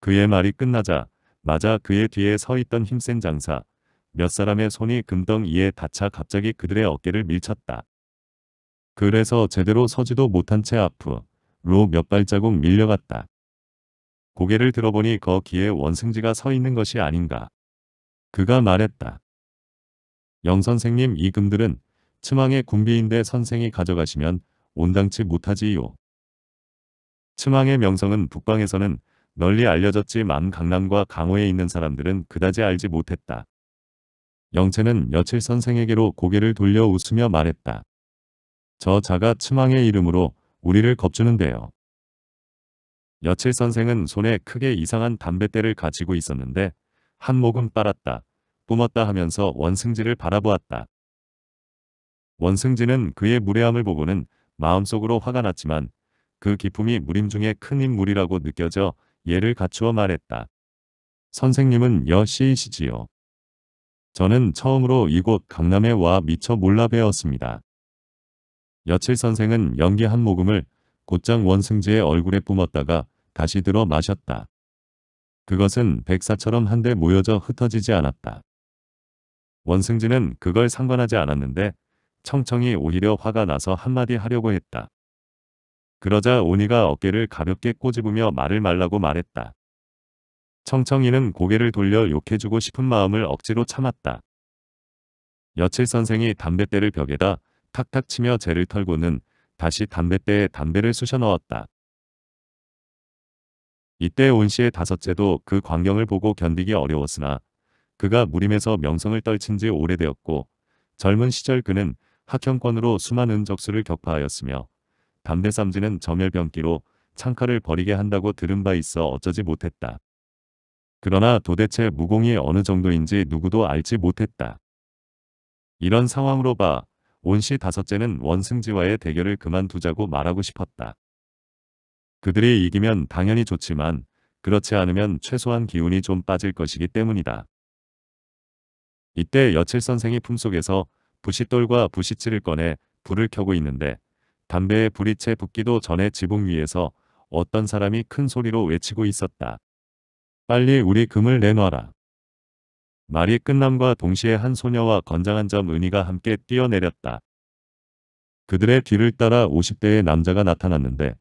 A: 그의 말이 끝나자 맞아 그의 뒤에 서 있던 힘센 장사 몇 사람의 손이 금덩이에 닿자 갑자기 그들의 어깨를 밀쳤다. 그래서 제대로 서지도 못한 채 앞으로 몇 발자국 밀려갔다. 고개를 들어보니 거기에 원승지가 서 있는 것이 아닌가. 그가 말했다. 영 선생님 이 금들은 츠망의 군비인데 선생이 가져가시면 온당치 못하지요. 츠망의 명성은 북방에서는 널리 알려졌지만 강남과 강호에 있는 사람들은 그다지 알지 못했다. 영채는 며칠 선생에게로 고개를 돌려 웃으며 말했다. 저 자가 치망의 이름으로 우리를 겁주는데요. 여칠 선생은 손에 크게 이상한 담뱃대를 가지고 있었는데 한 모금 빨았다, 뿜었다 하면서 원승지를 바라보았다. 원승지는 그의 무례함을 보고는 마음속으로 화가 났지만 그 기품이 무림중에 큰 인물이라고 느껴져 예를 갖추어 말했다. 선생님은 여시이시지요. 저는 처음으로 이곳 강남에 와 미처 몰라 배웠습니다. 여칠 선생은 연기 한 모금을 곧장 원승지의 얼굴에 뿜었다가 다시 들어 마셨다. 그것은 백사처럼 한데 모여져 흩어지지 않았다. 원승지는 그걸 상관하지 않았는데 청청이 오히려 화가 나서 한마디 하려고 했다. 그러자 오니가 어깨를 가볍게 꼬집으며 말을 말라고 말했다. 청청이는 고개를 돌려 욕해주고 싶은 마음을 억지로 참았다. 여칠 선생이 담뱃대를 벽에다 탁탁 치며 재를 털고는 다시 담뱃대에 담배를 쑤셔 넣었다. 이때 온씨의 다섯째도 그 광경을 보고 견디기 어려웠으나 그가 무림에서 명성을 떨친 지 오래되었고 젊은 시절 그는 학형권으로 수많은 적수를 격파하였으며 담배삼지는 점열병기로 창칼을 버리게 한다고 들은 바 있어 어쩌지 못했다. 그러나 도대체 무공이 어느 정도인지 누구도 알지 못했다. 이런 상황으로 봐 온씨 다섯째는 원승지와의 대결을 그만두자고 말하고 싶었다. 그들이 이기면 당연히 좋지만 그렇지 않으면 최소한 기운이 좀 빠질 것이기 때문이다. 이때 여칠 선생이 품속에서 부싯돌과 부싯질을 꺼내 불을 켜고 있는데 담배에 불이 채 붙기도 전에 지붕 위에서 어떤 사람이 큰 소리로 외치고 있었다. 빨리 우리 금을 내놔라. 말이 끝남과 동시에 한 소녀와 건장한 점 은희가 함께 뛰어내렸다. 그들의 뒤를 따라 50대의 남자가 나타났는데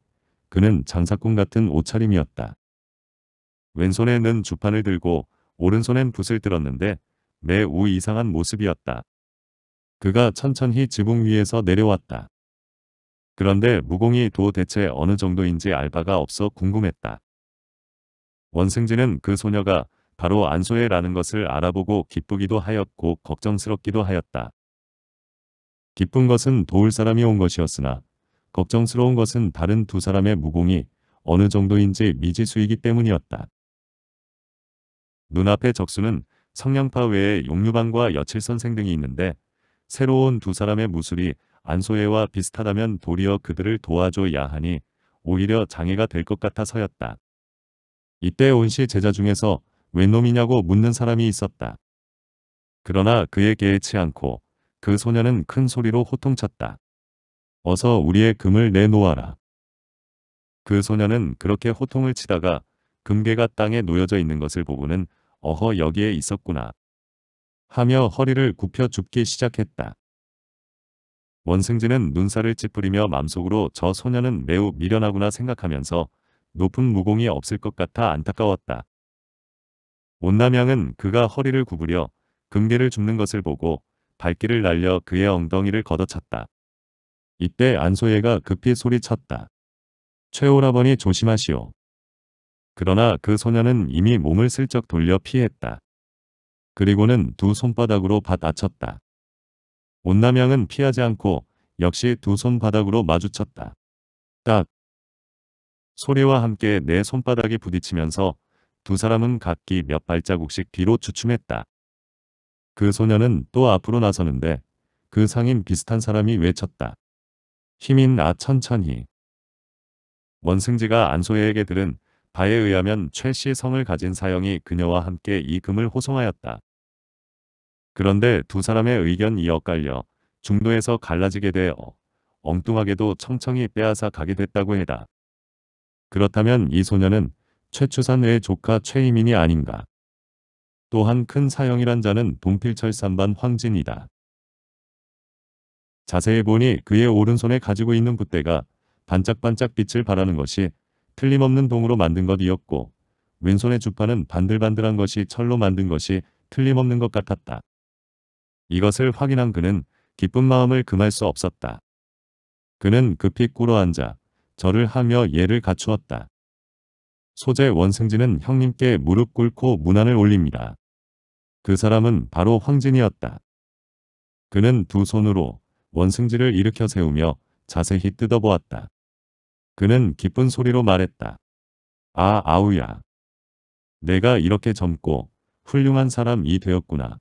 A: 그는 장사꾼 같은 옷차림이었다. 왼손에는 주판을 들고 오른손엔 붓을 들었는데 매우 이상한 모습이었다. 그가 천천히 지붕 위에서 내려왔다. 그런데 무공이 도대체 어느 정도인지 알 바가 없어 궁금했다. 원승진은 그 소녀가 바로 안소회라는 것을 알아보고 기쁘기도 하였고 걱정스럽기도 하였다. 기쁜 것은 도울 사람이 온 것이었으나 걱정스러운 것은 다른 두 사람의 무공이 어느 정도인지 미지수이기 때문이었다. 눈앞의 적수는 성냥파 외에 용류방과 여칠선생 등이 있는데 새로운 두 사람의 무술이 안소회와 비슷하다면 도리어 그들을 도와줘야 하니 오히려 장애가 될 것 같아서였다. 이때 온 시 제자 중에서 웬놈이냐고 묻는 사람이 있었다. 그러나 그에 개의치 않고 그 소녀는 큰 소리로 호통쳤다. 어서 우리의 금을 내놓아라. 그 소녀는 그렇게 호통을 치다가 금괴가 땅에 놓여져 있는 것을 보고는 어허 여기에 있었구나. 하며 허리를 굽혀 죽기 시작했다. 원승진은 눈살을 찌푸리며 맘속으로 저 소녀는 매우 미련하구나 생각하면서 높은 무공이 없을 것 같아 안타까웠다. 온남양은 그가 허리를 구부려 금괴를 줍는 것을 보고 발길을 날려 그의 엉덩이를 걷어찼다. 이때 안소예가 급히 소리쳤다. 최오라버니 조심하시오. 그러나 그 소녀는 이미 몸을 슬쩍 돌려 피했다. 그리고는 두 손바닥으로 받아쳤다. 온남양은 피하지 않고 역시 두 손바닥으로 마주쳤다. 딱! 소리와 함께 내 손바닥이 부딪히면서 두 사람은 각기 몇 발자국씩 뒤로 추춤했다. 그 소녀는 또 앞으로 나서는데 그 상인 비슷한 사람이 외쳤다. 힘인 아 천천히. 원승지가 안소혜에게 들은 바에 의하면 최씨 성을 가진 사형이 그녀와 함께 이 금을 호송하였다. 그런데 두 사람의 의견이 엇갈려 중도에서 갈라지게 되어 엉뚱하게도 청청히 빼앗아 가게 됐다고 해다. 그렇다면 이 소녀는 최추산의 조카 최희민이 아닌가. 또한 큰 사형이란 자는 동필철 3반 황진이다. 자세히 보니 그의 오른손에 가지고 있는 붓대가 반짝반짝 빛을 발하는 것이 틀림없는 동으로 만든 것이었고 왼손의 주파는 반들반들한 것이 철로 만든 것이 틀림없는 것 같았다. 이것을 확인한 그는 기쁜 마음을 금할 수 없었다. 그는 급히 꿇어 앉아 절을 하며 예를 갖추었다. 소재 원승진은 형님께 무릎 꿇고 문안을 올립니다. 그 사람은 바로 황진이었다. 그는 두 손으로 원승지를 일으켜 세우며 자세히 뜯어보았다. 그는 기쁜 소리로 말했다. 아 아우야. 내가 이렇게 젊고 훌륭한 사람이 되었구나.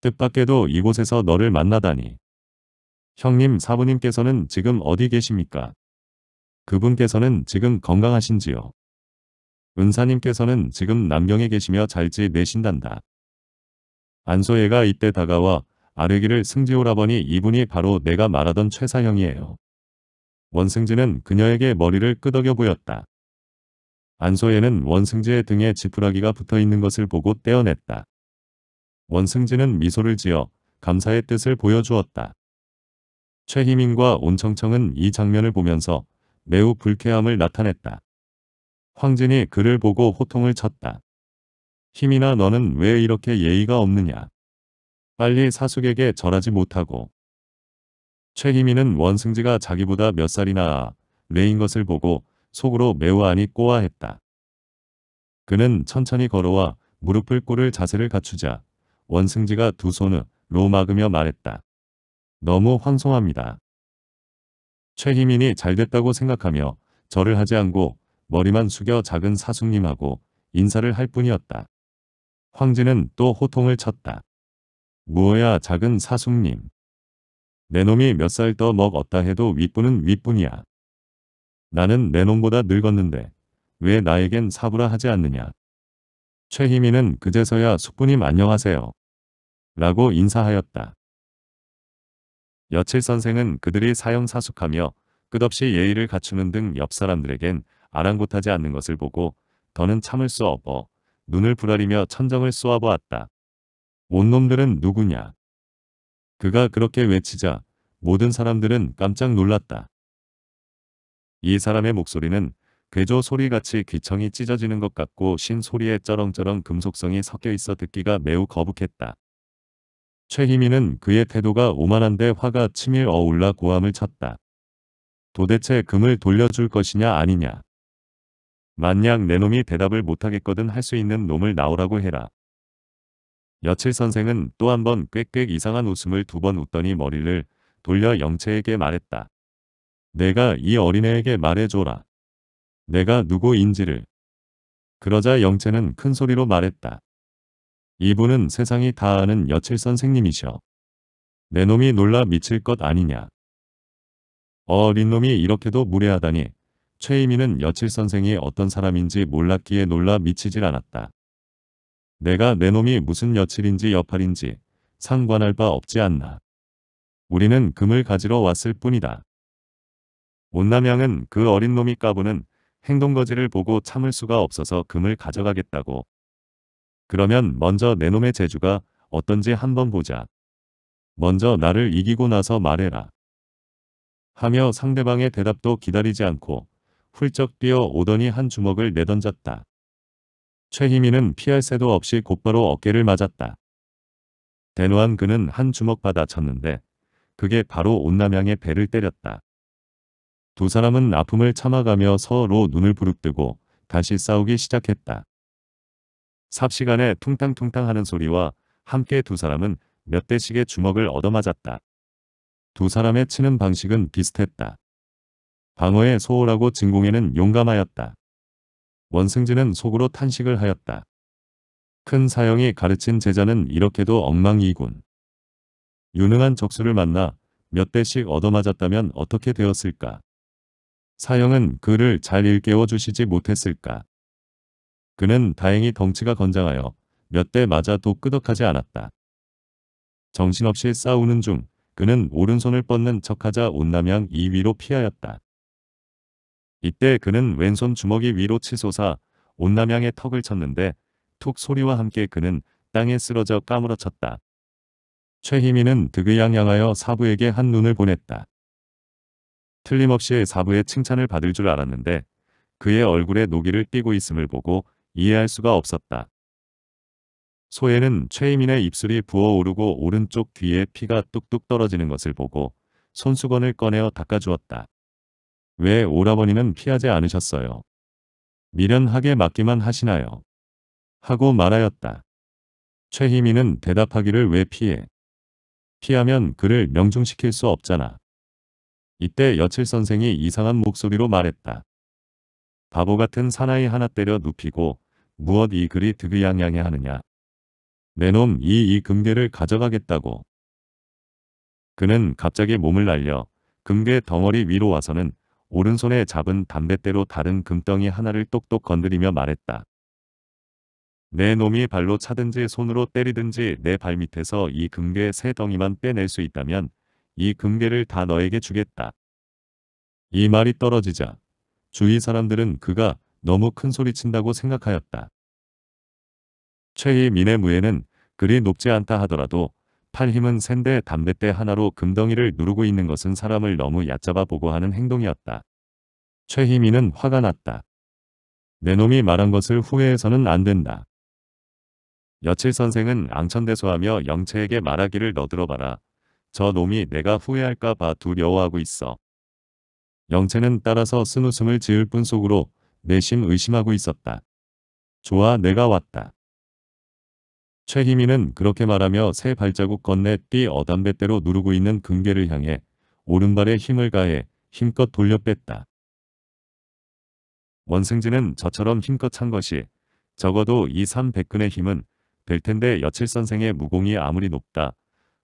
A: 뜻밖에도 이곳에서 너를 만나다니. 형님 사부님께서는 지금 어디 계십니까? 그분께서는 지금 건강하신지요? 은사님께서는 지금 남경에 계시며 잘지 내신단다. 안소예가 이때 다가와 아뢰기를 승지오라버니 이분이 바로 내가 말하던 최사형이에요. 원승지는 그녀에게 머리를 끄덕여 보였다. 안소예는 원승지의 등에 지푸라기가 붙어 있는 것을 보고 떼어냈다. 원승지는 미소를 지어 감사의 뜻을 보여주었다. 최희민과 온청청은 이 장면을 보면서 매우 불쾌함을 나타냈다. 황진이 그를 보고 호통을 쳤다. 희민아 너는 왜 이렇게 예의가 없느냐. 빨리 사숙에게 절하지 못하고. 최희민은 원승지가 자기보다 몇 살이나 레인 것을 보고 속으로 매우 아니 꼬아했다. 그는 천천히 걸어와 무릎을 꿇을 자세를 갖추자 원승지가 두 손으로 막으며 말했다. 너무 황송합니다. 최희민이 잘됐다고 생각하며 절을 하지 않고 머리만 숙여 작은 사숙님하고 인사를 할 뿐이었다. 황제는 또 호통을 쳤다. 무어야 작은 사숙님. 내 놈이 몇 살 더 먹었다 해도 윗분은 윗분이야. 나는 내 놈보다 늙었는데 왜 나에겐 사부라 하지 않느냐. 최희민은 그제서야 숙부님 안녕하세요. 라고 인사하였다. 여칠 선생은 그들이 사형 사숙하며 끝없이 예의를 갖추는 등 옆 사람들에겐 아랑곳하지 않는 것을 보고 더는 참을 수 없어 눈을 부라리며 천정을 쏘아보았다. 온놈들은 누구냐? 그가 그렇게 외치자 모든 사람들은 깜짝 놀랐다. 이 사람의 목소리는 괴조 소리같이 귀청이 찢어지는 것 같고 신 소리에 쩌렁쩌렁 금속성이 섞여 있어 듣기가 매우 거북했다. 최희민은 그의 태도가 오만한데 화가 치밀 어올라 고함을 쳤다. 도대체 금을 돌려줄 것이냐 아니냐. 만약 내 놈이 대답을 못하겠거든 할 수 있는 놈을 나오라고 해라. 여칠 선생은 또 한번 꽥꽥 이상한 웃음을 두 번 웃더니 머리를 돌려 영채에게 말했다. 내가 이 어린애에게 말해줘라. 내가 누구인지를. 그러자 영채는 큰 소리로 말했다. 이분은 세상이 다 아는 여칠 선생님이셔. 내 놈이 놀라 미칠 것 아니냐. 어린 놈이 이렇게도 무례하다니 최희민은 여칠 선생이 어떤 사람인지 몰랐기에 놀라 미치질 않았다. 내가 내 놈이 무슨 여칠인지 여팔인지 상관할 바 없지 않나. 우리는 금을 가지러 왔을 뿐이다. 온남양은 그 어린 놈이 까부는 행동거지를 보고 참을 수가 없어서 금을 가져가겠다고. 그러면 먼저 내 놈의 재주가 어떤지 한번 보자. 먼저 나를 이기고 나서 말해라. 하며 상대방의 대답도 기다리지 않고 훌쩍 뛰어오더니 한 주먹을 내던졌다. 최희민은 피할 새도 없이 곧바로 어깨를 맞았다. 대노한 그는 한 주먹 받아쳤는데 그게 바로 온남양의 배를 때렸다. 두 사람은 아픔을 참아가며 서로 눈을 부릅뜨고 다시 싸우기 시작했다. 삽시간에 퉁탕퉁탕 하는 소리와 함께 두 사람은 몇 대씩의 주먹을 얻어맞았다. 두 사람의 치는 방식은 비슷했다. 방어에 소홀하고 진공에는 용감하였다. 원승진은 속으로 탄식을 하였다. 큰 사형이 가르친 제자는 이렇게도 엉망이군. 유능한 적수를 만나 몇 대씩 얻어맞았다면 어떻게 되었을까? 사형은 그를 잘 일깨워 주시지 못했을까? 그는 다행히 덩치가 건장하여 몇 대 맞아도 끄덕하지 않았다. 정신없이 싸우는 중 그는 오른손을 뻗는 척하자 온남향 2위로 피하였다. 이때 그는 왼손 주먹이 위로 치솟아 온남양의 턱을 쳤는데 툭 소리와 함께 그는 땅에 쓰러져 까무러쳤다. 최희민은 득의양 양하여 사부에게 한눈을 보냈다. 틀림없이 사부의 칭찬을 받을 줄 알았는데 그의 얼굴에 노기를 띠고 있음을 보고 이해할 수가 없었다. 소혜는 최희민의 입술이 부어오르고 오른쪽 귀에 피가 뚝뚝 떨어지는 것을 보고 손수건을 꺼내어 닦아주었다. 왜 오라버니는 피하지 않으셨어요? 미련하게 맞기만 하시나요? 하고 말하였다. 최희민은 대답하기를 왜 피해? 피하면 그를 명중시킬 수 없잖아. 이때 여칠 선생이 이상한 목소리로 말했다. 바보 같은 사나이 하나 때려 눕히고 무엇 이 그리 득의양양해 하느냐. 내놈 이 이 금괴를 가져가겠다고. 그는 갑자기 몸을 날려 금괴 덩어리 위로 와서는 오른손에 잡은 담뱃대로 다른 금덩이 하나를 똑똑 건드리며 말했다. 내 놈이 발로 차든지 손으로 때리든지 내 발밑에서 이 금괴 세 덩이만 빼낼 수 있다면 이 금괴를 다 너에게 주겠다. 이 말이 떨어지자 주위 사람들은 그가 너무 큰 소리친다고 생각하였다. 최희민의 무예는 그리 높지 않다 하더라도 팔 힘은 센데 담뱃대 하나로 금덩이를 누르고 있는 것은 사람을 너무 얕잡아 보고 하는 행동이었다. 최희민은 화가 났다. 내 놈이 말한 것을 후회해서는 안 된다. 여칠 선생은 앙천대소하며 영채에게 말하기를 너들어봐라. 저 놈이 내가 후회할까 봐 두려워하고 있어. 영채는 따라서 쓴 웃음을 지을 뿐 속으로 내심 의심하고 있었다. 좋아 내가 왔다. 최희민은 그렇게 말하며 새 발자국 건네 띠 어담뱃대로 누르고 있는 금괴를 향해 오른발에 힘을 가해 힘껏 돌려 뺐다. 원승진은 저처럼 힘껏 찬 것이 적어도 이 삼백근의 힘은 될 텐데 여칠 선생의 무공이 아무리 높다.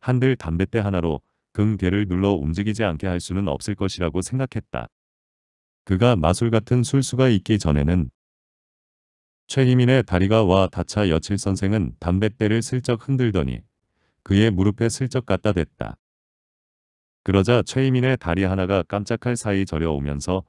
A: 한들 담뱃대 하나로 금괴를 눌러 움직이지 않게 할 수는 없을 것이라고 생각했다. 그가 마술 같은 술수가 있기 전에는 최희민의 다리가 와 다차 여칠 선생은 담뱃대를 슬쩍 흔들더니 그의 무릎에 슬쩍 갖다 댔다. 그러자 최희민의 다리 하나가 깜짝할 사이 저려오면서